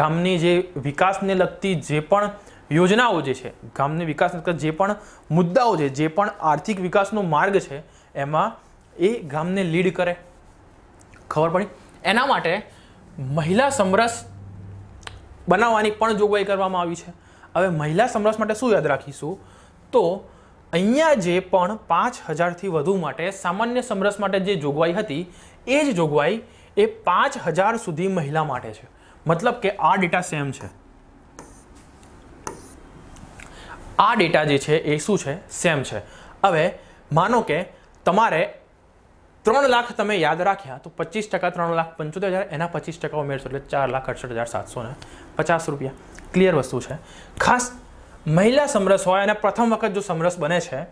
ગામની જે વિકાસને લગતી જે પણ યોજનાઓ જે છે ગામની વિકાસને લગતા જે પણ મુદ્દાઓ છે જે પણ આર્થિક વિકાસનો માર્ગ છે એમાં એ ગામને લીડ કરે ખબર પડી એના માટે મહિલા સમરસ બનાવવાની પણ જોગવાઈ કરવામાં આવી છે હવે મહિલા સમરસ માટે શું યાદ રાખીશું તો અહીંયા જે પણ પાંચ હજારથી વધુ માટે સામાન્ય સમરસ માટે જે જોગવાઈ હતી એ જ જોગવાઈ એ પાંચ હજાર સુધી મહિલા માટે છે મતલબ કે આ ડેટા સેમ છે આ ડેટા જે છે એ શું છે સેમ છે હવે માનો કે તમારે ત્રણ લાખ તમે યાદ રાખ્યા તો પચીસ ટકા ત્રણ લાખ પંચોતેર હજાર એના પચીસ ટકા ઉમેરશો એટલે ચાર લાખ અડસઠ હજાર સાતસો ને પચાસ રૂપિયા ક્લિયર વસ્તુ છે ખાસ મહિલા સમરસ હોય અને પ્રથમ વખત જો સમરસ બને છે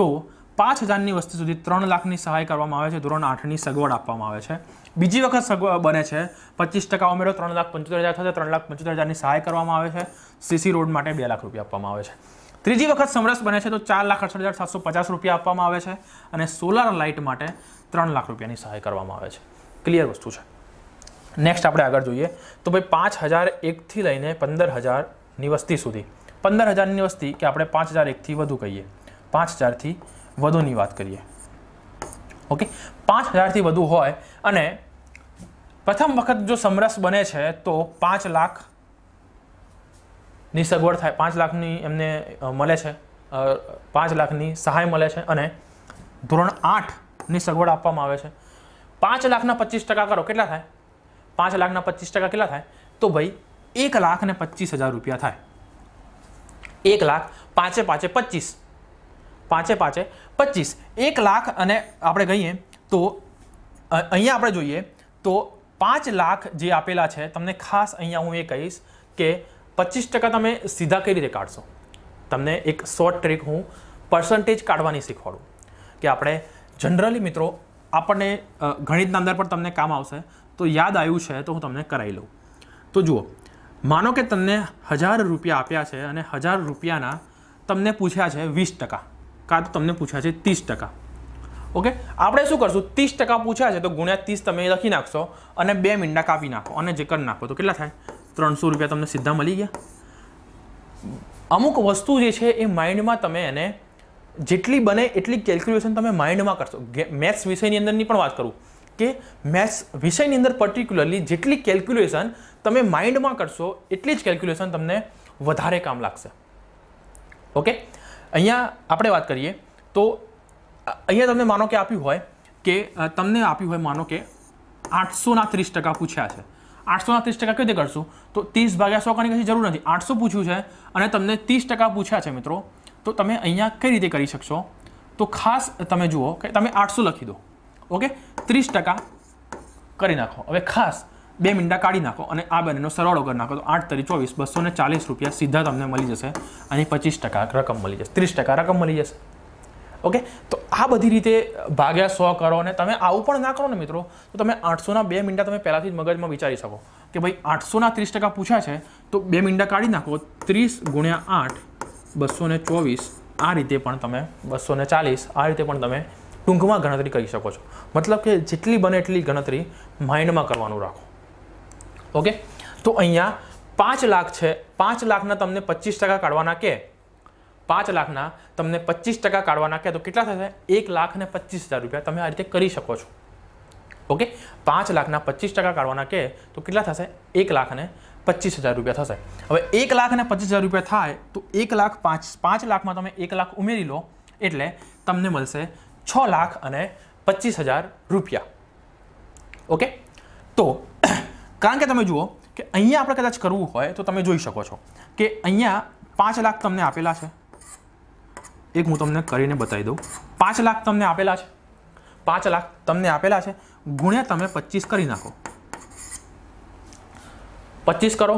તો પાંચ હજારની વસ્તી સુધી ત્રણ લાખની સહાય કરવામાં આવે છે ધોરણ આઠની સગવડ આપવામાં આવે છે બીજી વખત સગવડ બને છે પચીસ ટકા ઉમેરો ત્રણ લાખ પંચોતેર હજાર થશે ત્રણ લાખ પંચોતેર હજારની સહાય કરવામાં આવે છે સીસી રોડ માટે બે લાખ રૂપિયા આપવામાં આવે છે ત્રીજી વખત સમરસ બને છે તો ચાર લાખ અડસઠ હજાર સાતસો પચાસ રૂપિયા આપવામાં આવે છે અને સોલાર લાઇટ માટે ત્રણ લાખ રૂપિયાની સહાય કરવામાં આવે છે ક્લિયર વસ્તુ છે નેક્સ્ટ આપણે આગળ જોઈએ તો ભાઈ પાંચ હજાર એકથી લઈને પંદર હજારની વસ્તી સુધી પંદર હજારની વસ્તી કે આપણે પાંચ હજાર એકથી વધુ કહીએ પાંચ હજારથી વધુની વાત કરીએ ઓકે પાંચ હજારથી વધુ હોય અને પ્રથમ વખત જો સમરસ બને છે તો પાંચ લાખની સગવડ થાય પાંચ લાખની એમને મળે છે પાંચ લાખની સહાય મળે છે અને ધોરણ આઠની સગવડ આપવામાં આવે છે પાંચ લાખના પચીસ ટકા કરો કેટલા થાય પાંચ લાખના પચીસ ટકા કેટલા થાય તો ભાઈ એક લાખ ને પચીસ હજાર રૂપિયા થાય એક લાખ પાંચે પાંચે પચીસ પાંચે પાંચે પચીસ એક લાખ અને આપણે કહીએ તો અહીંયા આપણે જોઈએ તો પાંચ લાખ જે આપેલા છે તમને ખાસ અહીંયા હું એ કહીશ કે પચીસ ટકા તમે સીધા કઈ રીતે કાઢશો તમને એક શોર્ટ ટ્રીક હું પર્સન્ટેજ કાઢવાની શીખવાડું કે આપણે જનરલી મિત્રો આપણને ગણિતના અંદર પણ તમને કામ આવશે તો યાદ આવ્યું છે તો હું તમને કરાવી લઉં તો જુઓ માનો કે તમને હજાર રૂપિયા આપ્યા છે અને હજાર રૂપિયાના તમને પૂછ્યા છે વીસ ટકા કાં તો તમને પૂછ્યા છે ત્રીસ ટકા ઓકે આપણે શું કરશું ત્રીસ ટકા પૂછ્યા છે તો ગુણ્યા ત્રીસ તમે લખી નાખશો અને બે મિનિટના કાપી નાખો અને જે કરી નાખો તો કેટલા થાય ત્રણસો રૂપિયા તમને સીધા મળી ગયા અમુક વસ્તુ જે છે એ માઇન્ડમાં તમે એને જેટલી બને એટલી કેલ્ક્યુલેશન તમે માઇન્ડમાં કરશો મેથ્સ વિષયની અંદરની પણ વાત કરું કે મેથ્સ વિષયની અંદર પર્ટિક્યુલરલી જેટલી કેલ્ક્યુલેશન તમે માઇન્ડમાં કરશો એટલી જ કેલ્ક્યુલેશન તમને વધારે કામ લાગશે ઓકે અહીંયા આપણે વાત કરીએ તો અહીંયા તમને માનો કે આપ્યું હોય કે તમને આપ્યું હોય માનો કે આઠસોના ત્રીસ ટકા પૂછ્યા છે આઠસોના ત્રીસ ટકા કેવી રીતે કરશું તો ત્રીસ ભાગ્યા સો કરવાની કશી જરૂર નથી આઠસો પૂછ્યું છે અને તમને ત્રીસ ટકા પૂછ્યા છે મિત્રો તો તમે અહીંયા કઈ રીતે કરી શકશો તો ખાસ તમે જુઓ કે તમે આઠસો લખી દો ઓકે ત્રીસ ટકા કરી નાખો હવે ખાસ બે મીંડા કાઢી નાખો અને આ બંનેનો સરવાળો કરી નાખો તો આઠ તરી ચોવીસ બસો ને ચાલીસ રૂપિયા સીધા તમને મળી જશે અને પચીસ ટકા રકમ મળી જશે ત્રીસ ટકા રકમ મળી જશે ઓકે તો આ બધી રીતે ભાગ્યા સો કરો અને તમે આવું પણ ના કરો ને મિત્રો તો તમે આઠસોના બે મીંડા તમે પહેલાંથી જ મગજમાં વિચારી શકો કે ભાઈ આઠસોના ત્રીસ ટકા પૂછ્યા છે તો બે મીંડા કાઢી નાખો ત્રીસ ગુણ્યા આઠ બસો ને ચોવીસ આ રીતે પણ તમે બસો ને ચાલીસ આ રીતે પણ તમે ટૂંકમાં ગણતરી કરી શકો છો મતલબ કે જેટલી બને એટલી ગણતરી માઇન્ડમાં કરવાનું રાખો ઓકે તો અહીંયા પાંચ લાખ છે પાંચ લાખના તમને પચીસ ટકા કાઢવાના કે પાંચ લાખના તમને પચીસ ટકા કાઢવાના કે તો કેટલા થશે એક લાખ ને પચીસ હજાર રૂપિયા તમે આ રીતે કરી શકો છો ઓકે પાંચ લાખના પચીસ ટકા કાઢવાના કે તો કેટલા થશે એક લાખ ને પચીસ હજાર રૂપિયા થશે હવે એક લાખ ને પચીસ હજાર રૂપિયા થાય તો એક લાખ પાંચ પાંચ લાખમાં તમે એક લાખ ઉમેરી લો એટલે તમને મળશે છ લાખ અને પચીસ હજાર રૂપિયા ઓકે તો કારણ કે તમે જુઓ કે અહીંયા આપણે કદાચ કરવું હોય તો તમે જોઈ શકો છો કે અહીંયા પાંચ લાખ તમને આપેલા છે એક હું તમને કરીને બતાવી દઉં પાંચ લાખ તમને આપેલા છે પાંચ લાખ તમને આપેલા છે ગુણ્યા તમે પચીસ કરી નાખો પચીસ કરો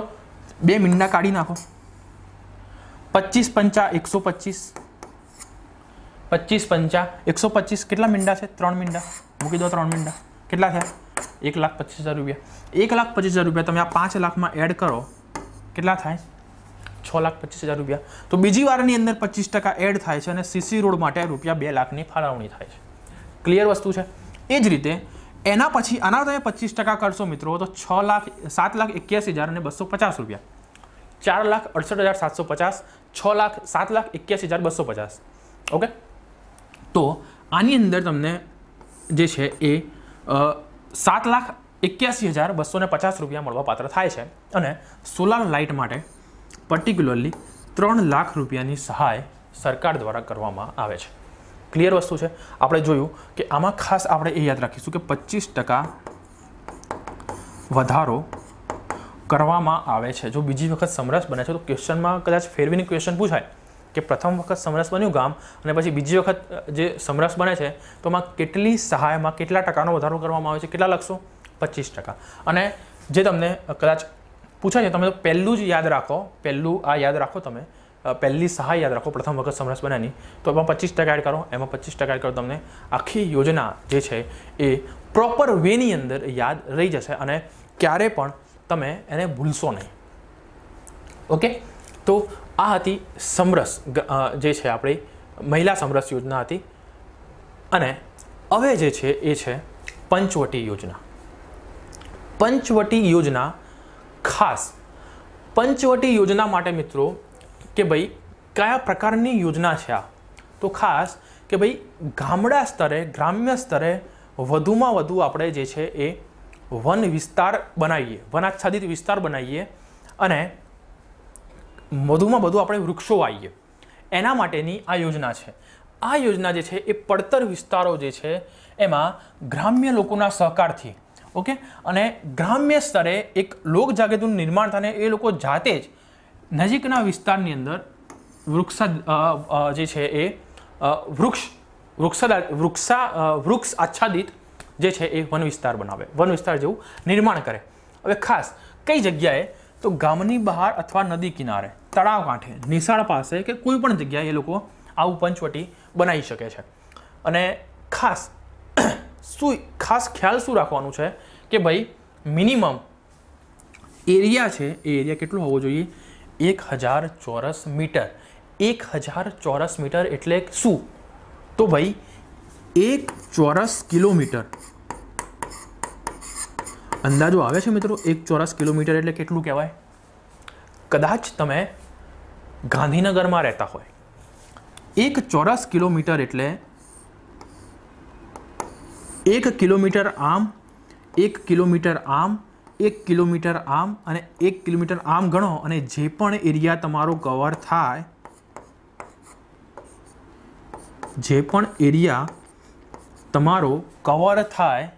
બે મિનિટના કાઢી નાખો પચીસ પંચા એકસો પચીસ પચીસ પંચા એકસો પચીસ કેટલા મીંડા છે ત્રણ મીંડા મૂકી દો ત્રણ મીંડા કેટલા થયા એક લાખ પચીસ હજાર રૂપિયા એક લાખ પચીસ હજાર રૂપિયા તમે આ પાંચ લાખમાં એડ કરો કેટલા થાય છ લાખ પચીસ હજાર રૂપિયા તો બીજી વારની અંદર પચીસ ટકા એડ થાય છે અને સીસી રોડ માટે રૂપિયા બે લાખની ફાળવણી થાય છે ક્લિયર વસ્તુ છે એ જ રીતે એના પછી આના તમે પચીસ ટકા કરશો મિત્રો તો છ લાખ સાત લાખ એક્યાસી હજાર અને બસો પચાસ રૂપિયા ચાર લાખ અડસઠ હજાર સાતસો પચાસ છ લાખ સાત લાખ એક્યાસી હજાર બસો પચાસ ઓકે તો આની અંદર તમને જે છે એ સાત લાખ એક્યાસી હજાર બસો ને પચાસ રૂપિયા મળવાપાત્ર થાય છે અને સોલાર લાઇટ માટે પર્ટિક્યુલરલી ત્રણ લાખ રૂપિયાની સહાય સરકાર દ્વારા કરવામાં આવે છે ક્લિયર વસ્તુ છે આપણે જોયું કે આમાં ખાસ આપણે એ યાદ રાખીશું કે પચીસ ટકા વધારો કરવામાં આવે છે જો બીજી વખત સમરસ બને છે તો ક્વેશ્ચનમાં કદાચ ફેરવીને ક્વેશ્ચન પૂછાય કે પ્રથમ વખત સમરસ બન્યું ગામ અને પછી બીજી વખત જે સમરસ બને છે તો એમાં કેટલી સહાયમાં કેટલા ટકાનો વધારો કરવામાં આવે છે કેટલા લખશો પચીસ ટકા અને જે તમને કદાચ પૂછાય છે તમે પહેલું જ યાદ રાખો પહેલું આ યાદ રાખો તમે પહેલી સહાય યાદ રાખો પ્રથમ વખત સમરસ બન્યાની તો એમાં પચીસ ટકા એડ કરો એમાં પચીસ ટકા એડ કરો તમને આખી યોજના જે છે એ પ્રોપર વેની અંદર યાદ રહી જશે અને ક્યારે પણ તમે એને ભૂલશો નહીં ઓકે તો આ હતી સમરસ જે છે આપણી મહિલા સમરસ યોજના હતી અને હવે જે છે એ છે પંચવટી યોજના પંચવટી યોજના ખાસ પંચવટી યોજના માટે મિત્રો કે ભાઈ કયા પ્રકારની યોજના છે આ તો ખાસ કે ભાઈ ગામડા સ્તરે ગ્રામ્ય સ્તરે વધુમાં વધુ આપણે જે છે એ વન વિસ્તાર બનાવીએ વનાચ્છાદિત વિસ્તાર બનાવીએ અને વધુમાં વધુ આપણે વૃક્ષો વાવીએ એના માટેની આ યોજના છે આ યોજના જે છે એ પડતર વિસ્તારો જે છે એમાં ગ્રામ્ય લોકોના સહકારથી ઓકે અને ગ્રામ્ય સ્તરે એક લોકજાગૃતિનું નિર્માણ થાય એ લોકો જાતે જ નજીકના વિસ્તારની અંદર વૃક્ષ જે છે એ વૃક્ષ વૃક્ષા વૃક્ષા વૃક્ષ આચ્છાદિત જે છે એ વન વિસ્તાર બનાવે વન વિસ્તાર જેવું નિર્માણ કરે હવે ખાસ કઈ જગ્યાએ તો ગામની બહાર અથવા નદી કિનારે તળાવ કાંઠે નિશાળ પાસે કે કોઈ પણ જગ્યાએ એ લોકો આવું પંચવટી બનાવી શકે છે અને ખાસ શું ખાસ ખ્યાલ શું રાખવાનું છે કે ભાઈ મિનિમમ એરિયા છે એ એરિયા કેટલો હોવો જોઈએ એક હજાર ચોરસ મીટર એક હજાર ચોરસ મીટર એટલે શું તો ભાઈ એક ચોરસ કિલોમીટર અંદાજો આવે છે મિત્રો એક ચોરસ કિલોમીટર એટલે કેટલું કહેવાય કદાચ તમે ગાંધીનગરમાં રહેતા હોય એક ચોરસ કિલોમીટર એટલે એક કિલોમીટર આમ એક કિલોમીટર આમ એક કિલોમીટર આમ અને એક કિલોમીટર આમ ગણો અને જે પણ એરિયા તમારો કવર થાય જે પણ એરિયા તમારો કવર થાય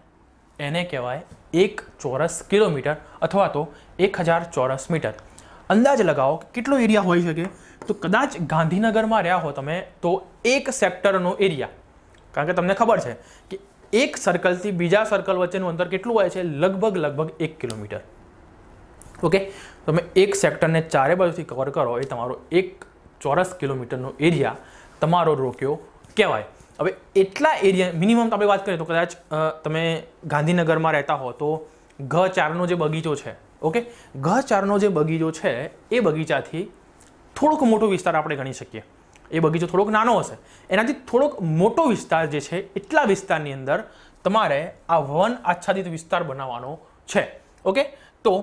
એને કહેવાય એક ચોરસ કિલોમીટર અથવા તો એક હજાર ચોરસ મીટર અંદાજ લગાવો કેટલો એરિયા હોઈ શકે તો કદાચ ગાંધીનગરમાં રહ્યા હો તમે તો એક સેક્ટરનો એરિયા કારણ કે તમને ખબર છે કે એક સર્કલથી બીજા સર્કલ વચ્ચેનું અંતર કેટલું હોય છે લગભગ લગભગ એક કિલોમીટર ઓકે તમે એક સેક્ટરને ચારે બાજુથી કવર કરો એ તમારો એક ચોરસ કિલોમીટરનો એરિયા તમારો રોક્યો કહેવાય હવે એટલા એરિયા મિનિમમ આપણે વાત કરીએ તો કદાચ તમે ગાંધીનગરમાં રહેતા હો તો ઘ ચારનો જે બગીચો છે ઓકે ઘ ચારનો જે બગીચો છે એ બગીચાથી થોડોક મોટો વિસ્તાર આપણે ગણી શકીએ એ બગીચો થોડોક નાનો હશે એનાથી થોડોક મોટો વિસ્તાર જે છે એટલા વિસ્તારની અંદર તમારે આ વન આચ્છાદિત વિસ્તાર બનાવવાનો છે ઓકે તો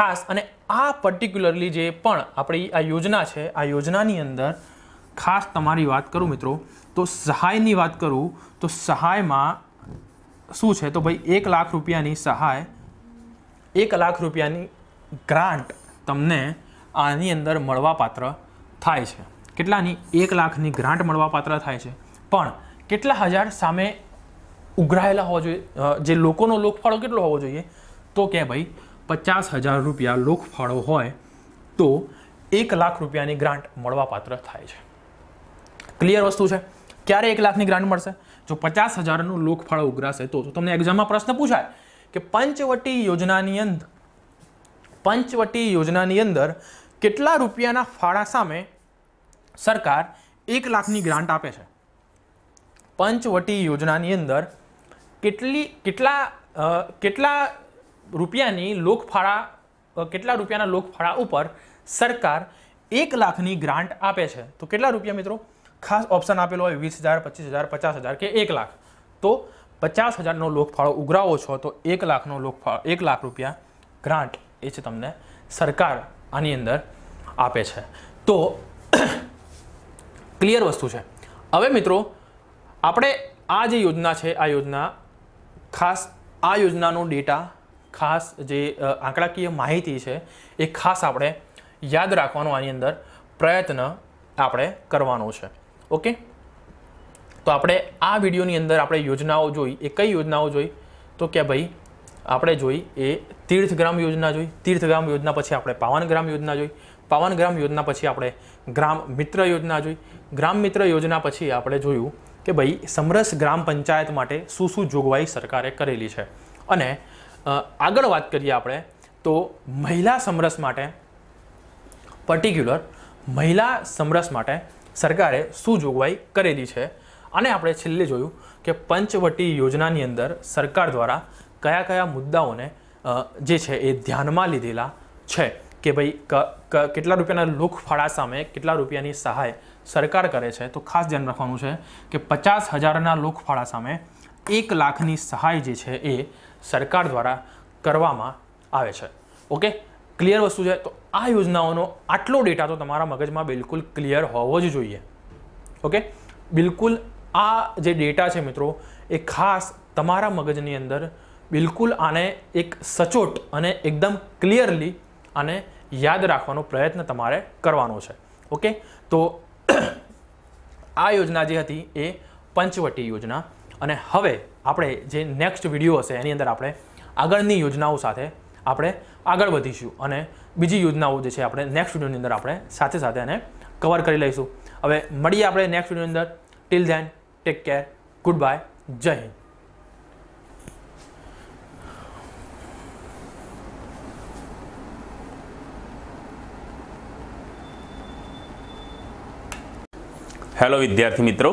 ખાસ અને આ પર્ટિક્યુલરલી જે પણ આપણી આ યોજના છે આ યોજનાની અંદર ખાસ તમારી વાત કરું મિત્રો તો સહાયની વાત કરું તો સહાયમાં શું છે તો ભાઈ એક લાખ રૂપિયાની સહાય એક લાખ રૂપિયાની ગ્રાન્ટ તમને આની અંદર મળવાપાત્ર થાય છે કેટલાની એક લાખની ગ્રાન્ટ મળવાપાત્ર થાય છે પણ કેટલા હજાર સામે ઉઘરાયેલા હોવા જોઈએ જે લોકોનો લોકફાળો કેટલો હોવો જોઈએ તો કે ભાઈ પચાસ હજાર રૂપિયા લોકફાળો હોય તો એક લાખ રૂપિયાની ગ્રાન્ટ મળવાપાત્ર થાય છે ક્લિયર વસ્તુ છે ક્યારે એક લાખની ગ્રાન્ટ મળશે જો પચાસ હજારનું લોકફાળો ઉઘરાશે તો તમને એક્ઝામમાં પ્રશ્ન પૂછાય કે પંચવટી યોજનાની અંદર પંચવટી યોજનાની અંદર કેટલા રૂપિયાના ફાળા સામે સરકાર એક લાખની ગ્રાન્ટ આપે છે પંચવટી યોજનાની અંદર કેટલી કેટલા કેટલા રૂપિયાની લોકફાળા કેટલા રૂપિયાના લોકફાળા ઉપર સરકાર એક લાખની ગ્રાન્ટ આપે છે તો કેટલા રૂપિયા મિત્રો ખાસ ઓપ્શન આપેલો હોય વીસ હજાર પચીસ હજાર પચાસ હજાર કે એક લાખ તો પચાસ હજારનો લોકફાળો ઉઘરાવો છો તો એક લાખનો લોકફાળો એક લાખ રૂપિયા ગ્રાન્ટ એ છે તમને સરકાર આની અંદર આપે છે તો ક્લિયર વસ્તુ છે હવે મિત્રો આપણે આ જે યોજના છે આ યોજના ખાસ આ યોજનાનો ડેટા ખાસ જે આંકડાકીય માહિતી છે એ ખાસ આપણે યાદ રાખવાનો આની અંદર પ્રયત્ન આપણે કરવાનો છે ઓકે તો આપણે આ વિડીયોની અંદર આપણે યોજનાઓ જોઈ એ કઈ યોજનાઓ જોઈ તો કે ભાઈ આપણે જોઈ એ તીર્થગ્રામ યોજના જોઈ તીર્થગ્રામ યોજના પછી આપણે પાવનગ્રામ યોજના જોઈ પાવનગ્રામ યોજના પછી આપણે ગ્રામ મિત્ર યોજના જોઈ ગ્રામ મિત્ર યોજના પછી આપણે જોયું કે ભાઈ સમરસ ગ્રામ પંચાયત માટે શું શું જોગવાઈ સરકારે કરેલી છે અને આગળ વાત કરીએ આપણે તો મહિલા સમરસ માટે પર્ટિક્યુલર મહિલા સમરસ માટે સરકારે શું જોગવાઈ કરેલી છે અને આપણે છેલ્લે જોયું કે પંચવટી યોજનાની અંદર સરકાર દ્વારા કયા કયા મુદ્દાઓને જે છે એ ધ્યાનમાં લીધેલા છે કે ભાઈ કેટલા રૂપિયાના લોકફાળા સામે કેટલા રૂપિયાની સહાય સરકાર કરે છે તો ખાસ ધ્યાન રાખવાનું છે કે પચાસ હજારના લોકફાળા સામે એક લાખની સહાય જે છે એ સરકાર દ્વારા કરવામાં આવે છે ઓકે ક્લિયર વસ્તુ છે તો આ યોજનાઓનો આટલો ડેટા તો તમારા મગજમાં બિલકુલ ક્લિયર હોવો જ જોઈએ ઓકે બિલકુલ આ જે ડેટા છે મિત્રો એ ખાસ તમારા મગજની અંદર બિલકુલ આને એક સચોટ અને એકદમ ક્લિયરલી આને યાદ રાખવાનો પ્રયત્ન તમારે કરવાનો છે ઓકે તો આ યોજના જે હતી એ પંચવટી યોજના અને હવે આપણે જે નેક્સ્ટ વિડીયો હશે એની અંદર આપણે આગળની યોજનાઓ સાથે આપણે આગળ વધીશું અને બીજી યોજનાઓ જે છે આપણે નેક્સ્ટ વિડીયોની અંદર આપણે સાથે સાથે એને કવર કરી લઈશું હવે મળીએ આપણે નેક્સ્ટ વિડીયોની અંદર till then take care good bye જય હિન્દ હેલો વિદ્યાર્થી મિત્રો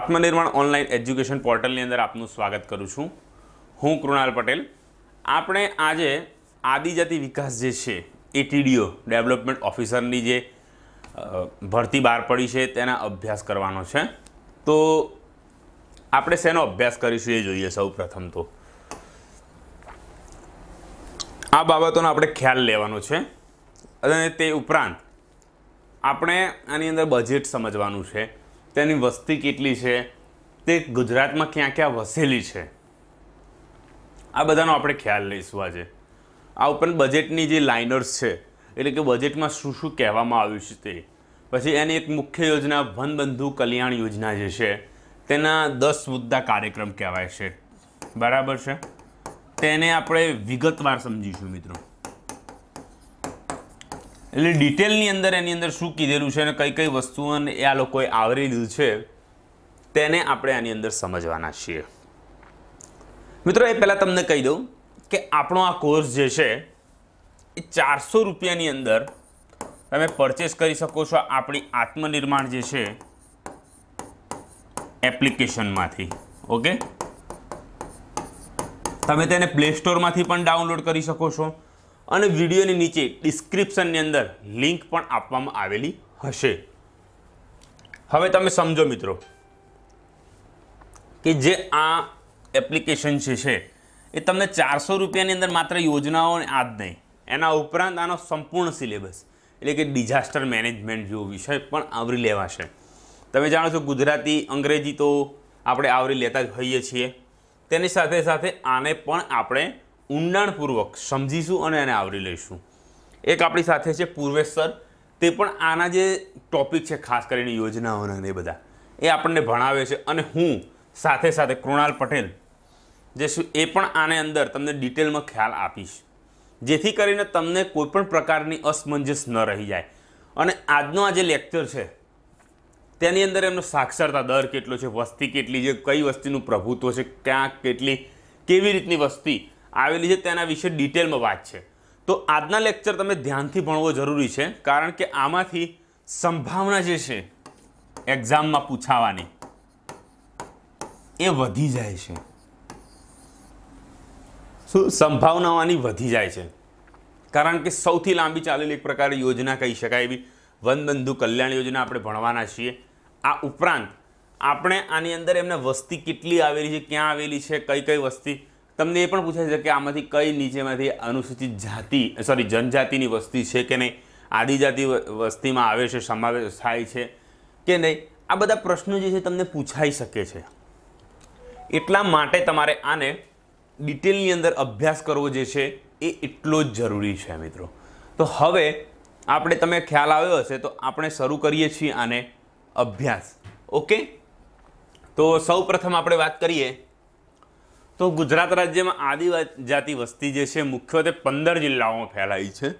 આત્મનિર્માણ ઓનલાઈન એજ્યુકેશન પોર્ટલની અંદર આપનું સ્વાગત કરું છું હું કૃણાલ પટેલ આપણે આજે આદિજાતિ વિકાસ જે છે એ ટીડીઓ ડેવલપમેન્ટ ઓફિસરની જે ભરતી બહાર પડી છે તેના અભ્યાસ કરવાનો છે તો આપણે શેનો અભ્યાસ કરીશું એ જોઈએ સૌ પ્રથમ તો આ બાબતોનો આપણે ખ્યાલ લેવાનો છે અને તે ઉપરાંત આપણે આની અંદર બજેટ સમજવાનું છે તેની વસ્તી કેટલી છે તે ગુજરાતમાં ક્યાં ક્યાં વસેલી છે આ બધાનો આપણે ખ્યાલ લઈશું આજે આ ઉપરાંત બજેટની જે લાઇનર્સ છે એટલે કે બજેટમાં શું શું કહેવામાં આવ્યું છે તે પછી એની એક મુખ્ય યોજના વનબંધુ કલ્યાણ યોજના જે છે તેના દસ મુદ્દા કાર્યક્રમ કહેવાય છે બરાબર છે તેને આપણે વિગતવાર સમજીશું મિત્રો એટલે ડિટેલની અંદર એની અંદર શું કીધેલું છે અને કઈ કઈ વસ્તુઓને આ લોકોએ આવરી લીધું છે તેને આપણે આની અંદર સમજવાના છીએ મિત્રો એ પહેલાં તમને કહી દઉં કે આપણો આ કોર્સ જે છે એ ચારસો રૂપિયાની અંદર તમે પરચેસ કરી શકો છો આપણી આત્મનિર્માણ જે છે એપ્લિકેશનમાંથી ઓકે તમે તેને પ્લે સ્ટોરમાંથી પણ ડાઉનલોડ કરી શકો છો અને વિડીયોની નીચે ડિસ્ક્રિપ્શનની અંદર લિંક પણ આપવામાં આવેલી હશે હવે તમે સમજો મિત્રો કે જે આ એપ્લિકેશન છે એ તમને ચારસો રૂપિયાની અંદર માત્ર યોજનાઓ આજ નહીં એના ઉપરાંત આનો સંપૂર્ણ સિલેબસ એટલે કે ડિઝાસ્ટર મેનેજમેન્ટ જેવો વિષય પણ આવરી લેવાશે તમે જાણો છો ગુજરાતી અંગ્રેજી તો આપણે આવરી લેતા જ હોઈએ છીએ તેની સાથે સાથે આને પણ આપણે ઊંડાણપૂર્વક સમજીશું અને એને આવરી લઈશું એક આપણી સાથે છે પૂર્વેશ સર તે પણ આના જે ટોપિક છે ખાસ કરીને યોજનાઓના એ બધા એ આપણને ભણાવે છે અને હું સાથે સાથે કૃણાલ પટેલ જે શું એ પણ આને અંદર તમને ડિટેલમાં ખ્યાલ આપીશ જેથી કરીને તમને કોઈપણ પ્રકારની અસમંજસ ન રહી જાય અને આજનો આ જે લેક્ચર છે તેની અંદર એમનો સાક્ષરતા દર કેટલો છે વસ્તી કેટલી છે કઈ વસ્તીનું પ્રભુત્વ છે ક્યાં કેટલી કેવી રીતની વસ્તી આવેલી છે તેના વિશે ડિટેલમાં વાત છે તો આજના લેક્ચર તમે ધ્યાનથી ભણવો જરૂરી છે કારણ કે આમાંથી સંભાવના જે છે એક્ઝામમાં પૂછાવાની એ વધી જાય છે શું સંભાવનાઓ વધી જાય છે કારણ કે સૌથી લાંબી ચાલેલી એક પ્રકારે યોજના કહી શકાય એવી વનબંધુ કલ્યાણ યોજના આપણે ભણવાના છીએ આ ઉપરાંત આપણે આની અંદર એમને વસ્તી કેટલી આવેલી છે ક્યાં આવેલી છે કઈ કઈ વસ્તી તમને એ પણ પૂછાય છે કે આમાંથી કઈ નીચેમાંથી અનુસૂચિત જાતિ સોરી જનજાતિની વસ્તી છે કે નહીં આદિજાતિ વસ્તીમાં આવે છે સમાવેશ થાય છે કે નહીં આ બધા પ્રશ્નો જે છે તમને પૂછાઈ શકે છે એટલા માટે તમારે આને ડિટેલની અંદર અભ્યાસ કરવો જે છે એ એટલો જ જરૂરી છે મિત્રો તો હવે આપણે તમે ખ્યાલ આવ્યો હશે તો આપણે શરૂ કરીએ છીએ આને અભ્યાસ ઓકે તો સૌ પ્રથમ આપણે વાત કરીએ તો ગુજરાત રાજ્યમાં આદિજાતિ વસ્તી જે છે મુખ્યત્વે પંદર જિલ્લાઓમાં ફેલાઈ છે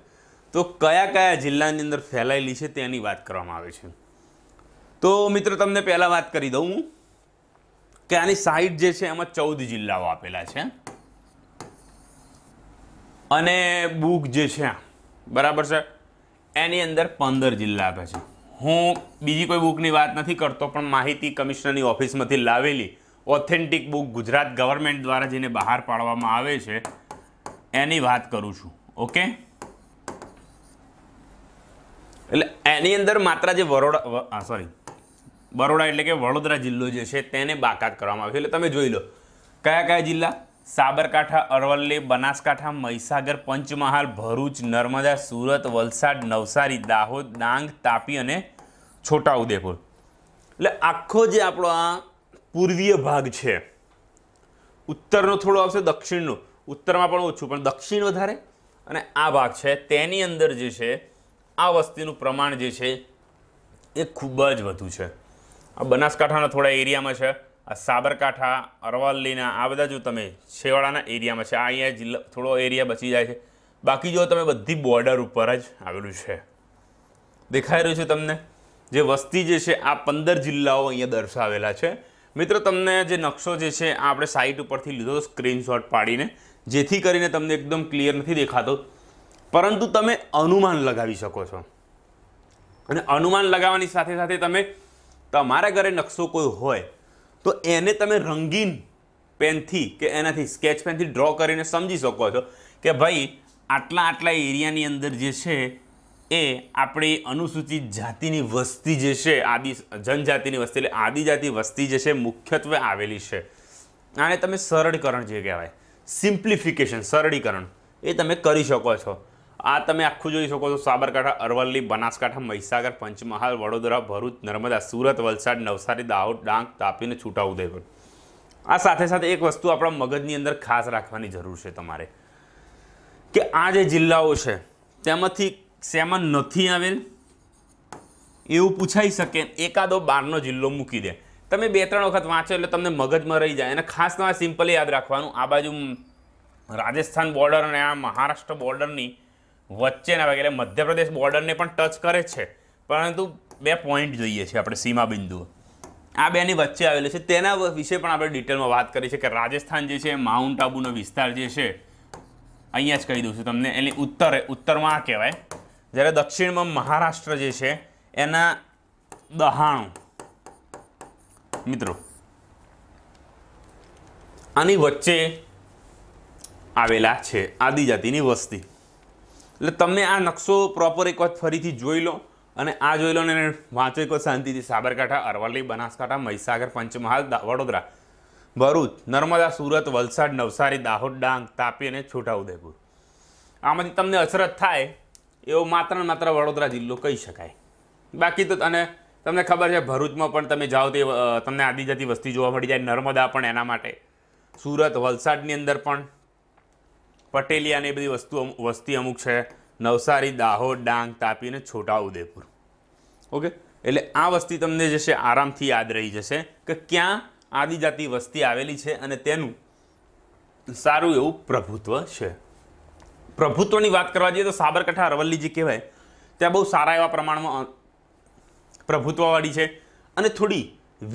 તો કયા કયા જિલ્લાની અંદર ફેલાયેલી છે તેની વાત કરવામાં આવે છે તો મિત્રો તમને પહેલાં વાત કરી દઉં હું કે આની સાઈડ જે છે એમાં ચૌદ જિલ્લાઓ આપેલા છે અને બુક જે છે બરાબર છે એની અંદર પંદર જિલ્લા આપે છે હું બીજી કોઈ બુકની વાત નથી કરતો પણ માહિતી કમિશનરની ઓફિસમાંથી લાવેલી ઓથેન્ટિક બુક ગુજરાત ગવર્મેન્ટ દ્વારા જેને બહાર પાડવામાં આવે છે એની વાત કરું છું ઓકે એટલે એની અંદર માત્ર જે વરોડા સોરી બરોડા એટલે કે વડોદરા જિલ્લો જે છે તેને બાકાત કરવામાં આવ્યો એટલે તમે જોઈ લો કયા કયા જિલ્લા સાબરકાંઠા અરવલ્લી બનાસકાંઠા મહીસાગર પંચમહાલ ભરૂચ નર્મદા સુરત વલસાડ નવસારી દાહોદ ડાંગ તાપી અને છોટાઉદેપુર એટલે આખો જે આપણો આ પૂર્વીય ભાગ છે ઉત્તરનો થોડો આવશે દક્ષિણનો ઉત્તરમાં પણ ઓછું પણ દક્ષિણ વધારે અને આ ભાગ છે તેની અંદર જે છે આ વસ્તીનું પ્રમાણ જે છે એ ખૂબ જ વધુ છે આ બનાસકાંઠાના થોડા એરિયામાં છે આ સાબરકાંઠા અરવલ્લીના આ બધા જો તમે છેવાડાના એરિયામાં છે આ અહીંયા જિલ્લા થોડો એરિયા બચી જાય છે બાકી જો તમે બધી બોર્ડર ઉપર જ આવેલું છે દેખાઈ રહ્યું છે તમને જે વસ્તી જે છે આ પંદર જિલ્લાઓ અહીંયા દર્શાવેલા છે મિત્રો તમને જે નકશો જે છે આ આપણે સાઇટ ઉપરથી લીધો સ્ક્રીનશોટ પાડીને જેથી કરીને તમને એકદમ ક્લિયર નથી દેખાતો પરંતુ તમે અનુમાન લગાવી શકો છો અને અનુમાન લગાવવાની સાથે સાથે તમે તમારા ઘરે નકશો કોઈ હોય તો એને તમે રંગીન પેનથી કે એનાથી સ્કેચ પેનથી ડ્રો કરીને સમજી શકો છો કે ભાઈ આટલા આટલા એરિયાની અંદર જે છે એ આપણી અનુસૂચિત જાતિની વસ્તી જે છે આદિ જનજાતિની વસ્તી એટલે આદિજાતિ વસ્તી જે છે મુખ્યત્વે આવેલી છે આને તમે સરળીકરણ જે કહેવાય સિમ્પ્લિફિકેશન સરળીકરણ એ તમે કરી શકો છો આ તમે આખું જોઈ શકો છો સાબરકાંઠા અરવલ્લી બનાસકાંઠા મહીસાગર પંચમહાલ વડોદરા ભરૂચ નર્મદા સુરત વલસાડ નવસારી દાહોદ ડાંગ તાપી અને છોટાઉદેપુર આ સાથે સાથે એક વસ્તુ આપણા મગજની અંદર ખાસ રાખવાની જરૂર છે તમારે કે આ જે જિલ્લાઓ છે તેમાંથી શેમાં નથી આવેલ એવું પૂછાઈ શકે એકાદો બારનો જિલ્લો મૂકી દે તમે બે ત્રણ વખત વાંચો એટલે તમને મગજમાં રહી જાય અને ખાસ તમારે સિમ્પલી યાદ રાખવાનું આ બાજુ રાજસ્થાન બોર્ડર અને આ મહારાષ્ટ્ર બોર્ડરની વચ્ચેના ભાગે એટલે મધ્યપ્રદેશ બોર્ડરને પણ ટચ કરે છે પરંતુ બે પોઈન્ટ જોઈએ છે આપણે સીમા બિંદુઓ આ બેની વચ્ચે આવેલું છે તેના વિશે પણ આપણે ડિટેલમાં વાત કરી છે કે રાજસ્થાન જે છે માઉન્ટ આબુનો વિસ્તાર જે છે અહીંયા જ કહી દઉં છું તમને એની ઉત્તરે ઉત્તરમાં આ કહેવાય જ્યારે દક્ષિણમાં મહારાષ્ટ્ર જે છે એના દહાણું મિત્રો આની વચ્ચે આવેલા છે આદિજાતિની વસ્તી એટલે તમને આ નકશો પ્રોપર એક વખત ફરીથી જોઈ લો અને આ જોઈ લો ને વાંચો એક શાંતિથી સાબરકાંઠા અરવલ્લી બનાસકાંઠા મહિસાગર પંચમહાલ વડોદરા ભરૂચ નર્મદા સુરત વલસાડ નવસારી દાહોદ ડાંગ તાપી અને છોટાઉદેપુર આમાંથી તમને અસરત થાય એવો માત્ર ને માત્ર વડોદરા જિલ્લો કહી શકાય બાકી તો અને તમને ખબર છે ભરૂચમાં પણ તમે જાઓ તે તમને આદિજાતિ વસ્તી જોવા મળી જાય નર્મદા પણ એના માટે સુરત વલસાડની અંદર પણ પટેલિયા પટેલિયાને બધી વસ્તુ વસ્તી અમુક છે નવસારી દાહોદ ડાંગ તાપી અને છોટાઉદેપુર ઓકે એટલે આ વસ્તી તમને જે છે આરામથી યાદ રહી જશે કે ક્યાં આદિજાતિ વસ્તી આવેલી છે અને તેનું સારું એવું પ્રભુત્વ છે પ્રભુત્વની વાત કરવા જઈએ તો સાબરકાંઠા અરવલ્લીજી કહેવાય ત્યાં બહુ સારા એવા પ્રમાણમાં પ્રભુત્વવાળી છે અને થોડી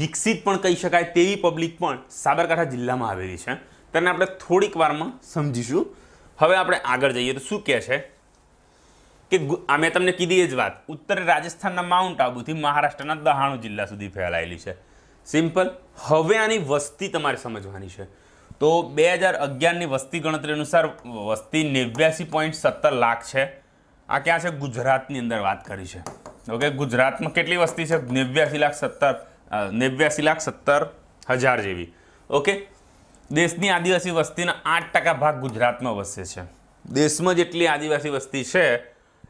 વિકસિત પણ કહી શકાય તેવી પબ્લિક પણ સાબરકાંઠા જિલ્લામાં આવેલી છે તેને આપણે થોડીક વારમાં સમજીશું હવે આપણે આગળ જઈએ તો શું કહે છે કે આ મેં તમને કીધી એ જ વાત ઉત્તર રાજસ્થાનના માઉન્ટ આબુથી મહારાષ્ટ્રના દહાણું જિલ્લા સુધી ફેલાયેલી છે સિમ્પલ હવે આની વસ્તી તમારે સમજવાની છે તો બે હજાર અગિયારની વસ્તી ગણતરી અનુસાર વસ્તી નેવ્યાસી પોઈન્ટ સત્તર લાખ છે આ ક્યાં છે ગુજરાતની અંદર વાત કરી છે ઓકે ગુજરાતમાં કેટલી વસ્તી છે નેવ્યાસી લાખ સત્તર નેવ્યાસી લાખ સત્તર હજાર જેવી ઓકે દેશની આદિવાસી વસ્તીના આઠ ટકા ભાગ ગુજરાતમાં વસે છે દેશમાં જેટલી આદિવાસી વસ્તી છે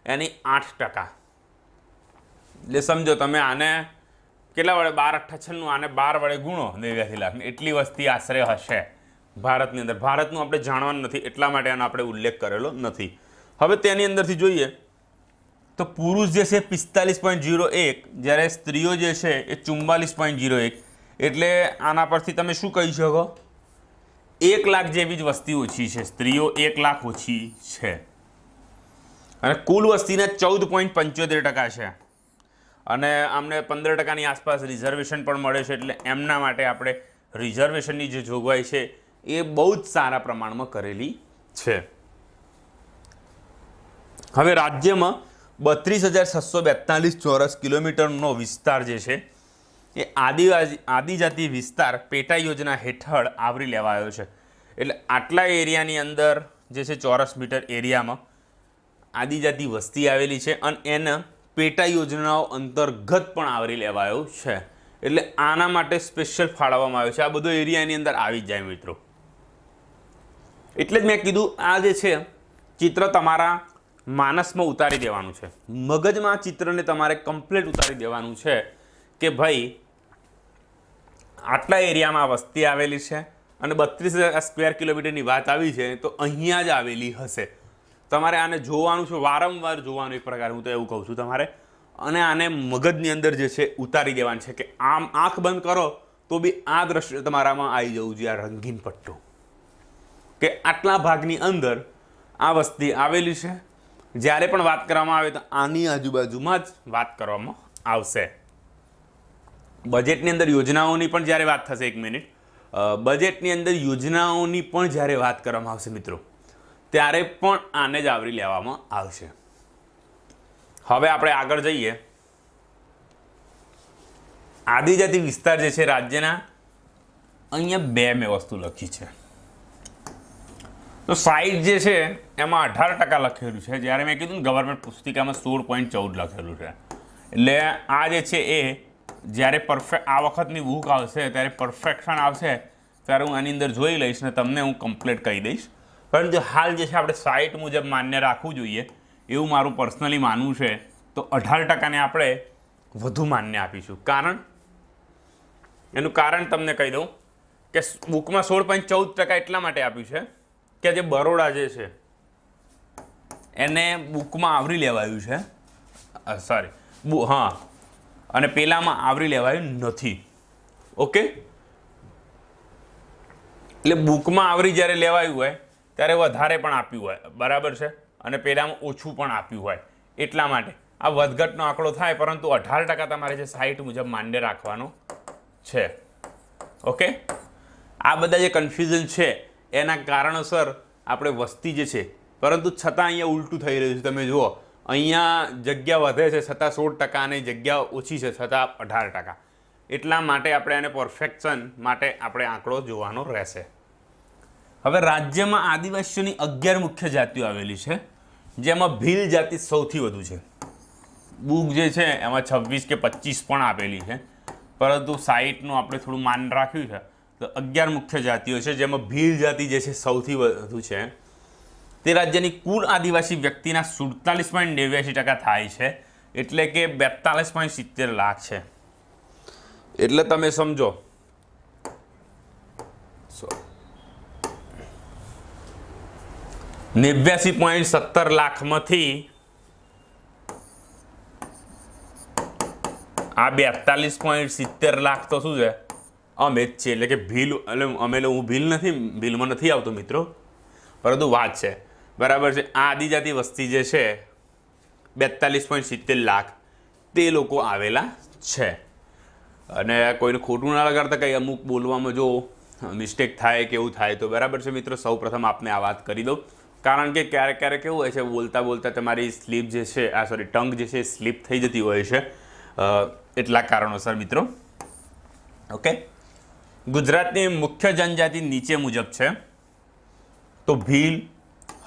એની આઠ ટકા એટલે સમજો તમે આને કેટલા વડે બાર અઠ્ઠા આને બાર વડે ગુણો નેવ્યાસી લાખની એટલી વસ્તી આશરે હશે ભારતની અંદર ભારતનું આપણે જાણવાનું નથી એટલા માટે આનો આપણે ઉલ્લેખ કરેલો નથી હવે તેની અંદરથી જોઈએ તો પુરુષ જે છે પિસ્તાલીસ પોઈન્ટ ઝીરો એક જ્યારે સ્ત્રીઓ જે છે એ ચુમ્માલીસ પોઈન્ટ ઝીરો એક એટલે આના પરથી તમે શું કહી શકો એક લાખ જેવી જ વસ્તી ઓછી છે સ્ત્રીઓ એક લાખ ઓછી છે અને કુલ વસ્તીના ચૌદ પોઈન્ટ પંચોતેર ટકા છે અને આમને પંદર ટકાની આસપાસ રિઝર્વેશન પણ મળે છે એટલે એમના માટે આપણે રિઝર્વેશનની જે જોગવાઈ છે એ બહુ જ સારા પ્રમાણમાં કરેલી છે હવે રાજ્યમાં બત્રીસ હજાર છસો બેતાલીસ ચોરસ કિલોમીટરનો વિસ્તાર જે છે એ આદિવાસી આદિજાતિ વિસ્તાર પેટા યોજના હેઠળ આવરી લેવાયો છે એટલે આટલા એરિયાની અંદર જે છે ચોરસ મીટર એરિયામાં આદિજાતિ વસ્તી આવેલી છે અને એને પેટા યોજનાઓ અંતર્ગત પણ આવરી લેવાયો છે એટલે આના માટે સ્પેશિયલ ફાળવવામાં આવ્યો છે આ બધો એરિયાની અંદર આવી જ જાય મિત્રો એટલે જ મેં કીધું આ જે છે ચિત્ર તમારા માનસમાં ઉતારી દેવાનું છે મગજમાં ચિત્રને તમારે કમ્પ્લેટ ઉતારી દેવાનું છે કે ભાઈ આટલા એરિયામાં વસ્તી આવેલી છે અને બત્રીસ હજાર સ્ક્વેર કિલોમીટરની વાત આવી છે તો અહીંયા જ આવેલી હશે તમારે આને જોવાનું છે વારંવાર જોવાનું એક પ્રકાર હું તો એવું કહું છું તમારે અને આને મગજની અંદર જે છે ઉતારી દેવાનું છે કે આમ આંખ બંધ કરો તો બી આ દ્રશ્ય તમારામાં આવી જવું જોઈએ આ રંગીન પટ્ટો કે આટલા ભાગની અંદર આ વસ્તી આવેલી છે જ્યારે પણ વાત કરવામાં આવે તો આની આજુબાજુમાં જ વાત કરવામાં આવશે બજેટની અંદર યોજનાઓની પણ જ્યારે વાત થશે એક મિનિટ બજેટની અંદર યોજનાઓની પણ જ્યારે વાત કરવામાં આવશે મિત્રો ત્યારે પણ આને જ આવરી લેવામાં આવશે હવે આપણે આગળ જઈએ આદિજાતિ વિસ્તાર જે છે રાજ્યના અહીંયા બે મેં વસ્તુ લખી છે તો સાઈટ જે છે એમાં અઢાર ટકા લખેલું છે જ્યારે મેં કીધું ને ગવર્મેન્ટ પુસ્તિકામાં સોળ પોઈન્ટ ચૌદ લખેલું છે એટલે આ જે છે એ જ્યારે પરફેક્ટ આ વખતની બુક આવશે ત્યારે પરફેક્શન આવશે ત્યારે હું આની અંદર જોઈ લઈશ ને તમને હું કમ્પ્લીટ કહી દઈશ પણ જો હાલ જે છે આપણે સાઇટ મુજબ માન્ય રાખવું જોઈએ એવું મારું પર્સનલી માનવું છે તો અઢાર ટકાને આપણે વધુ માન્ય આપીશું કારણ એનું કારણ તમને કહી દઉં કે બુકમાં સોળ પોઈન્ટ ચૌદ ટકા એટલા માટે આપ્યું છે કે જે બરોડા જે છે એને બુકમાં આવરી લેવાયું છે સોરી બુ હા અને પેલામાં આવરી લેવાયું નથી ઓકે એટલે બુકમાં આવરી જ્યારે લેવાયું હોય ત્યારે વધારે પણ આપ્યું હોય બરાબર છે અને પેલામાં ઓછું પણ આપ્યું હોય એટલા માટે આ વધઘટનો આંકડો થાય પરંતુ અઢાર ટકા તમારે જે સાઈટ મુજબ માન્ય રાખવાનો છે ઓકે આ બધા જે કન્ફ્યુઝન છે એના કારણોસર આપણે વસ્તી જે છે પરંતુ છતાં અહીંયા ઉલટું થઈ રહ્યું છે તમે જુઓ અહીંયા જગ્યા વધે છે છતાં સોળ ટકાની અને જગ્યા ઓછી છે છતાં અઢાર ટકા એટલા માટે આપણે એને પરફેક્શન માટે આપણે આંકડો જોવાનો રહેશે હવે રાજ્યમાં આદિવાસીઓની અગિયાર મુખ્ય જાતિઓ આવેલી છે જેમાં ભીલ જાતિ સૌથી વધુ છે બુક જે છે એમાં છવ્વીસ કે પચીસ પણ આપેલી છે પરંતુ સાઇટનું આપણે થોડું માન રાખ્યું છે તો અગિયાર મુખ્ય જાતિઓ છે જેમાં ભીલ જાતિ જે છે સૌથી વધુ છે તે રાજ્યની કુલ આદિવાસી વ્યક્તિના સુડતાલીસ પોઈન્ટ નેવ્યાસી ટકા થાય છે એટલે કે બેતાલીસ પોઈન્ટ સિત્તેર લાખ છે એટલે તમે સમજો નેવ્યાસી પોઈન્ટ સત્તર લાખમાંથી આ બેતાલીસ પોઈન્ટ સિત્તેર લાખ તો શું છે અમે જ છે એટલે કે ભીલ એટલે અમે હું ભીલ નથી ભીલમાં નથી આવતો મિત્રો પરંતુ વાત છે બરાબર છે આ આદિજાતિ વસ્તી જે છે બેતાલીસ પોઈન્ટ સિત્તેર લાખ તે લોકો આવેલા છે અને કોઈને ખોટું ના લગાડતા કંઈ અમુક બોલવામાં જો મિસ્ટેક થાય કે એવું થાય તો બરાબર છે મિત્રો સૌ આપને આ વાત કરી દઉં કારણ કે ક્યારેક ક્યારેક કેવું હોય છે બોલતા બોલતા તમારી સ્લીપ જે છે આ સોરી ટંગ જે છે સ્લીપ થઈ જતી હોય છે એટલા કારણોસર મિત્રો ઓકે ગુજરાતની મુખ્ય જનજાતિ નીચે મુજબ છે તો ભીલ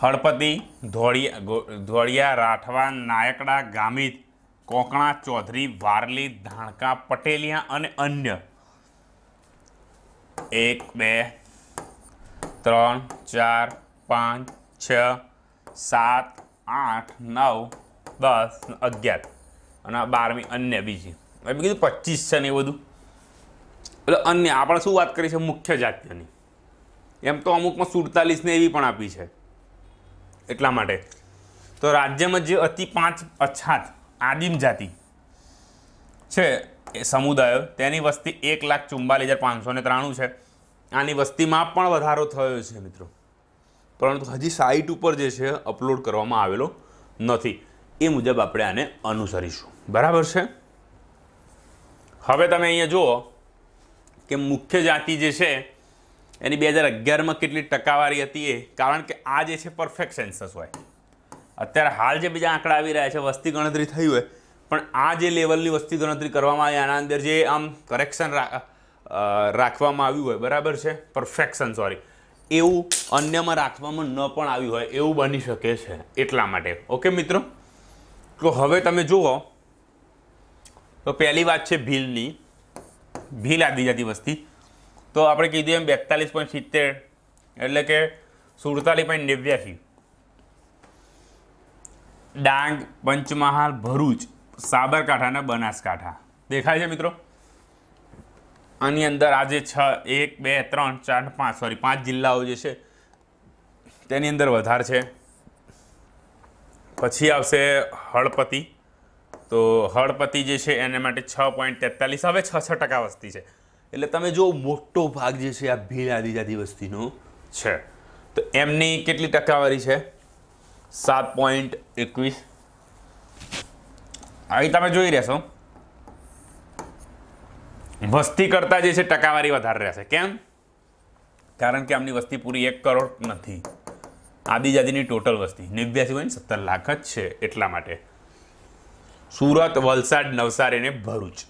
હળપતિ ધોળિયા ધોળિયા રાઠવા નાયકડા ગામિત કોકણા ચૌધરી વારલી ધાણકા પટેલિયા અને અન્ય એક બે ત્રણ ચાર પાંચ છ સાત આઠ નવ દસ અગિયાર અને બારમી અન્ય બીજી મેં કીધું પચીસ છે ને એ બધું એટલે અન્ય આપણે શું વાત કરી છે મુખ્ય જાતિની એમ તો અમુકમાં સુડતાલીસ ને એવી પણ આપી છે એટલા માટે તો રાજ્યમાં જે અતિ પાંચ અછાત આદિમ જાતિ છે એ સમુદાયો તેની વસ્તી એક લાખ ચુમ્બાલીસ હજાર પાંચસો ને ત્રાણું છે આની વસ્તીમાં પણ વધારો થયો છે મિત્રો પરંતુ હજી સાઇટ ઉપર જે છે અપલોડ કરવામાં આવેલો નથી એ મુજબ આપણે આને અનુસરીશું બરાબર છે હવે તમે અહીંયા જુઓ કે મુખ્ય જાતિ જે છે એની બે હજાર અગિયારમાં કેટલી ટકાવારી હતી એ કારણ કે આ જે છે પરફેક્ટ સેન્સસ હોય અત્યારે હાલ જે બીજા આંકડા આવી રહ્યા છે વસ્તી ગણતરી થઈ હોય પણ આ જે લેવલની વસ્તી ગણતરી કરવામાં આવી આના અંદર જે આમ કરેક્શન રાખવામાં આવ્યું હોય બરાબર છે પરફેક્શન સોરી એવું અન્યમાં રાખવામાં ન પણ આવ્યું હોય એવું બની શકે છે એટલા માટે ઓકે મિત્રો તો હવે તમે જુઓ તો પહેલી વાત છે ભીલની ભીલ આદિજાતિ વસ્તી તો આપણે કીધું એમ બેતાલીસ પોઈન્ટ સિત્તેર એટલે કે સુડતાલીસ પોઈન્ટ નેવ્યાસી ડાંગ પંચમહાલ ભરૂચ સાબરકાંઠા અને બનાસકાંઠા દેખાય છે મિત્રો આની અંદર આજે છ એક બે ત્રણ ચાર પાંચ સોરી પાંચ જિલ્લાઓ જે છે તેની અંદર વધાર છે પછી આવશે હળપતિ તો હળપતિ જે છે એને માટે છ પોઈન્ટ તેતાલીસ હવે છ છ ટકા વસ્તી છે એટલે તમે જો મોટો ભાગ જે છે આ ભીલ આદિજાતિ વસ્તીનો છે તો એમની કેટલી ટકાવારી છે સાત પોઈન્ટ એકવીસ અહીં તમે જોઈ રહેશો વસ્તી કરતા જે છે ટકાવારી વધારે રહેશે કેમ કારણ કે આમની વસ્તી પૂરી એક કરોડ નથી આદિજાતિની ટોટલ વસ્તી નેવ્યાસી પોઈન્ટ સત્તર લાખ જ છે એટલા માટે સુરત વલસાડ નવસારી અને ભરૂચ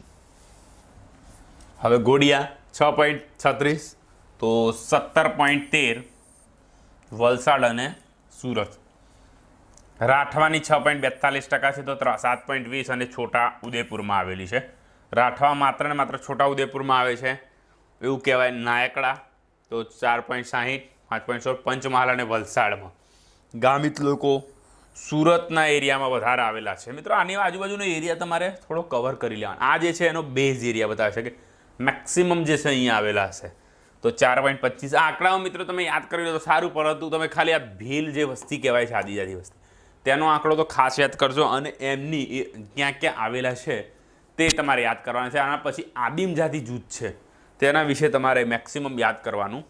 હવે ગોડિયા છ પોઈન્ટ છત્રીસ તો સત્તર પોઈન્ટ તેર વલસાડ અને સુરત રાઠવાની છ પોઈન્ટ બેતાલીસ ટકા છે તો સાત પોઈન્ટ વીસ અને છોટા ઉદેપુરમાં આવેલી છે રાઠવા માત્ર ને માત્ર છોટા ઉદેપુરમાં આવે છે એવું કહેવાય નાયકડા તો ચાર પોઈન્ટ સાહીઠ પાંચ પોઈન્ટ સોળ પંચમહાલ અને વલસાડમાં ગામિત લોકો સુરતના એરિયામાં વધારે આવેલા છે મિત્રો આની આજુબાજુનો એરિયા તમારે થોડો કવર કરી લેવાનો આ જે છે એનો બેઝ એરિયા બતાવે છે કે મેક્સિમમ જે છે અહીંયા આવેલા હશે તો ચાર પોઈન્ટ પચીસ આ આંકડાઓ મિત્રો તમે યાદ કરી લો તો સારું પરંતુ તમે ખાલી આ ભીલ જે વસ્તી કહેવાય છે આદિજાતિ વસ્તી તેનો આંકડો તો ખાસ યાદ કરજો અને એમની એ ક્યાં ક્યાં આવેલા છે તે તમારે યાદ કરવાના છે આના પછી આદિમ જાતિ જૂથ છે તેના વિશે તમારે મેક્સિમમ યાદ કરવાનું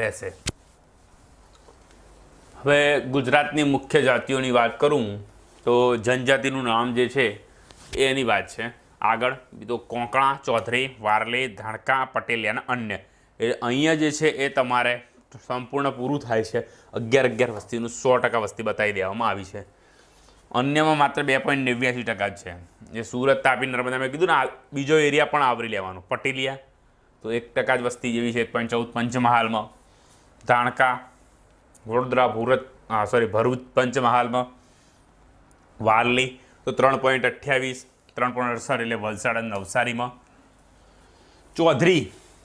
રહેશે હવે ગુજરાતની મુખ્ય જાતિઓની વાત કરું તો જનજાતિનું નામ જે છે એની વાત છે આગળ બીજો કોંકણા ચૌધરી વારલી ધાણકા પટેલ અને અન્ય એ અહીંયા જે છે એ તમારે સંપૂર્ણ પૂરું થાય છે અગિયાર અગિયાર વસ્તીનું સો ટકા વસ્તી બતાવી દેવામાં આવી છે અન્યમાં માત્ર બે પોઈન્ટ નેવ્યાસી ટકા જ છે જે સુરત તાપી નર્મદા મેં કીધું ને બીજો એરિયા પણ આવરી લેવાનો પટેલિયા તો એક ટકા જ વસ્તી જેવી છે એક પોઈન્ટ ચૌદ પંચમહાલમાં ધાણકા વડોદરા ભૂરત સોરી ભરૂચ પંચમહાલમાં વારલી તો ત્રણ પોઈન્ટ અઠ્યાવીસ ત્રણ પોઈન્ટ અડસઠ એટલે વલસાડ અને નવસારીમાં ચૌધરી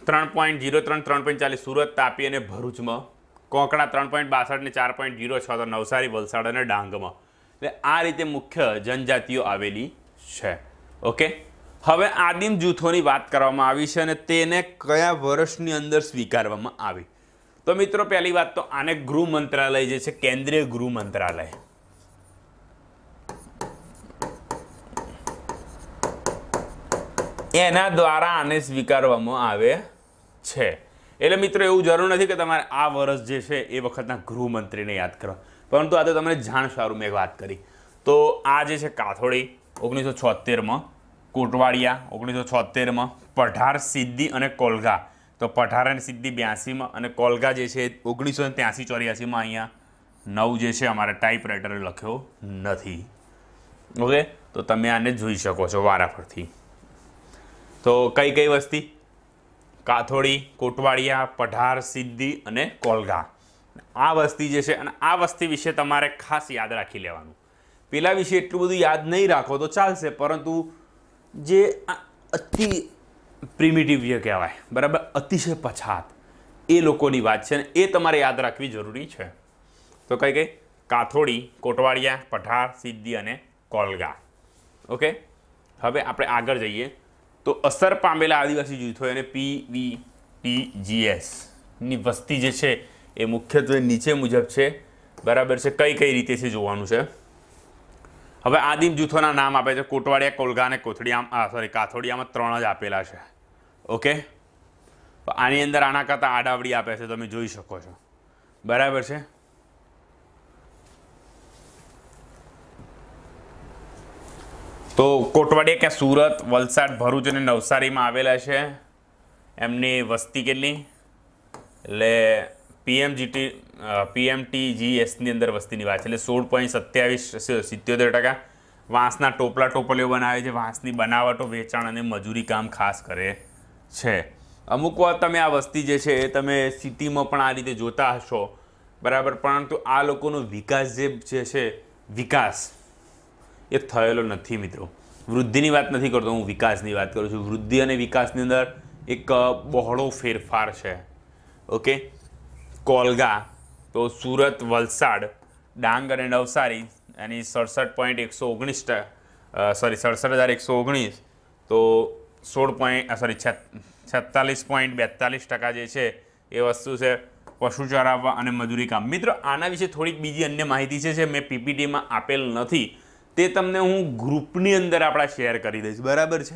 ત્રણ પોઈન્ટ જીરો ત્રણ ત્રણ પોઈન્ટ ચાલીસ સુરત તાપી અને ભરૂચમાં કોંકણા ત્રણ પોઈન્ટ બાસઠ ને ચાર પોઈન્ટ જીરો છ તો નવસારી વલસાડ અને ડાંગમાં એટલે આ રીતે મુખ્ય જનજાતિઓ આવેલી છે ઓકે હવે આદિમ જૂથોની વાત કરવામાં આવી છે અને તેને કયા વર્ષની અંદર સ્વીકારવામાં આવી તો મિત્રો પહેલી વાત તો આને ગૃહ મંત્રાલય જે છે કેન્દ્રીય ગૃહ મંત્રાલય એના દ્વારા આને સ્વીકારવામાં આવે છે એટલે મિત્રો એવું જરૂર નથી કે તમારે આ વર્ષ જે છે એ વખતના ગૃહમંત્રીને યાદ કરો પરંતુ આ તો તમને જાણ સારું મેં વાત કરી તો આ જે છે કાથોડી ઓગણીસો છોતેરમાં કોટવાડિયા ઓગણીસો છોતેરમાં પઠાર સિદ્ધિ અને કોલગા તો પઠાર અને સિદ્ધિ બ્યાસીમાં અને કોલગા જે છે ઓગણીસો ને ત્યાંસી ચોર્યાસીમાં અહીંયા નવ જે છે અમારે ટાઈપ ટાઈપરાઇટરે લખ્યો નથી ઓકે તો તમે આને જોઈ શકો છો વારા પરથી તો કઈ કઈ વસ્તી કાથોડી કોટવાડિયા પઢાર સિદ્ધિ અને કોલગા આ વસ્તી જે છે અને આ વસ્તી વિશે તમારે ખાસ યાદ રાખી લેવાનું પેલા વિશે એટલું બધું યાદ નહીં રાખો તો ચાલશે પરંતુ જે અતિ પ્રિમિટિવ જે કહેવાય બરાબર અતિશય પછાત એ લોકોની વાત છે ને એ તમારે યાદ રાખવી જરૂરી છે તો કઈ કઈ કાથોડી કોટવાડિયા પઠાર સિદ્ધિ અને કોલગા ઓકે હવે આપણે આગળ જઈએ તો અસર પામેલા આદિવાસી જૂથો એને પીવીટીજીએસ ની વસ્તી જે છે એ મુખ્યત્વે નીચે મુજબ છે બરાબર છે કઈ કઈ રીતે છે જોવાનું છે હવે આદિમ જૂથોના નામ આપે છે કોટવાડિયા કોલગા અને કોથળીયા સોરી કાથોડિયામાં ત્રણ જ આપેલા છે ઓકે આની અંદર આના કરતાં આડાવડી આપે છે તમે જોઈ શકો છો બરાબર છે તો કોટવાડિયા કે સુરત વલસાડ ભરૂચ અને નવસારીમાં આવેલા છે એમની વસ્તી કેટલી એટલે પીએમજીટી પીએમટીજીએસની અંદર વસ્તીની વાત છે એટલે સોળ પોઈન્ટ સત્યાવીસ સિત્યોતેર ટકા વાંસના ટોપલા ટોપલીઓ બનાવે છે વાંસની બનાવટો વેચાણ અને મજૂરી કામ ખાસ કરે છે અમુક વાર તમે આ વસ્તી જે છે એ તમે સિટીમાં પણ આ રીતે જોતા હશો બરાબર પરંતુ આ લોકોનો વિકાસ જે છે વિકાસ એ થયેલો નથી મિત્રો વૃદ્ધિની વાત નથી કરતો હું વિકાસની વાત કરું છું વૃદ્ધિ અને વિકાસની અંદર એક બહોળો ફેરફાર છે ઓકે કોલગા તો સુરત વલસાડ ડાંગ અને નવસારી એની સડસઠ પોઈન્ટ એકસો ઓગણીસ સોરી સડસઠ હજાર એકસો ઓગણીસ તો સોળ પોઈન્ટ સોરી છેતાલીસ પોઈન્ટ બેતાલીસ ટકા જે છે એ વસ્તુ છે પશુ ચરાવવા અને મજૂરી કામ મિત્રો આના વિશે થોડીક બીજી અન્ય માહિતી છે જે મેં પીપીટીમાં આપેલ નથી તે તમને હું ગ્રુપની અંદર આપણા શેર કરી દઈશ બરાબર છે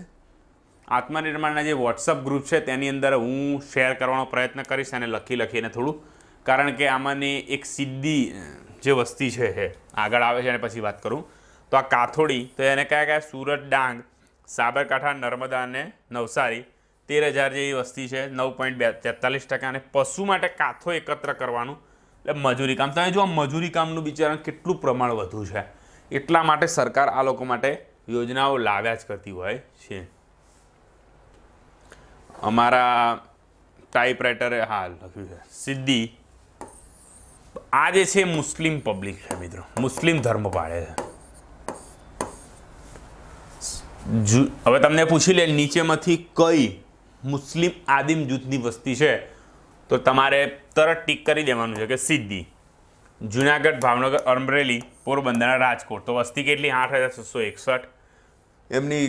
આત્મનિર્માણના જે વોટ્સઅપ ગ્રુપ છે તેની અંદર હું શેર કરવાનો પ્રયત્ન કરીશ અને લખી લખીને થોડું કારણ કે આમાંની એક સીધી જે વસ્તી છે હે આગળ આવે છે અને પછી વાત કરું તો આ કાથોડી તો એને કયા કયા સુરત ડાંગ સાબરકાંઠા નર્મદા અને નવસારી તેર હજાર જેવી વસ્તી છે નવ પોઈન્ટ બે તેતાલીસ ટકા અને પશુ માટે કાથો એકત્ર કરવાનું એટલે મજૂરી કામ તમે જો મજૂરી કામનું બિચારા કેટલું પ્રમાણ વધુ છે એટલા માટે સરકાર આ લોકો માટે યોજનાઓ લાવ્યા જ કરતી હોય છે અમારા ટાઈપરાઇટરે હા લખ્યું છે સિદ્ધિ આ જે છે મુસ્લિમ પબ્લિક છે મિત્રો મુસ્લિમ ધર્મ પાળે છે હવે તમને પૂછી લે નીચેમાંથી કઈ મુસ્લિમ આદિમ જૂથની વસ્તી છે તો તમારે તરત ટીક કરી દેવાનું છે કે સિદ્ધિ જુનાગઢ ભાવનગર અમરેલી પોરબંદર રાજકોટ તો વસ્તી કેટલી આઠ હજાર છસો એકસઠ એમની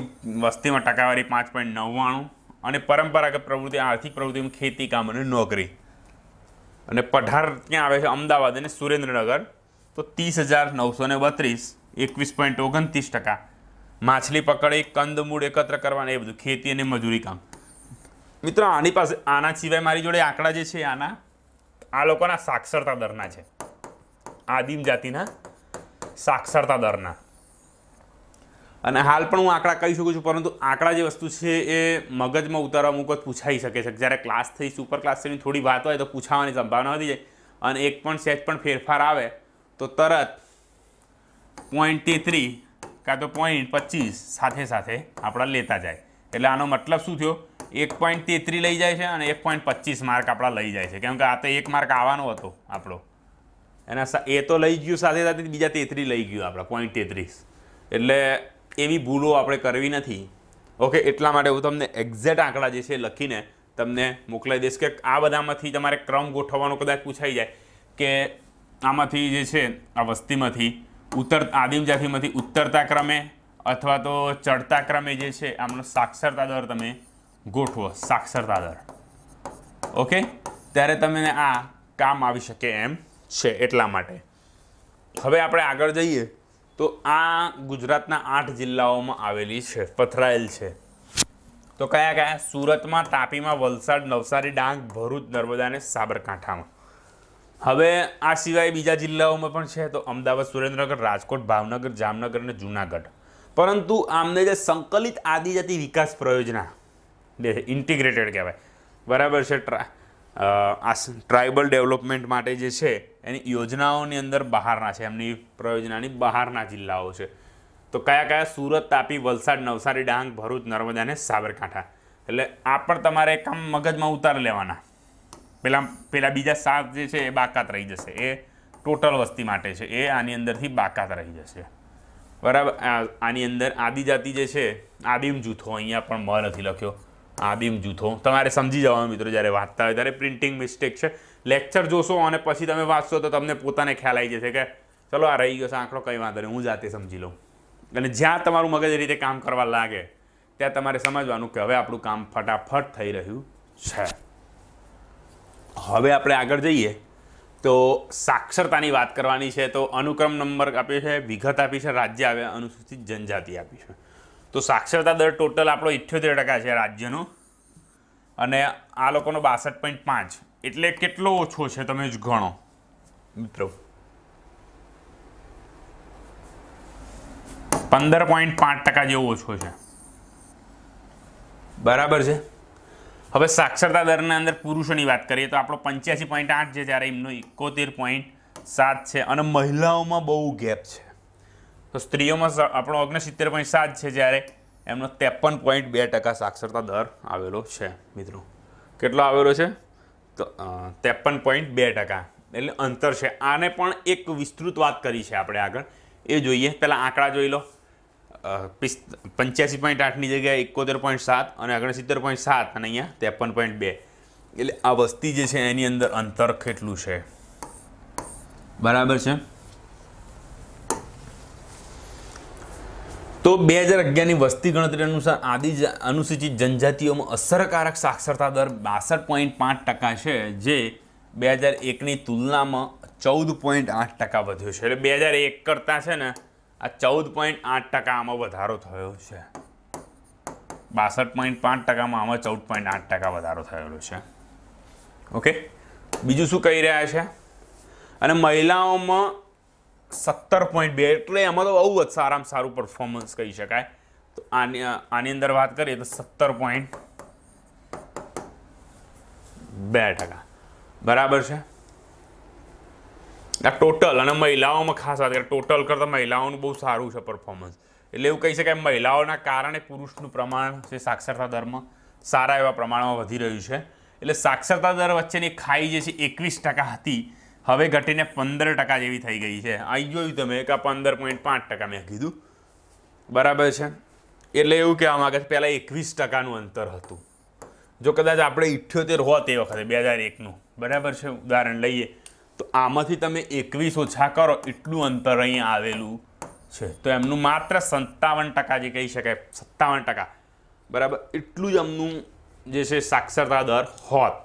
વસ્તીમાં ટકાવારી પાંચ પોઈન્ટ નવ્વાણું અને પરંપરાગત પ્રવૃત્તિ આર્થિક પ્રવૃત્તિમાં ખેતી કામ અને નોકરી અને પઢાર ક્યાં આવે છે અમદાવાદ અને સુરેન્દ્રનગર તો ત્રીસ હજાર નવસો ને બત્રીસ એકવીસ પોઈન્ટ ઓગણત્રીસ ટકા માછલી પકડી કંદમૂળ એકત્ર કરવાના એ બધું ખેતી અને મજૂરી કામ મિત્રો આની પાસે આના સિવાય મારી જોડે આંકડા જે છે આના આ લોકોના સાક્ષરતા દરના છે આદિમ જાતિના સાક્ષરતા દરના અને હાલ પણ હું આંકડા કહી શકું છું પરંતુ આંકડા જે વસ્તુ છે એ મગજમાં ઉતારવા મુકત પૂછાઈ શકે છે જ્યારે ક્લાસ થઈ સુપર ક્લાસ થઈને થોડી વાત હોય તો પૂછાવાની સંભાવના વધી જાય અને એક પણ સેજ પણ ફેરફાર આવે તો તરત પોઈન્ટ તેત્રીસ કાં તો પોઈન્ટ પચીસ સાથે સાથે આપણા લેતા જાય એટલે આનો મતલબ શું થયો એક પોઈન્ટ તેત્રી લઈ જાય છે અને એક પોઈન્ટ પચીસ માર્ક આપણા લઈ જાય છે કેમ કે આ તો એક માર્ક આવવાનો હતો આપણો એના એ તો લઈ ગયું સાથે સાથે બીજા તેત્રીસ લઈ ગયું આપણા પોઈન્ટ તેત્રીસ એટલે એવી ભૂલો આપણે કરવી નથી ઓકે એટલા માટે હું તમને એક્ઝેક્ટ આંકડા જે છે લખીને તમને મોકલાવી દઈશ કે આ બધામાંથી તમારે ક્રમ ગોઠવવાનો કદાચ પૂછાઈ જાય કે આમાંથી જે છે આ વસ્તીમાંથી ઉત્તર આદિમ જાતિમાંથી ઉતરતા ક્રમે અથવા તો ચડતા ક્રમે જે છે આમનો સાક્ષરતા દર તમે ગોઠવો સાક્ષરતા દર ઓકે ત્યારે તમને આ કામ આવી શકે એમ છે એટલા માટે હવે આપણે આગળ જઈએ તો આ ગુજરાતના આઠ જિલ્લાઓમાં આવેલી છે પથરાયેલ છે તો કયા કયા સુરતમાં તાપીમાં વલસાડ નવસારી ડાંગ ભરૂચ નર્મદા અને સાબરકાંઠામાં હવે આ સિવાય બીજા જિલ્લાઓમાં પણ છે તો અમદાવાદ સુરેન્દ્રનગર રાજકોટ ભાવનગર જામનગર અને જૂનાગઢ પરંતુ આમને જે સંકલિત આદિજાતિ વિકાસ પ્રયોજના ઇન્ટિગ્રેટેડ કહેવાય બરાબર છે ટ્રા આ ટ્રાઇબલ ડેવલપમેન્ટ માટે જે છે એની યોજનાઓની અંદર બહારના છે એમની પ્રયોજનાની બહારના જિલ્લાઓ છે તો કયા કયા સુરત તાપી વલસાડ નવસારી ડાંગ ભરૂચ નર્મદા અને સાબરકાંઠા એટલે આ પણ તમારે એક કામ મગજમાં ઉતાર લેવાના પેલા પેલા બીજા સાત જે છે એ બાકાત રહી જશે એ ટોટલ વસ્તી માટે છે એ આની અંદરથી બાકાત રહી જશે બરાબર આની અંદર આદિજાતિ જે છે આદિમ જૂથો અહીંયા પણ મ નથી લખ્યો આદિમ જૂથો તમારે સમજી જવાનું મિત્રો જ્યારે વાંચતા હોય ત્યારે પ્રિન્ટિંગ મિસ્ટેક છે લેક્ચર જોશો અને પછી તમે વાંચશો તો તમને પોતાને ખ્યાલ આવી જશે કે ચલો આ રહી ગયો છે આંકડો કંઈ વાંધો નહીં હું જાતે સમજી લઉં અને જ્યાં તમારું મગજ રીતે કામ કરવા લાગે ત્યાં તમારે સમજવાનું કે હવે આપણું કામ ફટાફટ થઈ રહ્યું છે હવે આપણે આગળ જઈએ તો સાક્ષરતાની વાત કરવાની છે તો અનુક્રમ નંબર આપ્યો છે વિગત આપી છે રાજ્ય આવે અનુસૂચિત જનજાતિ આપી છે તો સાક્ષરતા દર ટોટલ આપણો ઇઠ્યોતેર ટકા છે રાજ્યનો અને આ લોકોનો બાસઠ પોઈન્ટ પાંચ એટલે કેટલો ઓછો છે તમે જ ગણો મિત્રો પંદર પોઈન્ટ પાંચ ટકા જેવો ઓછો છે બરાબર છે હવે સાક્ષરતા દરના અંદર પુરુષોની વાત કરીએ તો આપણો પંચ્યાસી પોઈન્ટ આઠ છે જ્યારે એમનો એકોતેર પોઈન્ટ સાત છે અને મહિલાઓમાં બહુ ગેપ છે તો સ્ત્રીઓમાં આપણો ઓગણસિત્તેર પોઈન્ટ સાત છે જ્યારે એમનો ત્રેપન પોઈન્ટ બે ટકા સાક્ષરતા દર આવેલો છે મિત્રો કેટલો આવેલો છે તો ત્રેપન પોઈન્ટ બે ટકા એટલે અંતર છે આને પણ એક વિસ્તૃત વાત કરી છે આપણે આગળ એ જોઈએ પહેલાં આંકડા જોઈ લો પંચ્યાસી પોઈન્ટ આઠની જગ્યાએ એકોતેર પોઈન્ટ સાત અને ઓગણસિત્તેર પોઈન્ટ સાત અને અહીંયા ત્રેપન પોઈન્ટ બે એટલે આ વસ્તી જે છે એની અંદર અંતર કેટલું છે બરાબર છે તો બે હજાર અગિયારની વસ્તી ગણતરી અનુસાર આદિ અનુસૂચિત જનજાતિઓમાં અસરકારક સાક્ષરતા દર બાસઠ પોઈન્ટ પાંચ ટકા છે જે બે હજાર એકની તુલનામાં ચૌદ પોઈન્ટ આઠ ટકા વધ્યો છે એટલે બે હજાર એક કરતાં છે ને આ ચૌદ પોઈન્ટ આઠ ટકા આમાં વધારો થયો છે બાસઠ પોઈન્ટ પાંચ ટકામાં આમાં ચૌદ પોઈન્ટ આઠ ટકા વધારો થયેલો છે ઓકે બીજું શું કહી રહ્યા છે અને મહિલાઓમાં સત્તર પોઈન્ટ બે એટલે એમાં તો બહુ જ સારામાં સારું પરફોર્મન્સ કહી શકાય તો આની આની અંદર વાત કરીએ તો સત્તર પોઈન્ટ બે ટકા બરાબર છે આ ટોટલ અને મહિલાઓમાં ખાસ વાત કરીએ ટોટલ કરતાં મહિલાઓનું બહુ સારું છે પરફોર્મન્સ એટલે એવું કહી શકાય મહિલાઓના કારણે પુરુષનું પ્રમાણ છે સાક્ષરતા દરમાં સારા એવા પ્રમાણમાં વધી રહ્યું છે એટલે સાક્ષરતા દર વચ્ચેની ખાઈ જે છે એકવીસ ટકા હતી હવે ઘટીને પંદર ટકા જેવી થઈ ગઈ છે અહીં જોયું તમે કે પંદર પોઈન્ટ પાંચ ટકા મેં કીધું બરાબર છે એટલે એવું કહેવા માગે છે પહેલાં એકવીસ ટકાનું અંતર હતું જો કદાચ આપણે ઇઠ્યોતેર હોત એ વખતે બે હજાર એકનું બરાબર છે ઉદાહરણ લઈએ તો આમાંથી તમે એકવીસ ઓછા કરો એટલું અંતર અહીં આવેલું છે તો એમનું માત્ર સત્તાવન ટકા જે કહી શકાય સત્તાવન ટકા બરાબર એટલું જ એમનું જે છે સાક્ષરતા દર હોત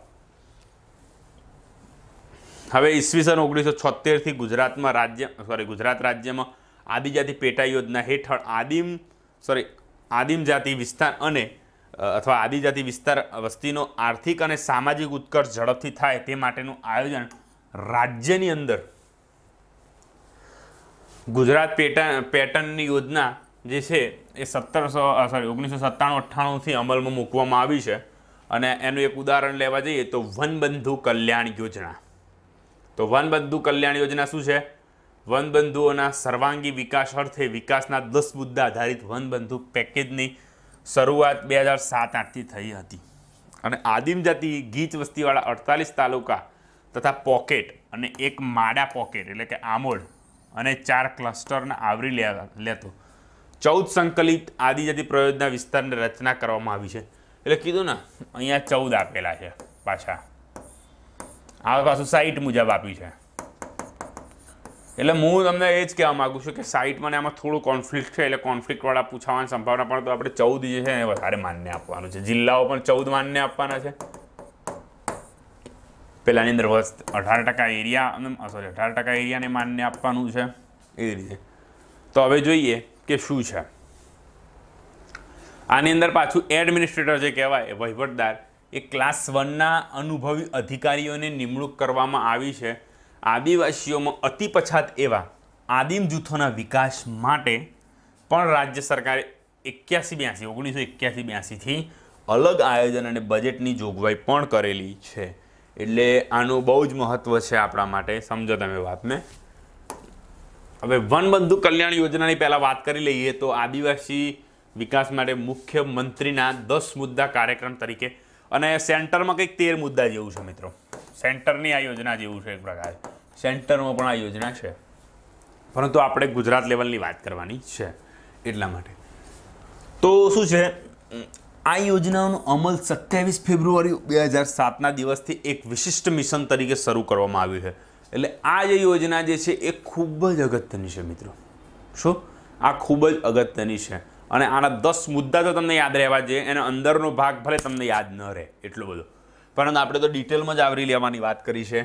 હવે ઈસવીસન ઓગણીસો છોતેરથી ગુજરાતમાં રાજ્ય સોરી ગુજરાત રાજ્યમાં આદિજાતિ પેટા યોજના હેઠળ આદિમ સોરી આદિમ જાતિ વિસ્તાર અને અથવા આદિજાતિ વિસ્તાર વસ્તીનો આર્થિક અને સામાજિક ઉત્કર્ષ ઝડપથી થાય તે માટેનું આયોજન રાજ્યની અંદર ગુજરાત પેટા પેટર્નની યોજના જે છે એ સત્તરસો સોરી ઓગણીસો સત્તાણું અઠ્ઠાણુંથી અમલમાં મૂકવામાં આવી છે અને એનું એક ઉદાહરણ લેવા જઈએ તો વનબંધુ કલ્યાણ યોજના તો વનબંધુ કલ્યાણ યોજના શું છે વનબંધુઓના સર્વાંગી વિકાસ અર્થે વિકાસના દસ મુદ્દા આધારિત વનબંધુ પેકેજની શરૂઆત બે હજાર સાત આઠથી થઈ હતી અને આદિમ જાતિ ગીચ વસ્તીવાળા અડતાલીસ તાલુકા તથા પોકેટ અને એક માડા પોકેટ એટલે કે આમોડ અને ચાર ક્લસ્ટરને આવરી લેતો ચૌદ સંકલિત આદિજાતિ પ્રયોજના વિસ્તારની રચના કરવામાં આવી છે એટલે કીધું ને અહીંયા ચૌદ આપેલા છે પાછા આ પાછું સાઇટ મુજબ આપી છે એટલે હું તમને એ જ કહેવા માગું છું કે સાઇટ મને આમાં થોડું કોન્ફ્લિક્ટ છે એટલે કોન્ફ્લિક્ટવાળા પૂછાવાની સંભાવના પણ તો આપણે ચૌદ જે છે એ વધારે માન્ય આપવાનું છે જિલ્લાઓ પણ ચૌદ માન્ય આપવાના છે પહેલાંની અંદર અઢાર ટકા એરિયા સોરી અઢાર ટકા એરિયાને માન્ય આપવાનું છે એ રીતે તો હવે જોઈએ કે શું છે આની અંદર પાછું એડમિનિસ્ટ્રેટર જે કહેવાય વહીવટદાર એ ક્લાસ વનના અનુભવી અધિકારીઓને નિમણૂક કરવામાં આવી છે આદિવાસીઓમાં અતિ પછાત એવા આદિમ જૂથોના વિકાસ માટે પણ રાજ્ય સરકારે એક્યાસી બ્યાસી ઓગણીસો એક્યાસી બ્યાસીથી અલગ આયોજન અને બજેટની જોગવાઈ પણ કરેલી છે એટલે આનું બહુ જ મહત્ત્વ છે આપણા માટે સમજો તમે વાતને હવે વનબંધુ કલ્યાણ યોજનાની પહેલાં વાત કરી લઈએ તો આદિવાસી વિકાસ માટે મુખ્યમંત્રીના દસ મુદ્દા કાર્યક્રમ તરીકે અને સેન્ટરમાં કંઈક તેર મુદ્દા જેવું છે મિત્રો સેન્ટરની આ યોજના જેવું છે એક પ્રકારે સેન્ટરમાં પણ આ યોજના છે પરંતુ આપણે ગુજરાત લેવલની વાત કરવાની છે એટલા માટે તો શું છે આ યોજનાનો અમલ સત્યાવીસ ફેબ્રુઆરી બે હજાર સાતના દિવસથી એક વિશિષ્ટ મિશન તરીકે શરૂ કરવામાં આવ્યું છે એટલે આ જે યોજના જે છે એ ખૂબ જ અગત્યની છે મિત્રો શું આ ખૂબ જ અગત્યની છે અને આના દસ મુદ્દા તો તમને યાદ રહેવા જોઈએ એના અંદરનો ભાગ ભલે તમને યાદ ન રહે એટલો બધો પરંતુ આપણે તો ડિટેલમાં જ આવરી લેવાની વાત કરી છે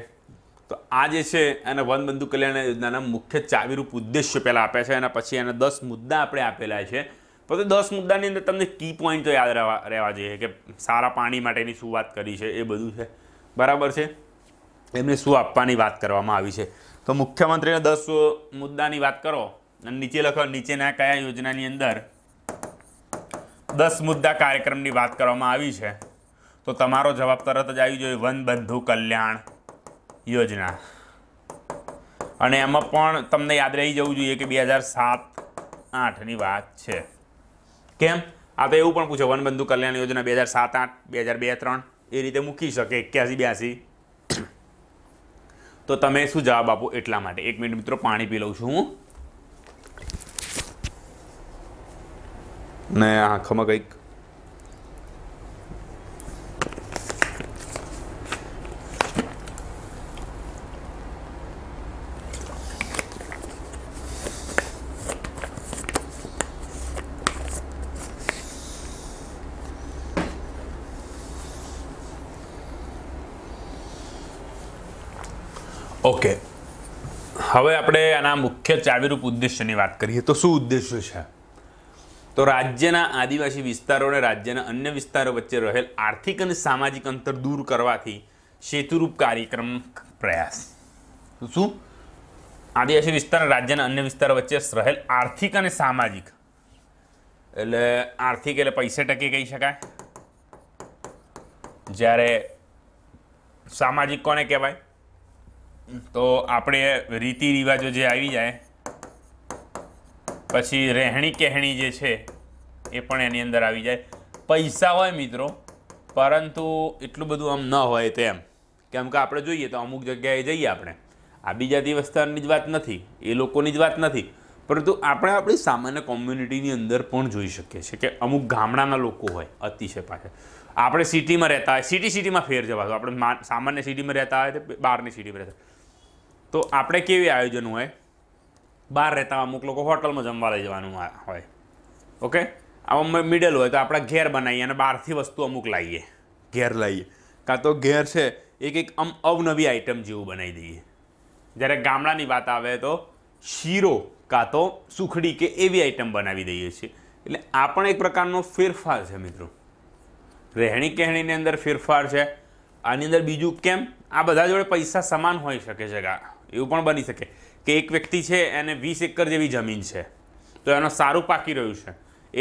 તો આ જે છે એને વનબંધુ કલ્યાણ યોજનાના મુખ્ય ચાવીરૂપ ઉદ્દેશ્ય પહેલાં આપ્યા છે અને પછી એના દસ મુદ્દા આપણે આપેલા છે પછી દસ મુદ્દાની અંદર તમને કી પોઈન્ટ તો યાદ રહેવા રહેવા જોઈએ કે સારા પાણી માટેની શું વાત કરી છે એ બધું છે બરાબર છે એમને શું આપવાની વાત કરવામાં આવી છે તો મુખ્યમંત્રીને દસ મુદ્દાની વાત કરો અને નીચે લખો નીચેના કયા યોજનાની અંદર દસ મુદ્દા કાર્યક્રમની વાત કરવામાં આવી છે તો તમારો જવાબ તરત જ આવી જોઈએ વન બંધુ કલ્યાણ યોજના અને એમાં પણ તમને યાદ રહી જવું જોઈએ કે બે હજાર સાત આઠની વાત છે કેમ આ તો એવું પણ પૂછો વનબંધુ કલ્યાણ યોજના બે હજાર સાત આઠ બે હજાર બે ત્રણ એ રીતે મૂકી શકે એક્યાસી બ્યાસી તો તમે શું જવાબ આપો એટલા માટે એક મિનિટ મિત્રો પાણી પી લઉં છું હું ને આંખમાં કંઈક ઓકે હવે આપણે આના મુખ્ય ચાવીરૂપ ઉદ્દેશ્યની વાત કરીએ તો શું ઉદ્દેશ્ય છે તો રાજ્યના આદિવાસી વિસ્તારો અને રાજ્યના અન્ય વિસ્તારો વચ્ચે રહેલ આર્થિક અને સામાજિક અંતર દૂર કરવાથી સેતુરૂપ કાર્યક્રમ પ્રયાસ શું આદિવાસી વિસ્તાર અને રાજ્યના અન્ય વિસ્તારો વચ્ચે રહેલ આર્થિક અને સામાજિક એટલે આર્થિક એટલે પૈસે ટકી કહી શકાય જ્યારે સામાજિક કોને કહેવાય તો આપણે રીતિ રિવાજો જે આવી જાય પછી રહેણી કહેણી જે છે એ પણ એની અંદર આવી જાય પૈસા હોય મિત્રો પરંતુ એટલું બધું આમ ન હોય તેમ કેમ કે આપણે જોઈએ તો અમુક જગ્યાએ જઈએ આપણે આ બીજા દિવસની જ વાત નથી એ લોકોની જ વાત નથી પરંતુ આપણે આપણી સામાન્ય કોમ્યુનિટીની અંદર પણ જોઈ શકીએ છીએ કે અમુક ગામડાના લોકો હોય અતિશય પાસે આપણે સિટીમાં રહેતા હોય સિટી સિટીમાં ફેર જવાતું આપણે સામાન્ય સિટીમાં રહેતા હોય તો બહારની સિટીમાં રહેતા તો આપણે કેવી આયોજન હોય બહાર રહેતા અમુક લોકો હોટલમાં જમવા લઈ જવાનું હોય ઓકે આમાં મિડલ હોય તો આપણે ઘેર બનાવીએ અને બહારથી વસ્તુ અમુક લાવીએ ઘેર લાવીએ કાં તો ઘેર છે એક એક આમ અવનવી આઈટમ જેવું બનાવી દઈએ જ્યારે ગામડાની વાત આવે તો શીરો કાં તો સુખડી કે એવી આઈટમ બનાવી દઈએ છીએ એટલે આ પણ એક પ્રકારનો ફેરફાર છે મિત્રો રહેણી કહેણીની અંદર ફેરફાર છે આની અંદર બીજું કેમ આ બધા જોડે પૈસા સમાન હોઈ શકે છે એવું પણ બની શકે કે એક વ્યક્તિ છે એને વીસ એકર જેવી જમીન છે તો એનો સારું પાકી રહ્યું છે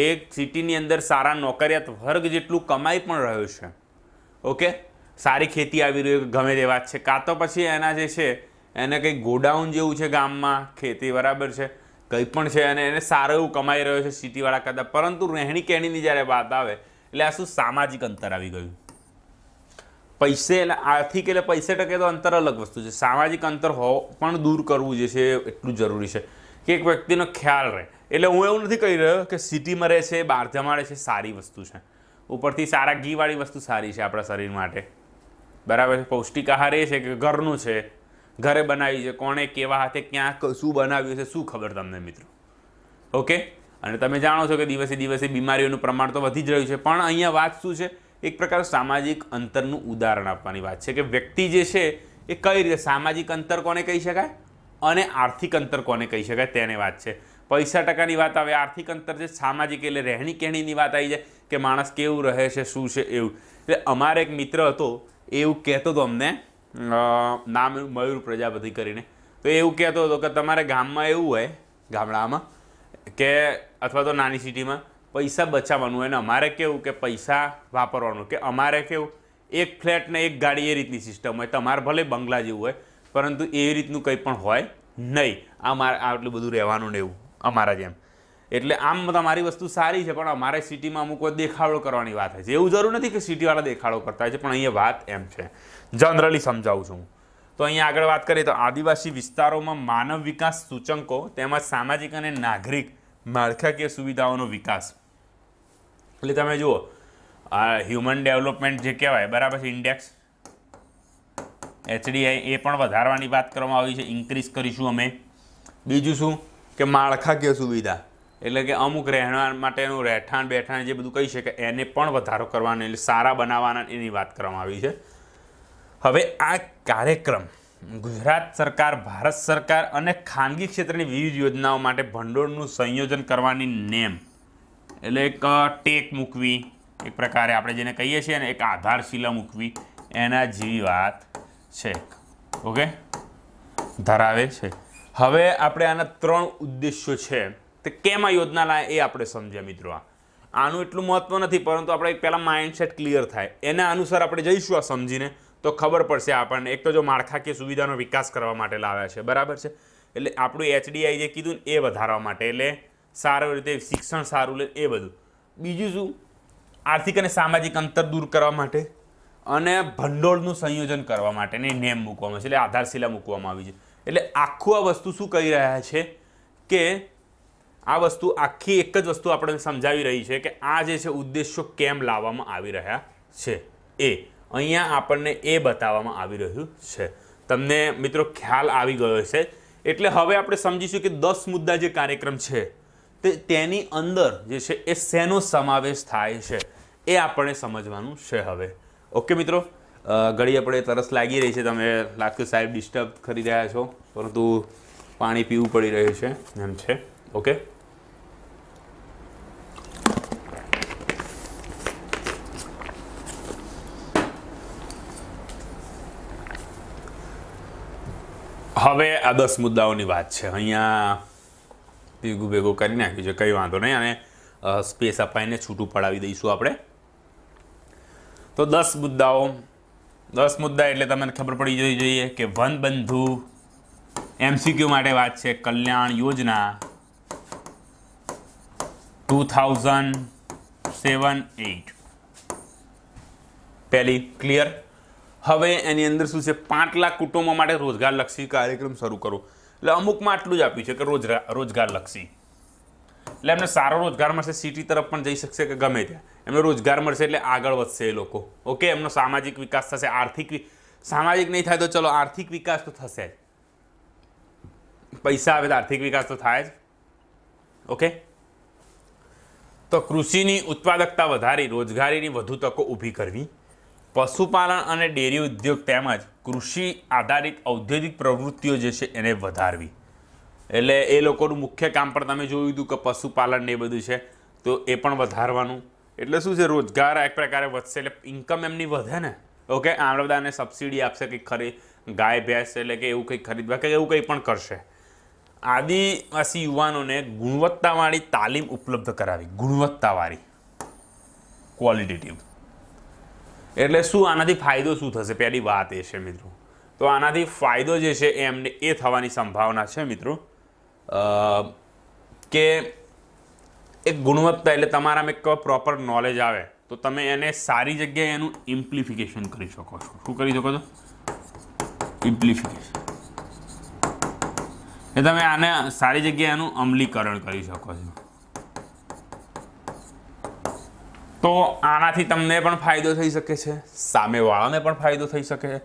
એ સિટીની અંદર સારા નોકરિયાત વર્ગ જેટલું કમાઈ પણ રહ્યું છે ઓકે સારી ખેતી આવી રહી ગમે તે વાત છે કાં તો પછી એના જે છે એને કંઈ ગોડાઉન જેવું છે ગામમાં ખેતી બરાબર છે કંઈ પણ છે અને એને સારું એવું કમાઈ રહ્યો છે સિટીવાળા કરતાં પરંતુ રહેણી કેણીની જ્યારે વાત આવે એટલે આ શું સામાજિક અંતર આવી ગયું પૈસે એટલે આર્થિક એટલે પૈસે ટકે તો અંતર અલગ વસ્તુ છે સામાજિક અંતર હો પણ દૂર કરવું જે છે એટલું જરૂરી છે કે એક વ્યક્તિનો ખ્યાલ રહે એટલે હું એવું નથી કહી રહ્યો કે સિટીમાં રહે છે બહાર જમાડે છે સારી વસ્તુ છે ઉપરથી સારા ઘીવાળી વસ્તુ સારી છે આપણા શરીર માટે બરાબર છે પૌષ્ટિક આહાર એ છે કે ઘરનું છે ઘરે બનાવ્યું છે કોણે કેવા હાથે ક્યાં શું બનાવ્યું છે શું ખબર તમને મિત્રો ઓકે અને તમે જાણો છો કે દિવસે દિવસે બીમારીઓનું પ્રમાણ તો વધી જ રહ્યું છે પણ અહીંયા વાત શું છે એક પ્રકાર સામાજિક અંતરનું ઉદાહરણ આપવાની વાત છે કે વ્યક્તિ જે છે એ કઈ રીતે સામાજિક અંતર કોને કહી શકાય અને આર્થિક અંતર કોને કહી શકાય તેની વાત છે પૈસા ટકાની વાત આવે આર્થિક અંતર છે સામાજિક એટલે રહેણી કહેણીની વાત આવી જાય કે માણસ કેવું રહે છે શું છે એવું એટલે અમારે એક મિત્ર હતો એવું કહેતો હતો અમને નામ મયુર પ્રજાપતિ કરીને તો એવું કહેતો હતો કે તમારે ગામમાં એવું હોય ગામડામાં કે અથવા તો નાની સિટીમાં પૈસા બચાવવાનું અને અમારે કેવું કે પૈસા વાપરવાનું કે અમારે કેવું એક ફ્લેટને એક ગાડી એ રીતની સિસ્ટમ હોય તમારે ભલે બંગલા જેવું હોય પરંતુ એ રીતનું કંઈ પણ હોય નહીં આ અમારે આટલું બધું રહેવાનું ને એવું અમારા જેમ એટલે આમ તમારી વસ્તુ સારી છે પણ અમારે સિટીમાં અમુક દેખાડો કરવાની વાત હોય છે એવું જરૂર નથી કે સિટીવાળા દેખાડો કરતા હોય છે પણ અહીંયા વાત એમ છે જનરલી સમજાવું છું તો અહીંયા આગળ વાત કરીએ તો આદિવાસી વિસ્તારોમાં માનવ વિકાસ સૂચકો તેમજ સામાજિક અને નાગરિક માળખાકીય સુવિધાઓનો વિકાસ એટલે તમે જુઓ આ હ્યુમન ડેવલપમેન્ટ જે કહેવાય બરાબર છે ઇન્ડેક્સ એચડીઆઈ એ પણ વધારવાની વાત કરવામાં આવી છે ઇન્ક્રીઝ કરીશું અમે બીજું શું કે માળખાકીય સુવિધા એટલે કે અમુક રહેણાં માટેનું રહેઠાણ બેઠાણ જે બધું કહી શકે એને પણ વધારો કરવાનો એટલે સારા બનાવવાના એની વાત કરવામાં આવી છે હવે આ કાર્યક્રમ ગુજરાત સરકાર ભારત સરકાર અને ખાનગી ક્ષેત્રની વિવિધ યોજનાઓ માટે ભંડોળનું સંયોજન કરવાની નેમ એટલે એક ટેક મૂકવી એક પ્રકારે આપણે જેને કહીએ છીએ ને એક આધારશિલા મૂકવી એના જેવી વાત છે ઓકે ધરાવે છે હવે આપણે આના ત્રણ ઉદ્દેશો છે તે કેમાં યોજના લાવે એ આપણે સમજ્યા મિત્રો આ આનું એટલું મહત્વ નથી પરંતુ આપણે પહેલાં માઇન્ડસેટ ક્લિયર થાય એના અનુસાર આપણે જઈશું આ સમજીને તો ખબર પડશે આપણને એક તો જો માળખાકીય સુવિધાનો વિકાસ કરવા માટે લાવ્યા છે બરાબર છે એટલે આપણું એચડીઆઈ જે કીધું એ વધારવા માટે એટલે સારી રીતે શિક્ષણ સારું લે એ બધું બીજું શું આર્થિક અને સામાજિક અંતર દૂર કરવા માટે અને ભંડોળનું સંયોજન કરવા માટેની નેમ મૂકવામાં આવે છે એટલે આધારશિલા મૂકવામાં આવી છે એટલે આખું આ વસ્તુ શું કહી રહ્યા છે કે આ વસ્તુ આખી એક જ વસ્તુ આપણે સમજાવી રહી છે કે આ જે છે ઉદ્દેશો કેમ લાવવામાં આવી રહ્યા છે એ અહીંયા આપણને એ બતાવવામાં આવી રહ્યું છે તમને મિત્રો ખ્યાલ આવી ગયો છે એટલે હવે આપણે સમજીશું કે દસ મુદ્દા જે કાર્યક્રમ છે તે તેની અંદર જે છે એ શેનો સમાવેશ થાય છે એ આપણે સમજવાનું છે હવે ઓકે મિત્રો ઘડી આપણે તરસ લાગી રહી છે તમે લાગતું સાહેબ ડિસ્ટર્બ કરી રહ્યા છો પરંતુ પાણી પીવું પડી રહ્યું છે એમ છે ઓકે હવે આ દસ મુદ્દાઓની વાત છે અહીંયા ભેગું ભેગું કરી નાખ્યું છે કંઈ વાંધો નહીં અને સ્પેસ અપાઈને છૂટું પડાવી દઈશું આપણે તો દસ મુદ્દાઓ દસ મુદ્દા એટલે તમને ખબર પડી જવી જોઈએ કે વન બંધુ એમસીક્યુ માટે વાત છે કલ્યાણ યોજના ટુ થાઉઝન્ડ સેવન એટ પહેલી ક્લિયર હવે એની અંદર શું છે પાંચ લાખ કુટુંબો માટે રોજગારલક્ષી કાર્યક્રમ શરૂ કરો એટલે અમુકમાં આટલું જ આપ્યું છે કે રોજગાર રોજગારલક્ષી એટલે એમને સારો રોજગાર મળશે સિટી તરફ પણ જઈ શકશે કે ગમે ત્યાં એમને રોજગાર મળશે એટલે આગળ વધશે એ લોકો ઓકે એમનો સામાજિક વિકાસ થશે આર્થિક સામાજિક નહીં થાય તો ચલો આર્થિક વિકાસ તો થશે જ પૈસા આવે તો આર્થિક વિકાસ તો થાય જ ઓકે તો કૃષિની ઉત્પાદકતા વધારી રોજગારીની વધુ તકો ઊભી કરવી પશુપાલન અને ડેરી ઉદ્યોગ તેમજ કૃષિ આધારિત ઔદ્યોગિક પ્રવૃત્તિઓ જે છે એને વધારવી એટલે એ લોકોનું મુખ્ય કામ પણ તમે જોયું હતું કે પશુપાલન ને એ બધું છે તો એ પણ વધારવાનું એટલે શું છે રોજગાર એક પ્રકારે વધશે એટલે ઇન્કમ એમની વધે ને ઓકે આપણે બધાને સબસિડી આપશે કંઈક ખરી ગાય ભેંસ એટલે કે એવું કંઈક ખરીદવા કે એવું કંઈ પણ કરશે આદિવાસી યુવાનોને ગુણવત્તાવાળી તાલીમ ઉપલબ્ધ કરાવી ગુણવત્તાવાળી ક્વોલિટેટિવ એટલે શું આનાથી ફાયદો શું થશે પહેલી વાત એ છે મિત્રો તો આનાથી ફાયદો જે છે એમને એ થવાની સંભાવના છે મિત્રો કે એક ગુણવત્તા એટલે તમારામાં એક પ્રોપર નોલેજ આવે તો તમે એને સારી જગ્યાએ એનું ઇમ્પ્લિફિકેશન કરી શકો છો શું કરી શકો છો ઇમ્પ્લિફિકેશન એ તમે આને સારી જગ્યાએ એનું અમલીકરણ કરી શકો છો તો આનાથી તમને પણ ફાયદો થઈ શકે છે સામેવાળાને પણ ફાયદો થઈ શકે છે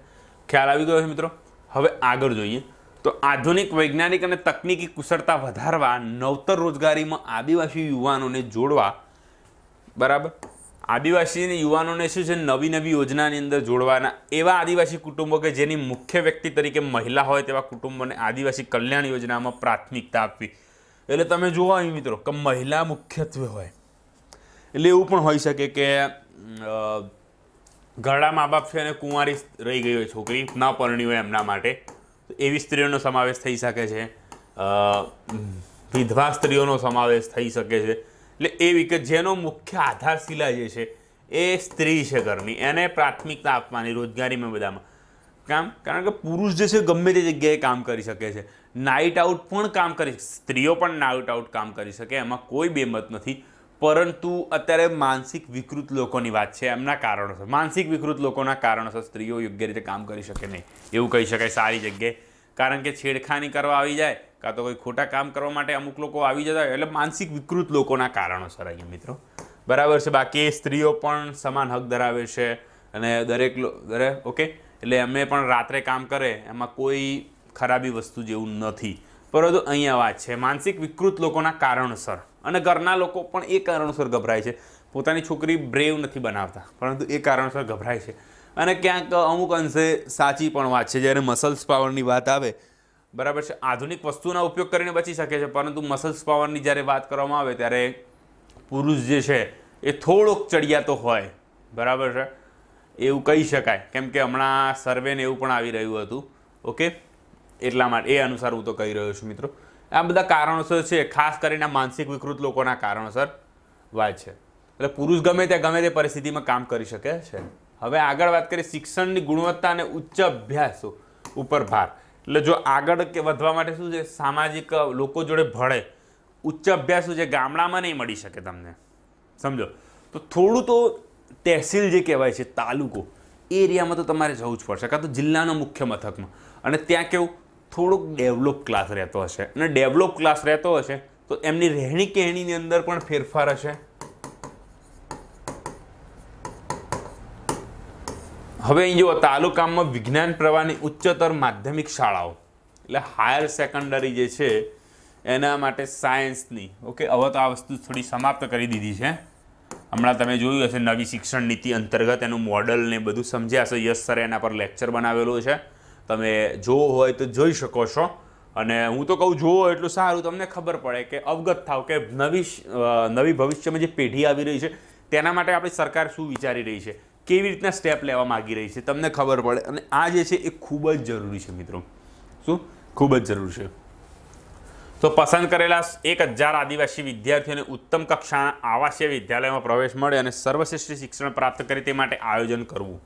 ખ્યાલ આવી ગયો છે મિત્રો હવે આગળ જોઈએ તો આધુનિક વૈજ્ઞાનિક અને તકનિકી કુશળતા વધારવા નવતર રોજગારીમાં આદિવાસી યુવાનોને જોડવા બરાબર આદિવાસી યુવાનોને શું છે નવી નવી યોજનાની અંદર જોડવાના એવા આદિવાસી કુટુંબો કે જેની મુખ્ય વ્યક્તિ તરીકે મહિલા હોય તેવા કુટુંબોને આદિવાસી કલ્યાણ યોજનામાં પ્રાથમિકતા આપવી એટલે તમે જુઓ અહીં મિત્રો કે મહિલા મુખ્યત્વે હોય એટલે એવું પણ હોઈ શકે કે ઘરડા મા બાપ છે અને કુંવારી રહી ગઈ હોય છોકરી ન પરણી હોય એમના માટે એવી સ્ત્રીઓનો સમાવેશ થઈ શકે છે વિધવા સ્ત્રીઓનો સમાવેશ થઈ શકે છે એટલે એવી કે જેનો મુખ્ય આધારશિલા જે છે એ સ્ત્રી છે ઘરની એને પ્રાથમિકતા આપવાની રોજગારીમાં બધામાં કામ કારણ કે પુરુષ જે છે ગમે તે જગ્યાએ કામ કરી શકે છે નાઇટ આઉટ પણ કામ કરી સ્ત્રીઓ પણ નાઇટ આઉટ કામ કરી શકે એમાં કોઈ બેમત નથી પરંતુ અત્યારે માનસિક વિકૃત લોકોની વાત છે એમના કારણોસર માનસિક વિકૃત લોકોના કારણોસર સ્ત્રીઓ યોગ્ય રીતે કામ કરી શકે નહીં એવું કહી શકાય સારી જગ્યાએ કારણ કે છેડખાની કરવા આવી જાય કાં તો કોઈ ખોટા કામ કરવા માટે અમુક લોકો આવી જતા હોય એટલે માનસિક વિકૃત લોકોના કારણોસર અહીંયા મિત્રો બરાબર છે બાકી સ્ત્રીઓ પણ સમાન હક ધરાવે છે અને દરેક દરેક ઓકે એટલે અમે પણ રાત્રે કામ કરે એમાં કોઈ ખરાબી વસ્તુ જેવું નથી પરંતુ અહીંયા વાત છે માનસિક વિકૃત લોકોના કારણોસર અને ઘરના લોકો પણ એ કારણોસર ગભરાય છે પોતાની છોકરી બ્રેવ નથી બનાવતા પરંતુ એ કારણોસર ગભરાય છે અને ક્યાંક અમુક અંશે સાચી પણ વાત છે જ્યારે મસલ્સ પાવરની વાત આવે બરાબર છે આધુનિક વસ્તુના ઉપયોગ કરીને બચી શકે છે પરંતુ મસલ્સ પાવરની જ્યારે વાત કરવામાં આવે ત્યારે પુરુષ જે છે એ થોડોક ચડિયાતો હોય બરાબર છે એવું કહી શકાય કેમ કે હમણાં સર્વેને એવું પણ આવી રહ્યું હતું ઓકે એટલા માટે એ અનુસાર હું તો કહી રહ્યો છું મિત્રો આ બધા કારણોસર છે ખાસ કરીને માનસિક વિકૃત લોકોના કારણોસર વાય છે એટલે પુરુષ ગમે તે ગમે તે પરિસ્થિતિમાં કામ કરી શકે છે હવે આગળ વાત કરીએ શિક્ષણની ગુણવત્તા અને ઉચ્ચ અભ્યાસ ઉપર ભાર એટલે જો આગળ કે વધવા માટે શું છે સામાજિક લોકો જોડે ભળે ઉચ્ચ અભ્યાસ જે ગામડામાં નહીં મળી શકે તમને સમજો તો થોડું તો તહેસીલ જે કહેવાય છે તાલુકો એ એરિયામાં તો તમારે જવું જ પડશે કાં તો જિલ્લાના મુખ્ય મથકમાં અને ત્યાં કેવું થોડુંક ડેવલપ ક્લાસ રહેતો હશે અને ડેવલપ ક્લાસ રહેતો હશે તો એમની રહેણી કહેણીની અંદર પણ ફેરફાર હશે હવે અહીં જુઓ તાલુકામાં વિજ્ઞાન પ્રવાહની ઉચ્ચતર માધ્યમિક શાળાઓ એટલે હાયર સેકન્ડરી જે છે એના માટે સાયન્સની ઓકે હવે તો આ વસ્તુ થોડી સમાપ્ત કરી દીધી છે હમણાં તમે જોયું હશે નવી શિક્ષણ નીતિ અંતર્ગત એનું મોડલ ને બધું સમજ્યા હશે યસ સરે એના પર લેક્ચર બનાવેલું છે તમે જોવું હોય તો જોઈ શકો છો અને હું તો કહું જુઓ એટલું સારું તમને ખબર પડે કે અવગત થાવ કે નવી નવી ભવિષ્યમાં જે પેઢી આવી રહી છે તેના માટે આપણી સરકાર શું વિચારી રહી છે કેવી રીતના સ્ટેપ લેવા માગી રહી છે તમને ખબર પડે અને આ જે છે એ ખૂબ જ જરૂરી છે મિત્રો શું ખૂબ જ જરૂરી છે તો પસંદ કરેલા એક હજાર આદિવાસી વિદ્યાર્થીઓને ઉત્તમ કક્ષાના આવાસીય વિદ્યાલયમાં પ્રવેશ મળે અને સર્વશ્રેષ્ઠ શિક્ષણ પ્રાપ્ત કરે તે માટે આયોજન કરવું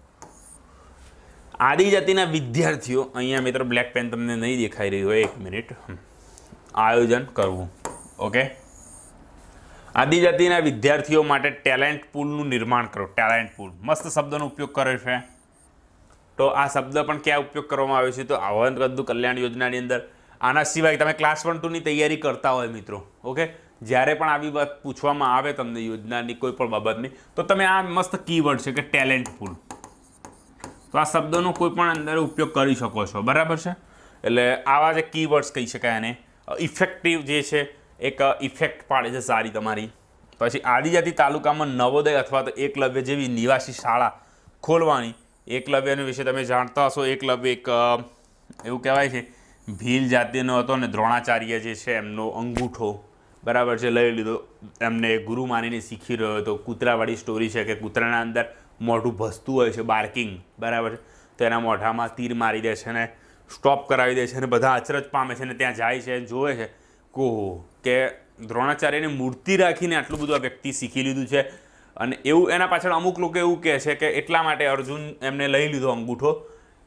આદિજાતિના વિદ્યાર્થીઓ અહીંયા મિત્રો બ્લેક પેન તમને નહીં દેખાઈ રહ્યું હોય એક મિનિટ આયોજન કરવું ઓકે આદિજાતિના વિદ્યાર્થીઓ માટે ટેલેન્ટ પુલનું નિર્માણ કરો ટેલેન્ટ પુલ મસ્ત શબ્દનો ઉપયોગ કરે છે તો આ શબ્દ પણ ક્યાં ઉપયોગ કરવામાં આવ્યો છે તો આહવાન કદ્દુ કલ્યાણ યોજનાની અંદર આના સિવાય તમે ક્લાસ વન ટુની તૈયારી કરતા હોય મિત્રો ઓકે જ્યારે પણ આવી વાત પૂછવામાં આવે તમને યોજનાની કોઈ પણ બાબતની તો તમે આ મસ્ત કીવર્ડ છે કે ટેલેન્ટ પુલ તો આ શબ્દોનો કોઈ પણ અંદર ઉપયોગ કરી શકો છો બરાબર છે એટલે આવા જે કીવર્ડ્સ કહી શકાય એને ઇફેક્ટિવ જે છે એક ઇફેક્ટ પાડે છે સારી તમારી પછી આદિજાતિ તાલુકામાં નવોદય અથવા તો એકલવ્ય જેવી નિવાસી શાળા ખોલવાની એકલવ્યને વિશે તમે જાણતા હશો એકલવ્ય એક એવું કહેવાય છે ભીલ જાતિનો હતો અને દ્રોણાચાર્ય જે છે એમનો અંગૂઠો બરાબર છે લઈ લીધો એમને ગુરુ માનીને શીખી રહ્યો હતો કૂતરાવાળી સ્ટોરી છે કે કૂતરાના અંદર મોઢું ભસતું હોય છે બાર્કિંગ બરાબર છે તો એના મોઢામાં તીર મારી દે છે ને સ્ટોપ કરાવી દે છે ને બધા અચરજ પામે છે ને ત્યાં જાય છે જોવે છે કોહો કે દ્રોણાચાર્યની મૂર્તિ રાખીને આટલું બધું આ વ્યક્તિ શીખી લીધું છે અને એવું એના પાછળ અમુક લોકો એવું કહે છે કે એટલા માટે અર્જુન એમને લઈ લીધો અંગૂઠો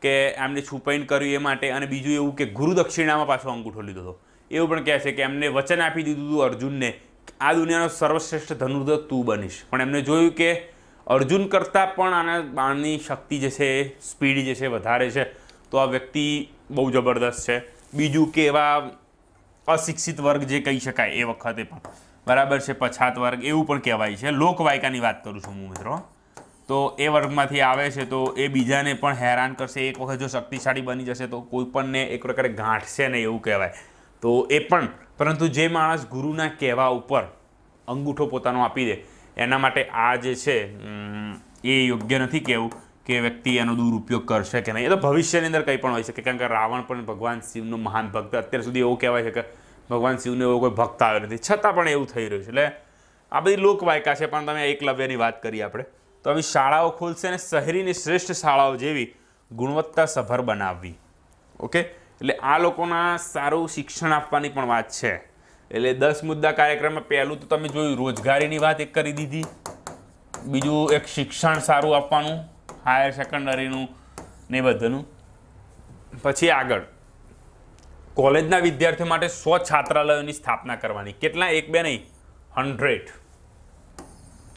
કે એમને છુપાઈને કર્યું એ માટે અને બીજું એવું કે ગુરુદક્ષિણામાં પાછો અંગૂઠો લીધો હતો એવું પણ કહે છે કે એમને વચન આપી દીધું હતું અર્જુનને આ દુનિયાનો સર્વશ્રેષ્ઠ ધનુર્ધર તું બનીશ પણ એમને જોયું કે અર્જુન કરતાં પણ આના બાણની શક્તિ જે છે એ સ્પીડ જે છે વધારે છે તો આ વ્યક્તિ બહુ જબરદસ્ત છે બીજું કે એવા અશિક્ષિત વર્ગ જે કહી શકાય એ વખતે પણ બરાબર છે પછાત વર્ગ એવું પણ કહેવાય છે લોકવાયકાની વાત કરું છું હું મિત્રો તો એ વર્ગમાંથી આવે છે તો એ બીજાને પણ હેરાન કરશે એક વખત જો શક્તિશાળી બની જશે તો કોઈ પણને એક પ્રકારે ગાંઠશે ને એવું કહેવાય તો એ પણ પરંતુ જે માણસ ગુરુના કહેવા ઉપર અંગૂઠો પોતાનો આપી દે એના માટે આ જે છે એ યોગ્ય નથી કહેવું કે વ્યક્તિ એનો દુરુપયોગ કરશે કે નહીં એ તો ભવિષ્યની અંદર કંઈ પણ હોઈ શકે કારણ કે રાવણ પણ ભગવાન શિવનો મહાન ભક્ત અત્યાર સુધી એવું કહેવાય છે કે ભગવાન શિવનો એવો કોઈ ભક્ત આવ્યો નથી છતાં પણ એવું થઈ રહ્યું છે એટલે આ બધી લોકવાયકા છે પણ તમે એકલવ્યની વાત કરીએ આપણે તો આવી શાળાઓ ખોલશે અને શહેરીની શ્રેષ્ઠ શાળાઓ જેવી ગુણવત્તા સભર બનાવવી ઓકે એટલે આ લોકોના સારું શિક્ષણ આપવાની પણ વાત છે એટલે દસ મુદ્દા કાર્યક્રમમાં પહેલું તો તમે જોયું રોજગારીની વાત એક કરી દીધી બીજું એક શિક્ષણ સારું આપવાનું હાયર સેકન્ડરીનું ને બધાનું પછી આગળ કોલેજના વિદ્યાર્થીઓ માટે સો છાત્રાલયોની સ્થાપના કરવાની કેટલા એક બે નહીં હંડ્રેડ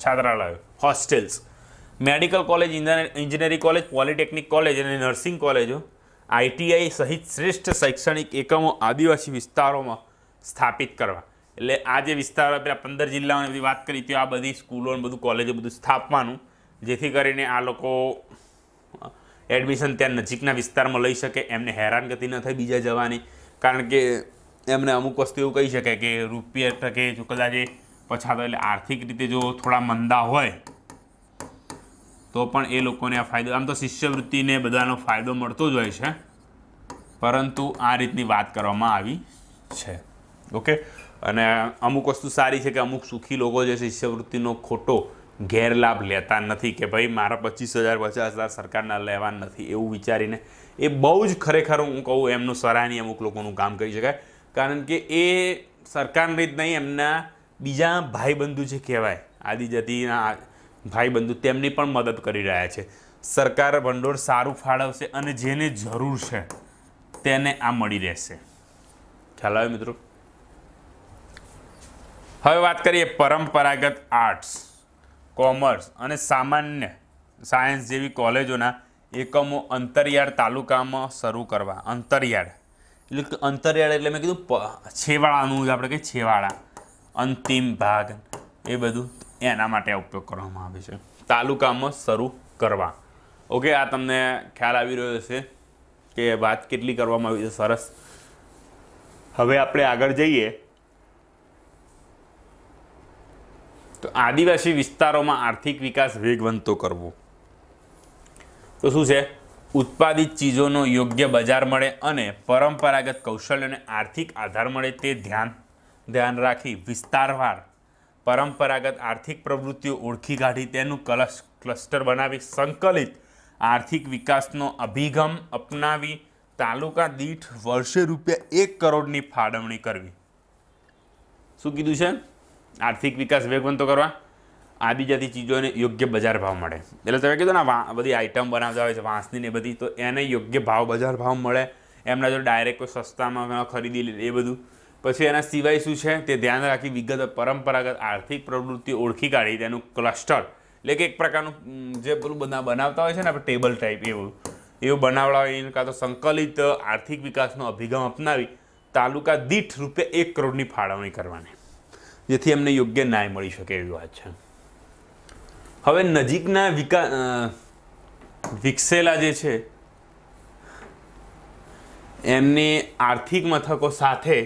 છાત્રાલયો hostels medical college engineering college polytechnic college અને નર્સિંગ કોલેજો આઈટીઆઈ સહિત શ્રેષ્ઠ શૈક્ષણિક એકમો આદિવાસી વિસ્તારોમાં સ્થાપિત કરવા એટલે આ જે વિસ્તાર પેલા પંદર જિલ્લાઓની બધી વાત કરી તો આ બધી સ્કૂલો અને બધું કોલેજો બધું સ્થાપવાનું જેથી કરીને આ લોકો એડમિશન ત્યાં નજીકના વિસ્તારમાં લઈ શકે એમને હેરાનગતિ ન થાય બીજા જવાની કારણ કે એમને અમુક વસ્તુ એવું કહી શકે કે રૂપિયા ટકે જો કદાચ એ પછાતો એટલે આર્થિક રીતે જો થોડા મંદા હોય તો પણ એ લોકોને આ ફાયદો આમ તો શિષ્યવૃત્તિને બધાનો ફાયદો મળતો જ હોય છે પરંતુ આ રીતની વાત કરવામાં આવી છે ઓકે અને અમુક વસ્તુ સારી છે કે અમુક સુખી લોકો જે શિષ્યવૃત્તિનો ખોટો ગેરલાભ લેતા નથી કે ભાઈ મારા પચીસ હજાર પચાસ હજાર સરકારના લેવા નથી એવું વિચારીને એ બહુ જ ખરેખર હું કહું એમનું સરાહનીય અમુક લોકોનું કામ કરી શકાય કારણ કે એ સરકારની રીત નહીં એમના બીજા ભાઈબંધુ જે કહેવાય આદિજાતિના ભાઈબંધુ તેમની પણ મદદ કરી રહ્યા છે સરકાર ભંડોળ સારું ફાળવશે અને જેને જરૂર છે તેને આ મળી રહેશે ખ્યાલ આવે મિત્રો હવે વાત કરીએ પરંપરાગત આર્ટ્સ કોમર્સ અને સામાન્ય સાયન્સ જેવી કોલેજોના એકમો અંતરિયાળ તાલુકામાં શરૂ કરવા અંતરિયાળ એટલે કે અંતરિયાળ એટલે મેં કીધું છેવાડાનું જ આપણે કહીએ છેવાડા અંતિમ ભાગ એ બધું એના માટે ઉપયોગ કરવામાં આવે છે તાલુકામાં શરૂ કરવા ઓકે આ તમને ખ્યાલ આવી રહ્યો છે કે વાત કેટલી કરવામાં આવી છે સરસ હવે આપણે આગળ જઈએ તો આદિવાસી વિસ્તારોમાં આર્થિક વિકાસ વેગવંતો કરવો તો શું છે ઉત્પાદિત ચીજોનો યોગ્ય બજાર મળે અને પરંપરાગત કૌશલ્યને આર્થિક આધાર મળે તે ધ્યાન ધ્યાન રાખી વિસ્તારવાર પરંપરાગત આર્થિક પ્રવૃત્તિઓ ઓળખી કાઢી તેનું કલશ ક્લસ્ટર બનાવી સંકલિત આર્થિક વિકાસનો અભિગમ અપનાવી તાલુકા દીઠ વર્ષે રૂપિયા એક કરોડની ફાળવણી કરવી શું કીધું છે આર્થિક વિકાસ વેગવંતો કરવા આદિજાતિ ચીજોને યોગ્ય બજાર ભાવ મળે એટલે તમે કીધું ને બધી આઇટમ બનાવતા હોય છે વાંસની ને બધી તો એને યોગ્ય ભાવ બજાર ભાવ મળે એમના જો ડાયરેક્ટ કોઈ સસ્તામાં ખરીદી લે એ બધું પછી એના સિવાય શું છે તે ધ્યાન રાખી વિગત પરંપરાગત આર્થિક પ્રવૃત્તિ ઓળખી કાઢી તેનું ક્લસ્ટર એટલે કે એક પ્રકારનું જે પેલું બધા બનાવતા હોય છે ને આપણે ટેબલ ટાઈપ એવું એવું બનાવડા હોય બનાવડાવીને કાં તો સંકલિત આર્થિક વિકાસનો અભિગમ અપનાવી તાલુકા દીઠ રૂપે એક કરોડની ફાળવણી કરવાની જેથી એમને યોગ્ય ન્યાય મળી શકે એવી વાત છે હવે નજીકના વિકા વિકસેલા જે છે એમને આર્થિક મથકો સાથે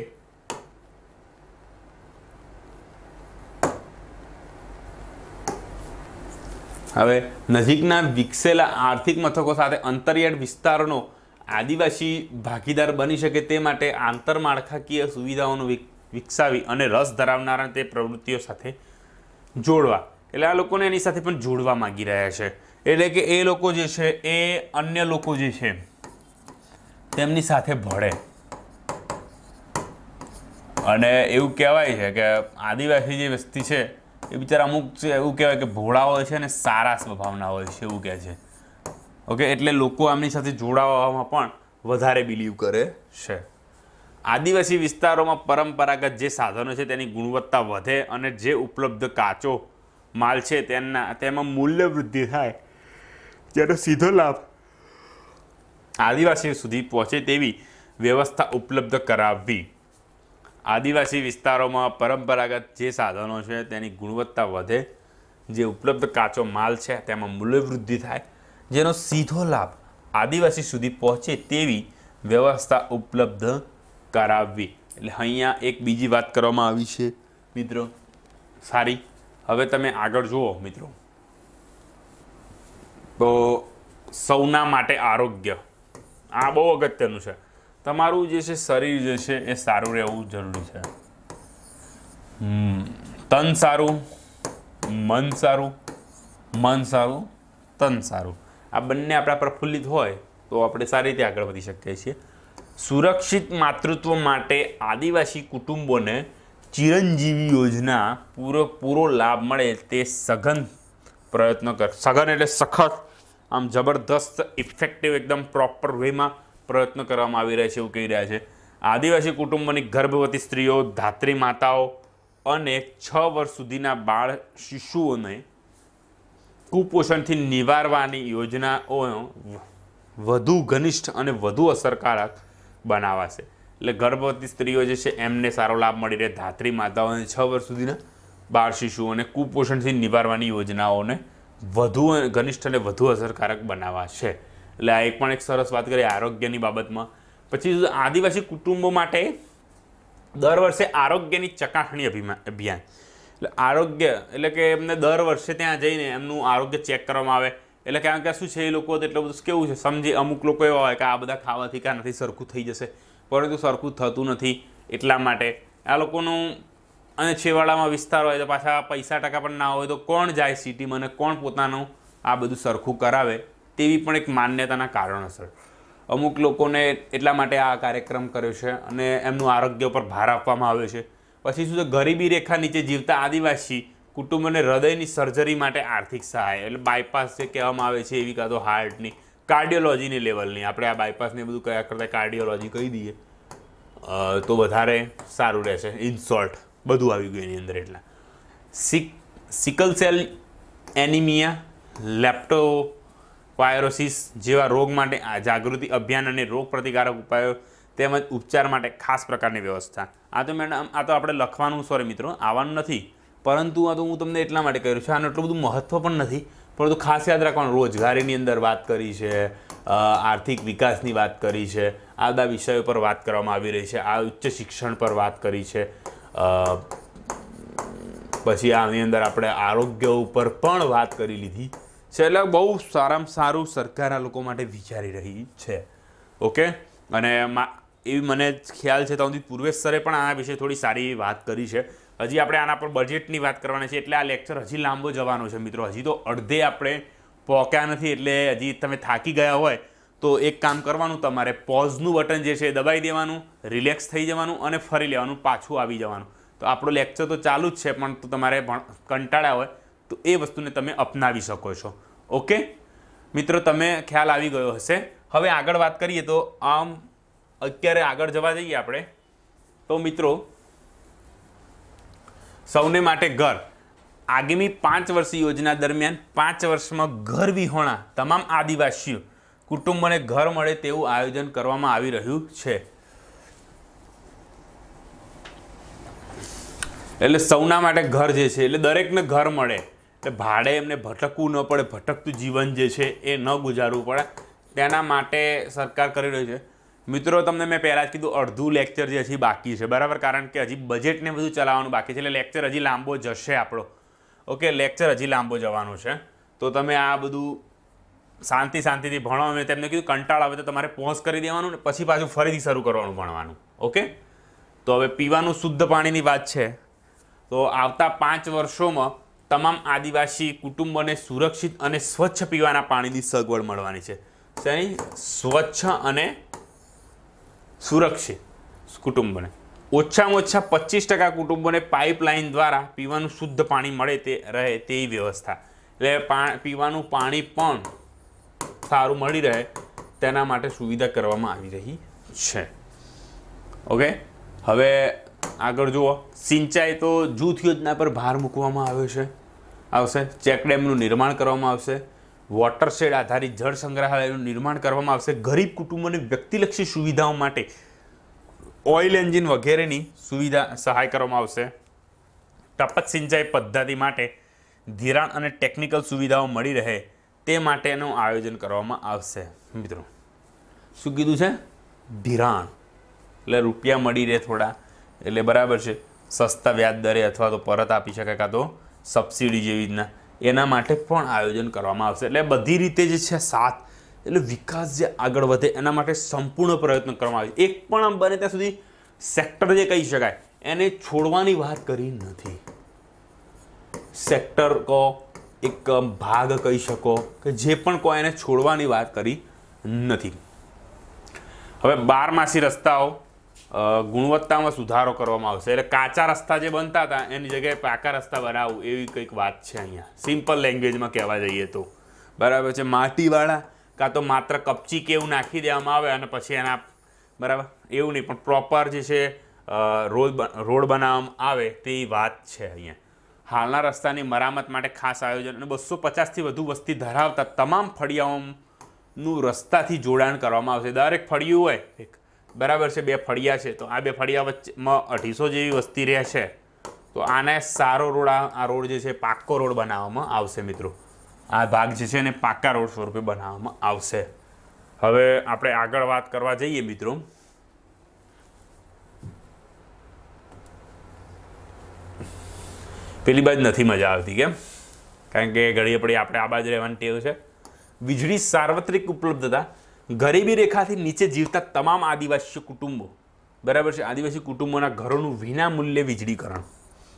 હવે નજીકના વિકસેલા આર્થિક મથકો સાથે અંતરિયાળ વિસ્તારોનો આદિવાસી ભાગીદાર બની શકે તે માટે આંતરમાળખાકીય સુવિધાઓનો વિક વિકસાવી અને રસ ધરાવનારા તે પ્રવૃત્તિઓ સાથે જોડવા એટલે આ લોકોને એની સાથે પણ જોડવા માગી રહ્યા છે એટલે કે એ લોકો જે છે એ અન્ય લોકો જે છે તેમની સાથે ભળે અને એવું કહેવાય છે કે આદિવાસી જે વસ્તી છે એ બિચારા અમુક એવું કહેવાય કે ભોળા હોય છે અને સારા સ્વભાવના હોય છે એવું કહે છે ઓકે એટલે લોકો આમની સાથે જોડાવામાં પણ વધારે બિલીવ કરે છે આદિવાસી વિસ્તારોમાં પરંપરાગત જે સાધનો છે તેની ગુણવત્તા વધે અને જે ઉપલબ્ધ કાચો માલ છે તેના તેમાં મૂલ્ય વૃદ્ધિ થાય જેનો સીધો લાભ આદિવાસી સુધી પહોંચે તેવી વ્યવસ્થા ઉપલબ્ધ કરાવવી આદિવાસી વિસ્તારોમાં પરંપરાગત જે સાધનો છે તેની ગુણવત્તા વધે જે ઉપલબ્ધ કાચો માલ છે તેમાં મૂલ્યવૃદ્ધિ થાય જેનો સીધો લાભ આદિવાસી સુધી પહોંચે તેવી વ્યવસ્થા ઉપલબ્ધ કરાવવી એટલે અહીંયા એક બીજી વાત કરવામાં આવી છે મિત્રો સારી હવે તમે આગળ જુઓ મિત્રો તો સૌના માટે આરોગ્ય આ બહુ અગત્યનું છે તમારું જે છે શરીર જે છે એ સારું રહેવું જરૂરી છે તન સારું મન સારું મન સારું તન સારું આ બંને આપણા પ્રફુલ્લિત હોય તો આપણે સારી રીતે આગળ વધી શકીએ છીએ સુરક્ષિત માતૃત્વ માટે આદિવાસી કુટુંબોને ચિરંજીવી યોજના પૂરો પૂરો લાભ મળે તે સઘન પ્રયત્ન કર સઘન એટલે સખત આમ જબરદસ્ત ઇફેક્ટિવ એકદમ પ્રોપર વેમાં પ્રયત્ન કરવામાં આવી રહ્યા છે એવું કહી રહ્યા છે આદિવાસી કુટુંબોની ગર્ભવતી સ્ત્રીઓ ધાત્રી માતાઓ અને છ વર્ષ સુધીના બાળ શિશુઓને કુપોષણથી નિવારવાની યોજનાઓ વધુ ઘનિષ્ઠ અને વધુ અસરકારક બનાવાશે એટલે ગર્ભવતી સ્ત્રીઓ જે છે એમને સારો લાભ મળી રહે ધાત્રી માતાઓને છ વર્ષ સુધીના બાળ શિશુઓને કુપોષણથી નિવારવાની યોજનાઓને વધુ ઘનિષ્ઠ અને વધુ અસરકારક બનાવવા છે એટલે આ એક પણ એક સરસ વાત કરીએ આરોગ્યની બાબતમાં પછી આદિવાસી કુટુંબો માટે દર વર્ષે આરોગ્યની ચકાસણી અભિયાન એટલે આરોગ્ય એટલે કે એમને દર વર્ષે ત્યાં જઈને એમનું આરોગ્ય ચેક કરવામાં આવે એટલે કે કારણ કે શું છે એ લોકો એટલું બધું કેવું છે સમજે અમુક લોકો એવા હોય કે આ બધા ખાવાથી ક્યાં નથી સરખું થઈ જશે પરંતુ સરખું થતું નથી એટલા માટે આ લોકોનું અને છેવાડામાં વિસ્તાર હોય તો પાછા પૈસા ટકા પણ ના હોય તો કોણ જાય સિટીમાં અને કોણ પોતાનું આ બધું સરખું કરાવે તેવી પણ એક માન્યતાના કારણોસર અમુક લોકોને એટલા માટે આ કાર્યક્રમ કર્યો છે અને એમનું આરોગ્ય પર ભાર આપવામાં આવ્યો છે પછી શું છે ગરીબી રેખા નીચે જીવતા આદિવાસી કુટુંબને હૃદયની સર્જરી માટે આર્થિક સહાય એટલે બાયપાસ જે કહેવામાં આવે છે એવી કાં તો હાર્ટની કાર્ડિયોલોજીની લેવલની આપણે આ બાયપાસને બધું કયા કરતા કાર્ડિયોલોજી કહી દઈએ તો વધારે સારું રહેશે ઇન્સોર્ટ બધું આવી ગયું એની અંદર એટલે સિક સિકલ સેલ એનિમિયા લેપ્ટો વાયરોસિસ જેવા રોગ માટે આ જાગૃતિ અભિયાન અને રોગ પ્રતિકારક ઉપાયો તેમજ ઉપચાર માટે ખાસ પ્રકારની વ્યવસ્થા આ તો મેડમ આ તો આપણે લખવાનું સોરી મિત્રો આવવાનું નથી પરંતુ આ તો હું તમને એટલા માટે કહી રહ્યો છું આનું એટલું બધું મહત્ત્વ પણ નથી પરંતુ ખાસ યાદ રાખવાનું રોજગારીની અંદર વાત કરી છે આર્થિક વિકાસની વાત કરી છે આ બધા વિષયો પર વાત કરવામાં આવી રહી છે આ ઉચ્ચ શિક્ષણ પર વાત કરી છે પછી આની અંદર આપણે આરોગ્ય ઉપર પણ વાત કરી લીધી છે એટલે બહુ સારામાં સારું સરકાર આ લોકો માટે વિચારી રહી છે ઓકે અને એવી મને ખ્યાલ છે ત્યાં સુધી પૂર્વેશ સરે પણ આ વિશે થોડી સારી વાત કરી છે હજી આપણે આના પર બજેટની વાત કરવાની છે એટલે આ લેક્ચર હજી લાંબો જવાનો છે મિત્રો હજી તો અડધે આપણે પહોંચ્યા નથી એટલે હજી તમે થાકી ગયા હોય તો એક કામ કરવાનું તમારે પોઝનું બટન જે છે એ દબાઈ દેવાનું રિલેક્સ થઈ જવાનું અને ફરી લેવાનું પાછું આવી જવાનું તો આપણો લેક્ચર તો ચાલુ જ છે પણ તમારે ભણ કંટાળ્યા હોય તો એ વસ્તુને તમે અપનાવી શકો છો ઓકે મિત્રો તમે ખ્યાલ આવી ગયો હશે હવે આગળ વાત કરીએ તો આમ અત્યારે આગળ જવા જઈએ આપણે તો મિત્રો સૌને માટે ઘર આગામી પાંચ વર્ષીય યોજના દરમિયાન પાંચ વર્ષમાં ઘર વિહોણા તમામ આદિવાસીઓ કુટુંબને ઘર મળે તેવું આયોજન કરવામાં આવી રહ્યું છે એટલે સૌના માટે ઘર જે છે એટલે દરેકને ઘર મળે એટલે ભાડે એમને ભટકવું ન પડે ભટકતું જીવન જે છે એ ન ગુજારવું પડે તેના માટે સરકાર કરી રહી છે મિત્રો તમને મેં પહેલાં જ કીધું અડધું લેક્ચર જે હજી બાકી છે બરાબર કારણ કે હજી બજેટને બધું ચલાવવાનું બાકી છે એટલે લેક્ચર હજી લાંબો જશે આપણો ઓકે લેક્ચર હજી લાંબો જવાનું છે તો તમે આ બધું શાંતિ શાંતિથી ભણો મેં તેમને કીધું કંટાળ આવે તો તમારે પોઝ કરી દેવાનું ને પછી પાછું ફરીથી શરૂ કરવાનું ભણવાનું ઓકે તો હવે પીવાનું શુદ્ધ પાણીની વાત છે તો આવતા પાંચ વર્ષોમાં તમામ આદિવાસી કુટુંબોને સુરક્ષિત અને સ્વચ્છ પીવાના પાણીની સગવડ મળવાની છે તેની સ્વચ્છ અને સુરક્ષિત કુટુંબને ઓછામાં ઓછા પચીસ ટકા કુટુંબોને પાઇપલાઇન દ્વારા પીવાનું શુદ્ધ પાણી મળે તે રહે તેવી વ્યવસ્થા એટલે પીવાનું પાણી પણ સારું મળી રહે તેના માટે સુવિધા કરવામાં આવી રહી છે ઓકે હવે આગળ જુઓ સિંચાઈ તો જૂથ યોજના પર ભાર મૂકવામાં આવ્યો છે આવશે ચેકડેમનું નિર્માણ કરવામાં આવશે વોટરશેડ આધારિત જળ સંગ્રહાલયનું નિર્માણ કરવામાં આવશે ગરીબ કુટુંબોને વ્યક્તિલક્ષી સુવિધાઓ માટે ઓઇલ એન્જિન વગેરેની સુવિધા સહાય કરવામાં આવશે ટપક સિંચાઈ પદ્ધતિ માટે ધિરાણ અને ટેકનિકલ સુવિધાઓ મળી રહે તે માટેનું આયોજન કરવામાં આવશે મિત્રો શું કીધું છે ધિરાણ એટલે રૂપિયા મળી રહે થોડા એટલે બરાબર છે સસ્તા વ્યાજ દરે અથવા તો પરત આપી શકે કાં તો સબસિડી જેવી રીતના એના માટે પણ આયોજન કરવામાં આવશે એટલે બધી રીતે જે છે સાથ એટલે વિકાસ જે આગળ વધે એના માટે સંપૂર્ણ પ્રયત્ન કરવામાં આવે એક પણ આમ બને ત્યાં સુધી સેક્ટર જે કહી શકાય એને છોડવાની વાત કરી નથી સેક્ટર કહો એક ભાગ કહી શકો કે જે પણ કહો એને છોડવાની વાત કરી નથી હવે બારમાસી રસ્તાઓ ગુણવત્તામાં સુધારો કરવામાં આવશે એટલે કાચા રસ્તા જે બનતા હતા એની જગ્યાએ પાકા રસ્તા બનાવવું એવી કંઈક વાત છે અહીંયા સિમ્પલ લેંગ્વેજમાં કહેવા જઈએ તો બરાબર છે માટીવાળા કાં તો માત્ર કપચી કે એવું નાખી દેવામાં આવે અને પછી એના બરાબર એવું નહીં પણ પ્રોપર જે છે રોડ રોડ બનાવવામાં આવે તેવી વાત છે અહીંયા હાલના રસ્તાની મરામત માટે ખાસ આયોજન અને બસો પચાસથી વધુ વસ્તી ધરાવતા તમામ ફળિયાઓનું રસ્તાથી જોડાણ કરવામાં આવશે દરેક ફળિયું હોય એક બરાબર છે બે ફળિયા છે તો આ બે ફળિયા વચ્ચેમાં અઢીસો જેવી વસ્તી રહ્યા છે તો આને સારો રોડ આ રોડ જે છે પાક્કો રોડ બનાવવામાં આવશે મિત્રો આ ભાગ જે છે એને પાક્કા રોડ સ્વરૂપે બનાવવામાં આવશે હવે આપણે આગળ વાત કરવા જઈએ મિત્રો પેલી બાજ નથી મજા આવતી કેમ કારણ કે ઘડી આપણે આપણે આ બાજુ રહેવાની ટેવ છે વીજળી સાર્વત્રિક ઉપલબ્ધતા ગરીબી રેખાથી નીચે જીવતા તમામ આદિવાસી કુટુંબો બરાબર છે આદિવાસી કુટુંબોના ઘરોનું વિના મૂલ્યે વીજળીકરણ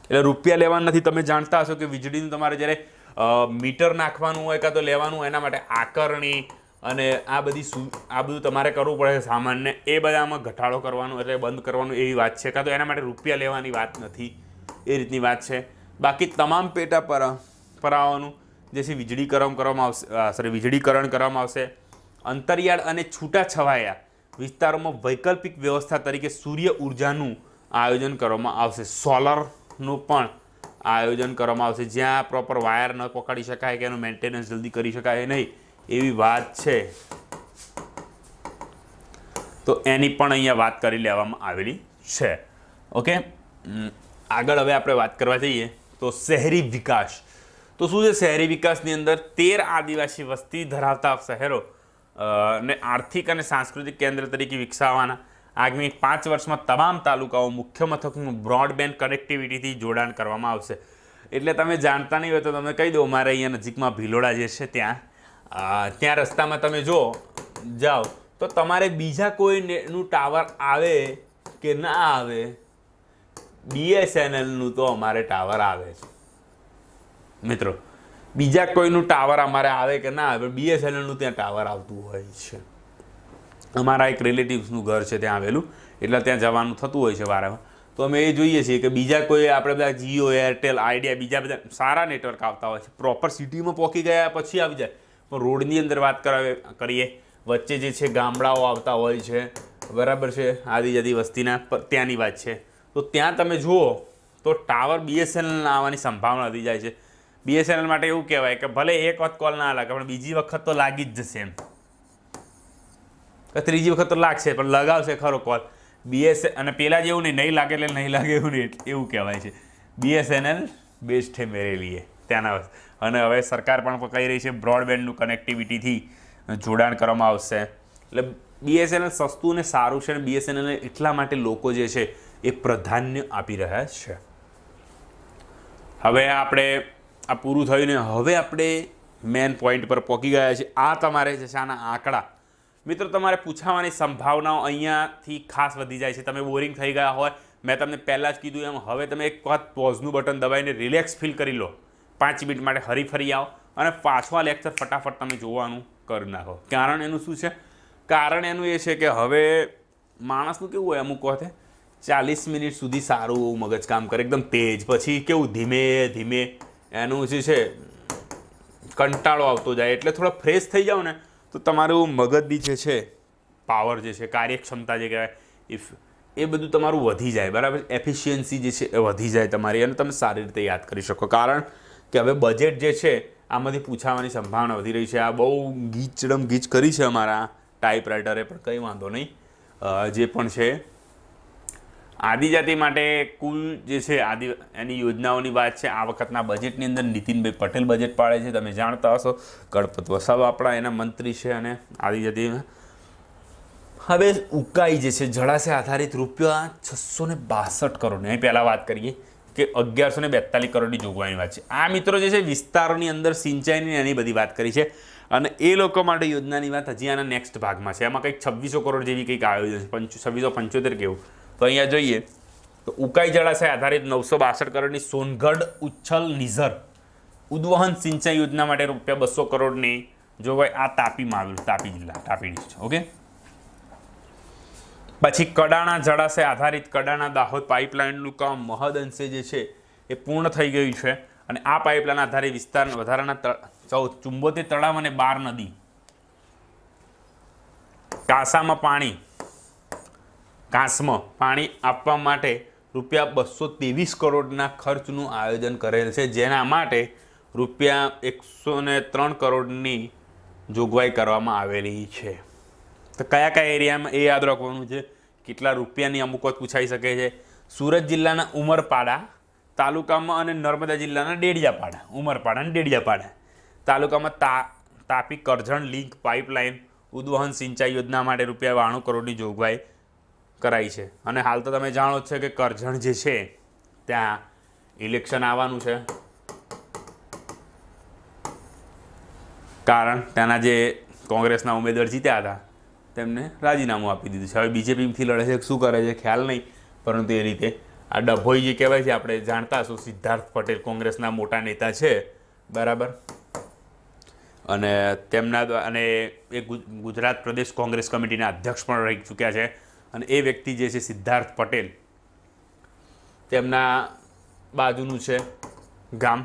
એટલે રૂપિયા લેવાનું નથી તમે જાણતા હશો કે વીજળીનું તમારે જ્યારે મીટર નાખવાનું હોય કાં તો લેવાનું એના માટે આકરણી અને આ બધી આ બધું તમારે કરવું પડે સામાનને એ બધામાં ઘટાડો કરવાનો એટલે બંધ કરવાનું એવી વાત છે કાં તો એના માટે રૂપિયા લેવાની વાત નથી એ રીતની વાત છે બાકી તમામ પેટા પર પરાઓનું જે વીજળીકરણ કરવામાં આવશે સોરી વીજળીકરણ કરવામાં આવશે અંતરિયાળ અને છૂટાછવાયા વિસ્તારોમાં વૈકલ્પિક વ્યવસ્થા તરીકે સૂર્ય ઉર્જાનું આયોજન કરવામાં આવશે સોલરનું પણ આયોજન કરવામાં આવશે જ્યાં પ્રોપર વાયર ન પકડી શકાય કે એનું મેન્ટેનન્સ જલ્દી કરી શકાય નહીં એવી વાત છે તો એની પણ અહીંયા વાત કરી લેવામાં આવેલી છે ઓકે આગળ હવે આપણે વાત કરવા જઈએ તો શહેરી વિકાસ તો શું છે શહેરી વિકાસની અંદર તેર આદિવાસી વસ્તી ધરાવતા શહેરો ને આર્થિક અને સાંસ્કૃતિક કેન્દ્ર તરીકે વિકસાવવાના આગામી પાંચ વર્ષમાં તમામ તાલુકાઓ મુખ્ય મથકનું બ્રોડબેન્ડ કનેક્ટિવિટીથી જોડાણ કરવામાં આવશે એટલે તમે જાણતા નહીં હોય તો તમે કહી દો મારે અહીંયા નજીકમાં ભિલોડા જે છે ત્યાં ત્યાં રસ્તામાં તમે જો જાઓ તો તમારે બીજા કોઈનું ટાવર આવે કે ના આવે બીએસએનએલનું તો અમારે ટાવર આવે છે મિત્રો બીજા કોઈનું ટાવર અમારે આવે કે ના આવે બીએસએનએલનું ત્યાં ટાવર આવતું હોય છે અમારા એક રિલેટિવ્સનું ઘર છે ત્યાં આવેલું એટલે ત્યાં જવાનું થતું હોય છે વારંવાર તો અમે એ જોઈએ છીએ કે બીજા કોઈ આપણે બધા જીઓ એરટેલ આઈડિયા બીજા બધા સારા નેટવર્ક આવતા હોય છે પ્રોપર સિટીમાં પહોંચી ગયા પછી આવી જાય પણ રોડની અંદર વાત કરાવે કરીએ વચ્ચે જે છે ગામડાઓ આવતા હોય છે બરાબર છે આદિજાતિ વસ્તીના ત્યાંની વાત છે તો ત્યાં તમે જુઓ તો ટાવર બીએસએનએલ આવવાની સંભાવના વધી જાય છે બીએસએનએલ માટે એવું કહેવાય કે ભલે એક વખત કોલ ના લાગે પણ બીજી વખત તો લાગી જ જશે એમ ત્રીજી વખત તો લાગશે પણ લગાવશે ખરો કોલ બીએસ અને પહેલાં જેવું નહીં નહીં લાગે એટલે નહીં લાગે એવું નહીં એવું કહેવાય છે બીએસએનએલ બેસ્ટ છે મેરે ત્યાંના અને હવે સરકાર પણ કહી રહી છે બ્રોડબેન્ડનું કનેક્ટિવિટીથી જોડાણ કરવામાં આવશે એટલે બીએસએનએલ સસ્તું અને સારું છે અને બીએસએનએલ એટલા માટે લોકો જે છે એ પ્રાધાન્ય આપી રહ્યા છે હવે આપણે આ પૂરું થયું ને હવે આપણે મેન પોઈન્ટ પર પહોંચી ગયા છે આ તમારે છે શાના આંકડા મિત્રો તમારે પૂછાવાની સંભાવનાઓ અહીંયાથી ખાસ વધી જાય છે તમે બોરિંગ થઈ ગયા હોય મેં તમને પહેલાં જ કીધું એમ હવે તમે એક વખત પોઝનું બટન દબાવીને રિલેક્સ ફીલ કરી લો પાંચ મિનિટ માટે હરી ફરી આવો અને પાછો આ લેક્ચર ફટાફટ તમે જોવાનું કરી નાખો કારણ એનું શું છે કારણ એનું એ છે કે હવે માણસનું કેવું હોય અમુક વખતે ચાલીસ મિનિટ સુધી સારું એવું મગજ કામ કરે એકદમ તેજ પછી કેવું ધીમે ધીમે એનું જે છે કંટાળો આવતો જાય એટલે થોડા ફ્રેશ થઈ જાઓ ને તો તમારું મગજની જે છે પાવર જે છે કાર્યક્ષમતા જે કહેવાય ઇફ એ બધું તમારું વધી જાય બરાબર એફિશિયન્સી જે છે એ વધી જાય તમારી અને તમે સારી રીતે યાદ કરી શકો કારણ કે હવે બજેટ જે છે આમાંથી પૂછાવાની સંભાવના વધી રહી છે આ બહુ ગીચડમ ગીચ કરી છે અમારા ટાઈપરાઇટરે પણ કંઈ વાંધો નહીં જે પણ છે આદિજાતિ માટે કુલ જે છે આદિ એની યોજનાઓની વાત છે આ વખતના બજેટની અંદર નીતિનભાઈ પટેલ બજેટ પાડે છે તમે જાણતા હશો ગણપત વસાવા આપણા એના મંત્રી છે અને આદિજાતિ હવે ઉકાઈ જે છે જળાશય આધારિત રૂપિયા છસો ને બાસઠ કરોડની પહેલાં વાત કરીએ કે અગિયારસો ને બેતાલીસ કરોડની જોગવાઈની વાત છે આ મિત્રો જે છે વિસ્તારોની અંદર સિંચાઈની એની બધી વાત કરી છે અને એ લોકો માટે યોજનાની વાત હજી આના નેક્સ્ટ ભાગમાં છે એમાં કંઈક છવ્વીસો કરોડ જેવી કંઈક આયોજન છે પંચ છવ્વીસો પંચોતેર કેવું તો અહીંયા જોઈએ તો ઉકાઈ જળાશય આધારિત નવસો બાસઠ કરોડની સોનગઢ ઉચ્છલ નિઝર ઉદ્વહન સિંચાઈ યોજના માટે રૂપિયા બસો કરોડની જોવાય આ તાપીમાં આવેલું તાપી જિલ્લા તાપી ડિસ્ટ્રિક્ટ ઓકે પછી કડાણા જળાશય આધારિત કડાણા દાહોદ પાઇપલાઇનનું કામ મહદ અંશે જે છે એ પૂર્ણ થઈ ગયું છે અને આ પાઇપલાઇન આધારે વિસ્તાર વધારાના ચૌદ ચુંબોતેર તળાવ અને બાર નદી કાસામાં પાણી કાસમાં પાણી આપવા માટે રૂપિયા બસો ત્રેવીસ કરોડના ખર્ચનું આયોજન કરેલ છે જેના માટે રૂપિયા એકસો ને ત્રણ કરોડની જોગવાઈ કરવામાં આવેલી છે તો કયા કયા એરિયામાં એ યાદ રાખવાનું છે કેટલા રૂપિયાની અમુક વખત પૂછાઈ શકે છે સુરત જિલ્લાના ઉમરપાડા તાલુકામાં અને નર્મદા જિલ્લાના ડેડિયાપાડા ઉમરપાડા અને ડેડિયાપાડા તાલુકામાં તા તાપી કરજણ લિંક પાઇપલાઇન ઉદ્વહન સિંચાઈ યોજના માટે રૂપિયા બાણું કરોડની જોગવાઈ કરાઈ છે અને હાલ તો તમે જાણો જ છે કે કરજણ જે છે ત્યાં ઇલેક્શન આવવાનું છે કારણ ત્યાંના જે કોંગ્રેસના ઉમેદવાર જીત્યા હતા તેમને રાજીનામું આપી દીધું છે હવે બીજેપીથી લડે છે શું કરે છે ખ્યાલ નહીં પરંતુ એ રીતે આ ડભોઈ જે કહેવાય છે આપણે જાણતા શું સિદ્ધાર્થ પટેલ કોંગ્રેસના મોટા નેતા છે બરાબર અને તેમના અને એ ગુજરાત પ્રદેશ કોંગ્રેસ કમિટીના અધ્યક્ષ પણ રહી ચૂક્યા છે અને એ વ્યક્તિ જે છે સિદ્ધાર્થ પટેલ તેમના બાજુનું છે ગામ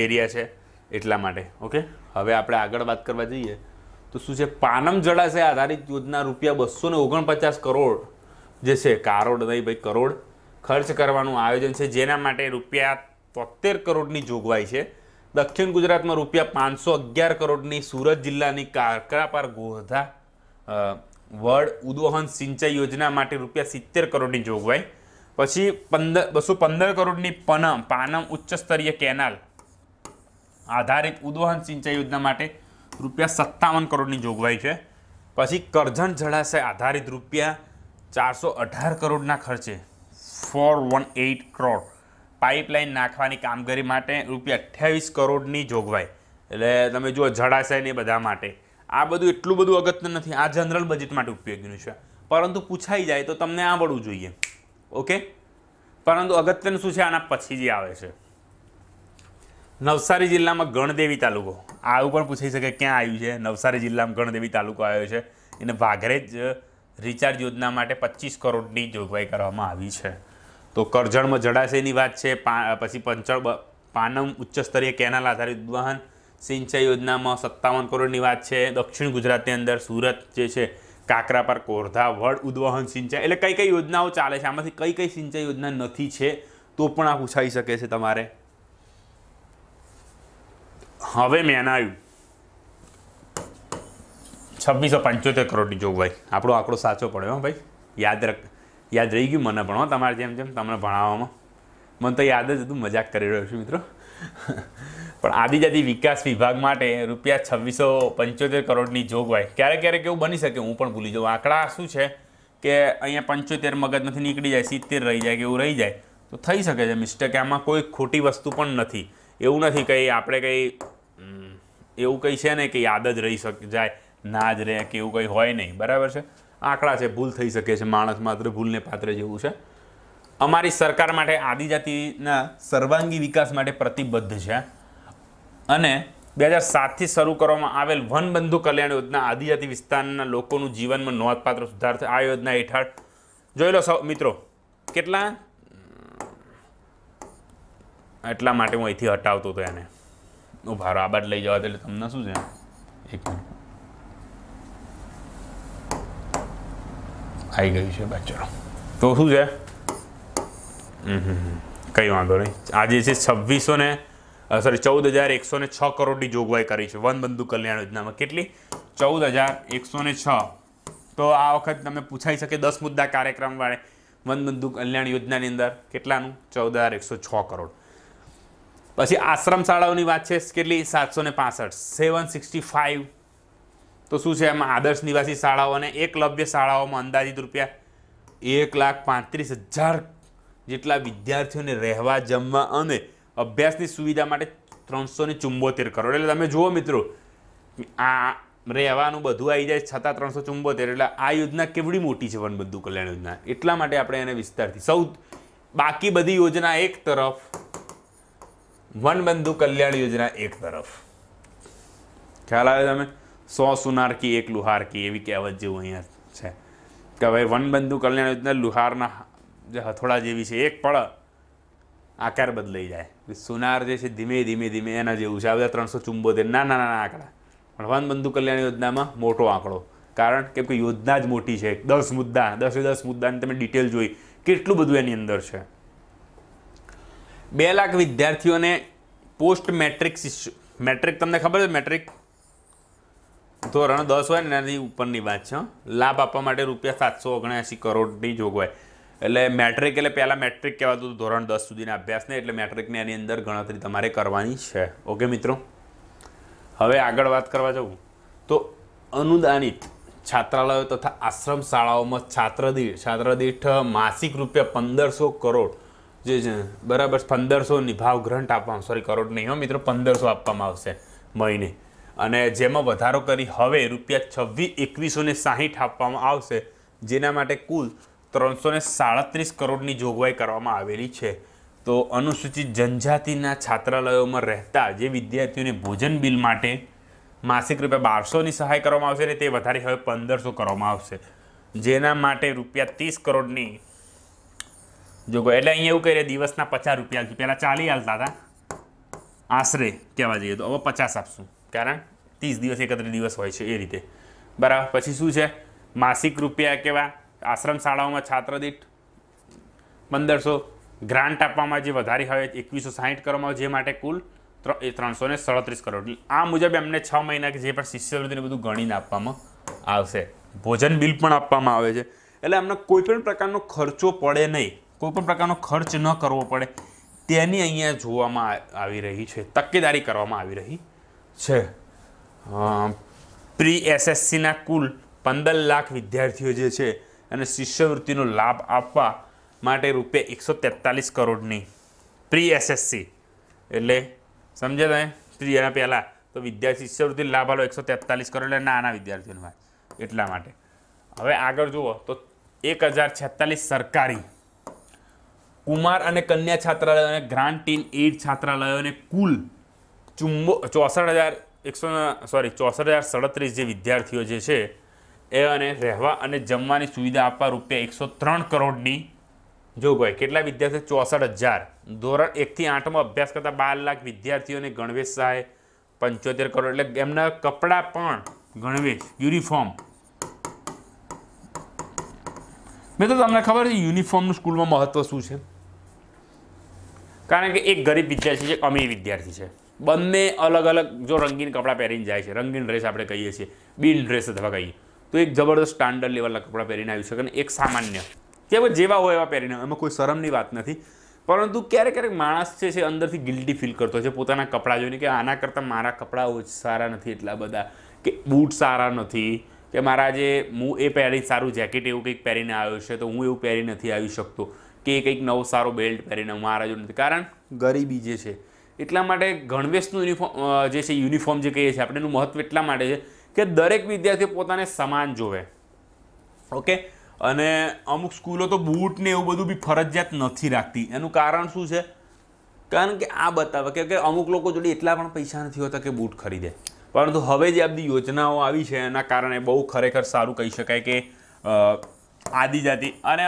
એરિયા છે એટલા માટે ઓકે હવે આપણે આગળ વાત કરવા જઈએ તો શું છે પાનમ જળાશય આધારિત યોજના રૂપિયા બસો ને ઓગણપચાસ કરોડ જે છે કારોડ નહીં ભાઈ કરોડ ખર્ચ કરવાનું આયોજન છે જેના માટે રૂપિયા તોતેર કરોડની જોગવાઈ છે દક્ષિણ ગુજરાતમાં રૂપિયા પાંચસો અગિયાર કરોડની સુરત જિલ્લાની કાકરાપાર ગોધા વડ ઉદવહન સિંચાઈ યોજના માટે રૂપિયા સિત્તેર કરોડની જોગવાઈ પછી પંદર બસો પંદર કરોડની પનમ પાનમ ઉચ્ચ સ્તરીય કેનાલ આધારિત ઉદવહન સિંચાઈ યોજના માટે રૂપિયા સત્તાવન કરોડની જોગવાઈ છે પછી કરજણ જળાશય આધારિત રૂપિયા ચારસો અઢાર કરોડના ખર્ચે four one eight crore pipeline નાખવાની કામગીરી માટે રૂપિયા અઠ્યાવીસ કરોડની જોગવાઈ એટલે તમે જુઓ જળાશયને બધા માટે આ બધું એટલું બધું અગત્યનું નથી આ જનરલ બજેટ માટે ઉપયોગીનું છે પરંતુ પૂછાઈ જાય તો તમને આવડવું જોઈએ ઓકે પરંતુ અગત્યનું શું છે આના પછી જે આવે છે નવસારી જિલ્લામાં ગણદેવી તાલુકો આ એવું પણ પૂછી શકે ક્યાં આવ્યું છે નવસારી જિલ્લામાં ગણદેવી તાલુકો આવ્યો છે એને વાઘરેજ રિચાર્જ યોજના માટે પચીસ કરોડની જોગવાઈ કરવામાં આવી છે તો કરજણમાં જળાશયની વાત છે પછી પંચળ પાનમ ઉચ્ચ સ્તરીય કેનાલ આધારિત વાહન સિંચાઈ યોજનામાં સત્તાવન કરોડની વાત છે દક્ષિણ ગુજરાતની અંદર સુરત જે છે કાકરા પર કોરધા વડ ઉદ્વહન સિંચાઈ એટલે કઈ કઈ યોજનાઓ ચાલે છે આમાંથી કઈ કઈ સિંચાઈ યોજના નથી છે તો પણ આ પૂછાઈ શકે છે તમારે હવે મેન આવ્યું છવ્વીસો પંચોતેર કરોડની જોગવાઈ આપણો આંકડો સાચો પડ્યો ભાઈ યાદ રાખ યાદ રહી ગયું મને ભણવા તમારે જેમ જેમ તમને ભણાવવામાં મને તો યાદ જ હતું મજાક કરી રહ્યો છું મિત્રો પણ આદિજાતિ વિકાસ વિભાગ માટે રૂપિયા છવ્વીસો પંચોતેર કરોડની જોગવાઈ ક્યારેક ક્યારેક એવું બની શકે હું પણ ભૂલી જાઉં આંકડા શું છે કે અહીંયા પંચોતેર મગજમાંથી નીકળી જાય સિત્તેર રહી જાય કે એવું રહી જાય તો થઈ શકે છે મિસ્ટેક આમાં કોઈ ખોટી વસ્તુ પણ નથી એવું નથી કંઈ આપણે કંઈ એવું કંઈ છે ને કે યાદ જ રહી શક જાય ના જ રહે કે એવું કંઈ હોય નહીં બરાબર છે આંકડા છે ભૂલ થઈ શકે છે માણસ માત્ર ભૂલને પાત્ર જેવું છે અમારી સરકાર માટે આદિજાતિના સર્વાંગી વિકાસ માટે પ્રતિબદ્ધ છે અને બે હજાર સાતથી શરૂ કરવામાં આવેલ વનબંધુ કલ્યાણ યોજના આદિજાતિ વિસ્તારના લોકોનું જીવનમાં નોંધપાત્ર સુધાર થયો આ યોજના હેઠળ જોઈ લો સૌ મિત્રો કેટલા એટલા માટે હું અહીંથી હટાવતો હતો એને હું ભારો આબાદ લઈ જવા એટલે તમને શું છે એક મિનિટ આવી ગયું છે બચ્ચરો તો શું છે કંઈ વાંધો નહીં આજે છે છવ્વીસો ને સોરી ચૌદ હજાર એકસો ને છ કરોડની જોગવાઈ કરી છે વન બંધુ કલ્યાણ યોજનામાં કેટલી ચૌદ હજાર એકસો ને છ તો આ વખત તમે પૂછાઈ શકે દસ મુદ્દા કાર્યક્રમ વાળે વન કલ્યાણ યોજનાની અંદર કેટલાનું ચૌદ હજાર એકસો છ કરોડ પછી આશ્રમ શાળાઓની વાત છે કેટલી સાતસો ને પાસઠ સેવન સિક્સટી ફાઈવ તો શું છે એમાં આદર્શ નિવાસી શાળાઓ અને એકલવ્ય શાળાઓમાં અંદાજિત રૂપિયા એક લાખ પાંત્રીસ હજાર જેટલા વિદ્યાર્થીઓને રહેવા જમવા અને અભ્યાસની સુવિધા માટે ત્રણસો ને ચુંબોતેર કરોડ એટલે તમે જુઓ મિત્રો આ રહેવાનું બધું આવી જાય છતાં ત્રણસો ચુંબોતેર એટલે આ યોજના કેવડી મોટી છે વનબંધુ કલ્યાણ યોજના એટલા માટે આપણે એને વિસ્તારથી સૌ બાકી બધી યોજના એક તરફ વનબંધુ કલ્યાણ યોજના એક તરફ ખ્યાલ આવે તમે સો સુનાર કી એક લુહાર કી એવી કહેવત જેવું અહીંયા છે કે ભાઈ વનબંધુ કલ્યાણ યોજના લુહારના જે હથોડા જેવી છે એક પળ આકાર બદલાઈ જાય સોનાર જે છે ધીમે ધીમે ધીમે એના જેવું છે આ બધા ત્રણસો ચુંબોતેર નાના નાના આંકડા ભણવાન બંધુ કલ્યાણ યોજનામાં મોટો આંકડો કારણ કેમ કે યોજના જ મોટી છે દસ મુદ્દા દસે દસ મુદ્દાની તમે ડિટેલ જોઈ કેટલું બધું એની અંદર છે બે લાખ વિદ્યાર્થીઓને પોસ્ટ મેટ્રિક મેટ્રિક તમને ખબર છે મેટ્રિક ધોરણ દસ હોય ને એનાથી ઉપરની વાત છે લાભ આપવા માટે રૂપિયા સાતસો ઓગણએંસી કરોડની જોગવાઈ એટલે મેટ્રિક એટલે પહેલાં મેટ્રિક કહેવાતું હતું ધોરણ દસ સુધીના અભ્યાસને એટલે મેટ્રિકની એની અંદર ગણતરી તમારે કરવાની છે ઓકે મિત્રો હવે આગળ વાત કરવા જવું તો અનુદાનિત છાત્રાલયો તથા આશ્રમ શાળાઓમાં છાત્રદીઠ છાત્રદીઠ માસિક રૂપિયા પંદરસો કરોડ જે બરાબર પંદરસો નિભાવ ગ્રંટ આપવામાં સોરી કરોડ નહીં હો મિત્રો પંદરસો આપવામાં આવશે મહિને અને જેમાં વધારો કરી હવે રૂપિયા છવ્વીસ એકવીસો ને સાહીઠ આપવામાં આવશે જેના માટે કુલ ત્રણસો ને સાડત્રીસ કરોડની જોગવાઈ કરવામાં આવેલી છે તો અનુસૂચિત જનજાતિના છાત્રાલયોમાં રહેતા જે વિદ્યાર્થીઓને ભોજન બિલ માટે માસિક રૂપિયા બારસોની સહાય કરવામાં આવશે ને તે વધારે હવે પંદરસો કરવામાં આવશે જેના માટે રૂપિયા ત્રીસ કરોડની જોગવાઈ એટલે અહીંયા એવું કહીએ દિવસના પચાસ રૂપિયા છે પહેલાં ચાલી આવતા હતા આશરે કહેવા જઈએ તો હવે પચાસ આપશું કારણ ત્રીસ દિવસ એકત્રીસ દિવસ હોય છે એ રીતે બરાબર પછી શું છે માસિક રૂપિયા કેવા આશ્રમ શાળાઓમાં છાત્ર દીઠ પંદરસો ગ્રાન્ટ આપવામાં જે વધારે હવે એકવીસો સાહીઠ કરવામાં જે માટે કુલ એ ત્રણસો ને સડત્રીસ કરોડ આ મુજબ એમને છ મહિના કે જે પણ શિષ્યવૃત્તિને બધું ગણીને આપવામાં આવશે ભોજન બિલ પણ આપવામાં આવે છે એટલે એમને કોઈપણ પ્રકારનો ખર્ચો પડે નહીં કોઈપણ પ્રકારનો ખર્ચ ન કરવો પડે તેની અહીંયા જોવામાં આવી રહી છે તકેદારી કરવામાં આવી રહી છે પ્રી એસએસસીના કુલ પંદર લાખ વિદ્યાર્થીઓ જે છે અને શિષ્યવૃત્તિનો લાભ આપવા માટે રૂપિયા એકસો તેતાલીસ કરોડની પ્રી એસએસસી એટલે સમજે તમે પ્રી એના પહેલાં તો વિદ્યાર્થી શિષ્યવૃત્તિ લાભ આલો એકસો તેતાલીસ કરોડ એટલે નાના વિદ્યાર્થીઓને એટલા માટે હવે આગળ જુઓ તો એક હજાર છેતાલીસ સરકારી કુમાર અને કન્યા છાત્રાલયો અને ગ્રાન્ટ ઇન એઇડ છાત્રાલયોને કુલ ચુમ્બો ચોસઠ હજાર એકસો સોરી ચોસઠ હજાર સડત્રીસ જે વિદ્યાર્થીઓ જે છે એ અને રહેવા અને જમવાની સુવિધા આપવા રૂપિયા એકસો ત્રણ કરોડની જોગવાઈ કેટલા વિદ્યાર્થીઓ ચોસઠ હજાર ધોરણ એકથી આઠમાં અભ્યાસ કરતા બાર લાખ વિદ્યાર્થીઓને ગણવેશ સહાય પંચોતેર કરોડ એટલે એમના કપડાં પણ ગણવેશ યુનિફોર્મ મેં તો તમને ખબર છે યુનિફોર્મનું સ્કૂલમાં મહત્ત્વ શું છે કારણ કે એક ગરીબ વિદ્યાર્થી છે અમીર વિદ્યાર્થી છે બંને અલગ અલગ જો રંગીન કપડાં પહેરીને જાય છે રંગીન ડ્રેસ આપણે કહીએ છીએ બિન ડ્રેસ અથવા કહીએ તો એક જબરદસ્ત સ્ટાન્ડર્ડ લેવલના કપડાં પહેરીને આવી શકે અને એક સામાન્ય કે હવે જેવા હોય એવા પહેરીને એમાં કોઈ શરમની વાત નથી પરંતુ ક્યારેક ક્યારેક માણસ છે છે અંદરથી ગિલ્ટી ફીલ કરતો છે પોતાના કપડાં જોઈને કે આના કરતાં મારા કપડાં સારા નથી એટલા બધા કે બૂટ સારા નથી કે મારા જે હું એ પહેરી સારું જેકેટ એવું કંઈક પહેરીને આવ્યો છે તો હું એવું પહેરી નથી આવી શકતો કે એ કંઈક નવો સારો બેલ્ટ પહેરીને હું મારા જો નથી કારણ ગરીબી જે છે એટલા માટે ગણવેશનું યુનિફોર્મ જે છે યુનિફોર્મ જે કહીએ છીએ આપણે એનું મહત્ત્વ એટલા માટે છે કે દરેક વિદ્યાર્થી પોતાને સમાન જોવે ઓકે અને અમુક સ્કૂલો તો બૂટ ને એવું બધું બી ફરજિયાત નથી રાખતી એનું કારણ શું છે કારણ કે આ બતાવે કે અમુક લોકો જોડે એટલા પણ પૈસા નથી હોતા કે બૂટ ખરીદે પરંતુ હવે જે આ બધી યોજનાઓ આવી છે એના કારણે બહુ ખરેખર સારું કહી શકાય કે આદિજાતિ અને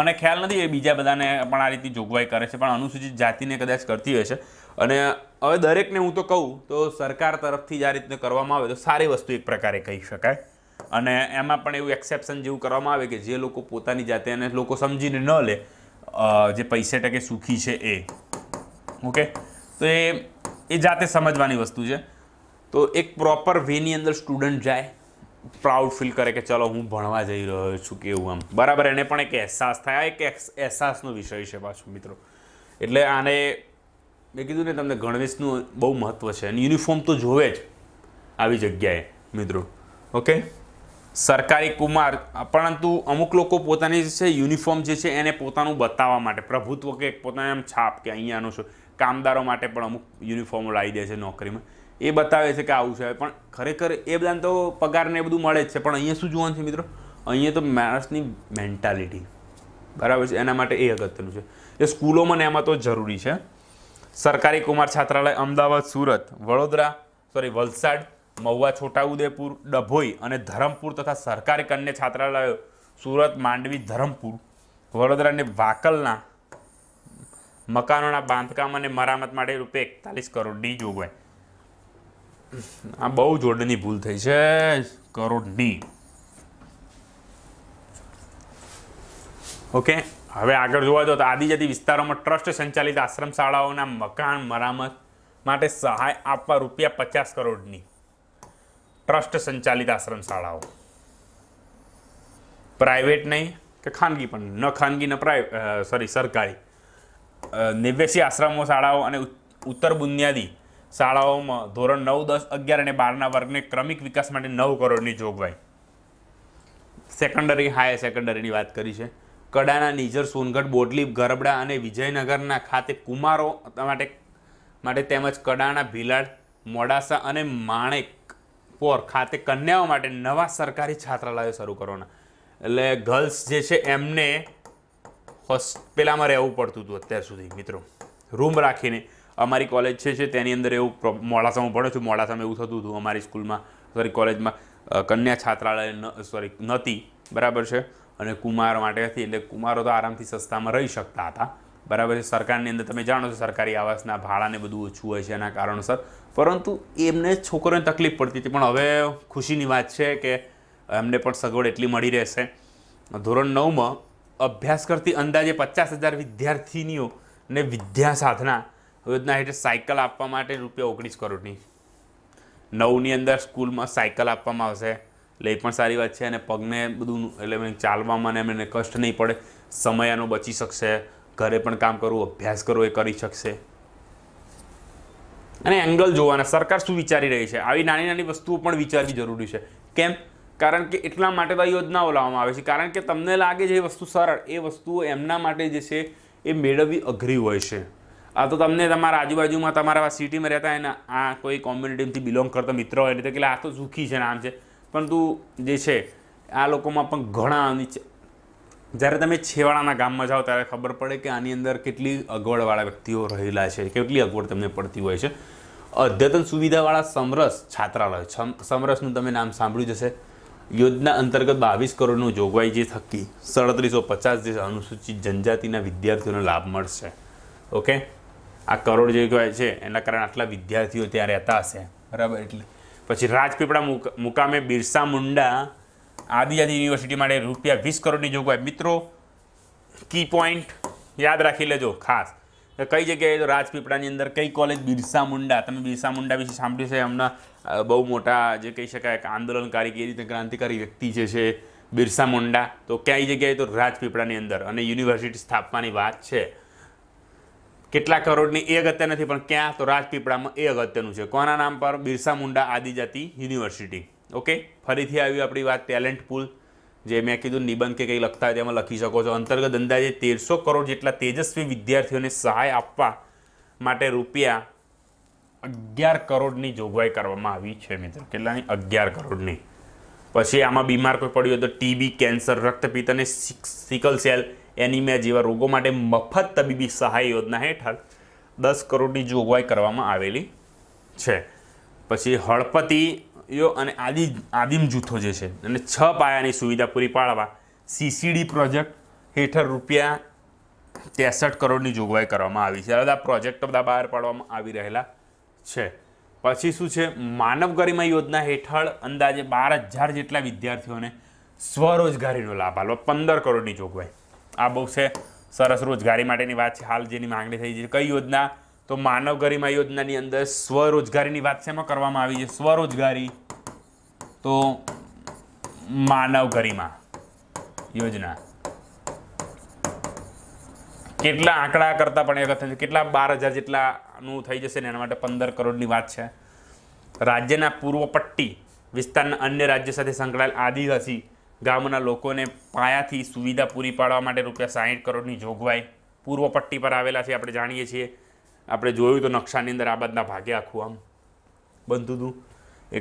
મને ખ્યાલ નથી એ બીજા બધાને પણ આ રીતે જોગવાઈ કરે છે પણ અનુસૂચિત જાતિને કદાચ કરતી હોય છે અને હવે દરેકને હું તો કહું તો સરકાર તરફથી જ આ રીતને કરવામાં આવે તો સારી વસ્તુ એક પ્રકારે કહી શકાય અને એમાં પણ એવું એક્સેપ્શન જેવું કરવામાં આવે કે જે લોકો પોતાની જાતે અને લોકો સમજીને ન લે જે પૈસે ટકે સુખી છે એ ઓકે તો એ એ જાતે સમજવાની વસ્તુ છે તો એક પ્રોપર વેની અંદર સ્ટુડન્ટ જાય પ્રાઉડ ફીલ કરે કે ચલો હું ભણવા જઈ રહ્યો છું કે એવું આમ બરાબર એને પણ એક અહેસાસ થાય એક અહેસાસનો વિષય છે પાછું મિત્રો એટલે આને મેં કીધું ને તમને ગણવેશનું બહુ મહત્ત્વ છે અને યુનિફોર્મ તો જોવે જ આવી જગ્યાએ મિત્રો ઓકે સરકારી કુમાર પરંતુ અમુક લોકો પોતાની જે છે યુનિફોર્મ જે છે એને પોતાનું બતાવવા માટે પ્રભુત્વ કે પોતાને એમ છાપ કે અહીંયાનું શું કામદારો માટે પણ અમુક યુનિફોર્મ લાવી દે છે નોકરીમાં એ બતાવે છે કે આવું છે પણ ખરેખર એ બધાને તો પગારને એ બધું મળે જ છે પણ અહીંયા શું જોવાનું છે મિત્રો અહીંયા તો માણસની મેન્ટાલિટી બરાબર છે એના માટે એ અગત્યનું છે એ સ્કૂલોમાં ને એમાં તો જરૂરી છે સરકારી કુમાર છાત્રાલય અમદાવાદ સુરત વડોદરા સોરી વલસાડ મહુવા છોટાઉદેપુર ડભોઈ અને ધરમપુર તથા સરકારી કન્યા છાત્રાલયો સુરત માંડવી ધરમપુર વડોદરાને વાકલના મકાનોના બાંધકામ અને મરામત માટે રૂપિયા એકતાલીસ કરોડની જોગવાઈ આ બહુ જોડની ભૂલ થઈ છે કરોડની ઓકે હવે આગળ જોવા જો તો આદિજાતિ વિસ્તારોમાં ટ્રસ્ટ સંચાલિત આશ્રમ શાળાઓના મકાન મરામત માટે સહાય આપવા રૂપિયા પચાસ કરોડની ટ્રસ્ટ સંચાલિત આશ્રમ શાળાઓ પ્રાઇવેટ નહીં કે ખાનગી પણ ન ખાનગી ન પ્રાઇ સોરી સરકારી નિવેશી આશ્રમો શાળાઓ અને ઉત્તર બુનિયાદી શાળાઓમાં ધોરણ નવ દસ અગિયાર અને બારના વર્ગને ક્રમિક વિકાસ માટે નવ કરોડની જોગવાઈ સેકન્ડરી હાયર સેકન્ડરીની વાત કરી છે કડાના નિઝર સોનગઢ બોટલી ગરબડા અને વિજયનગરના ખાતે કુમારો માટે માટે તેમજ કડાના ભીલાડ મોડાસા અને માણેકપોર ખાતે કન્યાઓ માટે નવા સરકારી છાત્રાલયો શરૂ કરવાના એટલે ગર્લ્સ જે છે એમને પેલામાં રહેવું પડતું હતું અત્યાર સુધી મિત્રો રૂમ રાખીને અમારી કોલેજ છે છે તેની અંદર એવું મોડાસામાં ભણું છું મોડાસામાં એવું થતું હતું અમારી સ્કૂલમાં સોરી કોલેજમાં કન્યા છાત્રાલય સોરી નહોતી બરાબર છે અને કુમાર માટેથી એટલે કુમારો તો આરામથી સસ્તામાં રહી શકતા હતા બરાબર છે સરકારની અંદર તમે જાણો છો સરકારી આવાસના ભાડાને બધું ઓછું હોય છે એના કારણોસર પરંતુ એમને છોકરોને તકલીફ પડતી હતી પણ હવે ખુશીની વાત છે કે એમને પણ સગવડ એટલી મળી રહેશે ધોરણ નવમાં અભ્યાસ કરતી અંદાજે પચાસ હજાર વિદ્યાર્થીનીઓ ને વિદ્યા સાધના યોજના હેઠળ સાયકલ આપવા માટે રૂપિયા ઓગણીસ કરોડની નવની અંદર સ્કૂલમાં સાયકલ આપવામાં આવશે એટલે એ પણ સારી વાત છે અને પગને બધું એટલે ચાલવામાં ને એમને કષ્ટ નહીં પડે સમય એનો બચી શકશે ઘરે પણ કામ કરવું અભ્યાસ કરવો એ કરી શકશે અને એંગલ જોવાના સરકાર શું વિચારી રહી છે આવી નાની નાની વસ્તુઓ પણ વિચારવી જરૂરી છે કેમ કારણ કે એટલા માટે તો આ યોજનાઓ લાવવામાં આવે છે કારણ કે તમને લાગે છે જે વસ્તુ સરળ એ વસ્તુઓ એમના માટે જે છે એ મેળવવી અઘરી હોય છે આ તો તમને તમારા આજુબાજુમાં તમારા સિટીમાં રહેતા હોય ને આ કોઈ કોમ્યુનિટીથી બિલોંગ કરતા મિત્ર હોય એટલે તો કે આ તો સુખી છે આમ છે પરંતુ જે છે આ લોકોમાં પણ ઘણા નીચે જ્યારે તમે છેવાડાના ગામમાં જાઓ ત્યારે ખબર પડે કે આની અંદર કેટલી અગવડવાળા વ્યક્તિઓ રહેલા છે કેટલી અગવડ તમને પડતી હોય છે અદ્યતન સુવિધાવાળા સમરસ છાત્રાલય સમરસનું તમે નામ સાંભળ્યું જશે યોજના અંતર્ગત બાવીસ કરોડનું જોગવાઈ જે થકી સડત્રીસો પચાસ જે અનુસૂચિત જનજાતિના વિદ્યાર્થીઓને લાભ મળશે ઓકે આ કરોડ જે કહેવાય છે એના કારણે આટલા વિદ્યાર્થીઓ ત્યાં રહેતા હશે બરાબર એટલે પછી રાજપીપળા મુકામે બિરસા મુંડા આદિજાતિ યુનિવર્સિટી માટે રૂપિયા વીસ કરોડની જોગવાઈ મિત્રો કી પોઈન્ટ યાદ રાખી લેજો ખાસ કઈ જગ્યાએ તો રાજપીપળાની અંદર કઈ કોલેજ બિરસા મુંડા તમે બિરસા મુંડા વિશે સાંભળ્યું છે એમના બહુ મોટા જે કહી શકાય કે આંદોલનકારી કે રીતે ક્રાંતિકારી વ્યક્તિ જે છે બિરસા મુંડા તો કઈ જગ્યાએ તો રાજપીપળાની અંદર અને યુનિવર્સિટી સ્થાપવાની વાત છે કેટલા કરોડની એ અગત્ય નથી પણ ક્યાં તો રાજપીપળામાં એ અગત્યનું છે કોના નામ પર બિરસા મુંડા આદિજાતિ યુનિવર્સિટી ઓકે ફરીથી આવી આપણી વાત ટેલેન્ટ પુલ જે મેં કીધું નિબંધ કે કંઈ લખતા હોય તેમાં લખી શકો છો અંતર્ગત અંદાજે તેરસો કરોડ જેટલા તેજસ્વી વિદ્યાર્થીઓને સહાય આપવા માટે રૂપિયા અગિયાર કરોડની જોગવાઈ કરવામાં આવી છે મિત્ર કેટલાની અગિયાર કરોડની પછી આમાં બીમાર કોઈ પડ્યું હોય તો ટીબી કેન્સર રક્તપિત્ત અને સિકલ સેલ એનિમિયા જેવા રોગો માટે મફત તબીબી સહાય યોજના હેઠળ દસ કરોડની જોગવાઈ કરવામાં આવેલી છે પછી હળપતિઓ અને આદિ આદિમ જૂથો જે છે અને છ પાયાની સુવિધા પૂરી પાડવા સીસીડી પ્રોજેક્ટ હેઠળ રૂપિયા ત્રેસઠ કરોડની જોગવાઈ કરવામાં આવી છે બધા પ્રોજેક્ટો બધા બહાર પાડવામાં આવી રહેલા છે પછી શું છે માનવ ગરિમા યોજના હેઠળ અંદાજે બાર હજાર જેટલા વિદ્યાર્થીઓને સ્વરોજગારીનો લાભ આપવા પંદર કરોડની જોગવાઈ આ બહુ છે સરસ રોજગારી માટેની વાત છે હાલ જેની માંગણી થઈ છે કઈ યોજના તો માનવ ગરિમા યોજનાની અંદર સ્વરોજગારીની વાત છે શેમાં કરવામાં આવી છે સ્વરોજગારી તો માનવ ગરિમા યોજના કેટલા આંકડા કરતાં પણ એ એક છે કેટલા બાર હજાર જેટલાનું થઈ જશે ને એના માટે પંદર કરોડની વાત છે રાજ્યના પૂર્વ પટ્ટી વિસ્તારના અન્ય રાજ્ય સાથે સંકળાયેલ આદિવાસી ગામના લોકોને પાયાથી સુવિધા પૂરી પાડવા માટે રૂપિયા સાહીઠ કરોડની જોગવાઈ પૂર્વ પટ્ટી પર આવેલા છે આપણે જાણીએ છીએ આપણે જોયું તો નકશાની અંદર આ બધા ભાગે આખું આમ બનતું હતું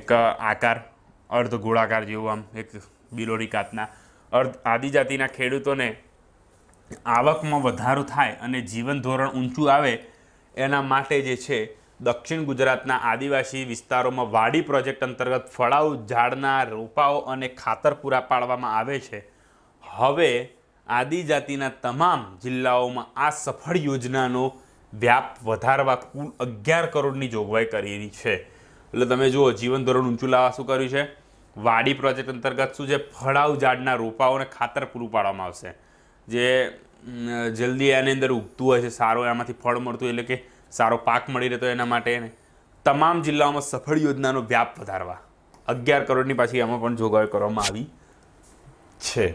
એક આકાર અર્ધ ગોળાકાર જેવું આમ એક બિલોરી કાતના અર્ધ આદિજાતિના ખેડૂતોને આવકમાં વધારો થાય અને જીવન ધોરણ ઊંચું આવે એના માટે જે છે દક્ષિણ ગુજરાતના આદિવાસી વિસ્તારોમાં વાડી પ્રોજેક્ટ અંતર્ગત ફળાઉ ઝાડના રોપાઓ અને ખાતર પૂરા પાડવામાં આવે છે હવે આદિજાતિના તમામ જિલ્લાઓમાં આ સફળ યોજનાનો વ્યાપ વધારવા કુલ અગિયાર કરોડની જોગવાઈ કરેલી છે એટલે તમે જુઓ જીવન ધોરણ ઊંચું લાવવા શું કર્યું છે વાડી પ્રોજેક્ટ અંતર્ગત શું છે ફળાઉ ઝાડના રોપાઓને ખાતર પૂરું પાડવામાં આવશે જે જલ્દી એની અંદર ઉગતું હોય છે સારું એમાંથી ફળ મળતું એટલે કે સારો પાક મળી રહેતો એના માટે તમામ જિલ્લાઓમાં સફળ યોજનાનો વ્યાપ વધારવા અગિયાર કરોડની પાછી એમાં પણ જોગવાઈ કરવામાં આવી છે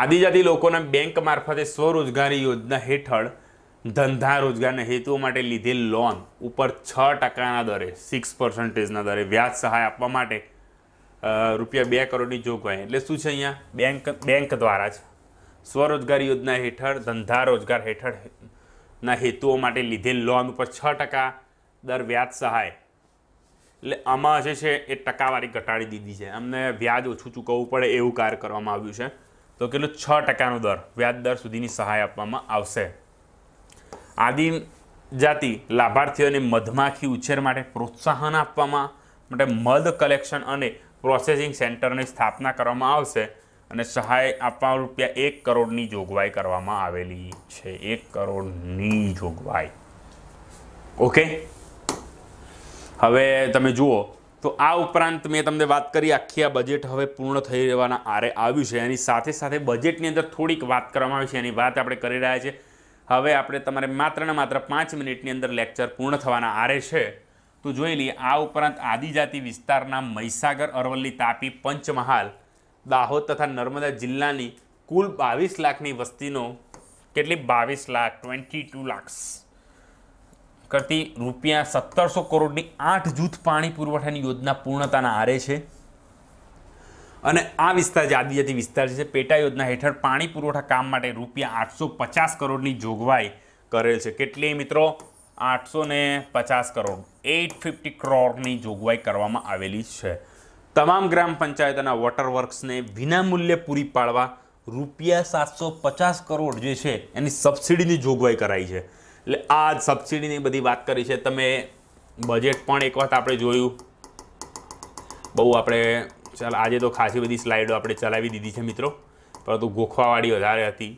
આદિજાતિ લોકોના બેંક મારફતે સ્વરોજગારી યોજના હેઠળ ધંધા રોજગારના હેતુઓ માટે લીધેલ લોન ઉપર છ ટકાના દરે સિક્સ પર્સન્ટેજના દરે વ્યાજ સહાય આપવા માટે રૂપિયા બે કરોડની જોગવાઈ એટલે શું છે અહીંયા બેંક બેંક દ્વારા જ સ્વરોજગારી યોજના હેઠળ ધંધા રોજગાર હેઠળ ના હેતુઓ માટે લીધેલ લોન ઉપર છ ટકા દર વ્યાજ સહાય એટલે આમાં જે છે એ ટકાવારી ઘટાડી દીધી છે અમને વ્યાજ ઓછું ચૂકવવું પડે એવું કાર્ય કરવામાં આવ્યું છે તો કેટલું છ ટકાનો દર વ્યાજ દર સુધીની સહાય આપવામાં આવશે આદિમ લાભાર્થીઓને મધમાખી ઉછેર માટે પ્રોત્સાહન આપવામાં માટે મધ કલેક્શન અને પ્રોસેસિંગ સેન્ટરની સ્થાપના કરવામાં આવશે અને સહાય આપવા રૂપિયા એક કરોડની જોગવાઈ કરવામાં આવેલી છે એક કરોડની જોગવાઈ ઓકે હવે તમે જુઓ તો આ ઉપરાંત મેં તમને વાત કરી આખી આ બજેટ હવે પૂર્ણ થઈ રહેવાના આરે આવ્યું છે એની સાથે સાથે બજેટની અંદર થોડીક વાત કરવામાં આવી છે એની વાત આપણે કરી રહ્યા છીએ હવે આપણે તમારે માત્ર ને માત્ર પાંચ મિનિટની અંદર લેક્ચર પૂર્ણ થવાના આરે છે તો જોઈ લઈએ આ ઉપરાંત આદિજાતિ વિસ્તારના મહીસાગર અરવલ્લી તાપી પંચમહાલ દાહોદ તથા નર્મદા જિલ્લાની કુલ બાવીસ લાખની વસ્તીનો કેટલી બાવીસ લાખ ટ્વેન્ટી ટુ લાખ્સ કરતી રૂપિયા સત્તરસો કરોડની આઠ જૂથ પાણી પુરવઠાની યોજના પૂર્ણતાના આરે છે અને આ વિસ્તાર જે આદિજાતિ વિસ્તાર છે પેટા યોજના હેઠળ પાણી પુરવઠા કામ માટે રૂપિયા આઠસો પચાસ કરોડની જોગવાઈ કરેલ છે કેટલી મિત્રો આઠસો ને પચાસ કરોડ એટ ફિફ્ટી કરોડની જોગવાઈ કરવામાં આવેલી છે તમામ ગ્રામ પંચાયતના વોટર વર્ક્સને વિનામૂલ્યે પૂરી પાડવા રૂપિયા સાતસો પચાસ કરોડ જે છે એની સબસિડીની જોગવાઈ કરાઈ છે એટલે આ જ સબસિડીની બધી વાત કરી છે તમે બજેટ પણ એક વખત આપણે જોયું બહુ આપણે ચાલ આજે તો ખાસી બધી સ્લાઇડો આપણે ચલાવી દીધી છે મિત્રો પરંતુ ગોખવાવાળી વધારે હતી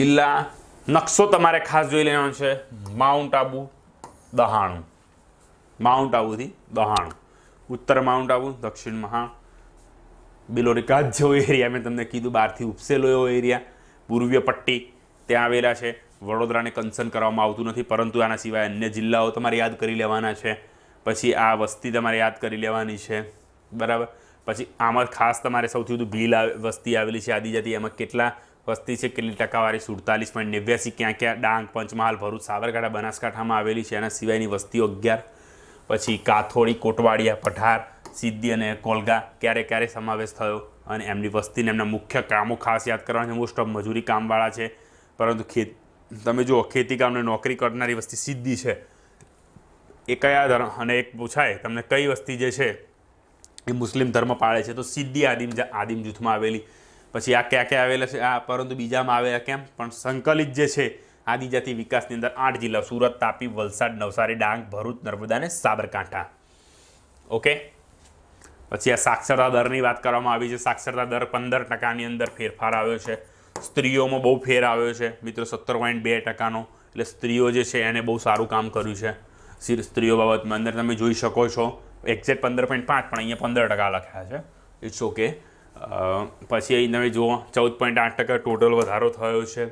જિલ્લા નકશો તમારે ખાસ જોઈ લેવાનો છે માઉન્ટ આબુ દહાણું માઉન્ટ આબુથી દહાણું ઉત્તર માઉન્ટ આબુ દક્ષિણ મહા બિલોરિકા જેવો એરિયા મેં તમને કીધું બહારથી ઉપસેલો એવો એરિયા પૂર્વીય પટ્ટી ત્યાં આવેલા છે વડોદરાને કન્સર્ન કરવામાં આવતું નથી પરંતુ આના સિવાય અન્ય જિલ્લાઓ તમારે યાદ કરી લેવાના છે પછી આ વસ્તી તમારે યાદ કરી લેવાની છે બરાબર પછી આમાં ખાસ તમારે સૌથી વધુ ભીલ વસ્તી આવેલી છે આદિજાતિ એમાં કેટલા વસ્તી છે કેટલી ટકાવારી સુડતાલીસ પોઈન્ટ નેવ્યાસી ક્યાં ક્યાં ડાંગ પંચમહાલ ભરૂચ સાબરકાંઠા બનાસકાંઠામાં આવેલી છે એના સિવાયની વસ્તીઓ અગિયાર પછી કાથોડી કોટવાડિયા પઠાર સિદ્ધિ અને કોલગા ક્યારે ક્યારે સમાવેશ થયો અને એમની વસ્તીને એમના મુખ્ય કામો ખાસ યાદ કરવાના છે મોસ્ટ ઓફ મજૂરી કામવાળા છે પરંતુ ખેત તમે જુઓ ખેતી કામને નોકરી કરનારી વસ્તી સિદ્ધિ છે એ કયા ધર્મ અને એક પૂછાય તમને કઈ વસ્તી જે છે એ મુસ્લિમ ધર્મ પાળે છે તો સિદ્ધિ આદિમ આદિમ જૂથમાં આવેલી પછી આ ક્યાં ક્યાં આવેલા છે આ પરંતુ બીજામાં આવેલા કેમ પણ સંકલિત જે છે આદિજાતિ વિકાસની અંદર આઠ જિલ્લા સુરત તાપી વલસાડ નવસારી ડાંગ ભરૂચ નર્મદા અને સાબરકાંઠા ઓકે પછી આ સાક્ષરતા દરની વાત કરવામાં આવી છે સાક્ષરતા દર પંદર ટકાની અંદર ફેરફાર આવ્યો છે સ્ત્રીઓમાં બહુ ફેર આવ્યો છે મિત્રો સત્તર પોઈન્ટ બે ટકાનો એટલે સ્ત્રીઓ જે છે એને બહુ સારું કામ કર્યું છે સ્ત્રીઓ બાબતમાં અંદર તમે જોઈ શકો છો એક્ઝેક્ટ પંદર પોઈન્ટ પાંચ પણ અહીંયા પંદર ટકા લખ્યા છે ઇટ્સ ઓકે પછી અહીં તમે જુઓ ચૌદ પોઈન્ટ આઠ ટકા ટોટલ વધારો થયો છે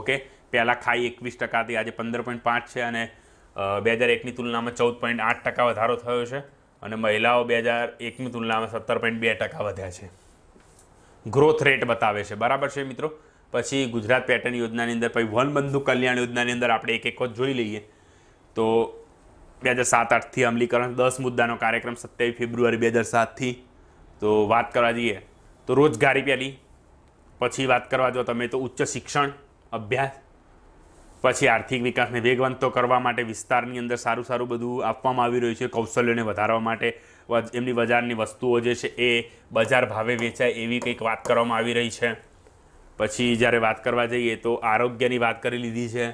ઓકે પહેલાં ખાઈ એકવીસ ટકાથી આજે પંદર પોઈન્ટ પાંચ છે અને બે હજાર એકની તુલનામાં ચૌદ પોઈન્ટ આઠ ટકા વધારો થયો છે અને મહિલાઓ બે હજાર એકની તુલનામાં સત્તર પોઈન્ટ બે ટકા વધ્યા છે ગ્રોથ રેટ બતાવે છે બરાબર છે મિત્રો પછી ગુજરાત પેટર્ન યોજનાની અંદર પછી વન બંધુ કલ્યાણ યોજનાની અંદર આપણે એક એક જ જોઈ લઈએ તો બે હજાર સાત આઠથી અમલીકરણ દસ મુદ્દાનો કાર્યક્રમ સત્યાવીસ ફેબ્રુઆરી બે હજાર સાતથી તો વાત કરવા જઈએ તો રોજગારી પહેલી પછી વાત કરવા જો તમે તો ઉચ્ચ શિક્ષણ અભ્યાસ પછી આર્થિક વિકાસને વેગવંતો કરવા માટે વિસ્તારની અંદર સારું સારું બધું આપવામાં આવી રહ્યું છે કૌશલ્યોને વધારવા માટે એમની બજારની વસ્તુઓ જે છે એ બજાર ભાવે વેચાય એવી કંઈક વાત કરવામાં આવી રહી છે પછી જ્યારે વાત કરવા જઈએ તો આરોગ્યની વાત કરી લીધી છે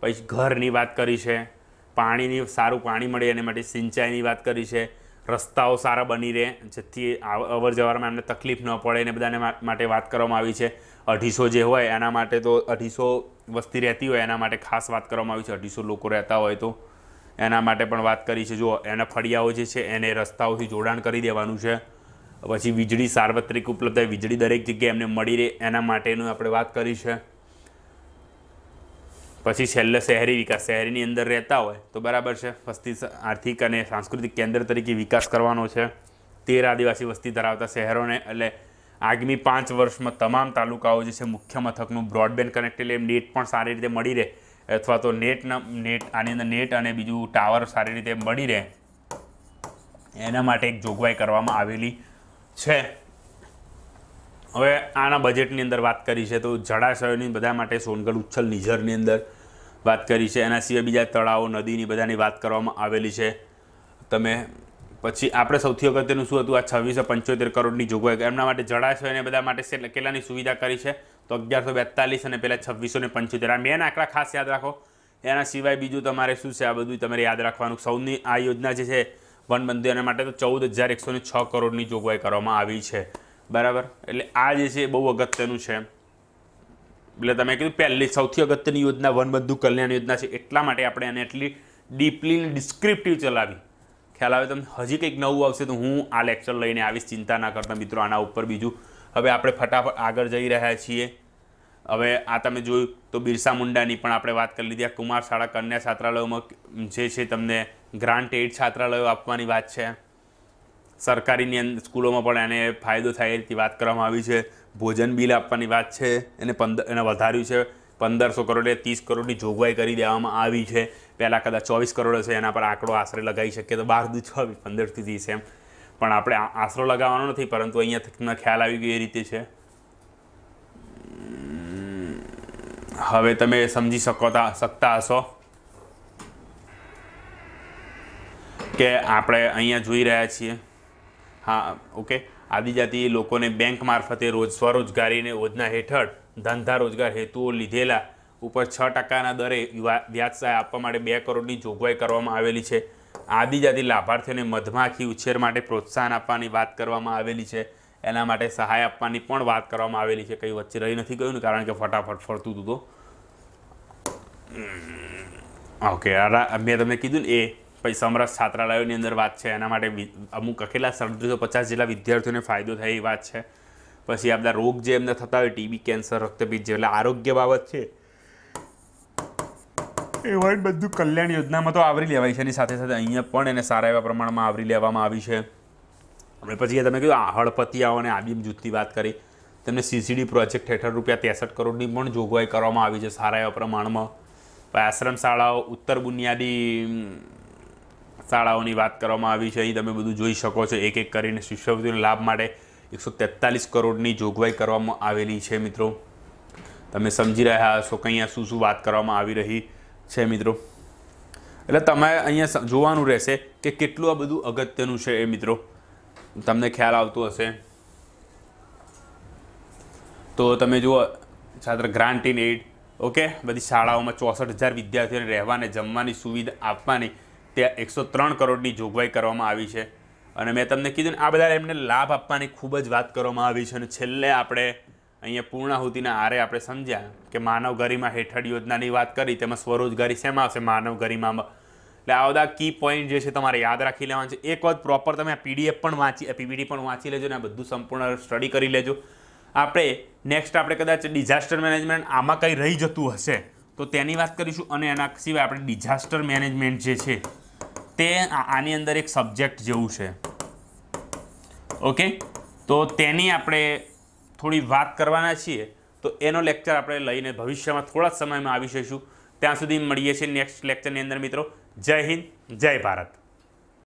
પછી ઘરની વાત કરી છે પાણીની સારું પાણી મળે એને માટે સિંચાઈની વાત કરી છે રસ્તાઓ સારા બની રહે જેથી અવર જવરમાં એમને તકલીફ ન પડે એને બધાને માટે વાત કરવામાં આવી છે અઢીસો જે હોય એના માટે તો અઢીસો વસ્તી રહેતી હોય એના માટે ખાસ વાત કરવામાં આવી છે અઢીસો લોકો રહેતા હોય તો એના માટે પણ વાત કરી છે જો એના ફળિયાઓ જે છે એને રસ્તાઓથી જોડાણ કરી દેવાનું છે પછી વીજળી સાર્વત્રિક ઉપલબ્ધ વીજળી દરેક જગ્યાએ એમને મળી રહે એના માટેનું આપણે વાત કરી છે પછી છેલ્લે શહેરી વિકાસ શહેરીની અંદર રહેતા હોય તો બરાબર છે વસ્તી આર્થિક અને સાંસ્કૃતિક કેન્દ્ર તરીકે વિકાસ કરવાનો છે તેર આદિવાસી વસ્તી ધરાવતા શહેરોને એટલે આગામી પાંચ વર્ષમાં તમામ તાલુકાઓ જે છે મુખ્ય મથકનું બ્રોડબેન્ડ કનેક્ટ એટલે નેટ પણ સારી રીતે મળી રહે અથવા તો નેટના નેટ આની અંદર નેટ અને બીજું ટાવર સારી રીતે મળી રહે એના માટે એક જોગવાઈ કરવામાં આવેલી છે હવે આના બજેટની અંદર વાત કરી છે તો જળાશયોની બધા માટે સોનગઢ ઉચ્છલ નિઝરની અંદર વાત કરી છે એના સિવાય બીજા તળાવો નદીની બધાની વાત કરવામાં આવેલી છે તમે પછી આપણે સૌથી અગત્યનું શું હતું આ છવ્વીસો પંચોતેર કરોડની જોગવાઈ એમના માટે જળાશય અને બધા માટે કેટલાની સુવિધા કરી છે તો અગિયારસો બેતાલીસ અને પહેલાં છવ્વીસો ને પંચોતેર આ મેન આંકડા ખાસ યાદ રાખો એના સિવાય બીજું તમારે શું છે આ બધું તમારે યાદ રાખવાનું સૌની આ યોજના જે છે વનબંધી અને માટે તો ચૌદ હજાર એકસો ને છ કરોડની જોગવાઈ કરવામાં આવી છે બરાબર એટલે આ જે છે એ બહુ અગત્યનું છે એટલે તમે કીધું પહેલી સૌથી અગત્યની યોજના વનબંધુ કલ્યાણ યોજના છે એટલા માટે આપણે એને એટલી ડીપલી ડિસ્ક્રિપ્ટિવ ચલાવી ખ્યાલ આવે તમને હજી કંઈક નવું આવશે તો હું આ લેક્ચર લઈને આવીશ ચિંતા ના કરતા મિત્રો આના ઉપર બીજું હવે આપણે ફટાફટ આગળ જઈ રહ્યા છીએ હવે આ તમે જોયું તો બિરસા મુંડાની પણ આપણે વાત કરી લીધી આ કુમાર શાળા કન્યા છાત્રાલયોમાં જે છે તમને ગ્રાન્ટ એડ છાત્રાલયો આપવાની વાત છે સરકારીની અંદર સ્કૂલોમાં પણ એને ફાયદો થાય એ રીતની વાત કરવામાં આવી છે ભોજન બિલ આપવાની વાત છે એને પંદર એને વધાર્યું છે પંદરસો કરોડ કરોડે ત્રીસ કરોડની જોગવાઈ કરી દેવામાં આવી છે પહેલાં કદાચ ચોવીસ કરોડ હશે એના પર આંકડો આશરે લગાવી શકીએ તો બાર દુ છ પંદરથી ત્રીસ એમ પણ આપણે આશરો લગાવવાનો નથી પરંતુ અહીંયા ખ્યાલ આવી ગયો એ રીતે છે હવે તમે સમજી શકો શકતા હશો કે આપણે અહીંયા જોઈ રહ્યા છીએ હા ઓકે આદિજાતિ લોકોને બેંક મારફતે રોજ સ્વરોજગારીને યોજના હેઠળ ધંધા રોજગાર હેતુઓ લીધેલા ઉપર છ ટકાના દરે વ્યાજ સહાય આપવા માટે બે કરોડની જોગવાઈ કરવામાં આવેલી છે આદિજાતિ લાભાર્થીઓને મધમાખી ઉછેર માટે પ્રોત્સાહન આપવાની વાત કરવામાં આવેલી છે એના માટે સહાય આપવાની પણ વાત કરવામાં આવેલી છે કંઈ વચ્ચે રહી નથી ગયું ને કારણ કે ફટાફટ ફરતું હતું તો ઓકે મેં તમને કીધું ને એ પછી સમરસ છાત્રાલયોની અંદર વાત છે એના માટે અમુક અકેલા સડત્રીસો પચાસ જેટલા વિદ્યાર્થીઓને ફાયદો થાય એ વાત છે પછી આ બધા રોગ જે એમને થતા હોય ટીબી કેન્સર રક્તપિત જે એટલે આરોગ્ય બાબત છે એવાય બધું કલ્યાણ યોજનામાં તો આવરી લેવાય છે એની સાથે સાથે અહીંયા પણ એને સારા એવા પ્રમાણમાં આવરી લેવામાં આવી છે અને પછી તમે કીધું હળપતિયાઓ અને આબીમ જૂથની વાત કરી તેમને સીસીડી પ્રોજેક્ટ હેઠળ રૂપિયા ત્રેસઠ કરોડની પણ જોગવાઈ કરવામાં આવી છે સારા એવા પ્રમાણમાં આશ્રમ શાળાઓ ઉત્તર બુનિયાદી શાળાઓની વાત કરવામાં આવી છે અહીં તમે બધું જોઈ શકો છો એક એક કરીને શિષ્યવૃત્તિના લાભ માટે એકસો તેતાલીસ કરોડની જોગવાઈ કરવામાં આવેલી છે મિત્રો તમે સમજી રહ્યા હશો કે અહીંયા શું શું વાત કરવામાં આવી રહી છે મિત્રો એટલે તમારે અહીંયા જોવાનું રહેશે કે કેટલું આ બધું અગત્યનું છે એ મિત્રો તમને ખ્યાલ આવતો હશે તો તમે જુઓ છાત્ર ગ્રાન્ટ ઇન એઇડ ઓકે બધી શાળાઓમાં ચોસઠ હજાર વિદ્યાર્થીઓને રહેવાને જમવાની સુવિધા આપવાની ત્યાં એકસો ત્રણ કરોડની જોગવાઈ કરવામાં આવી છે અને મેં તમને કીધું ને આ બધા એમને લાભ આપવાની ખૂબ જ વાત કરવામાં આવી છે અને છેલ્લે આપણે અહીંયા પૂર્ણાહુતિના આરે આપણે સમજ્યા કે માનવ ગરિમા હેઠળ યોજનાની વાત કરી તેમાં સ્વરોજગારી શેમાં આવશે માનવ ગરિમામાં એટલે આ બધા કી પોઈન્ટ જે છે તમારે યાદ રાખી લેવાના છે એક વખત પ્રોપર તમે આ પીડીએફ પણ વાંચી પીપીડી પણ વાંચી લેજો ને આ બધું સંપૂર્ણ સ્ટડી કરી લેજો આપણે નેક્સ્ટ આપણે કદાચ ડિઝાસ્ટર મેનેજમેન્ટ આમાં કંઈ રહી જતું હશે તો તેની વાત કરીશું અને એના સિવાય આપણે ડિઝાસ્ટર મેનેજમેન્ટ જે છે તે આની અંદર એક સબ્જેક્ટ જેવું છે ઓકે તો તેની આપણે થોડી વાત કરવાના છીએ તો એનો લેક્ચર આપણે લઈને ભવિષ્યમાં થોડા સમયમાં આવી જઈશું ત્યાં સુધી મળીએ છીએ નેક્સ્ટ લેક્ચરની અંદર મિત્રો જય હિન્દ જય ભારત